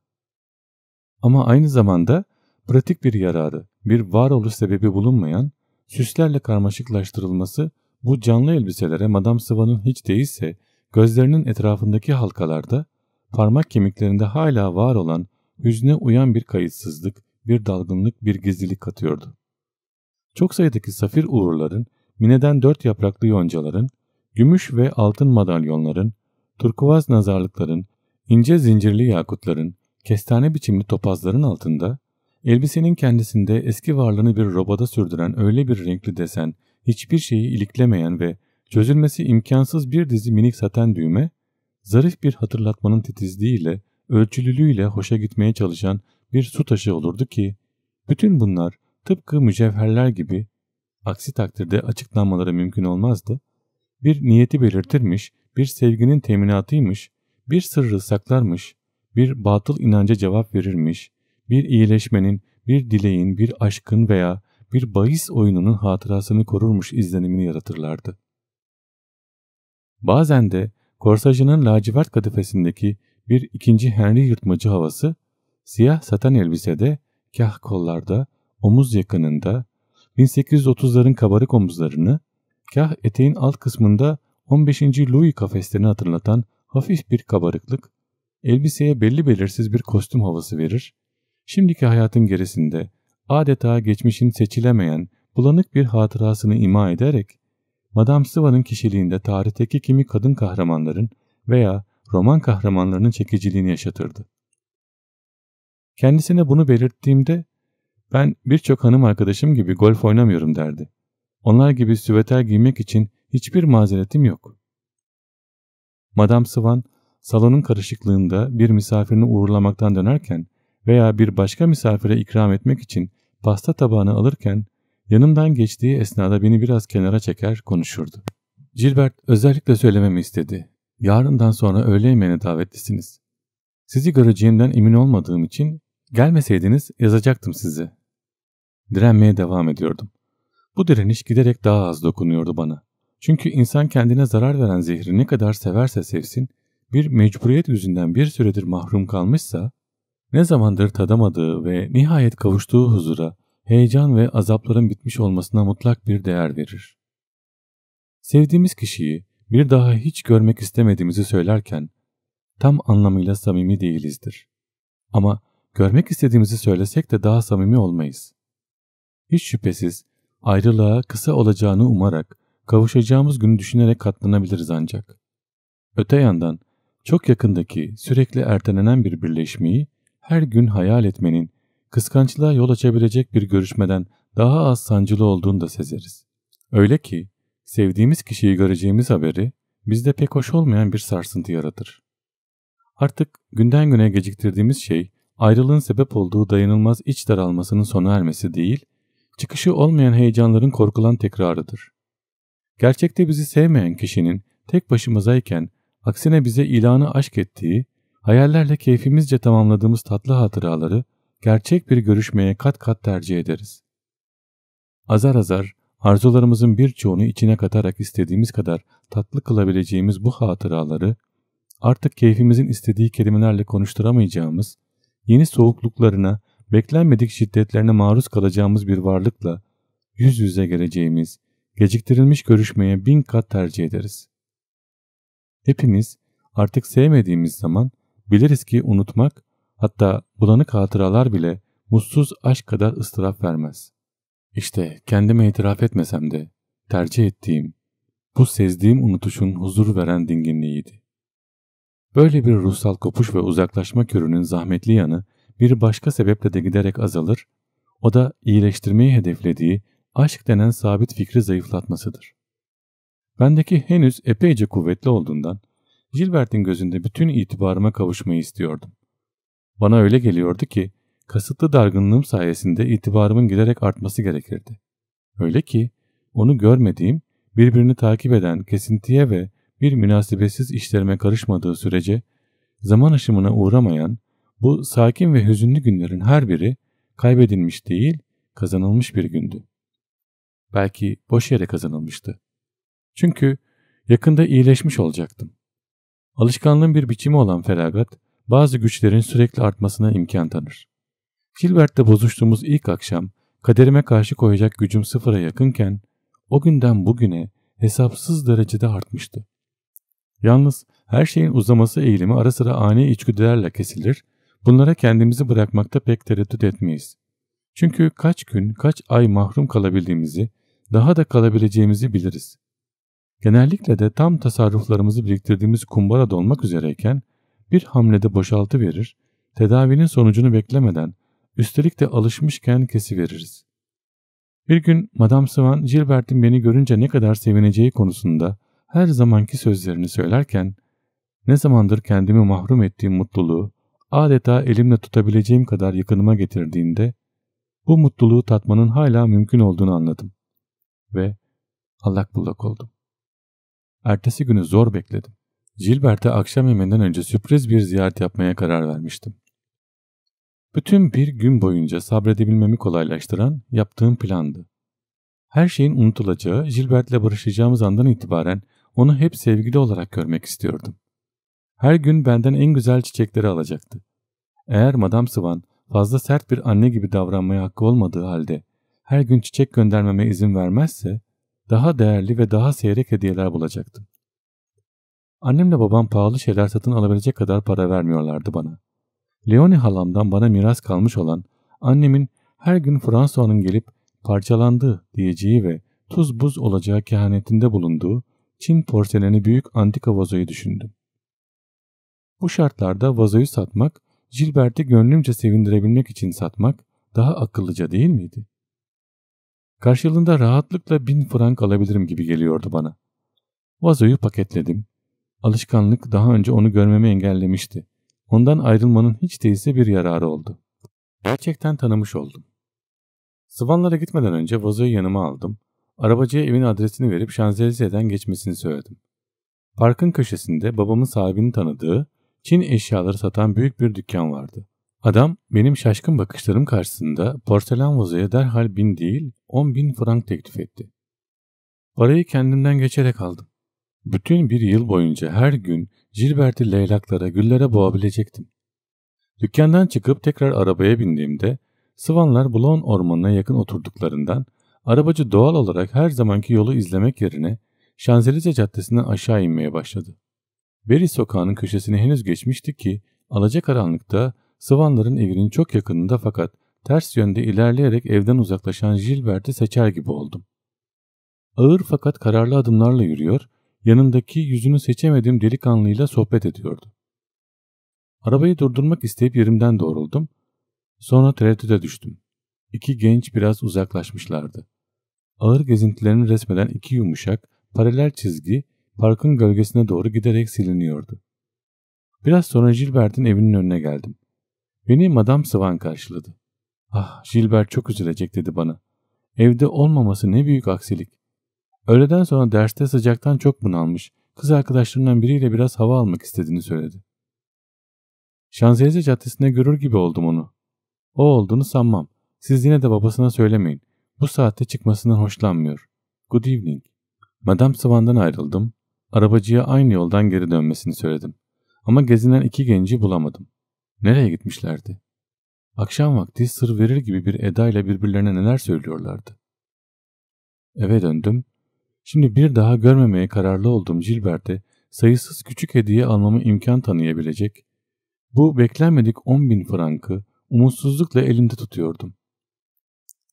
Ama aynı zamanda pratik bir yararı, bir varoluş sebebi bulunmayan, süslerle karmaşıklaştırılması bu canlı elbiselere Madame Sıvan'ın hiç değilse gözlerinin etrafındaki halkalarda, parmak kemiklerinde hala var olan hüzne uyan bir kayıtsızlık, bir dalgınlık, bir gizlilik katıyordu. Çok sayıdaki safir uğurların, mineden dört yapraklı yoncaların, gümüş ve altın madalyonların, turkuaz nazarlıkların, ince zincirli yakutların, kestane biçimli topazların altında Elbisenin kendisinde eski varlığını bir robada sürdüren öyle bir renkli desen, hiçbir şeyi iliklemeyen ve çözülmesi imkansız bir dizi minik saten düğme, zarif bir hatırlatmanın titizliğiyle, ölçülülüğüyle hoşa gitmeye çalışan bir su taşı olurdu ki, bütün bunlar tıpkı mücevherler gibi, aksi takdirde açıklanmaları mümkün olmazdı, bir niyeti belirtirmiş, bir sevginin teminatıymış, bir sırrı saklarmış, bir batıl inanca cevap verirmiş, bir iyileşmenin, bir dileğin, bir aşkın veya bir bahis oyununun hatırasını korurmuş izlenimini yaratırlardı. Bazen de korsajının lacivert kadifesindeki bir ikinci Henry yırtmacı havası, siyah saten elbisede, kah kollarda, omuz yakınında, 1830'ların kabarık omuzlarını, kah eteğin alt kısmında 15. Louis kafeslerini hatırlatan hafif bir kabarıklık, elbiseye belli belirsiz bir kostüm havası verir, Şimdiki hayatın gerisinde adeta geçmişin seçilemeyen, bulanık bir hatırasını ima ederek, Madame Siva'nın kişiliğinde tarihteki kimi kadın kahramanların veya roman kahramanlarının çekiciliğini yaşatırdı. Kendisine bunu belirttiğimde ben birçok hanım arkadaşım gibi golf oynamıyorum derdi. Onlar gibi süveter giymek için hiçbir mazeretim yok. Madame Sivan salonun karışıklığında bir misafirini uğurlamaktan dönerken veya bir başka misafire ikram etmek için pasta tabağını alırken yanımdan geçtiği esnada beni biraz kenara çeker konuşurdu. Gilbert özellikle söylememi istedi. Yarından sonra öğle yemeğine davetlisiniz. Sizi göreceğimden emin olmadığım için gelmeseydiniz yazacaktım sizi. Direnmeye devam ediyordum. Bu direniş giderek daha az dokunuyordu bana. Çünkü insan kendine zarar veren zehri ne kadar severse sevsin, bir mecburiyet yüzünden bir süredir mahrum kalmışsa ne zamandır tadamadığı ve nihayet kavuştuğu huzura, heyecan ve azapların bitmiş olmasına mutlak bir değer verir. Sevdiğimiz kişiyi bir daha hiç görmek istemediğimizi söylerken tam anlamıyla samimi değilizdir. Ama görmek istediğimizi söylesek de daha samimi olmayız. Hiç şüphesiz ayrılığa kısa olacağını umarak kavuşacağımız günü düşünerek katlanabiliriz ancak. Öte yandan çok yakındaki sürekli ertelenen bir birleşmeyi her gün hayal etmenin kıskançlığa yol açabilecek bir görüşmeden daha az sancılı olduğunu da sezeriz. Öyle ki sevdiğimiz kişiyi göreceğimiz haberi bizde pek hoş olmayan bir sarsıntı yaratır. Artık günden güne geciktirdiğimiz şey ayrılığın sebep olduğu dayanılmaz iç daralmasının sona ermesi değil, çıkışı olmayan heyecanların korkulan tekrarıdır. Gerçekte bizi sevmeyen kişinin tek başımızayken aksine bize ilanı aşk ettiği Hayallerle keyfimizce tamamladığımız tatlı hatıraları gerçek bir görüşmeye kat kat tercih ederiz. Azar azar arzularımızın birçoğunu içine katarak istediğimiz kadar tatlı kılabileceğimiz bu hatıraları artık keyfimizin istediği kelimelerle konuşturamayacağımız, yeni soğukluklarına, beklenmedik şiddetlerine maruz kalacağımız bir varlıkla yüz yüze geleceğimiz, geciktirilmiş görüşmeye bin kat tercih ederiz. Hepimiz artık sevmediğimiz zaman Biliriz ki unutmak hatta bulanık hatıralar bile mutsuz aşk kadar ıstıraf vermez. İşte kendime itiraf etmesem de tercih ettiğim, bu sezdiğim unutuşun huzur veren dinginliğiydi. Böyle bir ruhsal kopuş ve uzaklaşma körünün zahmetli yanı bir başka sebeple de giderek azalır, o da iyileştirmeyi hedeflediği aşk denen sabit fikri zayıflatmasıdır. Bendeki henüz epeyce kuvvetli olduğundan Gilbert'in gözünde bütün itibarıma kavuşmayı istiyordum. Bana öyle geliyordu ki kasıtlı dargınlığım sayesinde itibarımın giderek artması gerekirdi. Öyle ki onu görmediğim, birbirini takip eden kesintiye ve bir münasebetsiz işlerime karışmadığı sürece zaman aşımına uğramayan bu sakin ve hüzünlü günlerin her biri kaybedilmiş değil, kazanılmış bir gündü. Belki boş yere kazanılmıştı. Çünkü yakında iyileşmiş olacaktım. Alışkanlığın bir biçimi olan felaket, bazı güçlerin sürekli artmasına imkan tanır. Gilbert'te bozuştuğumuz ilk akşam, kaderime karşı koyacak gücüm sıfıra yakınken, o günden bugüne hesapsız derecede artmıştı. Yalnız her şeyin uzaması eğilimi ara sıra ani içgüdülerle kesilir, bunlara kendimizi bırakmakta pek tereddüt etmeyiz. Çünkü kaç gün, kaç ay mahrum kalabildiğimizi, daha da kalabileceğimizi biliriz. Genellikle de tam tasarruflarımızı biriktirdiğimiz kumbara dolmak üzereyken bir hamlede boşaltı verir, tedavinin sonucunu beklemeden üstelik de alışmışken kesi veririz. Bir gün Madame Swan, Gilbert'in beni görünce ne kadar sevineceği konusunda her zamanki sözlerini söylerken, ne zamandır kendimi mahrum ettiğim mutluluğu adeta elimle tutabileceğim kadar yakınıma getirdiğinde, bu mutluluğu tatmanın hala mümkün olduğunu anladım ve allak bullak oldum. Ertesi günü zor bekledim. Gilbert'e akşam yemeğinden önce sürpriz bir ziyaret yapmaya karar vermiştim. Bütün bir gün boyunca sabredebilmemi kolaylaştıran yaptığım plandı. Her şeyin unutulacağı, Gilbert'le barışacağımız andan itibaren onu hep sevgili olarak görmek istiyordum. Her gün benden en güzel çiçekleri alacaktı. Eğer Madame Swan fazla sert bir anne gibi davranmaya hakkı olmadığı halde her gün çiçek göndermeme izin vermezse daha değerli ve daha seyrek hediyeler bulacaktım. Annemle babam pahalı şeyler satın alabilecek kadar para vermiyorlardı bana. Leonie halamdan bana miras kalmış olan annemin her gün François'ın gelip parçalandı diyeceği ve tuz buz olacağı kehanetinde bulunduğu Çin porseleni büyük antika vazoyu düşündüm. Bu şartlarda vazoyu satmak, Gilbert'i gönlümce sevindirebilmek için satmak daha akıllıca değil miydi? Karşılığında rahatlıkla bin frank alabilirim gibi geliyordu bana. Vazoyu paketledim. Alışkanlık daha önce onu görmemi engellemişti. Ondan ayrılmanın hiç değilse bir yararı oldu. Gerçekten tanımış oldum. Sıvanlara gitmeden önce vazoyu yanıma aldım. Arabacıya evin adresini verip Şanzelize'den geçmesini söyledim. Parkın köşesinde babamın sahibini tanıdığı Çin eşyaları satan büyük bir dükkan vardı. Adam benim şaşkın bakışlarım karşısında porselen vazoya derhal bin değil on bin frank teklif etti. Parayı kendimden geçerek aldım. Bütün bir yıl boyunca her gün Gilbert'i leylaklara, güllere boğabilecektim. Dükkandan çıkıp tekrar arabaya bindiğimde Sıvanlar Blon ormanına yakın oturduklarından arabacı doğal olarak her zamanki yolu izlemek yerine Şanzelize Caddesi'nden aşağı inmeye başladı. Beri sokağının köşesini henüz geçmişti ki alacakaranlıkta Sıvanların evinin çok yakınında fakat ters yönde ilerleyerek evden uzaklaşan Gilbert'i seçer gibi oldum. Ağır fakat kararlı adımlarla yürüyor, yanındaki yüzünü seçemediğim delikanlıyla sohbet ediyordu. Arabayı durdurmak isteyip yerimden doğruldum. Sonra tereddüte düştüm. İki genç biraz uzaklaşmışlardı. Ağır gezintilerini resmeden iki yumuşak, paralel çizgi parkın gölgesine doğru giderek siliniyordu. Biraz sonra Gilbert'in evinin önüne geldim. Beni Madame Svan karşıladı. Ah Gilbert çok üzülecek dedi bana. Evde olmaması ne büyük aksilik. Öğleden sonra derste sıcaktan çok bunalmış, kız arkadaşlarından biriyle biraz hava almak istediğini söyledi. Şanzelize caddesinde görür gibi oldum onu. O olduğunu sanmam. Siz yine de babasına söylemeyin. Bu saatte çıkmasından hoşlanmıyor. Good evening. Madame Swan'dan ayrıldım. Arabacıya aynı yoldan geri dönmesini söyledim. Ama gezinen iki genci bulamadım. Nereye gitmişlerdi? Akşam vakti sır verir gibi bir edayla birbirlerine neler söylüyorlardı. Eve döndüm. Şimdi bir daha görmemeye kararlı olduğum Gilbert'e sayısız küçük hediye almamı imkan tanıyabilecek, bu beklenmedik 10 bin frankı umutsuzlukla elimde tutuyordum.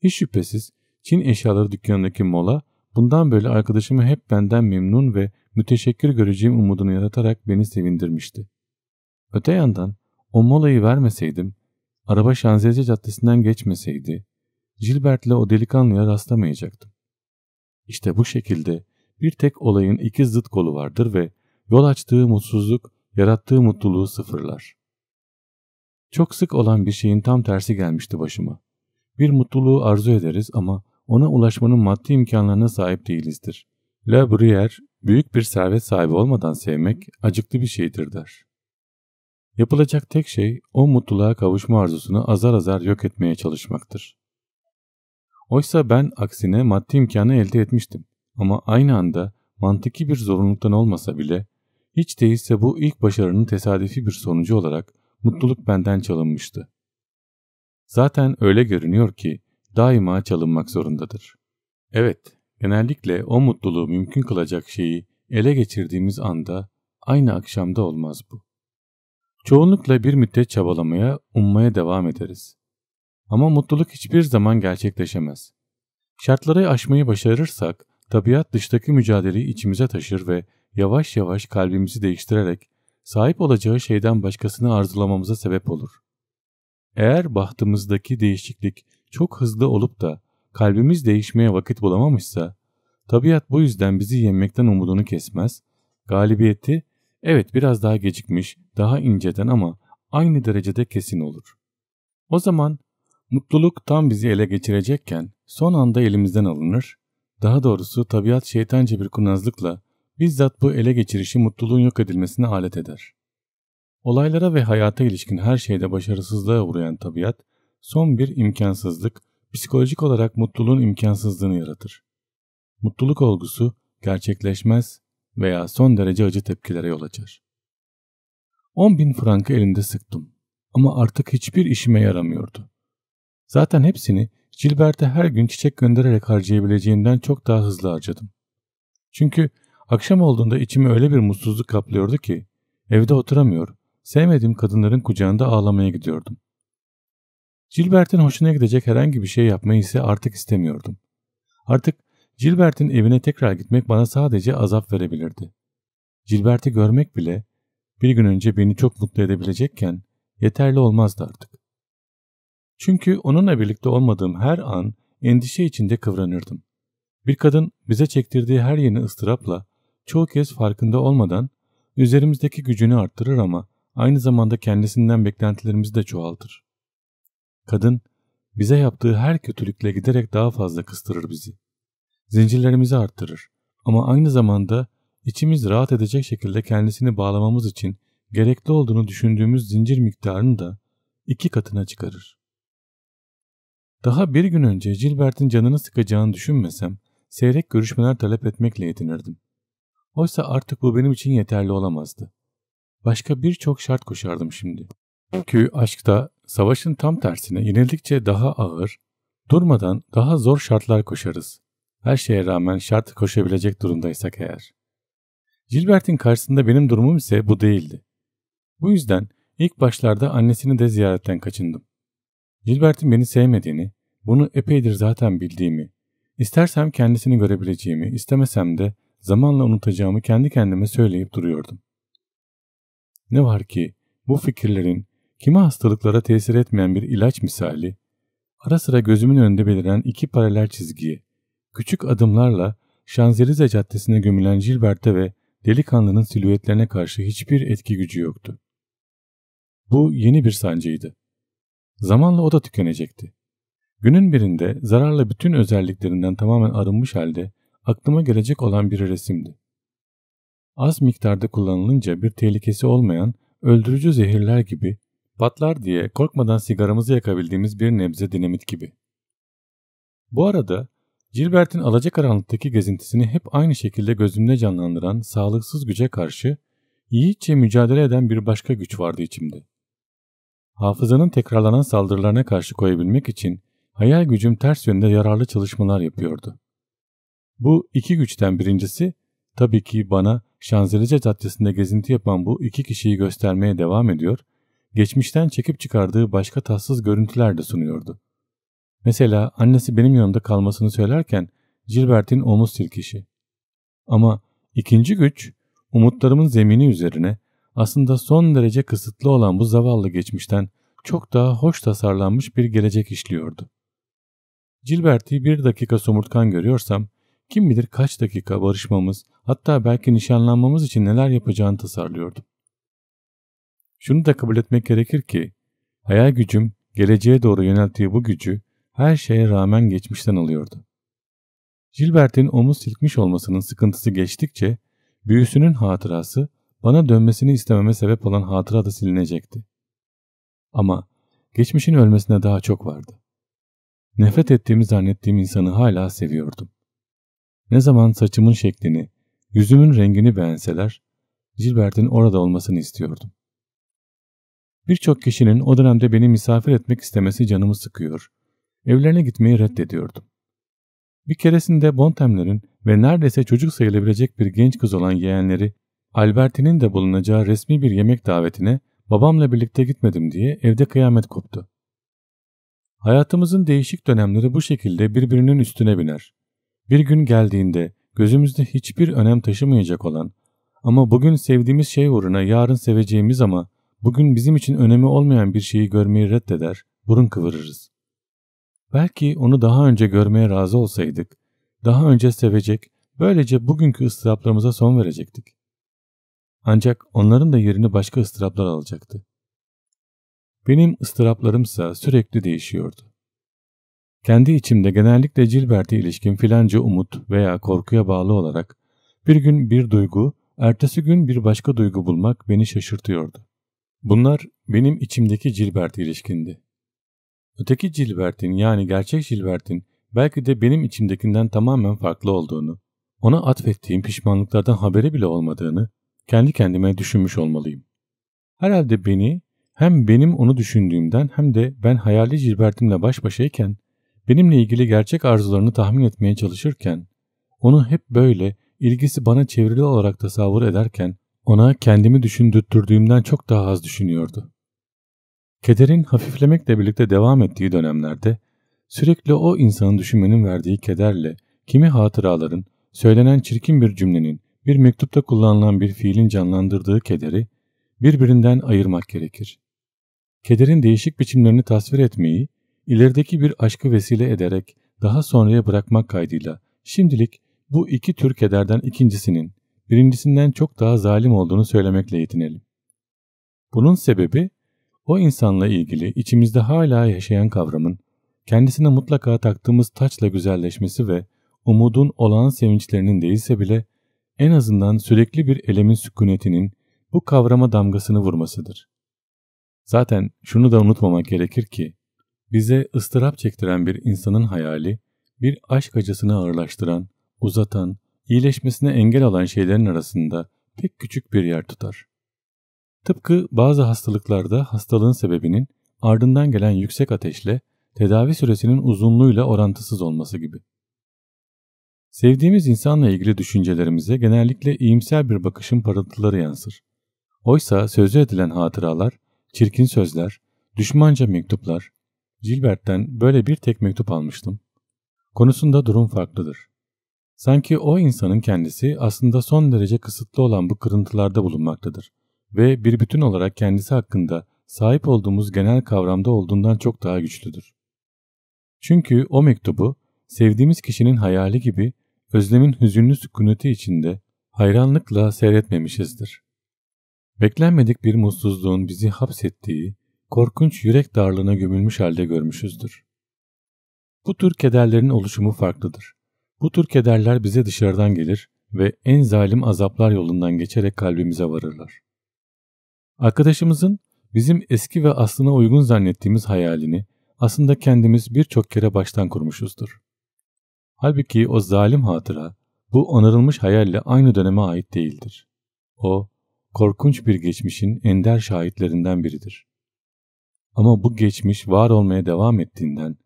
Hiç şüphesiz Çin eşyaları dükkanındaki mola bundan böyle arkadaşımı hep benden memnun ve müteşekkir göreceğim umudunu yaratarak beni sevindirmişti. Öte yandan o molayı vermeseydim, araba Şanzelize Caddesi'nden geçmeseydi, Gilbert'le o delikanlıya rastlamayacaktım. İşte bu şekilde bir tek olayın iki zıt kolu vardır ve yol açtığı mutsuzluk yarattığı mutluluğu sıfırlar. Çok sık olan bir şeyin tam tersi gelmişti başıma. Bir mutluluğu arzu ederiz ama ona ulaşmanın maddi imkanlarına sahip değilizdir. La Bruyère, büyük bir servet sahibi olmadan sevmek acıklı bir şeydir der. Yapılacak tek şey o mutluluğa kavuşma arzusunu azar azar yok etmeye çalışmaktır. Oysa ben aksine maddi imkanı elde etmiştim ama aynı anda mantıki bir zorunluluktan olmasa bile hiç değilse bu ilk başarının tesadüfi bir sonucu olarak mutluluk benden çalınmıştı. Zaten öyle görünüyor ki daima çalınmak zorundadır. Evet, genellikle o mutluluğu mümkün kılacak şeyi ele geçirdiğimiz anda aynı akşamda olmaz bu. Çoğunlukla bir müddet çabalamaya, ummaya devam ederiz. Ama mutluluk hiçbir zaman gerçekleşemez. Şartları aşmayı başarırsak, tabiat dıştaki mücadeleyi içimize taşır ve yavaş yavaş kalbimizi değiştirerek sahip olacağı şeyden başkasını arzulamamıza sebep olur. Eğer bahtımızdaki değişiklik çok hızlı olup da kalbimiz değişmeye vakit bulamamışsa, tabiat bu yüzden bizi yenmekten umudunu kesmez, galibiyeti evet biraz daha gecikmiş daha inceden ama aynı derecede kesin olur. O zaman mutluluk tam bizi ele geçirecekken son anda elimizden alınır, daha doğrusu tabiat şeytanca bir kurnazlıkla bizzat bu ele geçirişi mutluluğun yok edilmesine alet eder. Olaylara ve hayata ilişkin her şeyde başarısızlığa uğrayan tabiat, son bir imkansızlık, psikolojik olarak mutluluğun imkansızlığını yaratır. Mutluluk olgusu gerçekleşmez veya son derece acı tepkilere yol açar. 10 bin frankı elinde sıktım ama artık hiçbir işime yaramıyordu. Zaten hepsini Gilbert'e her gün çiçek göndererek harcayabileceğimden çok daha hızlı harcadım. Çünkü akşam olduğunda içimi öyle bir mutsuzluk kaplıyordu ki evde oturamıyor, sevmediğim kadınların kucağında ağlamaya gidiyordum. Gilbert'in hoşuna gidecek herhangi bir şey yapmayı ise artık istemiyordum. Artık Gilbert'in evine tekrar gitmek bana sadece azap verebilirdi. Gilbert'i görmek bile bir gün önce beni çok mutlu edebilecekken yeterli olmazdı artık. Çünkü onunla birlikte olmadığım her an endişe içinde kıvranırdım. Bir kadın bize çektirdiği her yeni ıstırapla çoğu kez farkında olmadan üzerimizdeki gücünü arttırır ama aynı zamanda kendisinden beklentilerimizi de çoğaltır. Kadın bize yaptığı her kötülükle giderek daha fazla kıstırır bizi. Zincirlerimizi arttırır ama aynı zamanda İçimiz rahat edecek şekilde kendisini bağlamamız için gerekli olduğunu düşündüğümüz zincir miktarını da iki katına çıkarır. Daha bir gün önce Gilbert'in canını sıkacağını düşünmesem seyrek görüşmeler talep etmekle yetinirdim. Oysa artık bu benim için yeterli olamazdı. Başka birçok şart koşardım şimdi. Çünkü aşkta savaşın tam tersine yenildikçe daha ağır, durmadan daha zor şartlar koşarız. Her şeye rağmen şart koşabilecek durumdaysak eğer. Gilbert'in karşısında benim durumum ise bu değildi. Bu yüzden ilk başlarda annesini de ziyaretten kaçındım. Gilbert'in beni sevmediğini, bunu epeydir zaten bildiğimi, istersem kendisini görebileceğimi, istemesem de zamanla unutacağımı kendi kendime söyleyip duruyordum. Ne var ki bu fikirlerin kime hastalıklara tesir etmeyen bir ilaç misali, ara sıra gözümün önünde beliren iki paralel çizgiye, küçük adımlarla Şanzelize Caddesi'ne gömülen Gilbert'e ve delikanlının silüetlerine karşı hiçbir etki gücü yoktu. Bu yeni bir sancıydı. Zamanla o da tükenecekti. Günün birinde zararla bütün özelliklerinden tamamen arınmış halde aklıma gelecek olan bir resimdi. Az miktarda kullanılınca bir tehlikesi olmayan öldürücü zehirler gibi patlar diye korkmadan sigaramızı yakabildiğimiz bir nebze dinamit gibi. Bu arada Gilbert'in alacakaranlıktaki gezintisini hep aynı şekilde gözümde canlandıran sağlıksız güce karşı yiğitçe mücadele eden bir başka güç vardı içimde. Hafızanın tekrarlanan saldırılarına karşı koyabilmek için hayal gücüm ters yönde yararlı çalışmalar yapıyordu. Bu iki güçten birincisi tabii ki bana Şanzelize Caddesi'nde gezinti yapan bu iki kişiyi göstermeye devam ediyor, geçmişten çekip çıkardığı başka tatsız görüntüler de sunuyordu. Mesela annesi benim yanımda kalmasını söylerken Gilbert'in omuz silkişi. Ama ikinci güç umutlarımın zemini üzerine aslında son derece kısıtlı olan bu zavallı geçmişten çok daha hoş tasarlanmış bir gelecek işliyordu. Gilbert'i bir dakika somurtkan görüyorsam kim bilir kaç dakika barışmamız hatta belki nişanlanmamız için neler yapacağını tasarlıyordum. Şunu da kabul etmek gerekir ki hayal gücüm geleceğe doğru yönelttiği bu gücü her şeye rağmen geçmişten alıyordu. Gilbert'in omuz silkmiş olmasının sıkıntısı geçtikçe büyüsünün hatırası bana dönmesini istememe sebep olan hatıra da silinecekti. Ama geçmişin ölmesine daha çok vardı. Nefret ettiğimi zannettiğim insanı hala seviyordum. Ne zaman saçımın şeklini, yüzümün rengini beğenseler, Gilbert'in orada olmasını istiyordum. Birçok kişinin o dönemde beni misafir etmek istemesi canımı sıkıyor evlerine gitmeyi reddediyordum. Bir keresinde Bontemler'in ve neredeyse çocuk sayılabilecek bir genç kız olan yeğenleri Alberti'nin de bulunacağı resmi bir yemek davetine babamla birlikte gitmedim diye evde kıyamet koptu. Hayatımızın değişik dönemleri bu şekilde birbirinin üstüne biner. Bir gün geldiğinde gözümüzde hiçbir önem taşımayacak olan ama bugün sevdiğimiz şey uğruna yarın seveceğimiz ama bugün bizim için önemi olmayan bir şeyi görmeyi reddeder, burun kıvırırız. Belki onu daha önce görmeye razı olsaydık, daha önce sevecek, böylece bugünkü ıstıraplarımıza son verecektik. Ancak onların da yerini başka ıstıraplar alacaktı. Benim ıstıraplarımsa sürekli değişiyordu. Kendi içimde genellikle Gilbert'e ilişkin filanca umut veya korkuya bağlı olarak bir gün bir duygu, ertesi gün bir başka duygu bulmak beni şaşırtıyordu. Bunlar benim içimdeki Gilbert ilişkindi. Öteki Gilbert'in yani gerçek Gilbert'in belki de benim içimdekinden tamamen farklı olduğunu, ona atfettiğim pişmanlıklardan haberi bile olmadığını kendi kendime düşünmüş olmalıyım. Herhalde beni hem benim onu düşündüğümden hem de ben hayali Gilbert'imle baş başayken, benimle ilgili gerçek arzularını tahmin etmeye çalışırken, onu hep böyle ilgisi bana çevrili olarak tasavvur ederken ona kendimi düşündürttürdüğümden çok daha az düşünüyordu. Kederin hafiflemekle birlikte devam ettiği dönemlerde sürekli o insanı düşünmenin verdiği kederle kimi hatıraların, söylenen çirkin bir cümlenin, bir mektupta kullanılan bir fiilin canlandırdığı kederi birbirinden ayırmak gerekir. Kederin değişik biçimlerini tasvir etmeyi, ilerideki bir aşkı vesile ederek daha sonraya bırakmak kaydıyla şimdilik bu iki tür kederden ikincisinin birincisinden çok daha zalim olduğunu söylemekle yetinelim. Bunun sebebi o insanla ilgili içimizde hala yaşayan kavramın kendisine mutlaka taktığımız taçla güzelleşmesi ve umudun olağan sevinçlerinin değilse bile en azından sürekli bir elemin sükunetinin bu kavrama damgasını vurmasıdır. Zaten şunu da unutmamak gerekir ki bize ıstırap çektiren bir insanın hayali bir aşk acısını ağırlaştıran, uzatan, iyileşmesine engel olan şeylerin arasında pek küçük bir yer tutar. Tıpkı bazı hastalıklarda hastalığın sebebinin ardından gelen yüksek ateşle tedavi süresinin uzunluğuyla orantısız olması gibi. Sevdiğimiz insanla ilgili düşüncelerimize genellikle iyimser bir bakışın parıltıları yansır. Oysa sözü edilen hatıralar, çirkin sözler, düşmanca mektuplar, Gilbert'ten böyle bir tek mektup almıştım. Konusunda durum farklıdır. Sanki o insanın kendisi aslında son derece kısıtlı olan bu kırıntılarda bulunmaktadır ve bir bütün olarak kendisi hakkında sahip olduğumuz genel kavramda olduğundan çok daha güçlüdür. Çünkü o mektubu sevdiğimiz kişinin hayali gibi özlemin hüzünlü sükunutu içinde hayranlıkla seyretmemişizdir. Beklenmedik bir mutsuzluğun bizi hapsettiği, korkunç yürek darlığına gömülmüş halde görmüşüzdür. Bu tür kederlerin oluşumu farklıdır. Bu tür kederler bize dışarıdan gelir ve en zalim azaplar yolundan geçerek kalbimize varırlar. Arkadaşımızın bizim eski ve aslına uygun zannettiğimiz hayalini aslında kendimiz birçok kere baştan kurmuşuzdur. Halbuki o zalim hatıra bu onarılmış hayalle aynı döneme ait değildir. O korkunç bir geçmişin ender şahitlerinden biridir. Ama bu geçmiş var olmaya devam ettiğinden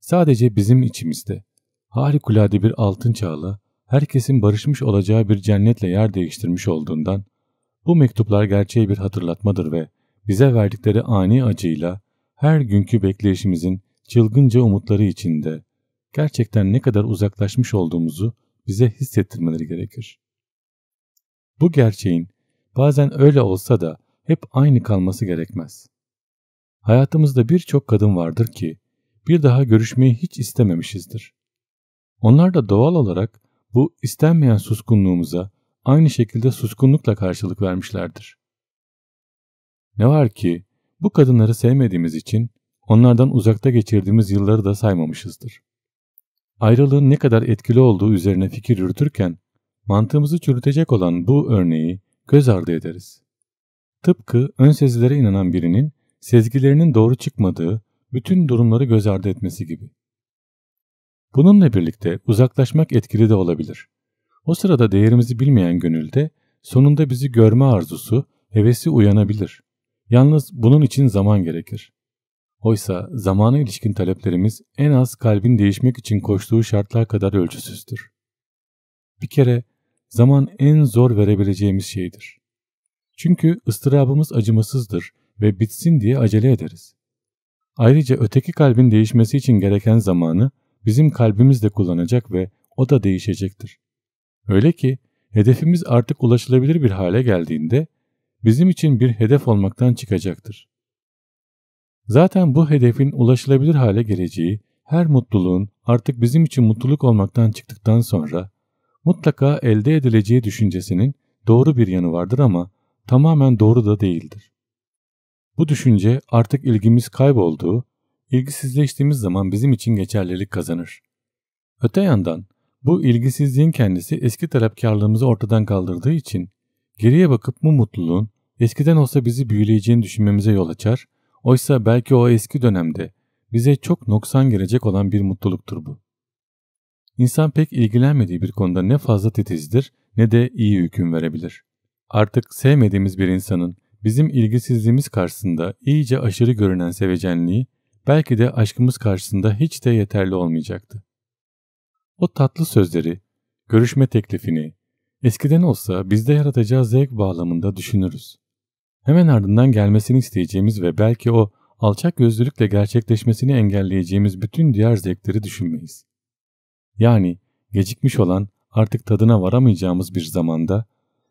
sadece bizim içimizde harikulade bir altın çağla herkesin barışmış olacağı bir cennetle yer değiştirmiş olduğundan bu mektuplar gerçeği bir hatırlatmadır ve bize verdikleri ani acıyla her günkü bekleyişimizin çılgınca umutları içinde gerçekten ne kadar uzaklaşmış olduğumuzu bize hissettirmeleri gerekir. Bu gerçeğin bazen öyle olsa da hep aynı kalması gerekmez. Hayatımızda birçok kadın vardır ki bir daha görüşmeyi hiç istememişizdir. Onlar da doğal olarak bu istenmeyen suskunluğumuza aynı şekilde suskunlukla karşılık vermişlerdir. Ne var ki bu kadınları sevmediğimiz için onlardan uzakta geçirdiğimiz yılları da saymamışızdır. Ayrılığın ne kadar etkili olduğu üzerine fikir yürütürken mantığımızı çürütecek olan bu örneği göz ardı ederiz. Tıpkı ön sezilere inanan birinin sezgilerinin doğru çıkmadığı bütün durumları göz ardı etmesi gibi. Bununla birlikte uzaklaşmak etkili de olabilir. O sırada değerimizi bilmeyen gönülde sonunda bizi görme arzusu, hevesi uyanabilir. Yalnız bunun için zaman gerekir. Oysa zamana ilişkin taleplerimiz en az kalbin değişmek için koştuğu şartlar kadar ölçüsüzdür. Bir kere zaman en zor verebileceğimiz şeydir. Çünkü ıstırabımız acımasızdır ve bitsin diye acele ederiz. Ayrıca öteki kalbin değişmesi için gereken zamanı bizim kalbimiz de kullanacak ve o da değişecektir. Öyle ki hedefimiz artık ulaşılabilir bir hale geldiğinde bizim için bir hedef olmaktan çıkacaktır. Zaten bu hedefin ulaşılabilir hale geleceği her mutluluğun artık bizim için mutluluk olmaktan çıktıktan sonra mutlaka elde edileceği düşüncesinin doğru bir yanı vardır ama tamamen doğru da değildir. Bu düşünce artık ilgimiz kaybolduğu, ilgisizleştiğimiz zaman bizim için geçerlilik kazanır. Öte yandan bu ilgisizliğin kendisi eski talepkarlığımızı ortadan kaldırdığı için geriye bakıp bu mutluluğun eskiden olsa bizi büyüleyeceğini düşünmemize yol açar. Oysa belki o eski dönemde bize çok noksan gelecek olan bir mutluluktur bu. İnsan pek ilgilenmediği bir konuda ne fazla titizdir ne de iyi hüküm verebilir. Artık sevmediğimiz bir insanın bizim ilgisizliğimiz karşısında iyice aşırı görünen sevecenliği belki de aşkımız karşısında hiç de yeterli olmayacaktı. O tatlı sözleri, görüşme teklifini, eskiden olsa bizde yaratacağı zevk bağlamında düşünürüz. Hemen ardından gelmesini isteyeceğimiz ve belki o alçak gözlülükle gerçekleşmesini engelleyeceğimiz bütün diğer zevkleri düşünmeyiz. Yani gecikmiş olan artık tadına varamayacağımız bir zamanda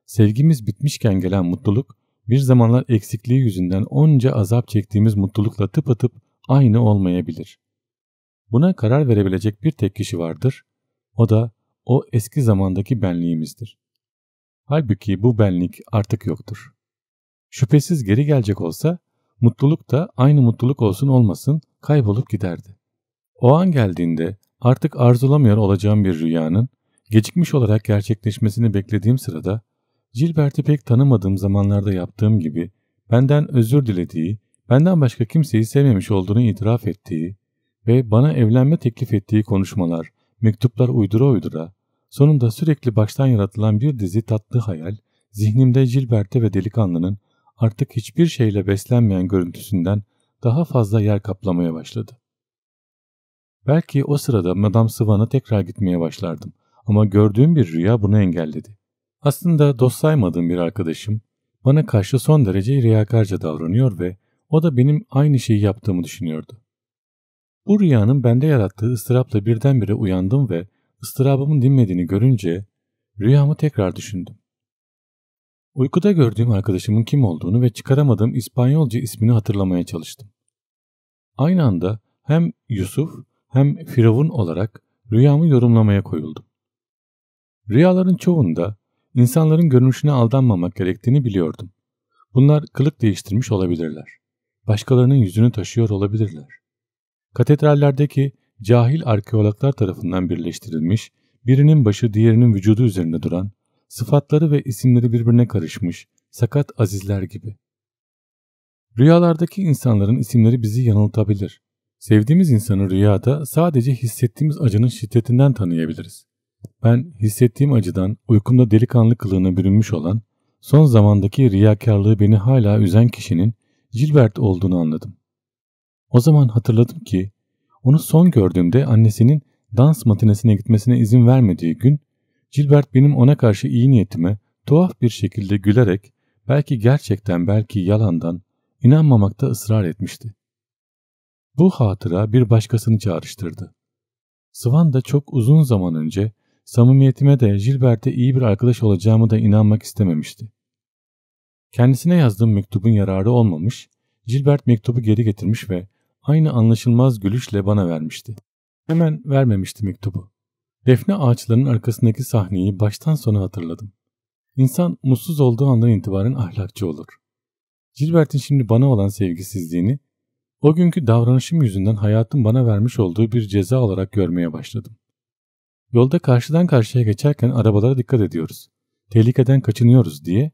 sevgimiz bitmişken gelen mutluluk bir zamanlar eksikliği yüzünden onca azap çektiğimiz mutlulukla tıpatıp aynı olmayabilir. Buna karar verebilecek bir tek kişi vardır o da o eski zamandaki benliğimizdir. Halbuki bu benlik artık yoktur. Şüphesiz geri gelecek olsa mutluluk da aynı mutluluk olsun olmasın kaybolup giderdi. O an geldiğinde artık arzulamıyor olacağım bir rüyanın gecikmiş olarak gerçekleşmesini beklediğim sırada Gilbert'i pek tanımadığım zamanlarda yaptığım gibi benden özür dilediği, benden başka kimseyi sevmemiş olduğunu itiraf ettiği ve bana evlenme teklif ettiği konuşmalar, mektuplar uydura uydura, sonunda sürekli baştan yaratılan bir dizi tatlı hayal, zihnimde Gilbert'e ve delikanlının artık hiçbir şeyle beslenmeyen görüntüsünden daha fazla yer kaplamaya başladı. Belki o sırada Madame Sivan'a tekrar gitmeye başlardım ama gördüğüm bir rüya bunu engelledi. Aslında dost saymadığım bir arkadaşım bana karşı son derece riyakarca davranıyor ve o da benim aynı şeyi yaptığımı düşünüyordu. Bu rüyanın bende yarattığı ıstırapla birdenbire uyandım ve ıstırabımın dinmediğini görünce rüyamı tekrar düşündüm. Uykuda gördüğüm arkadaşımın kim olduğunu ve çıkaramadığım İspanyolca ismini hatırlamaya çalıştım. Aynı anda hem Yusuf hem Firavun olarak rüyamı yorumlamaya koyuldum. Rüyaların çoğunda insanların görünüşüne aldanmamak gerektiğini biliyordum. Bunlar kılık değiştirmiş olabilirler. Başkalarının yüzünü taşıyor olabilirler. Katedrallerdeki cahil arkeologlar tarafından birleştirilmiş, birinin başı diğerinin vücudu üzerinde duran, sıfatları ve isimleri birbirine karışmış, sakat azizler gibi. Rüyalardaki insanların isimleri bizi yanıltabilir. Sevdiğimiz insanı rüyada sadece hissettiğimiz acının şiddetinden tanıyabiliriz. Ben hissettiğim acıdan uykumda delikanlı kılığına bürünmüş olan, son zamandaki riyakarlığı beni hala üzen kişinin Gilbert olduğunu anladım. O zaman hatırladım ki onu son gördüğümde annesinin dans matinesine gitmesine izin vermediği gün Gilbert benim ona karşı iyi niyetime tuhaf bir şekilde gülerek belki gerçekten belki yalandan inanmamakta ısrar etmişti. Bu hatıra bir başkasını çağrıştırdı. Svan da çok uzun zaman önce samimiyetime de Gilbert'e iyi bir arkadaş olacağımı da inanmak istememişti. Kendisine yazdığım mektubun yararı olmamış, Gilbert mektubu geri getirmiş ve aynı anlaşılmaz gülüşle bana vermişti. Hemen vermemişti mektubu. Defne ağaçlarının arkasındaki sahneyi baştan sona hatırladım. İnsan mutsuz olduğu andan itibaren ahlakçı olur. Gilbert'in şimdi bana olan sevgisizliğini, o günkü davranışım yüzünden hayatın bana vermiş olduğu bir ceza olarak görmeye başladım. Yolda karşıdan karşıya geçerken arabalara dikkat ediyoruz. Tehlikeden kaçınıyoruz diye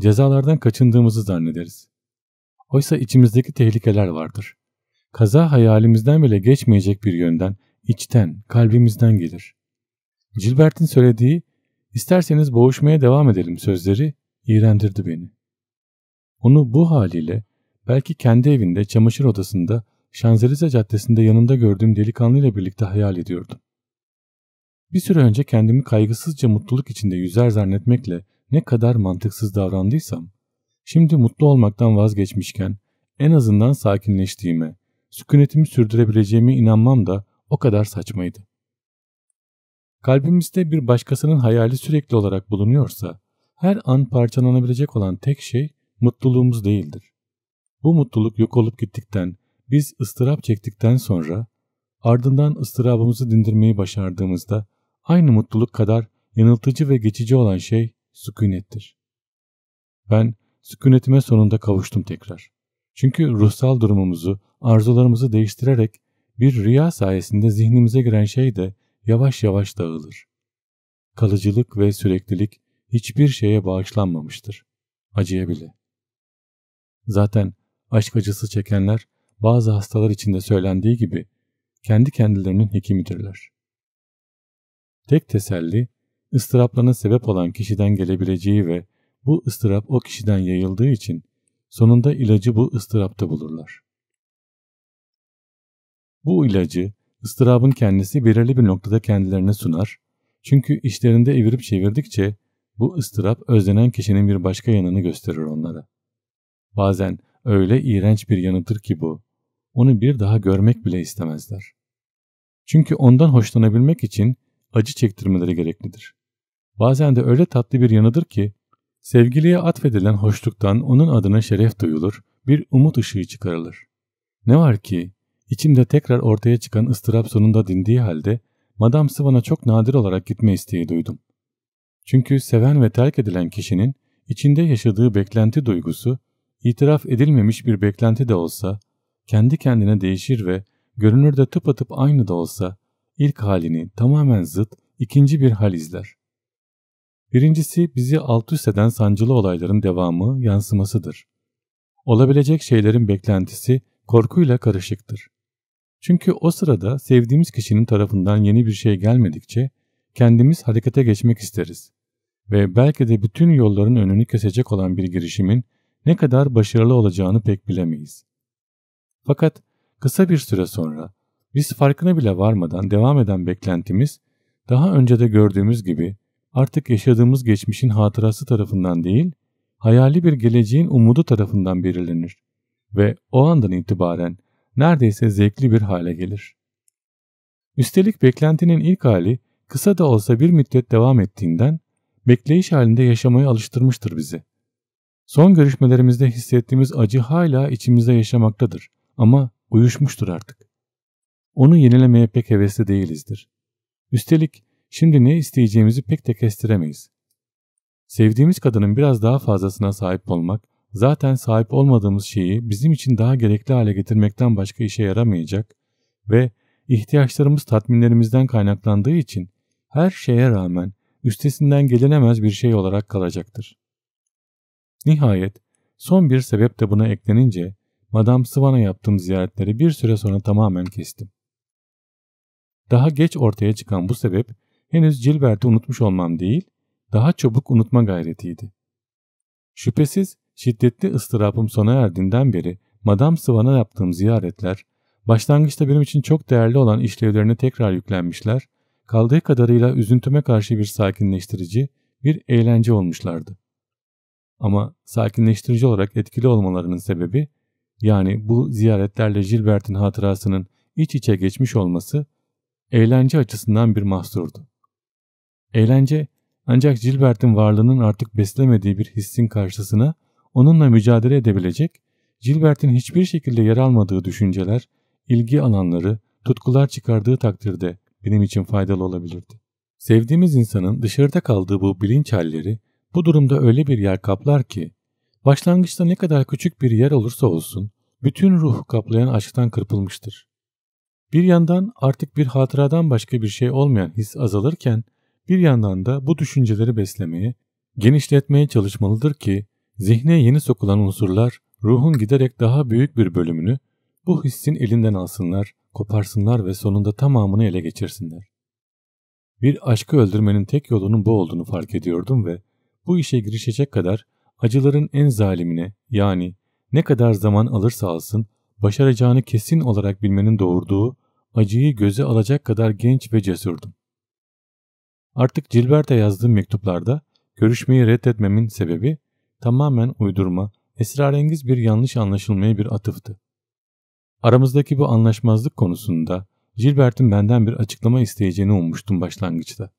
cezalardan kaçındığımızı zannederiz. Oysa içimizdeki tehlikeler vardır kaza hayalimizden bile geçmeyecek bir yönden, içten, kalbimizden gelir. Gilbert'in söylediği, isterseniz boğuşmaya devam edelim sözleri iğrendirdi beni. Onu bu haliyle, belki kendi evinde, çamaşır odasında, Şanzelize Caddesi'nde yanında gördüğüm delikanlıyla birlikte hayal ediyordum. Bir süre önce kendimi kaygısızca mutluluk içinde yüzer zannetmekle ne kadar mantıksız davrandıysam, şimdi mutlu olmaktan vazgeçmişken en azından sakinleştiğime, sükunetimi sürdürebileceğime inanmam da o kadar saçmaydı. Kalbimizde bir başkasının hayali sürekli olarak bulunuyorsa, her an parçalanabilecek olan tek şey mutluluğumuz değildir. Bu mutluluk yok olup gittikten, biz ıstırap çektikten sonra, ardından ıstırabımızı dindirmeyi başardığımızda, aynı mutluluk kadar yanıltıcı ve geçici olan şey sükunettir. Ben sükunetime sonunda kavuştum tekrar. Çünkü ruhsal durumumuzu, arzularımızı değiştirerek bir rüya sayesinde zihnimize giren şey de yavaş yavaş dağılır. Kalıcılık ve süreklilik hiçbir şeye bağışlanmamıştır. Acıya bile. Zaten aşk acısı çekenler bazı hastalar içinde söylendiği gibi kendi kendilerinin hekimidirler. Tek teselli ıstıraplarına sebep olan kişiden gelebileceği ve bu ıstırap o kişiden yayıldığı için Sonunda ilacı bu ıstırapta bulurlar. Bu ilacı ıstırabın kendisi belirli bir noktada kendilerine sunar. Çünkü işlerinde evirip çevirdikçe bu ıstırap özlenen kişinin bir başka yanını gösterir onlara. Bazen öyle iğrenç bir yanıdır ki bu. Onu bir daha görmek bile istemezler. Çünkü ondan hoşlanabilmek için acı çektirmeleri gereklidir. Bazen de öyle tatlı bir yanıdır ki Sevgiliye atfedilen hoşluktan onun adına şeref duyulur, bir umut ışığı çıkarılır. Ne var ki, içimde tekrar ortaya çıkan ıstırap sonunda dindiği halde Madame Sivana çok nadir olarak gitme isteği duydum. Çünkü seven ve terk edilen kişinin içinde yaşadığı beklenti duygusu, itiraf edilmemiş bir beklenti de olsa, kendi kendine değişir ve görünürde tıpatıp aynı da olsa, ilk halini tamamen zıt, ikinci bir hal izler. Birincisi bizi alt üst eden sancılı olayların devamı, yansımasıdır. Olabilecek şeylerin beklentisi korkuyla karışıktır. Çünkü o sırada sevdiğimiz kişinin tarafından yeni bir şey gelmedikçe kendimiz harekete geçmek isteriz. Ve belki de bütün yolların önünü kesecek olan bir girişimin ne kadar başarılı olacağını pek bilemeyiz. Fakat kısa bir süre sonra biz farkına bile varmadan devam eden beklentimiz daha önce de gördüğümüz gibi artık yaşadığımız geçmişin hatırası tarafından değil, hayali bir geleceğin umudu tarafından belirlenir ve o andan itibaren neredeyse zevkli bir hale gelir. Üstelik beklentinin ilk hali kısa da olsa bir müddet devam ettiğinden bekleyiş halinde yaşamaya alıştırmıştır bizi. Son görüşmelerimizde hissettiğimiz acı hala içimizde yaşamaktadır ama uyuşmuştur artık. Onu yenilemeye pek hevesli değilizdir. Üstelik Şimdi ne isteyeceğimizi pek de kestiremeyiz. Sevdiğimiz kadının biraz daha fazlasına sahip olmak, zaten sahip olmadığımız şeyi bizim için daha gerekli hale getirmekten başka işe yaramayacak ve ihtiyaçlarımız tatminlerimizden kaynaklandığı için her şeye rağmen üstesinden gelinemez bir şey olarak kalacaktır. Nihayet son bir sebep de buna eklenince Madame Sivan'a yaptığım ziyaretleri bir süre sonra tamamen kestim. Daha geç ortaya çıkan bu sebep henüz Gilbert'i unutmuş olmam değil, daha çabuk unutma gayretiydi. Şüphesiz şiddetli ıstırapım sona erdiğinden beri Madame Sivan'a yaptığım ziyaretler, başlangıçta benim için çok değerli olan işlevlerine tekrar yüklenmişler, kaldığı kadarıyla üzüntüme karşı bir sakinleştirici, bir eğlence olmuşlardı. Ama sakinleştirici olarak etkili olmalarının sebebi, yani bu ziyaretlerle Gilbert'in hatırasının iç içe geçmiş olması, eğlence açısından bir mahsurdu. Eğlence ancak Gilbert'in varlığının artık beslemediği bir hissin karşısına onunla mücadele edebilecek, Gilbert'in hiçbir şekilde yer almadığı düşünceler, ilgi alanları, tutkular çıkardığı takdirde benim için faydalı olabilirdi. Sevdiğimiz insanın dışarıda kaldığı bu bilinç halleri bu durumda öyle bir yer kaplar ki, başlangıçta ne kadar küçük bir yer olursa olsun bütün ruhu kaplayan aşktan kırpılmıştır. Bir yandan artık bir hatıradan başka bir şey olmayan his azalırken bir yandan da bu düşünceleri beslemeye, genişletmeye çalışmalıdır ki zihne yeni sokulan unsurlar ruhun giderek daha büyük bir bölümünü bu hissin elinden alsınlar, koparsınlar ve sonunda tamamını ele geçirsinler. Bir aşkı öldürmenin tek yolunun bu olduğunu fark ediyordum ve bu işe girişecek kadar acıların en zalimine yani ne kadar zaman alırsa alsın başaracağını kesin olarak bilmenin doğurduğu acıyı göze alacak kadar genç ve cesurdum. Artık Gilbert'e yazdığım mektuplarda görüşmeyi reddetmemin sebebi tamamen uydurma, esrarengiz bir yanlış anlaşılmaya bir atıftı. Aramızdaki bu anlaşmazlık konusunda Gilbert'in benden bir açıklama isteyeceğini ummuştum başlangıçta.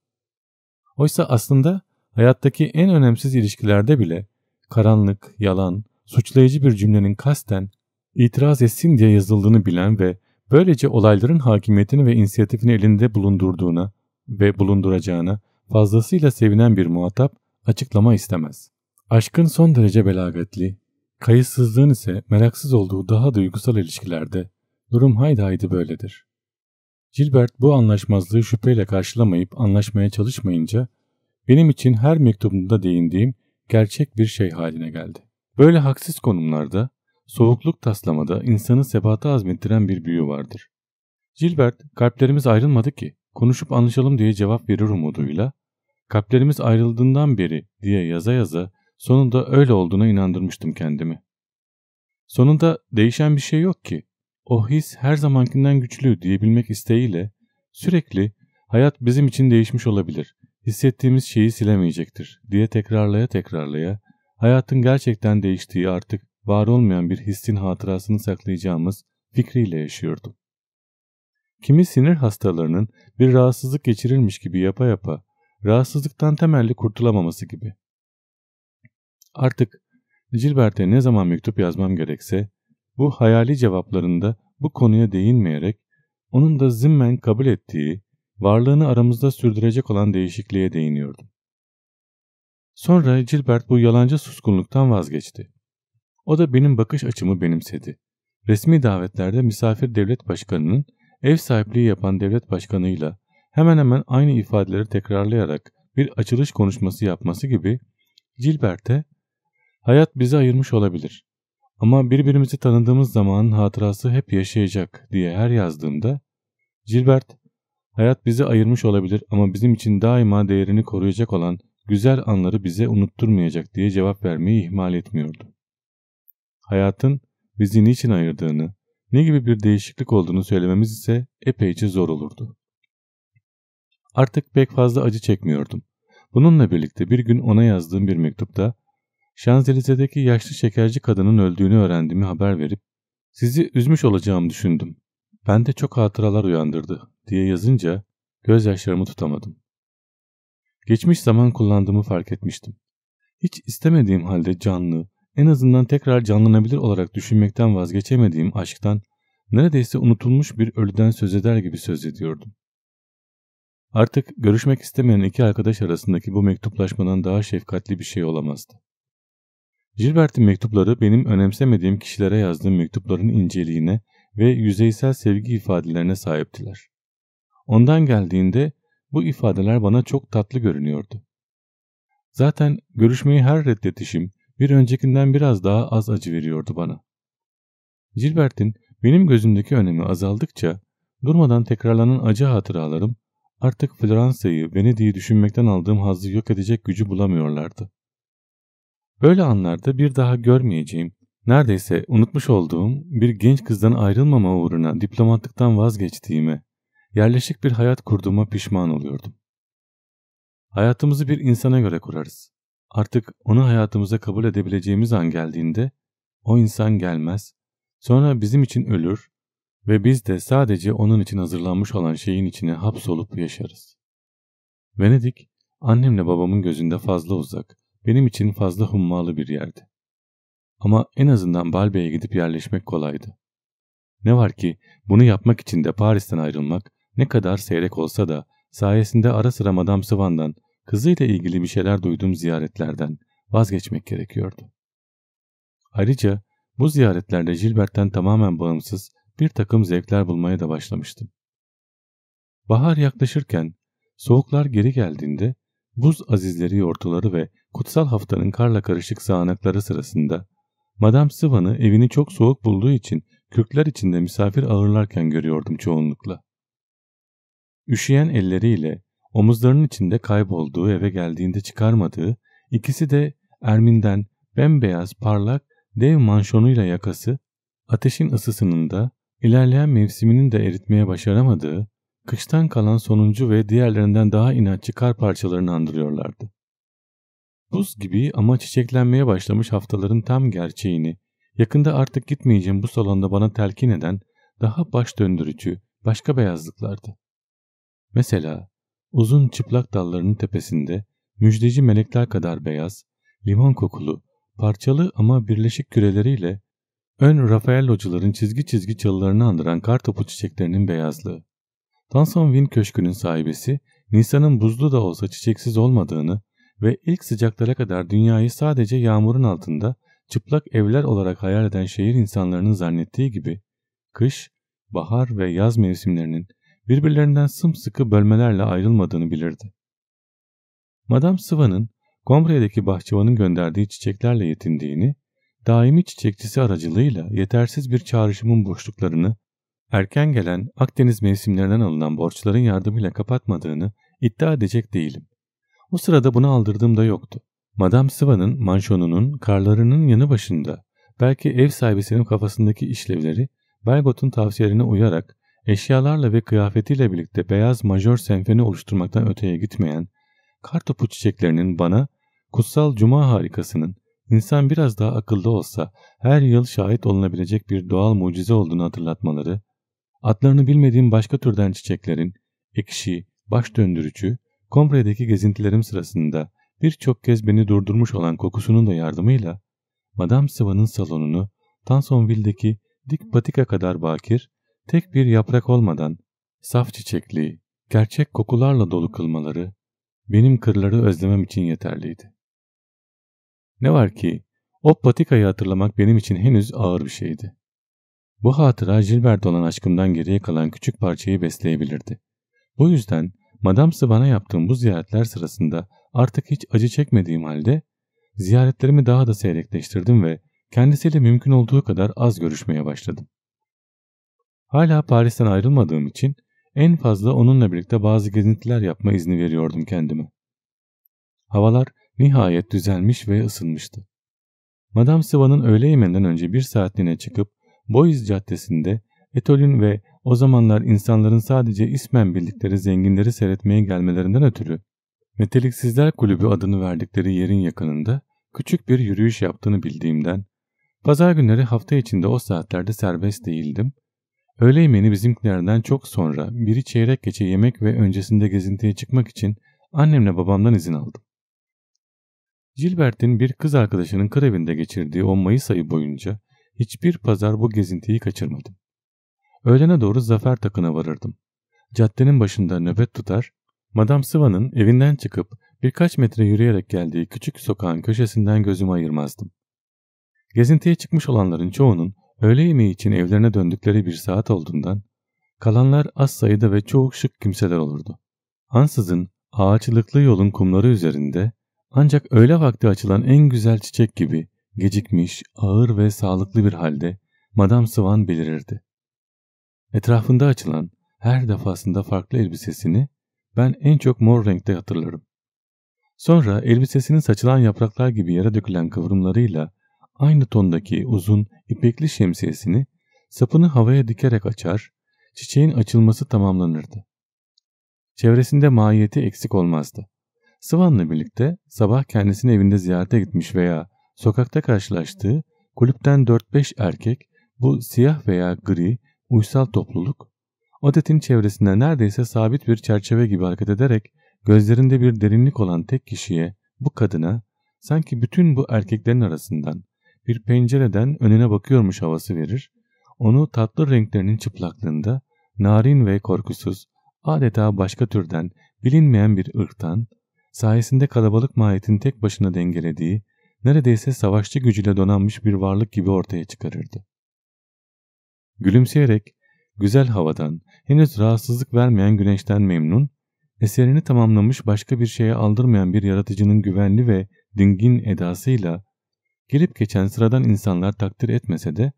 Oysa aslında hayattaki en önemsiz ilişkilerde bile karanlık, yalan, suçlayıcı bir cümlenin kasten itiraz etsin diye yazıldığını bilen ve böylece olayların hakimiyetini ve inisiyatifini elinde bulundurduğuna, ve bulunduracağına fazlasıyla sevinen bir muhatap açıklama istemez. Aşkın son derece belagatli, kayıtsızlığın ise meraksız olduğu daha duygusal ilişkilerde durum haydi haydi böyledir. Gilbert bu anlaşmazlığı şüpheyle karşılamayıp anlaşmaya çalışmayınca benim için her mektubunda değindiğim gerçek bir şey haline geldi. Böyle haksız konumlarda, soğukluk taslamada insanı sebata azmettiren bir büyü vardır. Gilbert kalplerimiz ayrılmadı ki konuşup anlaşalım diye cevap verir umuduyla, kalplerimiz ayrıldığından beri diye yaza yaza sonunda öyle olduğuna inandırmıştım kendimi. Sonunda değişen bir şey yok ki. O his her zamankinden güçlü diyebilmek isteğiyle sürekli hayat bizim için değişmiş olabilir, hissettiğimiz şeyi silemeyecektir diye tekrarlaya tekrarlaya hayatın gerçekten değiştiği artık var olmayan bir hissin hatırasını saklayacağımız fikriyle yaşıyordum. Kimi sinir hastalarının bir rahatsızlık geçirilmiş gibi yapa yapa rahatsızlıktan temelli kurtulamaması gibi. Artık Gilbert'e ne zaman mektup yazmam gerekse bu hayali cevaplarında bu konuya değinmeyerek onun da zimmen kabul ettiği varlığını aramızda sürdürecek olan değişikliğe değiniyordum. Sonra Gilbert bu yalancı suskunluktan vazgeçti. O da benim bakış açımı benimsedi. Resmi davetlerde misafir devlet başkanının ev sahipliği yapan devlet başkanıyla hemen hemen aynı ifadeleri tekrarlayarak bir açılış konuşması yapması gibi Gilbert'e hayat bizi ayırmış olabilir ama birbirimizi tanıdığımız zamanın hatırası hep yaşayacak diye her yazdığımda Gilbert hayat bizi ayırmış olabilir ama bizim için daima değerini koruyacak olan güzel anları bize unutturmayacak diye cevap vermeyi ihmal etmiyordu. Hayatın bizi niçin ayırdığını, ne gibi bir değişiklik olduğunu söylememiz ise epeyce zor olurdu. Artık pek fazla acı çekmiyordum. Bununla birlikte bir gün ona yazdığım bir mektupta Şanzelize'deki yaşlı şekerci kadının öldüğünü öğrendiğimi haber verip sizi üzmüş olacağımı düşündüm. Ben de çok hatıralar uyandırdı diye yazınca gözyaşlarımı tutamadım. Geçmiş zaman kullandığımı fark etmiştim. Hiç istemediğim halde canlı, en azından tekrar canlanabilir olarak düşünmekten vazgeçemediğim aşktan neredeyse unutulmuş bir ölüden söz eder gibi söz ediyordum. Artık görüşmek istemeyen iki arkadaş arasındaki bu mektuplaşmadan daha şefkatli bir şey olamazdı. Gilbert'in mektupları benim önemsemediğim kişilere yazdığım mektupların inceliğine ve yüzeysel sevgi ifadelerine sahiptiler. Ondan geldiğinde bu ifadeler bana çok tatlı görünüyordu. Zaten görüşmeyi her reddetişim, bir öncekinden biraz daha az acı veriyordu bana. Gilbert'in benim gözümdeki önemi azaldıkça durmadan tekrarlanan acı hatıralarım artık Fransa'yı, Venedik'i düşünmekten aldığım hazzı yok edecek gücü bulamıyorlardı. Böyle anlarda bir daha görmeyeceğim, neredeyse unutmuş olduğum bir genç kızdan ayrılmama uğruna diplomatlıktan vazgeçtiğime, yerleşik bir hayat kurduğuma pişman oluyordum. Hayatımızı bir insana göre kurarız. Artık onu hayatımıza kabul edebileceğimiz an geldiğinde o insan gelmez, sonra bizim için ölür ve biz de sadece onun için hazırlanmış olan şeyin içine hapsolup yaşarız. Venedik, annemle babamın gözünde fazla uzak, benim için fazla hummalı bir yerdi. Ama en azından Balbe'ye gidip yerleşmek kolaydı. Ne var ki bunu yapmak için de Paris'ten ayrılmak ne kadar seyrek olsa da sayesinde ara sıra Madame Sivan'dan kızıyla ilgili bir şeyler duyduğum ziyaretlerden vazgeçmek gerekiyordu. Ayrıca bu ziyaretlerde Gilbert'ten tamamen bağımsız bir takım zevkler bulmaya da başlamıştım. Bahar yaklaşırken, soğuklar geri geldiğinde buz azizleri yortuları ve kutsal haftanın karla karışık sağanakları sırasında Madame Sivan'ı evini çok soğuk bulduğu için Kürkler içinde misafir ağırlarken görüyordum çoğunlukla. Üşüyen elleriyle Omuzlarının içinde kaybolduğu eve geldiğinde çıkarmadığı, ikisi de Ermin'den bembeyaz parlak dev manşonuyla yakası, ateşin ısısının da ilerleyen mevsiminin de eritmeye başaramadığı, kıştan kalan sonuncu ve diğerlerinden daha inatçı kar parçalarını andırıyorlardı. Buz gibi ama çiçeklenmeye başlamış haftaların tam gerçeğini, yakında artık gitmeyeceğim bu salonda bana telkin eden daha baş döndürücü başka beyazlıklardı. Mesela Uzun çıplak dallarının tepesinde müjdeci melekler kadar beyaz, limon kokulu, parçalı ama birleşik küreleriyle ön Rafaellocuların çizgi çizgi çalılarını andıran kar topu çiçeklerinin beyazlığı. Danson Win Köşkü'nün sahibesi Nisan'ın buzlu da olsa çiçeksiz olmadığını ve ilk sıcaklara kadar dünyayı sadece yağmurun altında çıplak evler olarak hayal eden şehir insanlarının zannettiği gibi kış, bahar ve yaz mevsimlerinin birbirlerinden sımsıkı bölmelerle ayrılmadığını bilirdi. Madame Sıva'nın Gombre'deki bahçıvanın gönderdiği çiçeklerle yetindiğini, daimi çiçekçisi aracılığıyla yetersiz bir çağrışımın boşluklarını, erken gelen Akdeniz mevsimlerinden alınan borçların yardımıyla kapatmadığını iddia edecek değilim. O sırada bunu aldırdığım da yoktu. Madame Sıva'nın manşonunun karlarının yanı başında belki ev sahibisinin kafasındaki işlevleri Belgot'un tavsiyelerine uyarak Eşyalarla ve kıyafetiyle birlikte beyaz majör senfoni oluşturmaktan öteye gitmeyen, kartopu çiçeklerinin bana kutsal cuma harikasının insan biraz daha akıllı olsa her yıl şahit olunabilecek bir doğal mucize olduğunu hatırlatmaları, adlarını bilmediğim başka türden çiçeklerin, ekşi, baş döndürücü, Kompre'deki gezintilerim sırasında birçok kez beni durdurmuş olan kokusunun da yardımıyla Madame Siva'nın salonunu Tansonville'deki dik patika kadar bakir tek bir yaprak olmadan saf çiçekli, gerçek kokularla dolu kılmaları benim kırları özlemem için yeterliydi. Ne var ki o patikayı hatırlamak benim için henüz ağır bir şeydi. Bu hatıra Gilbert olan aşkımdan geriye kalan küçük parçayı besleyebilirdi. Bu yüzden Madame Sıvan'a yaptığım bu ziyaretler sırasında artık hiç acı çekmediğim halde ziyaretlerimi daha da seyrekleştirdim ve kendisiyle mümkün olduğu kadar az görüşmeye başladım. Hala Paris'ten ayrılmadığım için en fazla onunla birlikte bazı gezintiler yapma izni veriyordum kendime. Havalar nihayet düzelmiş ve ısınmıştı. Madame Sivan'ın öğle yemeğinden önce bir saatliğine çıkıp Boiz Caddesi'nde Etol'ün ve o zamanlar insanların sadece ismen bildikleri zenginleri seyretmeye gelmelerinden ötürü Meteliksizler Kulübü adını verdikleri yerin yakınında küçük bir yürüyüş yaptığını bildiğimden, pazar günleri hafta içinde o saatlerde serbest değildim Öğle yemeğini bizimkilerden çok sonra biri çeyrek geçe yemek ve öncesinde gezintiye çıkmak için annemle babamdan izin aldım. Gilbert'in bir kız arkadaşının kır evinde geçirdiği 10 Mayıs ayı boyunca hiçbir pazar bu gezintiyi kaçırmadım. Öğlene doğru Zafer Takı'na varırdım. Caddenin başında nöbet tutar, Madame Sıva'nın evinden çıkıp birkaç metre yürüyerek geldiği küçük sokağın köşesinden gözümü ayırmazdım. Gezintiye çıkmış olanların çoğunun Öğle yemeği için evlerine döndükleri bir saat olduğundan kalanlar az sayıda ve çok şık kimseler olurdu. Ansızın ağaçlıklı yolun kumları üzerinde ancak öğle vakti açılan en güzel çiçek gibi gecikmiş, ağır ve sağlıklı bir halde Madame Swan belirirdi. Etrafında açılan her defasında farklı elbisesini ben en çok mor renkte hatırlarım. Sonra elbisesinin saçılan yapraklar gibi yere dökülen kıvrımlarıyla Aynı tondaki uzun ipekli şemsiyesini sapını havaya dikerek açar, çiçeğin açılması tamamlanırdı. Çevresinde mahiyeti eksik olmazdı. Sıvan'la birlikte sabah kendisini evinde ziyarete gitmiş veya sokakta karşılaştığı kulüpten 4-5 erkek bu siyah veya gri uysal topluluk Odet'in çevresinde neredeyse sabit bir çerçeve gibi hareket ederek gözlerinde bir derinlik olan tek kişiye, bu kadına, sanki bütün bu erkeklerin arasından bir pencereden önüne bakıyormuş havası verir, onu tatlı renklerinin çıplaklığında, narin ve korkusuz, adeta başka türden, bilinmeyen bir ırktan, sayesinde kalabalık mahiyetin tek başına dengelediği, neredeyse savaşçı gücüyle donanmış bir varlık gibi ortaya çıkarırdı. Gülümseyerek, güzel havadan, henüz rahatsızlık vermeyen güneşten memnun, eserini tamamlamış başka bir şeye aldırmayan bir yaratıcının güvenli ve dingin edasıyla Gelip geçen sıradan insanlar takdir etmese de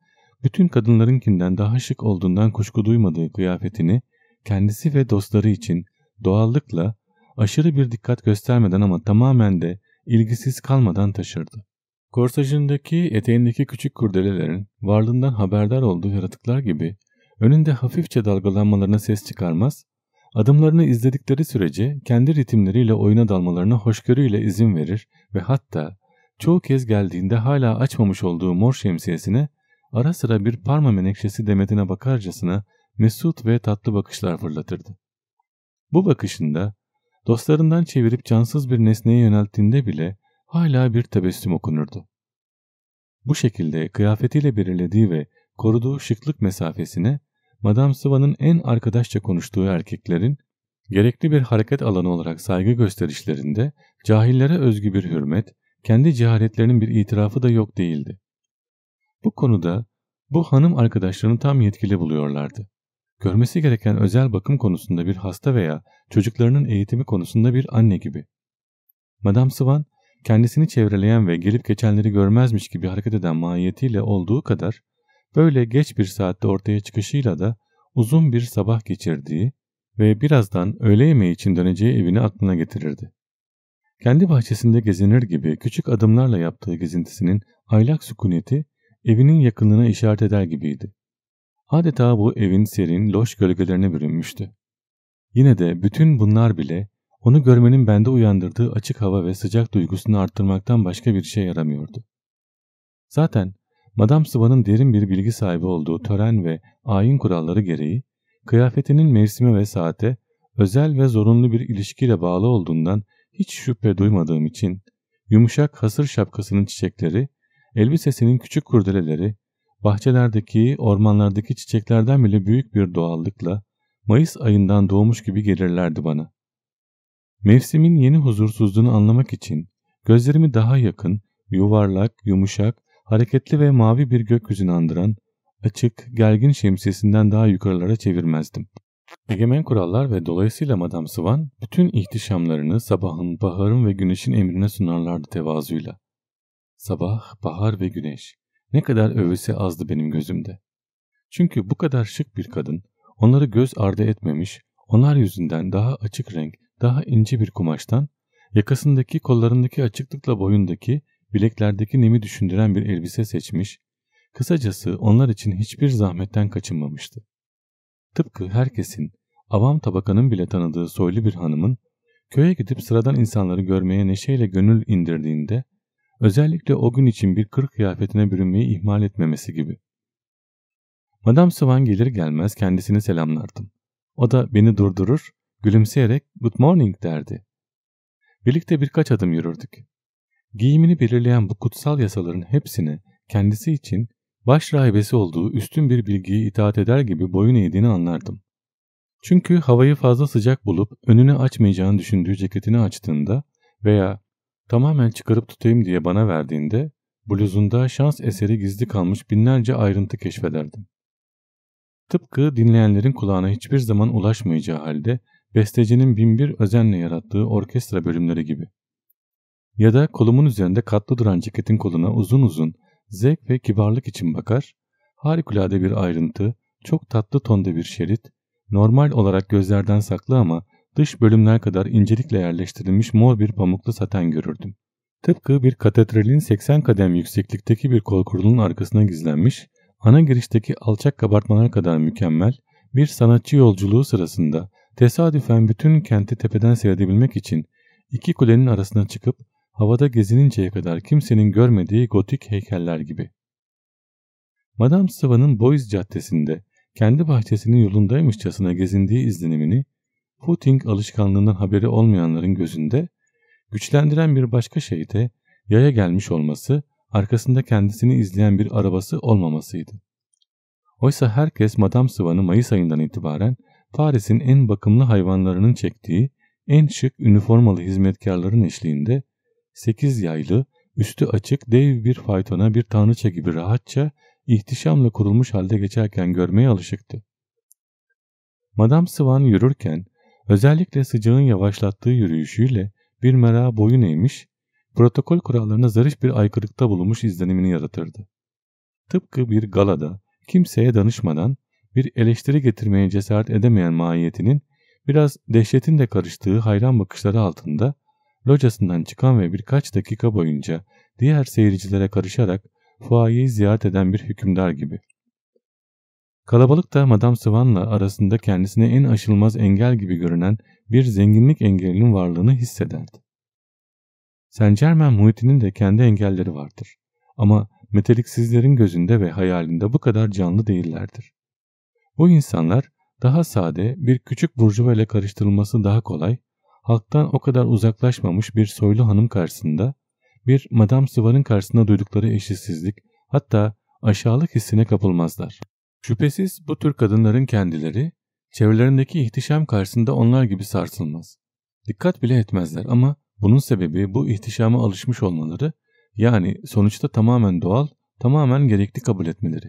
bütün kadınlarınkinden daha şık olduğundan kuşku duymadığı kıyafetini kendisi ve dostları için doğallıkla aşırı bir dikkat göstermeden ama tamamen de ilgisiz kalmadan taşırdı. Korsajındaki eteğindeki küçük kurdelelerin varlığından haberdar olduğu yaratıklar gibi önünde hafifçe dalgalanmalarına ses çıkarmaz, adımlarını izledikleri sürece kendi ritimleriyle oyuna dalmalarına hoşgörüyle izin verir ve hatta Çoğu kez geldiğinde hala açmamış olduğu mor şemsiyesine ara sıra bir parma menekşesi demetine bakarcasına mesut ve tatlı bakışlar fırlatırdı. Bu bakışında dostlarından çevirip cansız bir nesneye yönelttiğinde bile hala bir tebessüm okunurdu. Bu şekilde kıyafetiyle belirlediği ve koruduğu şıklık mesafesine Madame Sıva'nın en arkadaşça konuştuğu erkeklerin gerekli bir hareket alanı olarak saygı gösterişlerinde cahillere özgü bir hürmet, kendi cehaletlerinin bir itirafı da yok değildi. Bu konuda bu hanım arkadaşlarını tam yetkili buluyorlardı. Görmesi gereken özel bakım konusunda bir hasta veya çocuklarının eğitimi konusunda bir anne gibi. Madame Swan kendisini çevreleyen ve gelip geçenleri görmezmiş gibi hareket eden mahiyetiyle olduğu kadar böyle geç bir saatte ortaya çıkışıyla da uzun bir sabah geçirdiği ve birazdan öğle yemeği için döneceği evini aklına getirirdi. Kendi bahçesinde gezinir gibi küçük adımlarla yaptığı gezintisinin aylak sükuneti evinin yakınlığına işaret eder gibiydi. Adeta bu evin serin, loş gölgelerine bürünmüştü. Yine de bütün bunlar bile onu görmenin bende uyandırdığı açık hava ve sıcak duygusunu arttırmaktan başka bir şey yaramıyordu. Zaten Madame Sıva'nın derin bir bilgi sahibi olduğu tören ve ayin kuralları gereği kıyafetinin mevsime ve saate özel ve zorunlu bir ilişkiyle bağlı olduğundan hiç şüphe duymadığım için yumuşak hasır şapkasının çiçekleri, elbisesinin küçük kurdeleleri, bahçelerdeki, ormanlardaki çiçeklerden bile büyük bir doğallıkla Mayıs ayından doğmuş gibi gelirlerdi bana. Mevsimin yeni huzursuzluğunu anlamak için gözlerimi daha yakın, yuvarlak, yumuşak, hareketli ve mavi bir gökyüzünü andıran açık, gergin şemsiyesinden daha yukarılara çevirmezdim. Egemen kurallar ve dolayısıyla Madame Swan bütün ihtişamlarını sabahın, baharın ve güneşin emrine sunarlardı tevazuyla. Sabah, bahar ve güneş. Ne kadar övüse azdı benim gözümde. Çünkü bu kadar şık bir kadın, onları göz ardı etmemiş, onlar yüzünden daha açık renk, daha ince bir kumaştan, yakasındaki, kollarındaki açıklıkla boyundaki, bileklerdeki nemi düşündüren bir elbise seçmiş, kısacası onlar için hiçbir zahmetten kaçınmamıştı. Tıpkı herkesin, avam tabakanın bile tanıdığı soylu bir hanımın köye gidip sıradan insanları görmeye neşeyle gönül indirdiğinde özellikle o gün için bir kır kıyafetine bürünmeyi ihmal etmemesi gibi. Madame Swan gelir gelmez kendisini selamlardım. O da beni durdurur, gülümseyerek good morning derdi. Birlikte birkaç adım yürürdük. Giyimini belirleyen bu kutsal yasaların hepsini kendisi için baş rahibesi olduğu üstün bir bilgiyi itaat eder gibi boyun eğdiğini anlardım. Çünkü havayı fazla sıcak bulup önünü açmayacağını düşündüğü ceketini açtığında veya tamamen çıkarıp tutayım diye bana verdiğinde bluzunda şans eseri gizli kalmış binlerce ayrıntı keşfederdim. Tıpkı dinleyenlerin kulağına hiçbir zaman ulaşmayacağı halde bestecinin binbir özenle yarattığı orkestra bölümleri gibi. Ya da kolumun üzerinde katlı duran ceketin koluna uzun uzun zevk ve kibarlık için bakar, harikulade bir ayrıntı, çok tatlı tonda bir şerit, normal olarak gözlerden saklı ama dış bölümler kadar incelikle yerleştirilmiş mor bir pamuklu saten görürdüm. Tıpkı bir katedralin 80 kadem yükseklikteki bir korkurunun arkasına gizlenmiş, ana girişteki alçak kabartmalar kadar mükemmel, bir sanatçı yolculuğu sırasında tesadüfen bütün kenti tepeden seyredebilmek için iki kulenin arasına çıkıp havada gezininceye kadar kimsenin görmediği gotik heykeller gibi. Madame Sıva'nın Boys Caddesi'nde kendi bahçesinin yolundaymışçasına gezindiği izlenimini Footing alışkanlığından haberi olmayanların gözünde güçlendiren bir başka şey de yaya gelmiş olması, arkasında kendisini izleyen bir arabası olmamasıydı. Oysa herkes Madame Sıvan'ı Mayıs ayından itibaren Paris'in en bakımlı hayvanlarının çektiği en şık üniformalı hizmetkarların eşliğinde sekiz yaylı, üstü açık dev bir faytona bir tanrıça gibi rahatça, ihtişamla kurulmuş halde geçerken görmeye alışıktı. Madame Swan yürürken, özellikle sıcağın yavaşlattığı yürüyüşüyle bir merağa boyun eğmiş, protokol kurallarına zarif bir aykırıkta bulunmuş izlenimini yaratırdı. Tıpkı bir galada, kimseye danışmadan bir eleştiri getirmeye cesaret edemeyen mahiyetinin biraz dehşetin de karıştığı hayran bakışları altında Locasından çıkan ve birkaç dakika boyunca diğer seyircilere karışarak fuayeyi ziyaret eden bir hükümdar gibi. Kalabalık da Madame Swan'la arasında kendisine en aşılmaz engel gibi görünen bir zenginlik engelinin varlığını hissederdi. Saint Germain muhitinin de kendi engelleri vardır. Ama meteliksizlerin gözünde ve hayalinde bu kadar canlı değillerdir. Bu insanlar daha sade, bir küçük burjuva ile karıştırılması daha kolay halktan o kadar uzaklaşmamış bir soylu hanım karşısında, bir Madame Sıvar'ın karşısında duydukları eşitsizlik, hatta aşağılık hissine kapılmazlar. Şüphesiz bu tür kadınların kendileri, çevrelerindeki ihtişam karşısında onlar gibi sarsılmaz. Dikkat bile etmezler ama bunun sebebi bu ihtişama alışmış olmaları, yani sonuçta tamamen doğal, tamamen gerekli kabul etmeleri.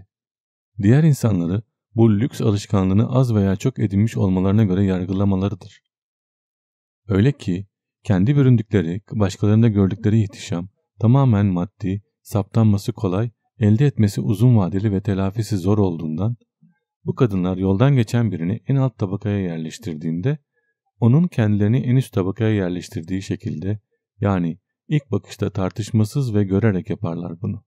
Diğer insanları bu lüks alışkanlığını az veya çok edinmiş olmalarına göre yargılamalarıdır. Öyle ki kendi büründükleri, başkalarında gördükleri ihtişam tamamen maddi, saptanması kolay, elde etmesi uzun vadeli ve telafisi zor olduğundan bu kadınlar yoldan geçen birini en alt tabakaya yerleştirdiğinde onun kendilerini en üst tabakaya yerleştirdiği şekilde yani ilk bakışta tartışmasız ve görerek yaparlar bunu.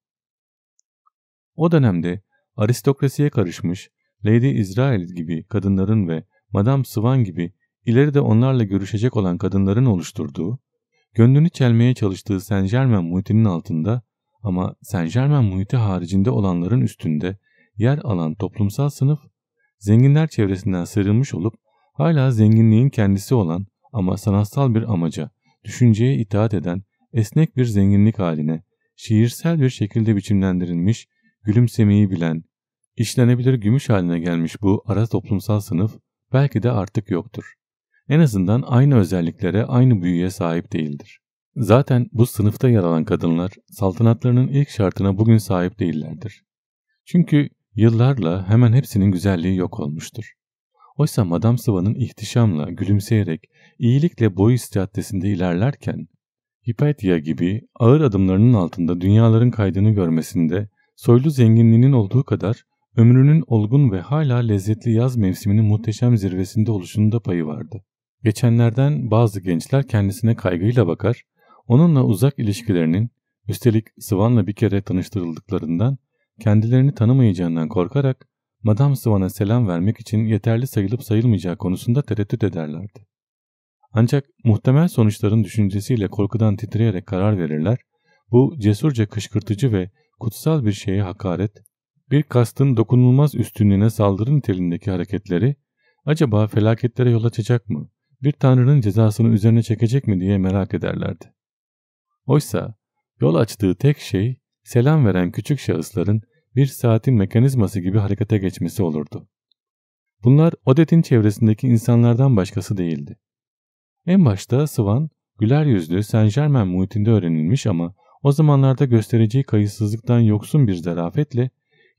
O dönemde aristokrasiye karışmış Lady Israel gibi kadınların ve Madame Swan gibi ileride onlarla görüşecek olan kadınların oluşturduğu, gönlünü çelmeye çalıştığı Saint Germain muhitinin altında ama Saint Germain muhiti haricinde olanların üstünde yer alan toplumsal sınıf, zenginler çevresinden sıyrılmış olup hala zenginliğin kendisi olan ama sanatsal bir amaca, düşünceye itaat eden esnek bir zenginlik haline, şiirsel bir şekilde biçimlendirilmiş, gülümsemeyi bilen, işlenebilir gümüş haline gelmiş bu ara toplumsal sınıf belki de artık yoktur en azından aynı özelliklere, aynı büyüye sahip değildir. Zaten bu sınıfta yer alan kadınlar saltanatlarının ilk şartına bugün sahip değillerdir. Çünkü yıllarla hemen hepsinin güzelliği yok olmuştur. Oysa Madame Sıva'nın ihtişamla, gülümseyerek, iyilikle boy istiyatesinde ilerlerken, Hipatia gibi ağır adımlarının altında dünyaların kaydını görmesinde, soylu zenginliğinin olduğu kadar ömrünün olgun ve hala lezzetli yaz mevsiminin muhteşem zirvesinde oluşunda payı vardı. Geçenlerden bazı gençler kendisine kaygıyla bakar, onunla uzak ilişkilerinin, üstelik Swan'la bir kere tanıştırıldıklarından, kendilerini tanımayacağından korkarak Madame Swan'a selam vermek için yeterli sayılıp sayılmayacağı konusunda tereddüt ederlerdi. Ancak muhtemel sonuçların düşüncesiyle korkudan titreyerek karar verirler, bu cesurca kışkırtıcı ve kutsal bir şeye hakaret, bir kastın dokunulmaz üstünlüğüne saldırı nitelindeki hareketleri acaba felaketlere yol açacak mı? bir tanrının cezasını üzerine çekecek mi diye merak ederlerdi. Oysa yol açtığı tek şey selam veren küçük şahısların bir saatin mekanizması gibi harekete geçmesi olurdu. Bunlar Odet'in çevresindeki insanlardan başkası değildi. En başta Swan, güler yüzlü Saint Germain muhitinde öğrenilmiş ama o zamanlarda göstereceği kayıtsızlıktan yoksun bir zarafetle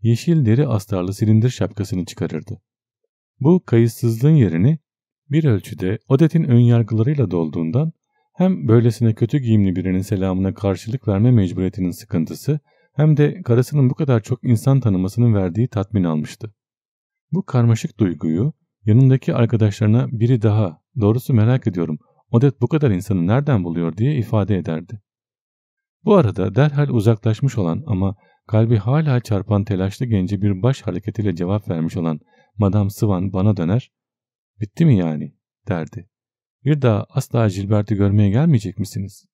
yeşil deri astarlı silindir şapkasını çıkarırdı. Bu kayıtsızlığın yerini bir ölçüde Odet'in önyargılarıyla dolduğundan hem böylesine kötü giyimli birinin selamına karşılık verme mecburiyetinin sıkıntısı hem de karısının bu kadar çok insan tanımasının verdiği tatmin almıştı. Bu karmaşık duyguyu yanındaki arkadaşlarına biri daha doğrusu merak ediyorum Odet bu kadar insanı nereden buluyor diye ifade ederdi. Bu arada derhal uzaklaşmış olan ama kalbi hala çarpan telaşlı genci bir baş hareketiyle cevap vermiş olan Madame Sivan bana döner Bitti mi yani? derdi. Bir daha asla Gilbert'i görmeye gelmeyecek misiniz?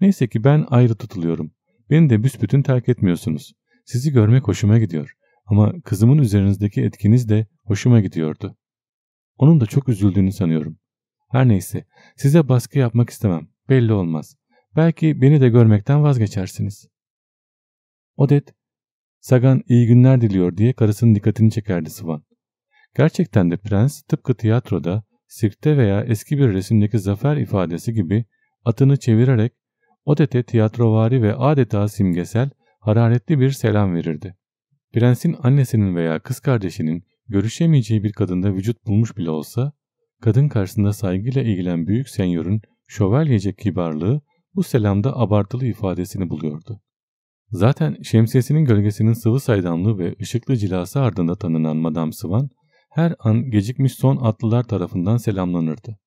Neyse ki ben ayrı tutuluyorum. Beni de büsbütün terk etmiyorsunuz. Sizi görmek hoşuma gidiyor. Ama kızımın üzerinizdeki etkiniz de hoşuma gidiyordu. Onun da çok üzüldüğünü sanıyorum. Her neyse, size baskı yapmak istemem. Belli olmaz. Belki beni de görmekten vazgeçersiniz. Odet, Sagan iyi günler diliyor diye karısının dikkatini çekerdi Sıvan. Gerçekten de prens tıpkı tiyatroda, sirkte veya eski bir resimdeki zafer ifadesi gibi atını çevirerek Odete tiyatrovari ve adeta simgesel, hararetli bir selam verirdi. Prensin annesinin veya kız kardeşinin görüşemeyeceği bir kadında vücut bulmuş bile olsa, kadın karşısında saygıyla ilgilen büyük senyörün şövalyecek kibarlığı bu selamda abartılı ifadesini buluyordu. Zaten şemsiyesinin gölgesinin sıvı saydamlığı ve ışıklı cilası ardında tanınan Madame Sivan her an gecikmiş son atlılar tarafından selamlanırdı.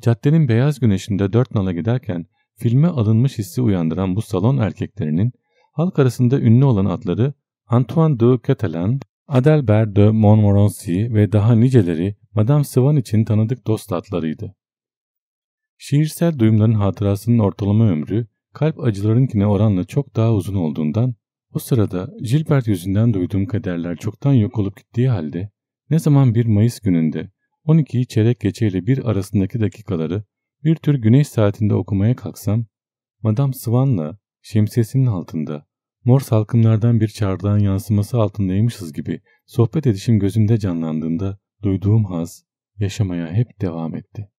Caddenin beyaz güneşinde dört nala giderken filme alınmış hissi uyandıran bu salon erkeklerinin halk arasında ünlü olan atları Antoine de Catalan, Adelbert de Montmorency ve daha niceleri Madame Swan için tanıdık dost atlarıydı. Şiirsel duyumların hatırasının ortalama ömrü kalp acılarınkine oranla çok daha uzun olduğundan o sırada Gilbert yüzünden duyduğum kaderler çoktan yok olup gittiği halde ne zaman bir Mayıs gününde 12'yi çeyrek geçeyle bir arasındaki dakikaları bir tür güneş saatinde okumaya kalksam, Madame Swan'la şemsiyesinin altında, mor salkımlardan bir çardağın yansıması altındaymışız gibi sohbet edişim gözümde canlandığında duyduğum haz yaşamaya hep devam etti.